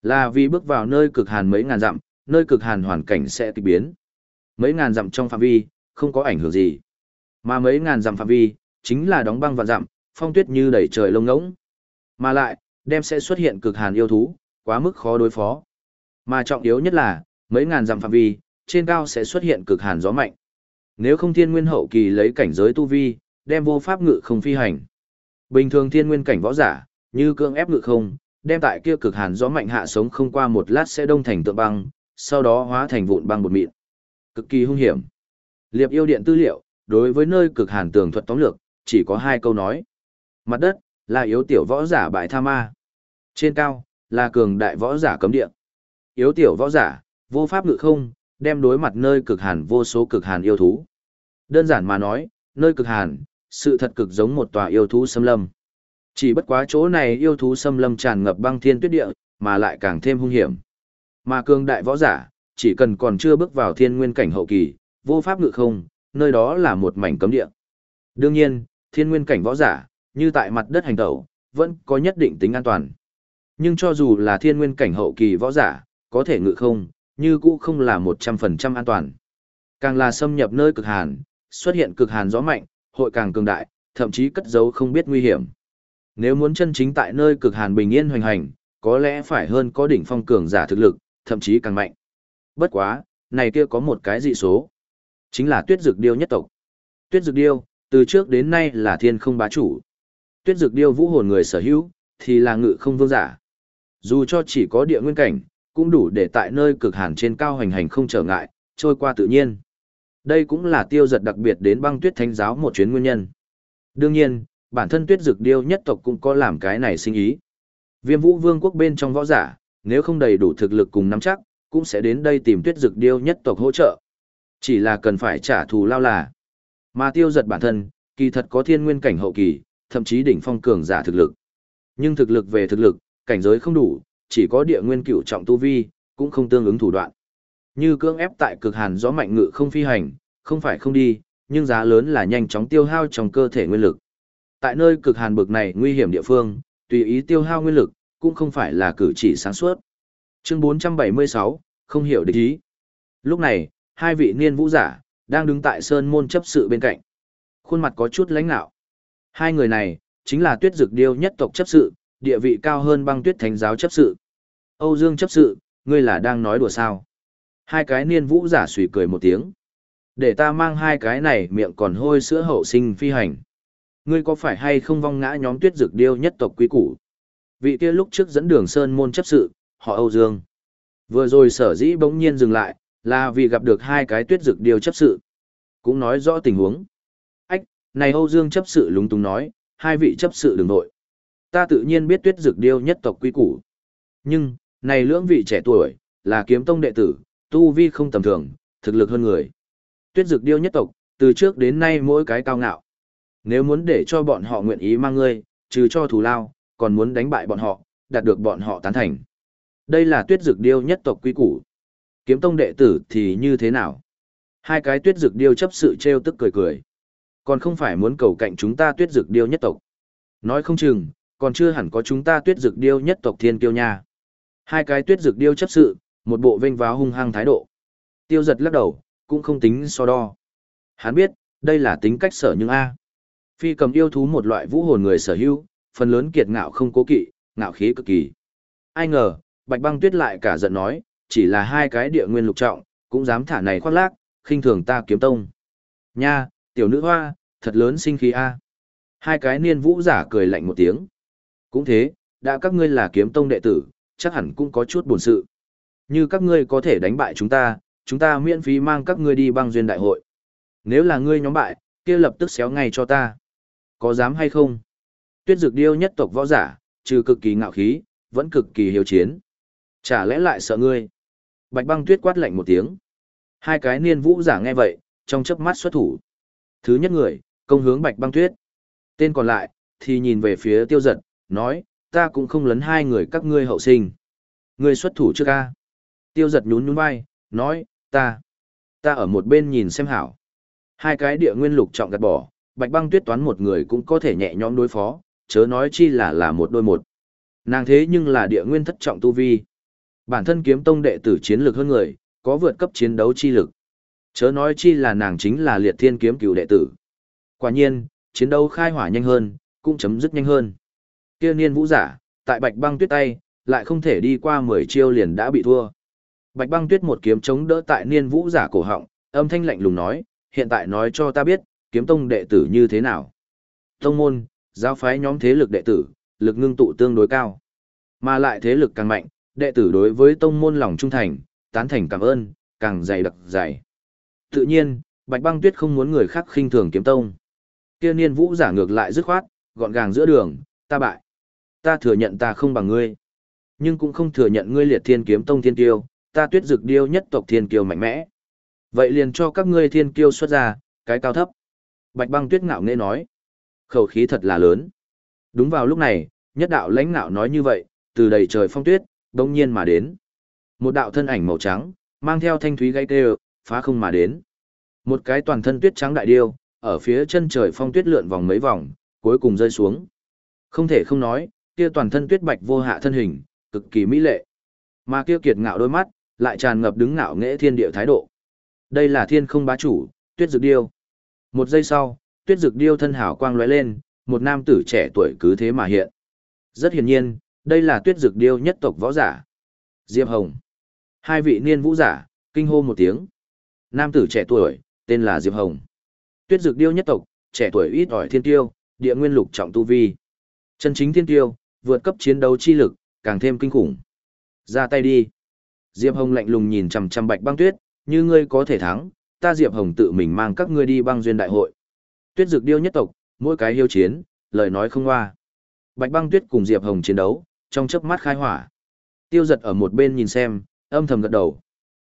Là vì bước vào nơi cực hàn mấy ngàn dặm, nơi cực hàn hoàn cảnh sẽ kịch biến. Mấy ngàn dặm trong phạm vi, không có ảnh hưởng gì. Mà mấy ngàn dặm phạm vi, chính là đóng băng vạn dặm, phong tuyết như đẩy trời lông ngỗng. Mà lại, đem sẽ xuất hiện cực hàn yêu thú, quá mức khó đối phó. Mà trọng yếu nhất là, mấy ngàn dặm phạm vi, trên cao sẽ xuất hiện cực hàn gió mạnh. Nếu không thiên nguyên hậu kỳ lấy cảnh giới tu vi, đem vô pháp ngự không phi hành. Bình thường thiên nguyên cảnh võ giả, như cương ép ngự không, đem tại kia cực hàn gió mạnh hạ sống không qua một lát sẽ đông thành tượng băng, sau đó hóa thành vụn băng bột mịn. Cực kỳ hung hiểm. Liệp yêu điện tư liệu, đối với nơi cực hàn tường thuật tóm lược, chỉ có hai câu nói. Mặt đất, là yếu tiểu võ giả bại tha ma. Trên cao, là cường đại võ giả cấm địa. Yếu tiểu võ giả, vô pháp ngự không, đem đối mặt nơi cực hàn vô số cực hàn yêu thú. Đơn giản mà nói, nơi cực hàn, sự thật cực giống một tòa yêu thú xâm lâm. Chỉ bất quá chỗ này yêu thú xâm lâm tràn ngập băng thiên tuyết địa, mà lại càng thêm hung hiểm. Mà cường đại võ giả, chỉ cần còn chưa bước vào thiên nguyên cảnh hậu kỳ, vô pháp ngự không, nơi đó là một mảnh cấm địa. Đương nhiên, thiên nguyên cảnh võ giả, như tại mặt đất hành tẩu, vẫn có nhất định tính an toàn. Nhưng cho dù là thiên nguyên cảnh hậu kỳ võ giả, có thể ngự không, như cũ không là một trăm phần trăm an toàn. Càng là xâm nhập nơi cực hàn, xuất hiện cực hàn gió mạnh, hội càng cường đại, thậm chí cất giấu không biết nguy hiểm. Nếu muốn chân chính tại nơi cực hàn bình yên hoành hành, có lẽ phải hơn có đỉnh phong cường giả thực lực, thậm chí càng mạnh. Bất quá, này kia có một cái dị số, chính là Tuyết dược Điêu nhất tộc. Tuyết dược Điêu, từ trước đến nay là thiên không bá chủ. Tuyết dược Điêu vũ hồn người sở hữu, thì là ngự không vương giả. Dù cho chỉ có địa nguyên cảnh, cũng đủ để tại nơi cực hàn trên cao hành hành không trở ngại, trôi qua tự nhiên. Đây cũng là tiêu giật đặc biệt đến băng tuyết thánh giáo một chuyến nguyên nhân. Đương nhiên, bản thân tuyết dực điêu nhất tộc cũng có làm cái này sinh ý. Viêm vũ vương quốc bên trong võ giả, nếu không đầy đủ thực lực cùng nắm chắc, cũng sẽ đến đây tìm tuyết dực điêu nhất tộc hỗ trợ. Chỉ là cần phải trả thù lao là. Mà tiêu giật bản thân, kỳ thật có thiên nguyên cảnh hậu kỳ, thậm chí đỉnh phong cường giả thực lực. Nhưng thực lực về thực lực, cảnh giới không đủ, chỉ có địa nguyên cựu trọng tu vi, cũng không tương ứng thủ đoạn. Như cưỡng ép tại cực hàn gió mạnh ngự không phi hành, không phải không đi, nhưng giá lớn là nhanh chóng tiêu hao trong cơ thể nguyên lực. Tại nơi cực hàn bực này nguy hiểm địa phương, tùy ý tiêu hao nguyên lực, cũng không phải là cử chỉ sáng suốt. Chương 476, không hiểu địch ý. Lúc này, hai vị niên vũ giả, đang đứng tại sơn môn chấp sự bên cạnh. Khuôn mặt có chút lãnh nạo. Hai người này, chính là tuyết dực điêu nhất tộc chấp sự, địa vị cao hơn băng tuyết thánh giáo chấp sự. Âu Dương chấp sự, ngươi là đang nói đùa sao? Hai cái niên vũ giả sủi cười một tiếng. Để ta mang hai cái này miệng còn hôi sữa hậu sinh phi hành. Ngươi có phải hay không vong ngã nhóm tuyết dược điêu nhất tộc quý củ? Vị kia lúc trước dẫn đường sơn môn chấp sự, họ Âu Dương. Vừa rồi sở dĩ bỗng nhiên dừng lại, là vì gặp được hai cái tuyết dược điêu chấp sự. Cũng nói rõ tình huống. Ách, này Âu Dương chấp sự lúng túng nói, hai vị chấp sự đừng nội ta tự nhiên biết tuyết dược điêu nhất tộc quy củ. Nhưng, này lưỡng vị trẻ tuổi, là kiếm tông đệ tử, tu vi không tầm thường, thực lực hơn người. Tuyết dược điêu nhất tộc, từ trước đến nay mỗi cái cao ngạo. Nếu muốn để cho bọn họ nguyện ý mang ngươi, trừ cho thù lao, còn muốn đánh bại bọn họ, đạt được bọn họ tán thành. Đây là tuyết dược điêu nhất tộc quy củ. Kiếm tông đệ tử thì như thế nào? Hai cái tuyết dược điêu chấp sự treo tức cười cười. Còn không phải muốn cầu cạnh chúng ta tuyết dược điêu nhất tộc. Nói không chừng, còn chưa hẳn có chúng ta tuyết dực điêu nhất tộc thiên kiêu nha. Hai cái tuyết dực điêu chấp sự, một bộ vênh váo hung hăng thái độ. Tiêu giật lắc đầu, cũng không tính so đo. Hắn biết, đây là tính cách sở nhưng A. Phi cầm yêu thú một loại vũ hồn người sở hữu, phần lớn kiệt ngạo không cố kỵ, ngạo khí cực kỳ. Ai ngờ, Bạch Băng Tuyết lại cả giận nói, chỉ là hai cái địa nguyên lục trọng, cũng dám thả này khoác lác, khinh thường ta kiếm tông. Nha, tiểu nữ hoa, thật lớn sinh khí a. Hai cái niên vũ giả cười lạnh một tiếng. Cũng thế, đã các ngươi là kiếm tông đệ tử, chắc hẳn cũng có chút buồn sự. Như các ngươi có thể đánh bại chúng ta, chúng ta miễn phí mang các ngươi đi băng duyên đại hội. Nếu là ngươi nhóm bại, kia lập tức xéo ngay cho ta. Có dám hay không? Tuyết dược điêu nhất tộc võ giả, trừ cực kỳ ngạo khí, vẫn cực kỳ hiếu chiến. Chả lẽ lại sợ ngươi? Bạch băng tuyết quát lạnh một tiếng. Hai cái niên vũ giả nghe vậy, trong chớp mắt xuất thủ. Thứ nhất người, công hướng bạch băng tuyết. Tên còn lại, thì nhìn về phía tiêu giật, nói, ta cũng không lấn hai người các ngươi hậu sinh. Ngươi xuất thủ trước a. Tiêu giật nhún nhún vai, nói, ta, ta ở một bên nhìn xem hảo. Hai cái địa nguyên lục trọng gạt bỏ, bạch băng tuyết toán một người cũng có thể nhẹ nhõm đối phó, chớ nói chi là là một đôi một. Nàng thế nhưng là địa nguyên thất trọng tu vi. Bản thân kiếm tông đệ tử chiến lược hơn người, có vượt cấp chiến đấu chi lực. Chớ nói chi là nàng chính là liệt thiên kiếm cửu đệ tử. Quả nhiên, chiến đấu khai hỏa nhanh hơn, cũng chấm dứt nhanh hơn. Kia niên vũ giả, tại bạch băng tuyết tay, lại không thể đi qua 10 chiêu liền đã bị thua. Bạch băng tuyết một kiếm chống đỡ tại niên vũ giả cổ họng, âm thanh lạnh lùng nói, hiện tại nói cho ta biết, kiếm tông đệ tử như thế nào. Tông môn, giáo phái nhóm thế lực đệ tử, lực ngưng tụ tương đối cao. Mà lại thế lực càng mạnh, đệ tử đối với tông môn lòng trung thành, tán thành cảm ơn, càng dày đặc dày. Tự nhiên, Bạch Băng Tuyết không muốn người khác khinh thường kiếm tông. Kia niên vũ giả ngược lại dứt khoát, gọn gàng giữa đường, ta bại ta thừa nhận ta không bằng ngươi. Nhưng cũng không thừa nhận ngươi liệt thiên kiếm tông thiên kiêu, ta tuyết dực điêu nhất tộc thiên kiêu mạnh mẽ. Vậy liền cho các ngươi thiên kiêu xuất ra, cái cao thấp. Bạch băng tuyết ngạo nghễ nói. Khẩu khí thật là lớn. Đúng vào lúc này, nhất đạo lãnh ngạo nói như vậy, từ đầy trời phong tuyết, đông nhiên mà đến. Một đạo thân ảnh màu trắng, mang theo thanh thúy gai kêu, phá không mà đến. Một cái toàn thân tuyết trắng đại điêu, ở phía chân trời phong tuyết lượn vòng mấy vòng, cuối cùng rơi xuống. Không thể không nói, kia toàn thân tuyết bạch vô hạ thân hình, cực kỳ mỹ lệ. Mà kia kiệt ngạo đôi mắt, lại tràn ngập đứng ngạo nghệ thiên địa thái độ. Đây là thiên không bá chủ, Tuyết Dực Điêu. Một giây sau, Tuyết Dực Điêu thân hào quang lóe lên, một nam tử trẻ tuổi cứ thế mà hiện. Rất hiển nhiên, đây là Tuyết Dực Điêu nhất tộc võ giả. Diệp Hồng. Hai vị niên vũ giả, kinh hô một tiếng. Nam tử trẻ tuổi, tên là Diệp Hồng. Tuyết Dực Điêu nhất tộc, trẻ tuổi ít ỏi thiên tiêu, địa nguyên lục trọng tu vi. Chân chính thiên tiêu, vượt cấp chiến đấu chi lực, càng thêm kinh khủng. Ra tay đi. Diệp Hồng lạnh lùng nhìn chằm chằm Bạch Băng Tuyết, như ngươi có thể thắng, ta Diệp Hồng tự mình mang các ngươi đi băng duyên đại hội. Tuyết dược điêu nhất tộc, mỗi cái hiếu chiến, lời nói không hoa. Bạch Băng Tuyết cùng Diệp Hồng chiến đấu, trong chớp mắt khai hỏa. Tiêu Giật ở một bên nhìn xem, âm thầm gật đầu.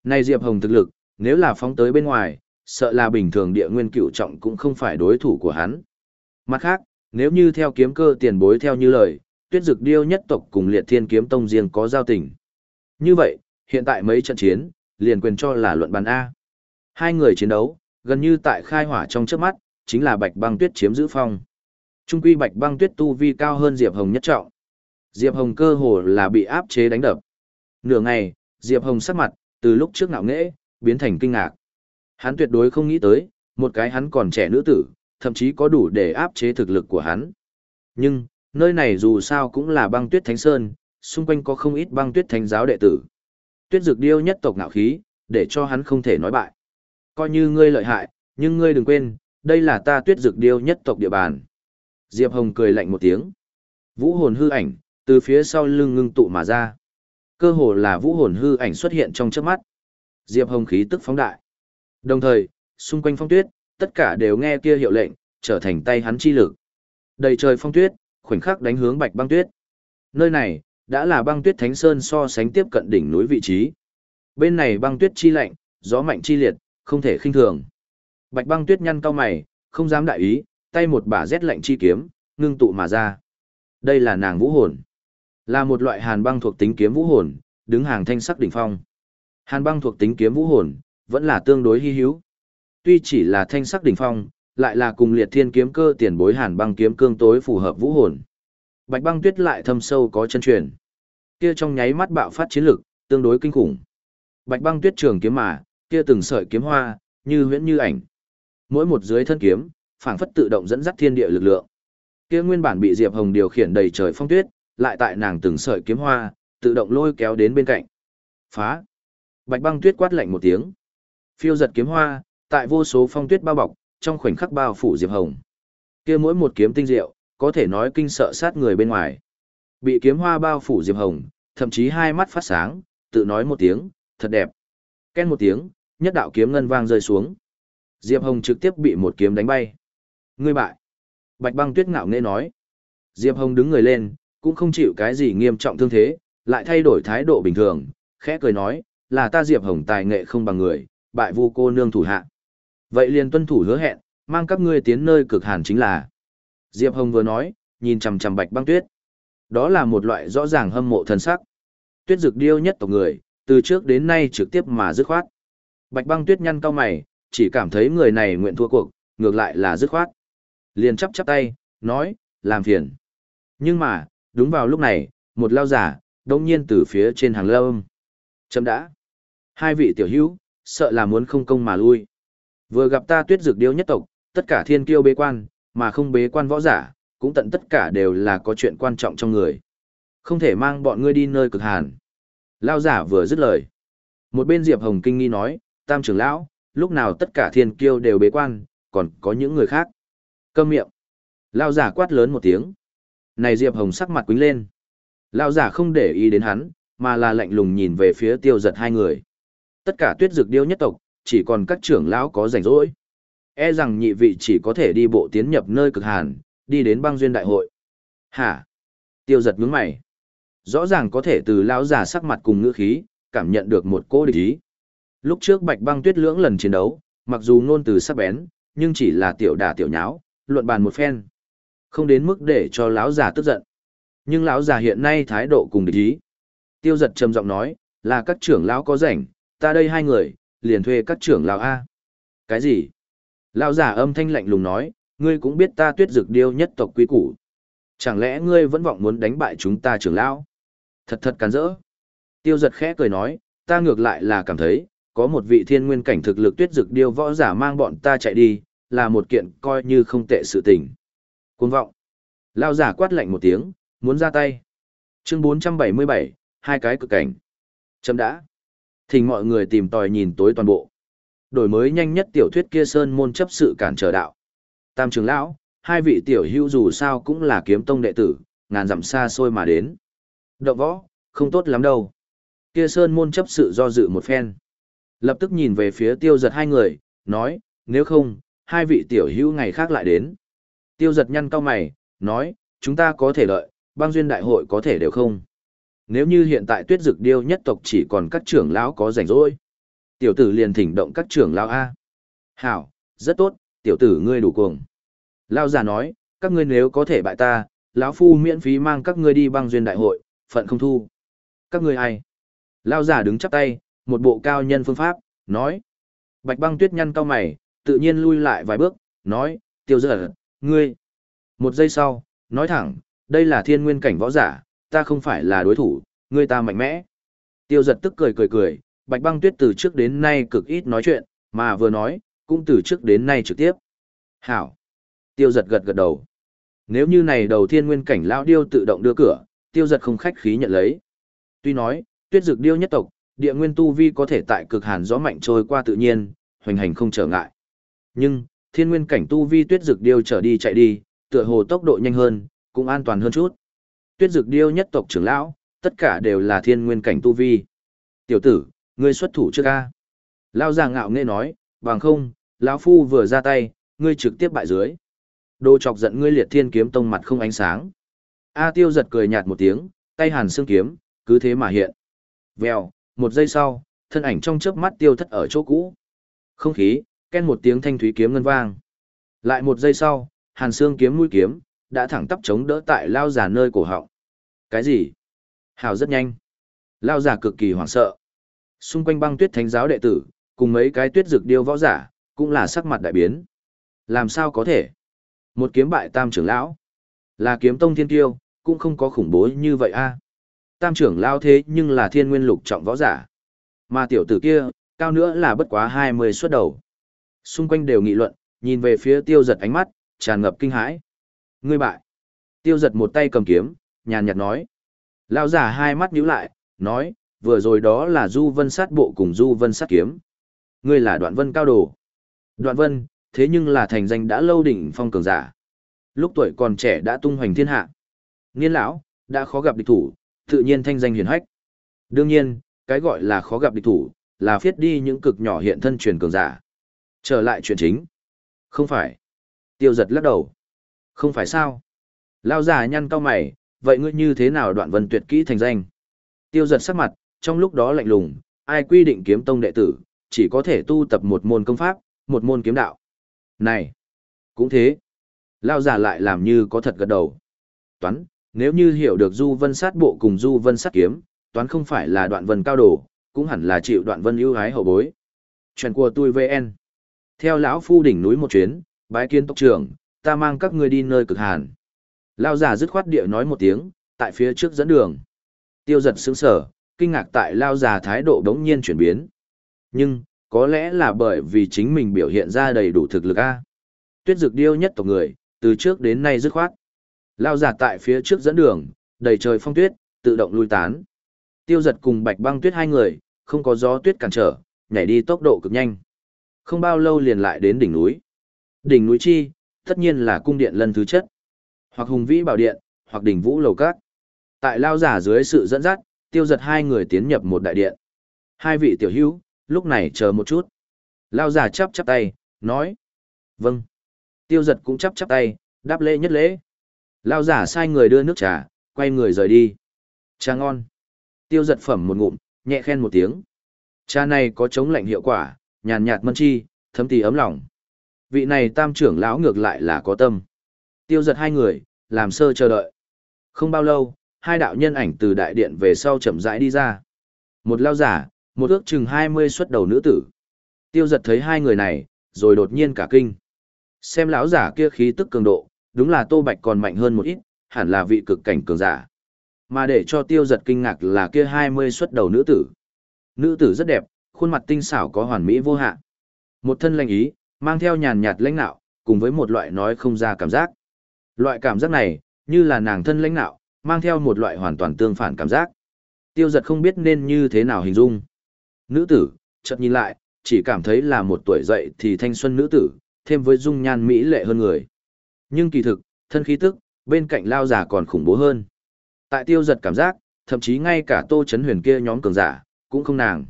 Này Diệp Hồng thực lực, nếu là phóng tới bên ngoài, sợ là bình thường địa nguyên cựu trọng cũng không phải đối thủ của hắn. Mặt khác, nếu như theo kiếm cơ tiền bối theo như lời, tuyết dực điêu nhất tộc cùng liệt thiên kiếm tông riêng có giao tình. Như vậy, hiện tại mấy trận chiến, liền quyền cho là luận bàn A. Hai người chiến đấu, gần như tại khai hỏa trong trước mắt, chính là bạch băng tuyết chiếm giữ phong. Trung quy bạch băng tuyết tu vi cao hơn Diệp Hồng nhất trọng. Diệp Hồng cơ hồ là bị áp chế đánh đập. Nửa ngày, Diệp Hồng sắc mặt, từ lúc trước ngạo nghễ, biến thành kinh ngạc. Hắn tuyệt đối không nghĩ tới, một cái hắn còn trẻ nữ tử, thậm chí có đủ để áp chế thực lực của hắn. Nhưng, Nơi này dù sao cũng là băng tuyết thánh sơn, xung quanh có không ít băng tuyết thánh giáo đệ tử. Tuyết dược điêu nhất tộc ngạo khí, để cho hắn không thể nói bại. Coi như ngươi lợi hại, nhưng ngươi đừng quên, đây là ta tuyết dược điêu nhất tộc địa bàn. Diệp Hồng cười lạnh một tiếng. Vũ hồn hư ảnh, từ phía sau lưng ngưng tụ mà ra. Cơ hồ là vũ hồn hư ảnh xuất hiện trong trước mắt. Diệp Hồng khí tức phóng đại. Đồng thời, xung quanh phong tuyết, tất cả đều nghe kia hiệu lệnh, trở thành tay hắn chi lực. Đầy trời phong tuyết, khoảnh khắc đánh hướng bạch băng tuyết. Nơi này, đã là băng tuyết thánh sơn so sánh tiếp cận đỉnh núi vị trí. Bên này băng tuyết chi lạnh, gió mạnh chi liệt, không thể khinh thường. Bạch băng tuyết nhăn cao mày, không dám đại ý, tay một bả rét lạnh chi kiếm, ngưng tụ mà ra. Đây là nàng vũ hồn. Là một loại hàn băng thuộc tính kiếm vũ hồn, đứng hàng thanh sắc đỉnh phong. Hàn băng thuộc tính kiếm vũ hồn, vẫn là tương đối hy hữu. Tuy chỉ là thanh sắc đỉnh phong, lại là cùng liệt thiên kiếm cơ tiền bối hàn băng kiếm cương tối phù hợp vũ hồn. Bạch băng tuyết lại thâm sâu có chân truyền. Kia trong nháy mắt bạo phát chiến lực, tương đối kinh khủng. Bạch băng tuyết trường kiếm mà, kia từng sợi kiếm hoa, như huyễn như ảnh. Mỗi một dưới thân kiếm, phảng phất tự động dẫn dắt thiên địa lực lượng. Kia nguyên bản bị Diệp Hồng điều khiển đầy trời phong tuyết, lại tại nàng từng sợi kiếm hoa, tự động lôi kéo đến bên cạnh. Phá! Bạch băng tuyết quát lạnh một tiếng. Phiêu giật kiếm hoa, tại vô số phong tuyết bao bọc, trong khoảnh khắc bao phủ Diệp Hồng. Kia mỗi một kiếm tinh diệu, có thể nói kinh sợ sát người bên ngoài. Bị kiếm hoa bao phủ Diệp Hồng, thậm chí hai mắt phát sáng, tự nói một tiếng, thật đẹp. Ken một tiếng, nhất đạo kiếm ngân vang rơi xuống. Diệp Hồng trực tiếp bị một kiếm đánh bay. Ngươi bại. Bạch băng tuyết ngạo nghễ nói. Diệp Hồng đứng người lên, cũng không chịu cái gì nghiêm trọng thương thế, lại thay đổi thái độ bình thường, khẽ cười nói, là ta Diệp Hồng tài nghệ không bằng người, bại vu cô nương thủ hạ. Vậy liền tuân thủ hứa hẹn, mang các ngươi tiến nơi cực hàn chính là. Diệp Hồng vừa nói, nhìn chằm chằm Bạch Băng Tuyết. Đó là một loại rõ ràng hâm mộ thần sắc. Tuyết dược điêu nhất tộc người, từ trước đến nay trực tiếp mà dứt khoát. Bạch Băng Tuyết nhăn cau mày, chỉ cảm thấy người này nguyện thua cuộc, ngược lại là dứt khoát. Liền chắp chắp tay, nói, làm phiền. Nhưng mà, đúng vào lúc này, một lao giả, đông nhiên từ phía trên hàng lâm. Chấm đã. Hai vị tiểu hữu, sợ là muốn không công mà lui. Vừa gặp ta tuyết dược điêu nhất tộc, tất cả thiên kiêu bế quan, mà không bế quan võ giả, cũng tận tất cả đều là có chuyện quan trọng trong người. Không thể mang bọn ngươi đi nơi cực hàn. Lao giả vừa dứt lời. Một bên Diệp Hồng Kinh nghi nói, tam trưởng lão, lúc nào tất cả thiên kiêu đều bế quan, còn có những người khác. Câm miệng. Lao giả quát lớn một tiếng. Này Diệp Hồng sắc mặt quính lên. Lao giả không để ý đến hắn, mà là lạnh lùng nhìn về phía tiêu giật hai người. Tất cả tuyết dược điêu nhất tộc, chỉ còn các trưởng lão có rảnh rỗi. E rằng nhị vị chỉ có thể đi bộ tiến nhập nơi cực hàn, đi đến băng duyên đại hội. Hả? Tiêu giật nhướng mày. Rõ ràng có thể từ lão già sắc mặt cùng ngữ khí, cảm nhận được một cô địch ý. Lúc trước bạch băng tuyết lưỡng lần chiến đấu, mặc dù ngôn từ sắc bén, nhưng chỉ là tiểu đả tiểu nháo, luận bàn một phen. Không đến mức để cho lão già tức giận. Nhưng lão già hiện nay thái độ cùng địch ý. Tiêu giật trầm giọng nói, là các trưởng lão có rảnh, ta đây hai người, liền thuê các trưởng lão A. Cái gì? Lão giả âm thanh lạnh lùng nói, ngươi cũng biết ta tuyết dực điêu nhất tộc quý củ. Chẳng lẽ ngươi vẫn vọng muốn đánh bại chúng ta trưởng lão? Thật thật cắn rỡ. Tiêu giật khẽ cười nói, ta ngược lại là cảm thấy, có một vị thiên nguyên cảnh thực lực tuyết dực điêu võ giả mang bọn ta chạy đi, là một kiện coi như không tệ sự tình. côn vọng. Lão giả quát lạnh một tiếng, muốn ra tay. Chương 477, hai cái cực cảnh. Chấm đã thì mọi người tìm tòi nhìn tối toàn bộ. Đổi mới nhanh nhất tiểu thuyết kia sơn môn chấp sự cản trở đạo. Tam trưởng lão, hai vị tiểu hữu dù sao cũng là kiếm tông đệ tử, ngàn dặm xa xôi mà đến. Động võ, không tốt lắm đâu. Kia sơn môn chấp sự do dự một phen. Lập tức nhìn về phía tiêu giật hai người, nói, nếu không, hai vị tiểu hữu ngày khác lại đến. Tiêu giật nhăn cao mày, nói, chúng ta có thể lợi, băng duyên đại hội có thể đều không. Nếu như hiện tại tuyết dực điêu nhất tộc chỉ còn các trưởng lão có rảnh rỗi. Tiểu tử liền thỉnh động các trưởng lão A. Hảo, rất tốt, tiểu tử ngươi đủ cuồng. Lao già nói, các ngươi nếu có thể bại ta, lão phu miễn phí mang các ngươi đi băng duyên đại hội, phận không thu. Các ngươi ai? Lao giả đứng chắp tay, một bộ cao nhân phương pháp, nói. Bạch băng tuyết nhăn cao mày, tự nhiên lui lại vài bước, nói, tiêu dở, ngươi. Một giây sau, nói thẳng, đây là thiên nguyên cảnh võ giả, ta không phải là đối thủ, ngươi ta mạnh mẽ. Tiêu giật tức cười cười cười, Bạch băng tuyết từ trước đến nay cực ít nói chuyện, mà vừa nói, cũng từ trước đến nay trực tiếp. Hảo. Tiêu giật gật gật đầu. Nếu như này đầu thiên nguyên cảnh lão điêu tự động đưa cửa, tiêu giật không khách khí nhận lấy. Tuy nói, tuyết dược điêu nhất tộc, địa nguyên tu vi có thể tại cực hàn gió mạnh trôi qua tự nhiên, hoành hành không trở ngại. Nhưng, thiên nguyên cảnh tu vi tuyết dược điêu trở đi chạy đi, tựa hồ tốc độ nhanh hơn, cũng an toàn hơn chút tuyết dược điêu nhất tộc trưởng lão, tất cả đều là thiên nguyên cảnh tu vi. Tiểu tử, ngươi xuất thủ trước ca Lao già ngạo nghễ nói, bằng không, lão phu vừa ra tay, ngươi trực tiếp bại dưới. Đồ chọc giận ngươi liệt thiên kiếm tông mặt không ánh sáng. A tiêu giật cười nhạt một tiếng, tay hàn xương kiếm, cứ thế mà hiện. Vèo, một giây sau, thân ảnh trong chớp mắt tiêu thất ở chỗ cũ. Không khí, ken một tiếng thanh thúy kiếm ngân vang. Lại một giây sau, hàn xương kiếm mũi kiếm, đã thẳng tắp chống đỡ tại lao giả nơi cổ họng. Cái gì? Hào rất nhanh. Lao giả cực kỳ hoảng sợ. Xung quanh băng tuyết thánh giáo đệ tử, cùng mấy cái tuyết dược điêu võ giả, cũng là sắc mặt đại biến. Làm sao có thể? Một kiếm bại tam trưởng lão. Là kiếm tông thiên tiêu, cũng không có khủng bố như vậy a. Tam trưởng lão thế nhưng là thiên nguyên lục trọng võ giả. Mà tiểu tử kia, cao nữa là bất quá 20 xuất đầu. Xung quanh đều nghị luận, nhìn về phía tiêu giật ánh mắt, tràn ngập kinh hãi. Ngươi bại. Tiêu giật một tay cầm kiếm, nhàn nhạt nói. Lao giả hai mắt nhíu lại, nói, vừa rồi đó là du vân sát bộ cùng du vân sát kiếm. Ngươi là đoạn vân cao đồ. Đoạn vân, thế nhưng là thành danh đã lâu đỉnh phong cường giả. Lúc tuổi còn trẻ đã tung hoành thiên hạ. Niên lão, đã khó gặp địch thủ, tự nhiên thanh danh hiển hách. Đương nhiên, cái gọi là khó gặp địch thủ, là phiết đi những cực nhỏ hiện thân truyền cường giả. Trở lại chuyện chính. Không phải. Tiêu giật lắc đầu không phải sao? Lao giả nhăn cao mày, vậy ngươi như thế nào đoạn vân tuyệt kỹ thành danh? Tiêu giật sắc mặt, trong lúc đó lạnh lùng, ai quy định kiếm tông đệ tử, chỉ có thể tu tập một môn công pháp, một môn kiếm đạo. Này, cũng thế. Lao giả lại làm như có thật gật đầu. Toán, nếu như hiểu được du vân sát bộ cùng du vân sát kiếm, toán không phải là đoạn vân cao đổ, cũng hẳn là chịu đoạn vân ưu hái hậu bối. Chuyện của tôi VN. Theo lão phu đỉnh núi một chuyến, bái kiến tộc trưởng, ta mang các ngươi đi nơi cực hàn. Lao giả dứt khoát địa nói một tiếng, tại phía trước dẫn đường. Tiêu giật sững sở, kinh ngạc tại Lao giả thái độ đống nhiên chuyển biến. Nhưng, có lẽ là bởi vì chính mình biểu hiện ra đầy đủ thực lực a. Tuyết dược điêu nhất tộc người, từ trước đến nay dứt khoát. Lao giả tại phía trước dẫn đường, đầy trời phong tuyết, tự động lui tán. Tiêu giật cùng bạch băng tuyết hai người, không có gió tuyết cản trở, nhảy đi tốc độ cực nhanh. Không bao lâu liền lại đến đỉnh núi. Đỉnh núi chi, tất nhiên là cung điện lân thứ chất. Hoặc hùng vĩ bảo điện, hoặc đỉnh vũ lầu cát Tại lao giả dưới sự dẫn dắt, tiêu giật hai người tiến nhập một đại điện. Hai vị tiểu hữu, lúc này chờ một chút. Lao giả chắp chắp tay, nói. Vâng. Tiêu giật cũng chắp chắp tay, đáp lễ nhất lễ. Lao giả sai người đưa nước trà, quay người rời đi. Trà ngon. Tiêu giật phẩm một ngụm, nhẹ khen một tiếng. Trà này có chống lạnh hiệu quả, nhàn nhạt mân chi, thấm tì ấm lòng. Vị này tam trưởng lão ngược lại là có tâm. Tiêu giật hai người, làm sơ chờ đợi. Không bao lâu, hai đạo nhân ảnh từ đại điện về sau chậm rãi đi ra. Một lao giả, một ước chừng hai mươi xuất đầu nữ tử. Tiêu giật thấy hai người này, rồi đột nhiên cả kinh. Xem lão giả kia khí tức cường độ, đúng là Tô Bạch còn mạnh hơn một ít, hẳn là vị cực cảnh cường giả. Mà để cho Tiêu giật kinh ngạc là kia hai mươi xuất đầu nữ tử. Nữ tử rất đẹp, khuôn mặt tinh xảo có hoàn mỹ vô hạn. Một thân lành ý, mang theo nhàn nhạt lãnh nạo, cùng với một loại nói không ra cảm giác. Loại cảm giác này, như là nàng thân lãnh nạo, mang theo một loại hoàn toàn tương phản cảm giác. Tiêu giật không biết nên như thế nào hình dung. Nữ tử, chợt nhìn lại, chỉ cảm thấy là một tuổi dậy thì thanh xuân nữ tử, thêm với dung nhan mỹ lệ hơn người. Nhưng kỳ thực, thân khí tức, bên cạnh lao giả còn khủng bố hơn. Tại tiêu giật cảm giác, thậm chí ngay cả tô chấn huyền kia nhóm cường giả, cũng không nàng.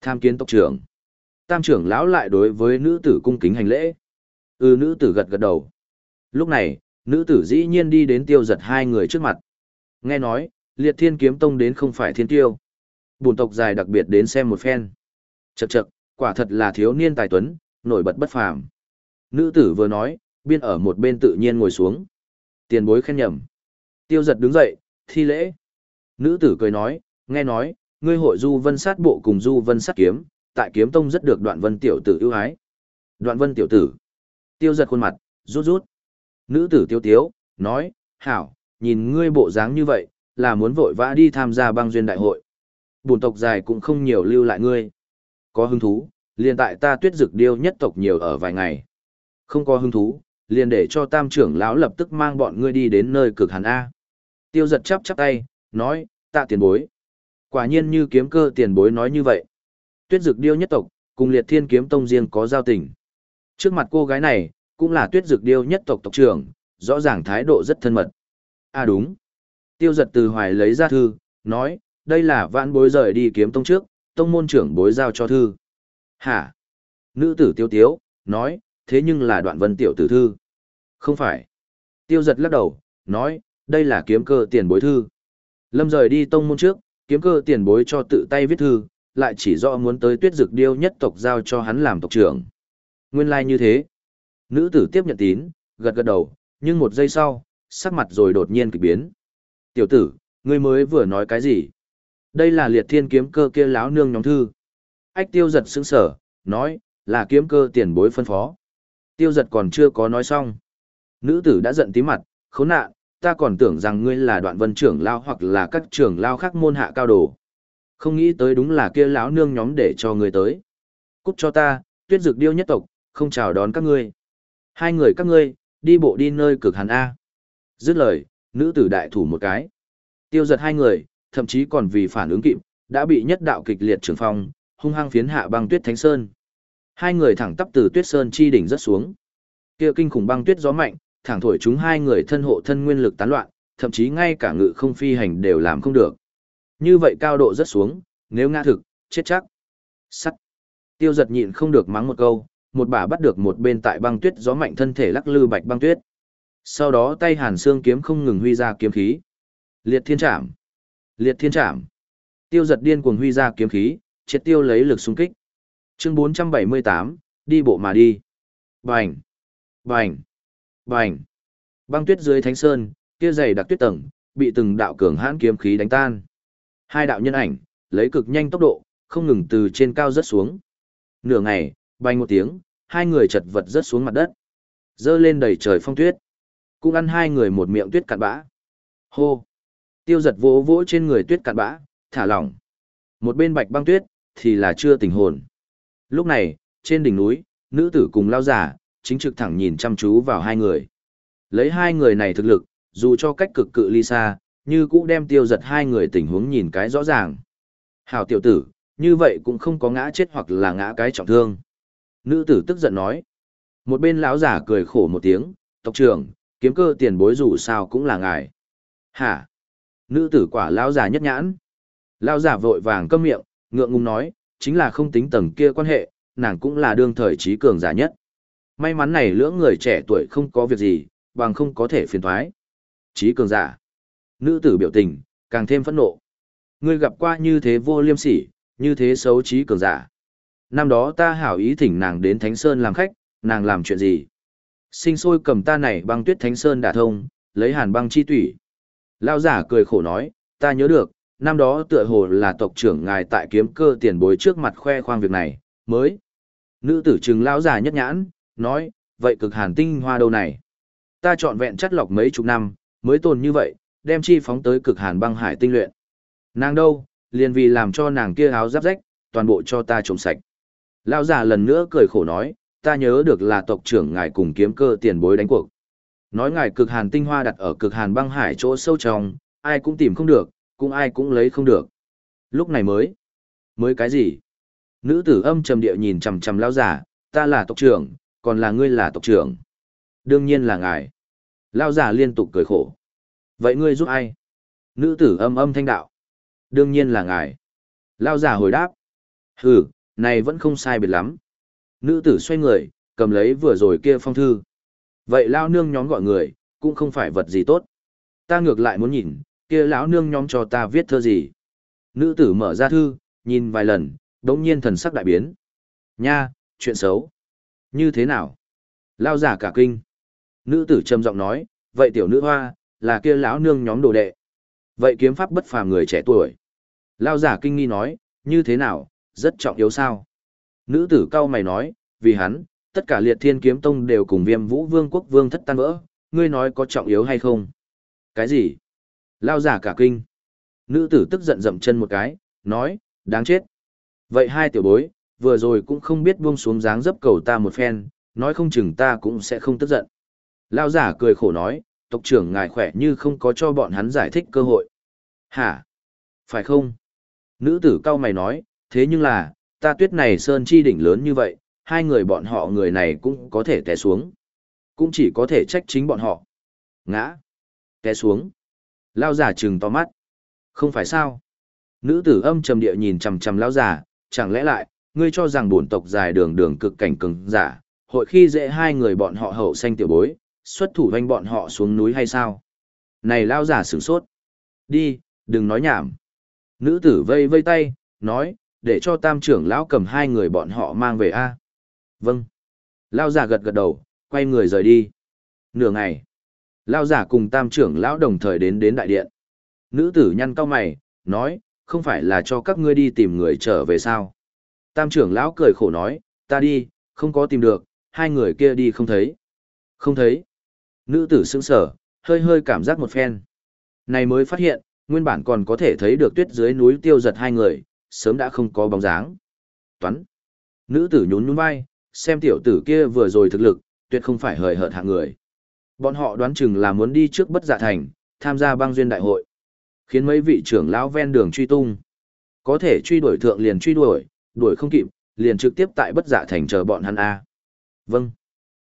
Tham kiến tộc trưởng. Tam trưởng lão lại đối với nữ tử cung kính hành lễ. ư ừ, nữ tử gật gật đầu. Lúc này, nữ tử dĩ nhiên đi đến tiêu giật hai người trước mặt. Nghe nói, liệt thiên kiếm tông đến không phải thiên tiêu. Bùn tộc dài đặc biệt đến xem một phen. Chậc chậc, quả thật là thiếu niên tài tuấn, nổi bật bất phàm. Nữ tử vừa nói, biên ở một bên tự nhiên ngồi xuống. Tiền bối khen nhầm. Tiêu giật đứng dậy, thi lễ. Nữ tử cười nói, nghe nói, ngươi hội du vân sát bộ cùng du vân sát kiếm, tại kiếm tông rất được đoạn vân tiểu tử ưu ái. Đoạn vân tiểu tử. Tiêu giật khuôn mặt, rút rút. Nữ tử tiêu tiếu, nói, hảo, nhìn ngươi bộ dáng như vậy, là muốn vội vã đi tham gia băng duyên đại hội. Bùn tộc dài cũng không nhiều lưu lại ngươi. Có hứng thú, liền tại ta tuyết dực điêu nhất tộc nhiều ở vài ngày. Không có hứng thú, liền để cho tam trưởng lão lập tức mang bọn ngươi đi đến nơi cực hàn A. Tiêu giật chắp chắp tay, nói, tạ tiền bối. Quả nhiên như kiếm cơ tiền bối nói như vậy tuyết Dược điêu nhất tộc, cùng liệt thiên kiếm tông riêng có giao tình. Trước mặt cô gái này, cũng là tuyết Dược điêu nhất tộc tộc trưởng, rõ ràng thái độ rất thân mật. À đúng. Tiêu giật từ hoài lấy ra thư, nói, đây là vãn bối rời đi kiếm tông trước, tông môn trưởng bối giao cho thư. Hả? Nữ tử tiêu tiếu, nói, thế nhưng là đoạn vân tiểu tử thư. Không phải. Tiêu giật lắc đầu, nói, đây là kiếm cơ tiền bối thư. Lâm rời đi tông môn trước, kiếm cơ tiền bối cho tự tay viết thư, lại chỉ rõ muốn tới tuyết dực điêu nhất tộc giao cho hắn làm tộc trưởng. Nguyên lai like như thế. Nữ tử tiếp nhận tín, gật gật đầu, nhưng một giây sau, sắc mặt rồi đột nhiên kỳ biến. Tiểu tử, ngươi mới vừa nói cái gì? Đây là liệt thiên kiếm cơ kia láo nương nhóm thư. Ách tiêu giật sững sở, nói, là kiếm cơ tiền bối phân phó. Tiêu giật còn chưa có nói xong. Nữ tử đã giận tí mặt, khốn nạn, ta còn tưởng rằng ngươi là đoạn vân trưởng lao hoặc là các trưởng lao khác môn hạ cao đồ. Không nghĩ tới đúng là kia lão nương nhóm để cho người tới. Cút cho ta, tuyết dược điêu nhất tộc, không chào đón các ngươi. Hai người các ngươi, đi bộ đi nơi cực hàn A. Dứt lời, nữ tử đại thủ một cái. Tiêu giật hai người, thậm chí còn vì phản ứng kịp, đã bị nhất đạo kịch liệt trường phong, hung hăng phiến hạ băng tuyết thánh sơn. Hai người thẳng tắp từ tuyết sơn chi đỉnh rất xuống. Kia kinh khủng băng tuyết gió mạnh, thẳng thổi chúng hai người thân hộ thân nguyên lực tán loạn, thậm chí ngay cả ngự không phi hành đều làm không được. Như vậy cao độ rất xuống, nếu ngã thực, chết chắc. Sắt. Tiêu giật nhịn không được mắng một câu, một bà bắt được một bên tại băng tuyết gió mạnh thân thể lắc lư bạch băng tuyết. Sau đó tay hàn xương kiếm không ngừng huy ra kiếm khí. Liệt thiên trảm. Liệt thiên trảm. Tiêu giật điên cuồng huy ra kiếm khí, triệt tiêu lấy lực xung kích. Chương 478, đi bộ mà đi. Bành. Bành. Bành. Băng tuyết dưới thánh sơn, kia dày đặc tuyết tầng, bị từng đạo cường hãn kiếm khí đánh tan. Hai đạo nhân ảnh, lấy cực nhanh tốc độ, không ngừng từ trên cao rớt xuống. Nửa ngày, bay một tiếng, hai người chật vật rớt xuống mặt đất. Dơ lên đầy trời phong tuyết. Cũng ăn hai người một miệng tuyết cạn bã. Hô! Tiêu giật vỗ vỗ trên người tuyết cạn bã, thả lỏng. Một bên bạch băng tuyết, thì là chưa tình hồn. Lúc này, trên đỉnh núi, nữ tử cùng lao giả, chính trực thẳng nhìn chăm chú vào hai người. Lấy hai người này thực lực, dù cho cách cực cự ly xa, như cũ đem tiêu giật hai người tình huống nhìn cái rõ ràng. Hảo tiểu tử, như vậy cũng không có ngã chết hoặc là ngã cái trọng thương. Nữ tử tức giận nói. Một bên lão giả cười khổ một tiếng, tộc trưởng, kiếm cơ tiền bối dù sao cũng là ngài. Hả? Nữ tử quả lão giả nhất nhãn. Lão giả vội vàng câm miệng, ngượng ngùng nói, chính là không tính tầng kia quan hệ, nàng cũng là đương thời trí cường giả nhất. May mắn này lưỡng người trẻ tuổi không có việc gì, bằng không có thể phiền thoái. Trí cường giả nữ tử biểu tình, càng thêm phẫn nộ. Ngươi gặp qua như thế vô liêm sỉ, như thế xấu trí cường giả. Năm đó ta hảo ý thỉnh nàng đến Thánh Sơn làm khách, nàng làm chuyện gì? Sinh sôi cầm ta này băng tuyết Thánh Sơn đả thông, lấy hàn băng chi tủy. Lao giả cười khổ nói, ta nhớ được, năm đó tựa hồ là tộc trưởng ngài tại kiếm cơ tiền bối trước mặt khoe khoang việc này, mới. Nữ tử trừng lão giả nhất nhãn, nói, vậy cực hàn tinh hoa đâu này? Ta chọn vẹn chắt lọc mấy chục năm, mới tồn như vậy, đem chi phóng tới cực hàn băng hải tinh luyện. Nàng đâu, liền vì làm cho nàng kia áo giáp rách, toàn bộ cho ta trộm sạch. Lão già lần nữa cười khổ nói, ta nhớ được là tộc trưởng ngài cùng kiếm cơ tiền bối đánh cuộc. Nói ngài cực hàn tinh hoa đặt ở cực hàn băng hải chỗ sâu trong, ai cũng tìm không được, cũng ai cũng lấy không được. Lúc này mới, mới cái gì? Nữ tử âm trầm địa nhìn chằm chằm lão giả, ta là tộc trưởng, còn là ngươi là tộc trưởng. Đương nhiên là ngài. Lão giả liên tục cười khổ. Vậy ngươi giúp ai? Nữ tử âm âm thanh đạo. Đương nhiên là ngài. Lao giả hồi đáp. Hừ, này vẫn không sai biệt lắm. Nữ tử xoay người, cầm lấy vừa rồi kia phong thư. Vậy lao nương nhóm gọi người, cũng không phải vật gì tốt. Ta ngược lại muốn nhìn, kia lão nương nhóm cho ta viết thơ gì. Nữ tử mở ra thư, nhìn vài lần, đống nhiên thần sắc đại biến. Nha, chuyện xấu. Như thế nào? Lao giả cả kinh. Nữ tử trầm giọng nói, vậy tiểu nữ hoa, là kia lão nương nhóm đồ đệ. Vậy kiếm pháp bất phàm người trẻ tuổi. Lao giả kinh nghi nói, như thế nào, rất trọng yếu sao. Nữ tử cao mày nói, vì hắn, tất cả liệt thiên kiếm tông đều cùng viêm vũ vương quốc vương thất tan vỡ, ngươi nói có trọng yếu hay không? Cái gì? Lao giả cả kinh. Nữ tử tức giận dậm chân một cái, nói, đáng chết. Vậy hai tiểu bối, vừa rồi cũng không biết buông xuống dáng dấp cầu ta một phen, nói không chừng ta cũng sẽ không tức giận. Lao giả cười khổ nói, tộc trưởng ngài khỏe như không có cho bọn hắn giải thích cơ hội. Hả? Phải không? Nữ tử cao mày nói, thế nhưng là, ta tuyết này sơn chi đỉnh lớn như vậy, hai người bọn họ người này cũng có thể té xuống. Cũng chỉ có thể trách chính bọn họ. Ngã. Té xuống. Lao giả trừng to mắt. Không phải sao? Nữ tử âm trầm địa nhìn chằm chằm lao giả, chẳng lẽ lại, ngươi cho rằng bổn tộc dài đường đường cực cảnh cường giả, hội khi dễ hai người bọn họ hậu sanh tiểu bối, xuất thủ hoanh bọn họ xuống núi hay sao? Này lao giả sử sốt. Đi, đừng nói nhảm. Nữ tử vây vây tay, nói, để cho tam trưởng lão cầm hai người bọn họ mang về a. Vâng. Lao giả gật gật đầu, quay người rời đi. Nửa ngày, lao giả cùng tam trưởng lão đồng thời đến đến đại điện. Nữ tử nhăn cao mày, nói, không phải là cho các ngươi đi tìm người trở về sao. Tam trưởng lão cười khổ nói, ta đi, không có tìm được, hai người kia đi không thấy. Không thấy. Nữ tử sững sở, hơi hơi cảm giác một phen. Này mới phát hiện, nguyên bản còn có thể thấy được tuyết dưới núi tiêu giật hai người, sớm đã không có bóng dáng. Toán. Nữ tử nhún nhún vai, xem tiểu tử kia vừa rồi thực lực, tuyệt không phải hời hợt hạng người. Bọn họ đoán chừng là muốn đi trước bất giả dạ thành, tham gia băng duyên đại hội. Khiến mấy vị trưởng lão ven đường truy tung. Có thể truy đuổi thượng liền truy đuổi, đuổi không kịp, liền trực tiếp tại bất giả dạ thành chờ bọn hắn A. Vâng.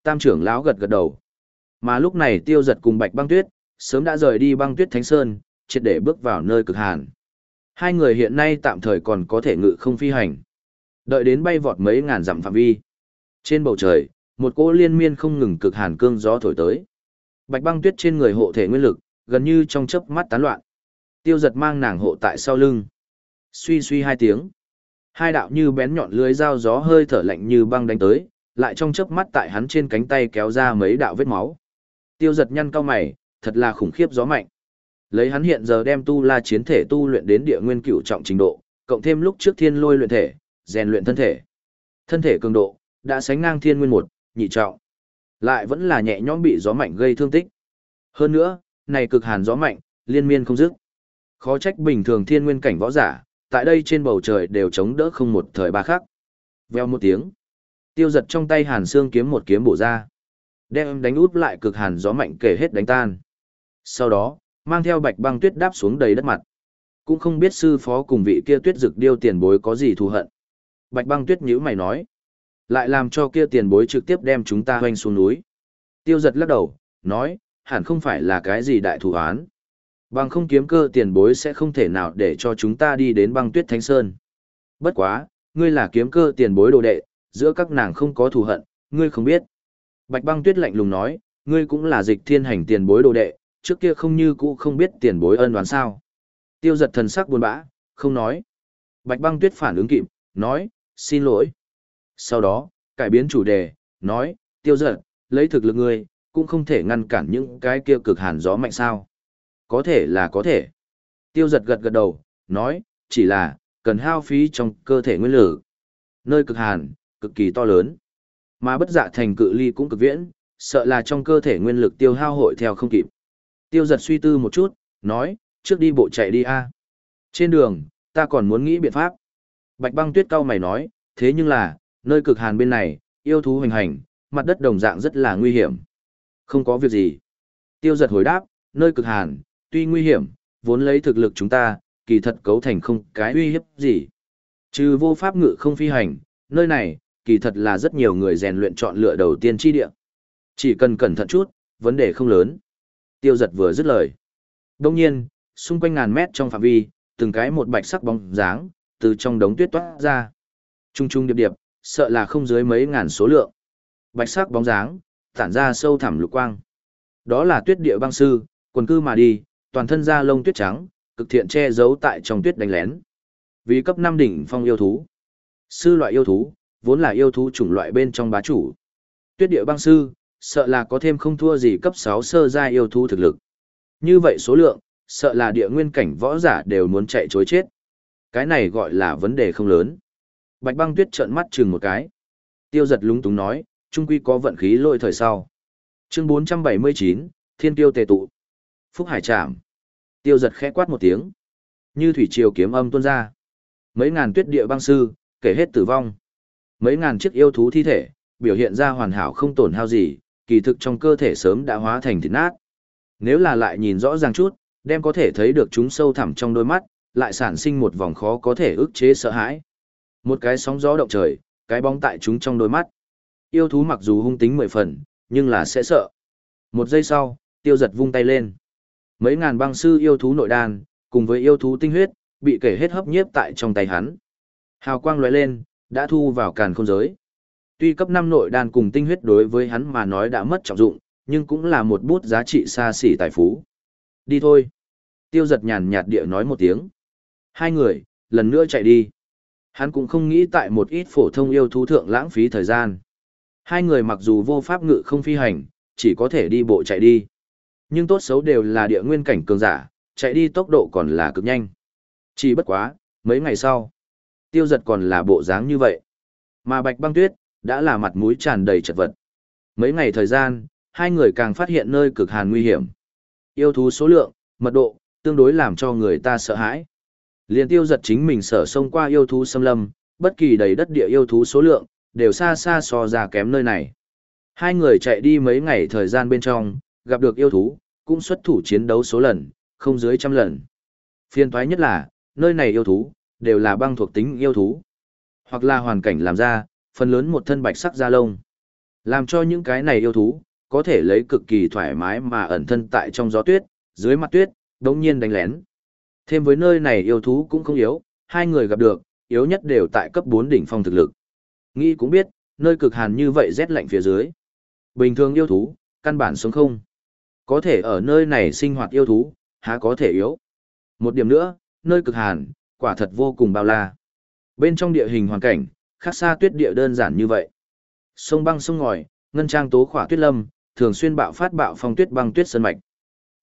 Tam trưởng lão gật gật đầu. Mà lúc này tiêu giật cùng bạch băng tuyết, sớm đã rời đi băng tuyết thánh sơn, triệt để bước vào nơi cực hàn. Hai người hiện nay tạm thời còn có thể ngự không phi hành. Đợi đến bay vọt mấy ngàn dặm phạm vi. Trên bầu trời, một cỗ liên miên không ngừng cực hàn cương gió thổi tới. Bạch băng tuyết trên người hộ thể nguyên lực, gần như trong chớp mắt tán loạn. Tiêu giật mang nàng hộ tại sau lưng. Suy suy hai tiếng. Hai đạo như bén nhọn lưới dao gió hơi thở lạnh như băng đánh tới, lại trong chớp mắt tại hắn trên cánh tay kéo ra mấy đạo vết máu. Tiêu giật nhăn cao mày, thật là khủng khiếp gió mạnh. Lấy hắn hiện giờ đem tu la chiến thể tu luyện đến địa nguyên cửu trọng trình độ, cộng thêm lúc trước thiên lôi luyện thể, rèn luyện thân thể. Thân thể cường độ, đã sánh ngang thiên nguyên một, nhị trọng. Lại vẫn là nhẹ nhõm bị gió mạnh gây thương tích. Hơn nữa, này cực hàn gió mạnh, liên miên không dứt. Khó trách bình thường thiên nguyên cảnh võ giả, tại đây trên bầu trời đều chống đỡ không một thời ba khắc. Veo một tiếng. Tiêu giật trong tay hàn xương kiếm một kiếm bổ ra đem đánh út lại cực hàn gió mạnh kể hết đánh tan. Sau đó, mang theo bạch băng tuyết đáp xuống đầy đất mặt. Cũng không biết sư phó cùng vị kia tuyết dực điêu tiền bối có gì thù hận. Bạch băng tuyết nhữ mày nói. Lại làm cho kia tiền bối trực tiếp đem chúng ta hoanh xuống núi. Tiêu giật lắc đầu, nói, hẳn không phải là cái gì đại thù án. Bằng không kiếm cơ tiền bối sẽ không thể nào để cho chúng ta đi đến băng tuyết thánh sơn. Bất quá, ngươi là kiếm cơ tiền bối đồ đệ, giữa các nàng không có thù hận, ngươi không biết. Bạch băng tuyết lạnh lùng nói, ngươi cũng là dịch thiên hành tiền bối đồ đệ, trước kia không như cũ không biết tiền bối ân đoán sao. Tiêu giật thần sắc buồn bã, không nói. Bạch băng tuyết phản ứng kịp, nói, xin lỗi. Sau đó, cải biến chủ đề, nói, tiêu giật, lấy thực lực ngươi, cũng không thể ngăn cản những cái kia cực hàn gió mạnh sao. Có thể là có thể. Tiêu giật gật gật đầu, nói, chỉ là, cần hao phí trong cơ thể nguyên lử. Nơi cực hàn, cực kỳ to lớn. Mà bất dạ thành cự ly cũng cực viễn, sợ là trong cơ thể nguyên lực tiêu hao hội theo không kịp. Tiêu giật suy tư một chút, nói, trước đi bộ chạy đi a. Trên đường, ta còn muốn nghĩ biện pháp. Bạch băng tuyết cao mày nói, thế nhưng là, nơi cực hàn bên này, yêu thú hoành hành, mặt đất đồng dạng rất là nguy hiểm. Không có việc gì. Tiêu giật hồi đáp, nơi cực hàn, tuy nguy hiểm, vốn lấy thực lực chúng ta, kỳ thật cấu thành không cái uy hiếp gì. Trừ vô pháp ngự không phi hành, nơi này, kỳ thật là rất nhiều người rèn luyện chọn lựa đầu tiên chi địa. Chỉ cần cẩn thận chút, vấn đề không lớn. Tiêu giật vừa dứt lời. Đông nhiên, xung quanh ngàn mét trong phạm vi, từng cái một bạch sắc bóng dáng, từ trong đống tuyết toát ra. Trung trung điệp điệp, sợ là không dưới mấy ngàn số lượng. Bạch sắc bóng dáng, tản ra sâu thẳm lục quang. Đó là tuyết địa băng sư, quần cư mà đi, toàn thân da lông tuyết trắng, cực thiện che giấu tại trong tuyết đánh lén. Vì cấp 5 đỉnh phong yêu thú. Sư loại yêu thú, vốn là yêu thú chủng loại bên trong bá chủ. Tuyết địa băng sư, sợ là có thêm không thua gì cấp 6 sơ giai yêu thú thực lực. Như vậy số lượng, sợ là địa nguyên cảnh võ giả đều muốn chạy chối chết. Cái này gọi là vấn đề không lớn. Bạch băng tuyết trợn mắt chừng một cái. Tiêu giật lúng túng nói, trung quy có vận khí lôi thời sau. Chương 479, Thiên Tiêu Tề Tụ. Phúc Hải Trạm. Tiêu giật khẽ quát một tiếng. Như thủy triều kiếm âm tuôn ra. Mấy ngàn tuyết địa băng sư, kể hết tử vong. Mấy ngàn chiếc yêu thú thi thể, biểu hiện ra hoàn hảo không tổn hao gì, kỳ thực trong cơ thể sớm đã hóa thành thịt nát. Nếu là lại nhìn rõ ràng chút, đem có thể thấy được chúng sâu thẳm trong đôi mắt, lại sản sinh một vòng khó có thể ức chế sợ hãi. Một cái sóng gió động trời, cái bóng tại chúng trong đôi mắt. Yêu thú mặc dù hung tính mười phần, nhưng là sẽ sợ. Một giây sau, tiêu giật vung tay lên. Mấy ngàn băng sư yêu thú nội đan, cùng với yêu thú tinh huyết, bị kể hết hấp nhiếp tại trong tay hắn. Hào quang lóe lên, đã thu vào càn không giới. Tuy cấp 5 nội đan cùng tinh huyết đối với hắn mà nói đã mất trọng dụng, nhưng cũng là một bút giá trị xa xỉ tài phú. Đi thôi. Tiêu giật nhàn nhạt địa nói một tiếng. Hai người, lần nữa chạy đi. Hắn cũng không nghĩ tại một ít phổ thông yêu thú thượng lãng phí thời gian. Hai người mặc dù vô pháp ngự không phi hành, chỉ có thể đi bộ chạy đi. Nhưng tốt xấu đều là địa nguyên cảnh cường giả, chạy đi tốc độ còn là cực nhanh. Chỉ bất quá, mấy ngày sau, tiêu giật còn là bộ dáng như vậy. Mà bạch băng tuyết, đã là mặt mũi tràn đầy chật vật. Mấy ngày thời gian, hai người càng phát hiện nơi cực hàn nguy hiểm. Yêu thú số lượng, mật độ, tương đối làm cho người ta sợ hãi. Liên tiêu giật chính mình sở xông qua yêu thú xâm lâm, bất kỳ đầy đất địa yêu thú số lượng, đều xa xa so ra kém nơi này. Hai người chạy đi mấy ngày thời gian bên trong, gặp được yêu thú, cũng xuất thủ chiến đấu số lần, không dưới trăm lần. Phiên thoái nhất là, nơi này yêu thú, đều là băng thuộc tính yêu thú. Hoặc là hoàn cảnh làm ra, phần lớn một thân bạch sắc da lông. Làm cho những cái này yêu thú, có thể lấy cực kỳ thoải mái mà ẩn thân tại trong gió tuyết, dưới mặt tuyết, đống nhiên đánh lén. Thêm với nơi này yêu thú cũng không yếu, hai người gặp được, yếu nhất đều tại cấp 4 đỉnh phong thực lực. Nghĩ cũng biết, nơi cực hàn như vậy rét lạnh phía dưới. Bình thường yêu thú, căn bản sống không. Có thể ở nơi này sinh hoạt yêu thú, há có thể yếu. Một điểm nữa, nơi cực hàn, quả thật vô cùng bao la. Bên trong địa hình hoàn cảnh, khác xa tuyết địa đơn giản như vậy. Sông băng sông ngòi, ngân trang tố khỏa tuyết lâm, thường xuyên bạo phát bạo phong tuyết băng tuyết sơn mạch.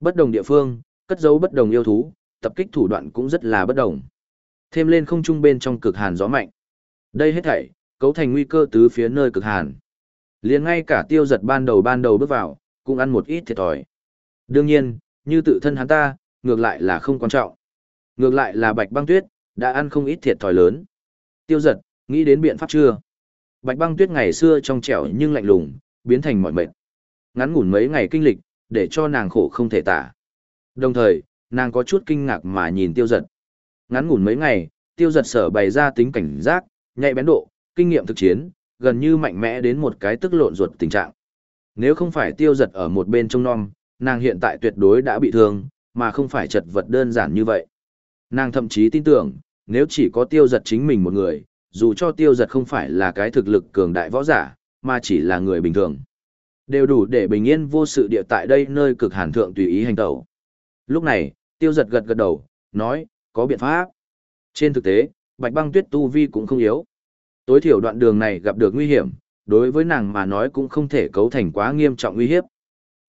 Bất đồng địa phương, cất giấu bất đồng yêu thú, tập kích thủ đoạn cũng rất là bất đồng. Thêm lên không trung bên trong cực hàn gió mạnh. Đây hết thảy, cấu thành nguy cơ tứ phía nơi cực hàn. Liền ngay cả tiêu giật ban đầu ban đầu bước vào, cũng ăn một ít thiệt thòi. Đương nhiên, như tự thân hắn ta, ngược lại là không quan trọng. Ngược lại là Bạch Băng Tuyết đã ăn không ít thiệt thòi lớn. Tiêu giật, nghĩ đến biện pháp chưa? Bạch Băng Tuyết ngày xưa trong trẻo nhưng lạnh lùng, biến thành mọi mệt. Ngắn ngủn mấy ngày kinh lịch, để cho nàng khổ không thể tả. Đồng thời, nàng có chút kinh ngạc mà nhìn Tiêu giật. Ngắn ngủn mấy ngày, Tiêu giật sở bày ra tính cảnh giác, nhạy bén độ, kinh nghiệm thực chiến, gần như mạnh mẽ đến một cái tức lộn ruột tình trạng. Nếu không phải Tiêu giật ở một bên trông nom, nàng hiện tại tuyệt đối đã bị thương, mà không phải chật vật đơn giản như vậy. Nàng thậm chí tin tưởng, nếu chỉ có tiêu giật chính mình một người, dù cho tiêu giật không phải là cái thực lực cường đại võ giả, mà chỉ là người bình thường. Đều đủ để bình yên vô sự địa tại đây nơi cực hàn thượng tùy ý hành tẩu. Lúc này, tiêu giật gật gật đầu, nói, có biện pháp. Trên thực tế, bạch băng tuyết tu vi cũng không yếu. Tối thiểu đoạn đường này gặp được nguy hiểm, đối với nàng mà nói cũng không thể cấu thành quá nghiêm trọng nguy hiếp.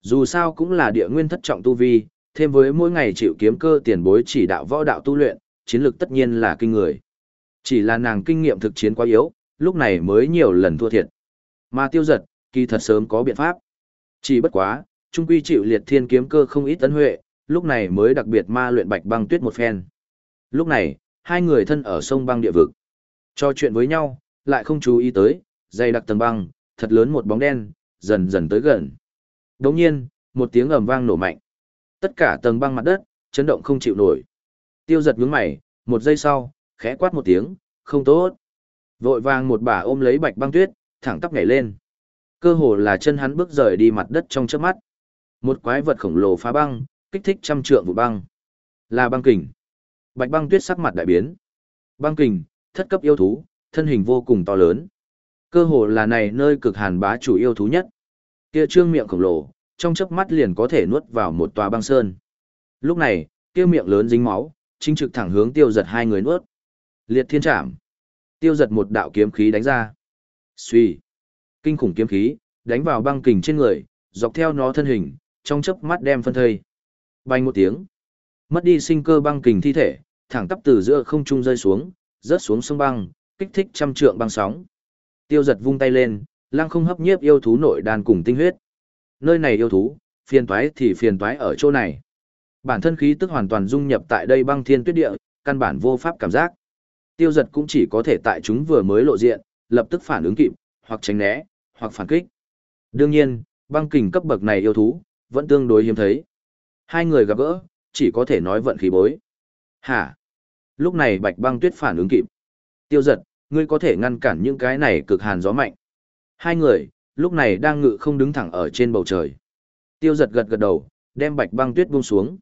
Dù sao cũng là địa nguyên thất trọng tu vi, thêm với mỗi ngày chịu kiếm cơ tiền bối chỉ đạo võ đạo tu luyện, chiến lược tất nhiên là kinh người. Chỉ là nàng kinh nghiệm thực chiến quá yếu, lúc này mới nhiều lần thua thiệt. Mà tiêu giật, kỳ thật sớm có biện pháp. Chỉ bất quá, trung quy chịu liệt thiên kiếm cơ không ít tấn huệ, lúc này mới đặc biệt ma luyện bạch băng tuyết một phen. Lúc này, hai người thân ở sông băng địa vực. Cho chuyện với nhau, lại không chú ý tới, dày đặc tầng băng, thật lớn một bóng đen, dần dần tới gần. Đồng nhiên, một tiếng ầm vang nổ mạnh. Tất cả tầng băng mặt đất, chấn động không chịu nổi. Tiêu giật nhướng mày, một giây sau, khẽ quát một tiếng, không tốt. Vội vàng một bà ôm lấy bạch băng tuyết, thẳng tắp nhảy lên. Cơ hồ là chân hắn bước rời đi mặt đất trong chớp mắt. Một quái vật khổng lồ phá băng, kích thích trăm trượng vụ băng. Là băng kình. Bạch băng tuyết sắc mặt đại biến. Băng kình, thất cấp yêu thú, thân hình vô cùng to lớn. Cơ hồ là này nơi cực hàn bá chủ yêu thú nhất. Kia trương miệng khổng lồ, trong chớp mắt liền có thể nuốt vào một tòa băng sơn. Lúc này, kia miệng lớn dính máu, chính trực thẳng hướng tiêu giật hai người nuốt. Liệt thiên trảm. Tiêu giật một đạo kiếm khí đánh ra. Xuy. Kinh khủng kiếm khí, đánh vào băng kình trên người, dọc theo nó thân hình, trong chớp mắt đem phân thây. Bay một tiếng. Mất đi sinh cơ băng kình thi thể, thẳng tắp từ giữa không trung rơi xuống, rớt xuống sông băng, kích thích trăm trượng băng sóng. Tiêu giật vung tay lên, lăng không hấp nhiếp yêu thú nội đàn cùng tinh huyết nơi này yêu thú, phiền toái thì phiền toái ở chỗ này. Bản thân khí tức hoàn toàn dung nhập tại đây băng thiên tuyết địa, căn bản vô pháp cảm giác. Tiêu giật cũng chỉ có thể tại chúng vừa mới lộ diện, lập tức phản ứng kịp, hoặc tránh né, hoặc phản kích. Đương nhiên, băng kình cấp bậc này yêu thú, vẫn tương đối hiếm thấy. Hai người gặp gỡ, chỉ có thể nói vận khí bối. Hả? Lúc này bạch băng tuyết phản ứng kịp. Tiêu giật, ngươi có thể ngăn cản những cái này cực hàn gió mạnh. Hai người, lúc này đang ngự không đứng thẳng ở trên bầu trời. Tiêu giật gật gật đầu, đem bạch băng tuyết buông xuống.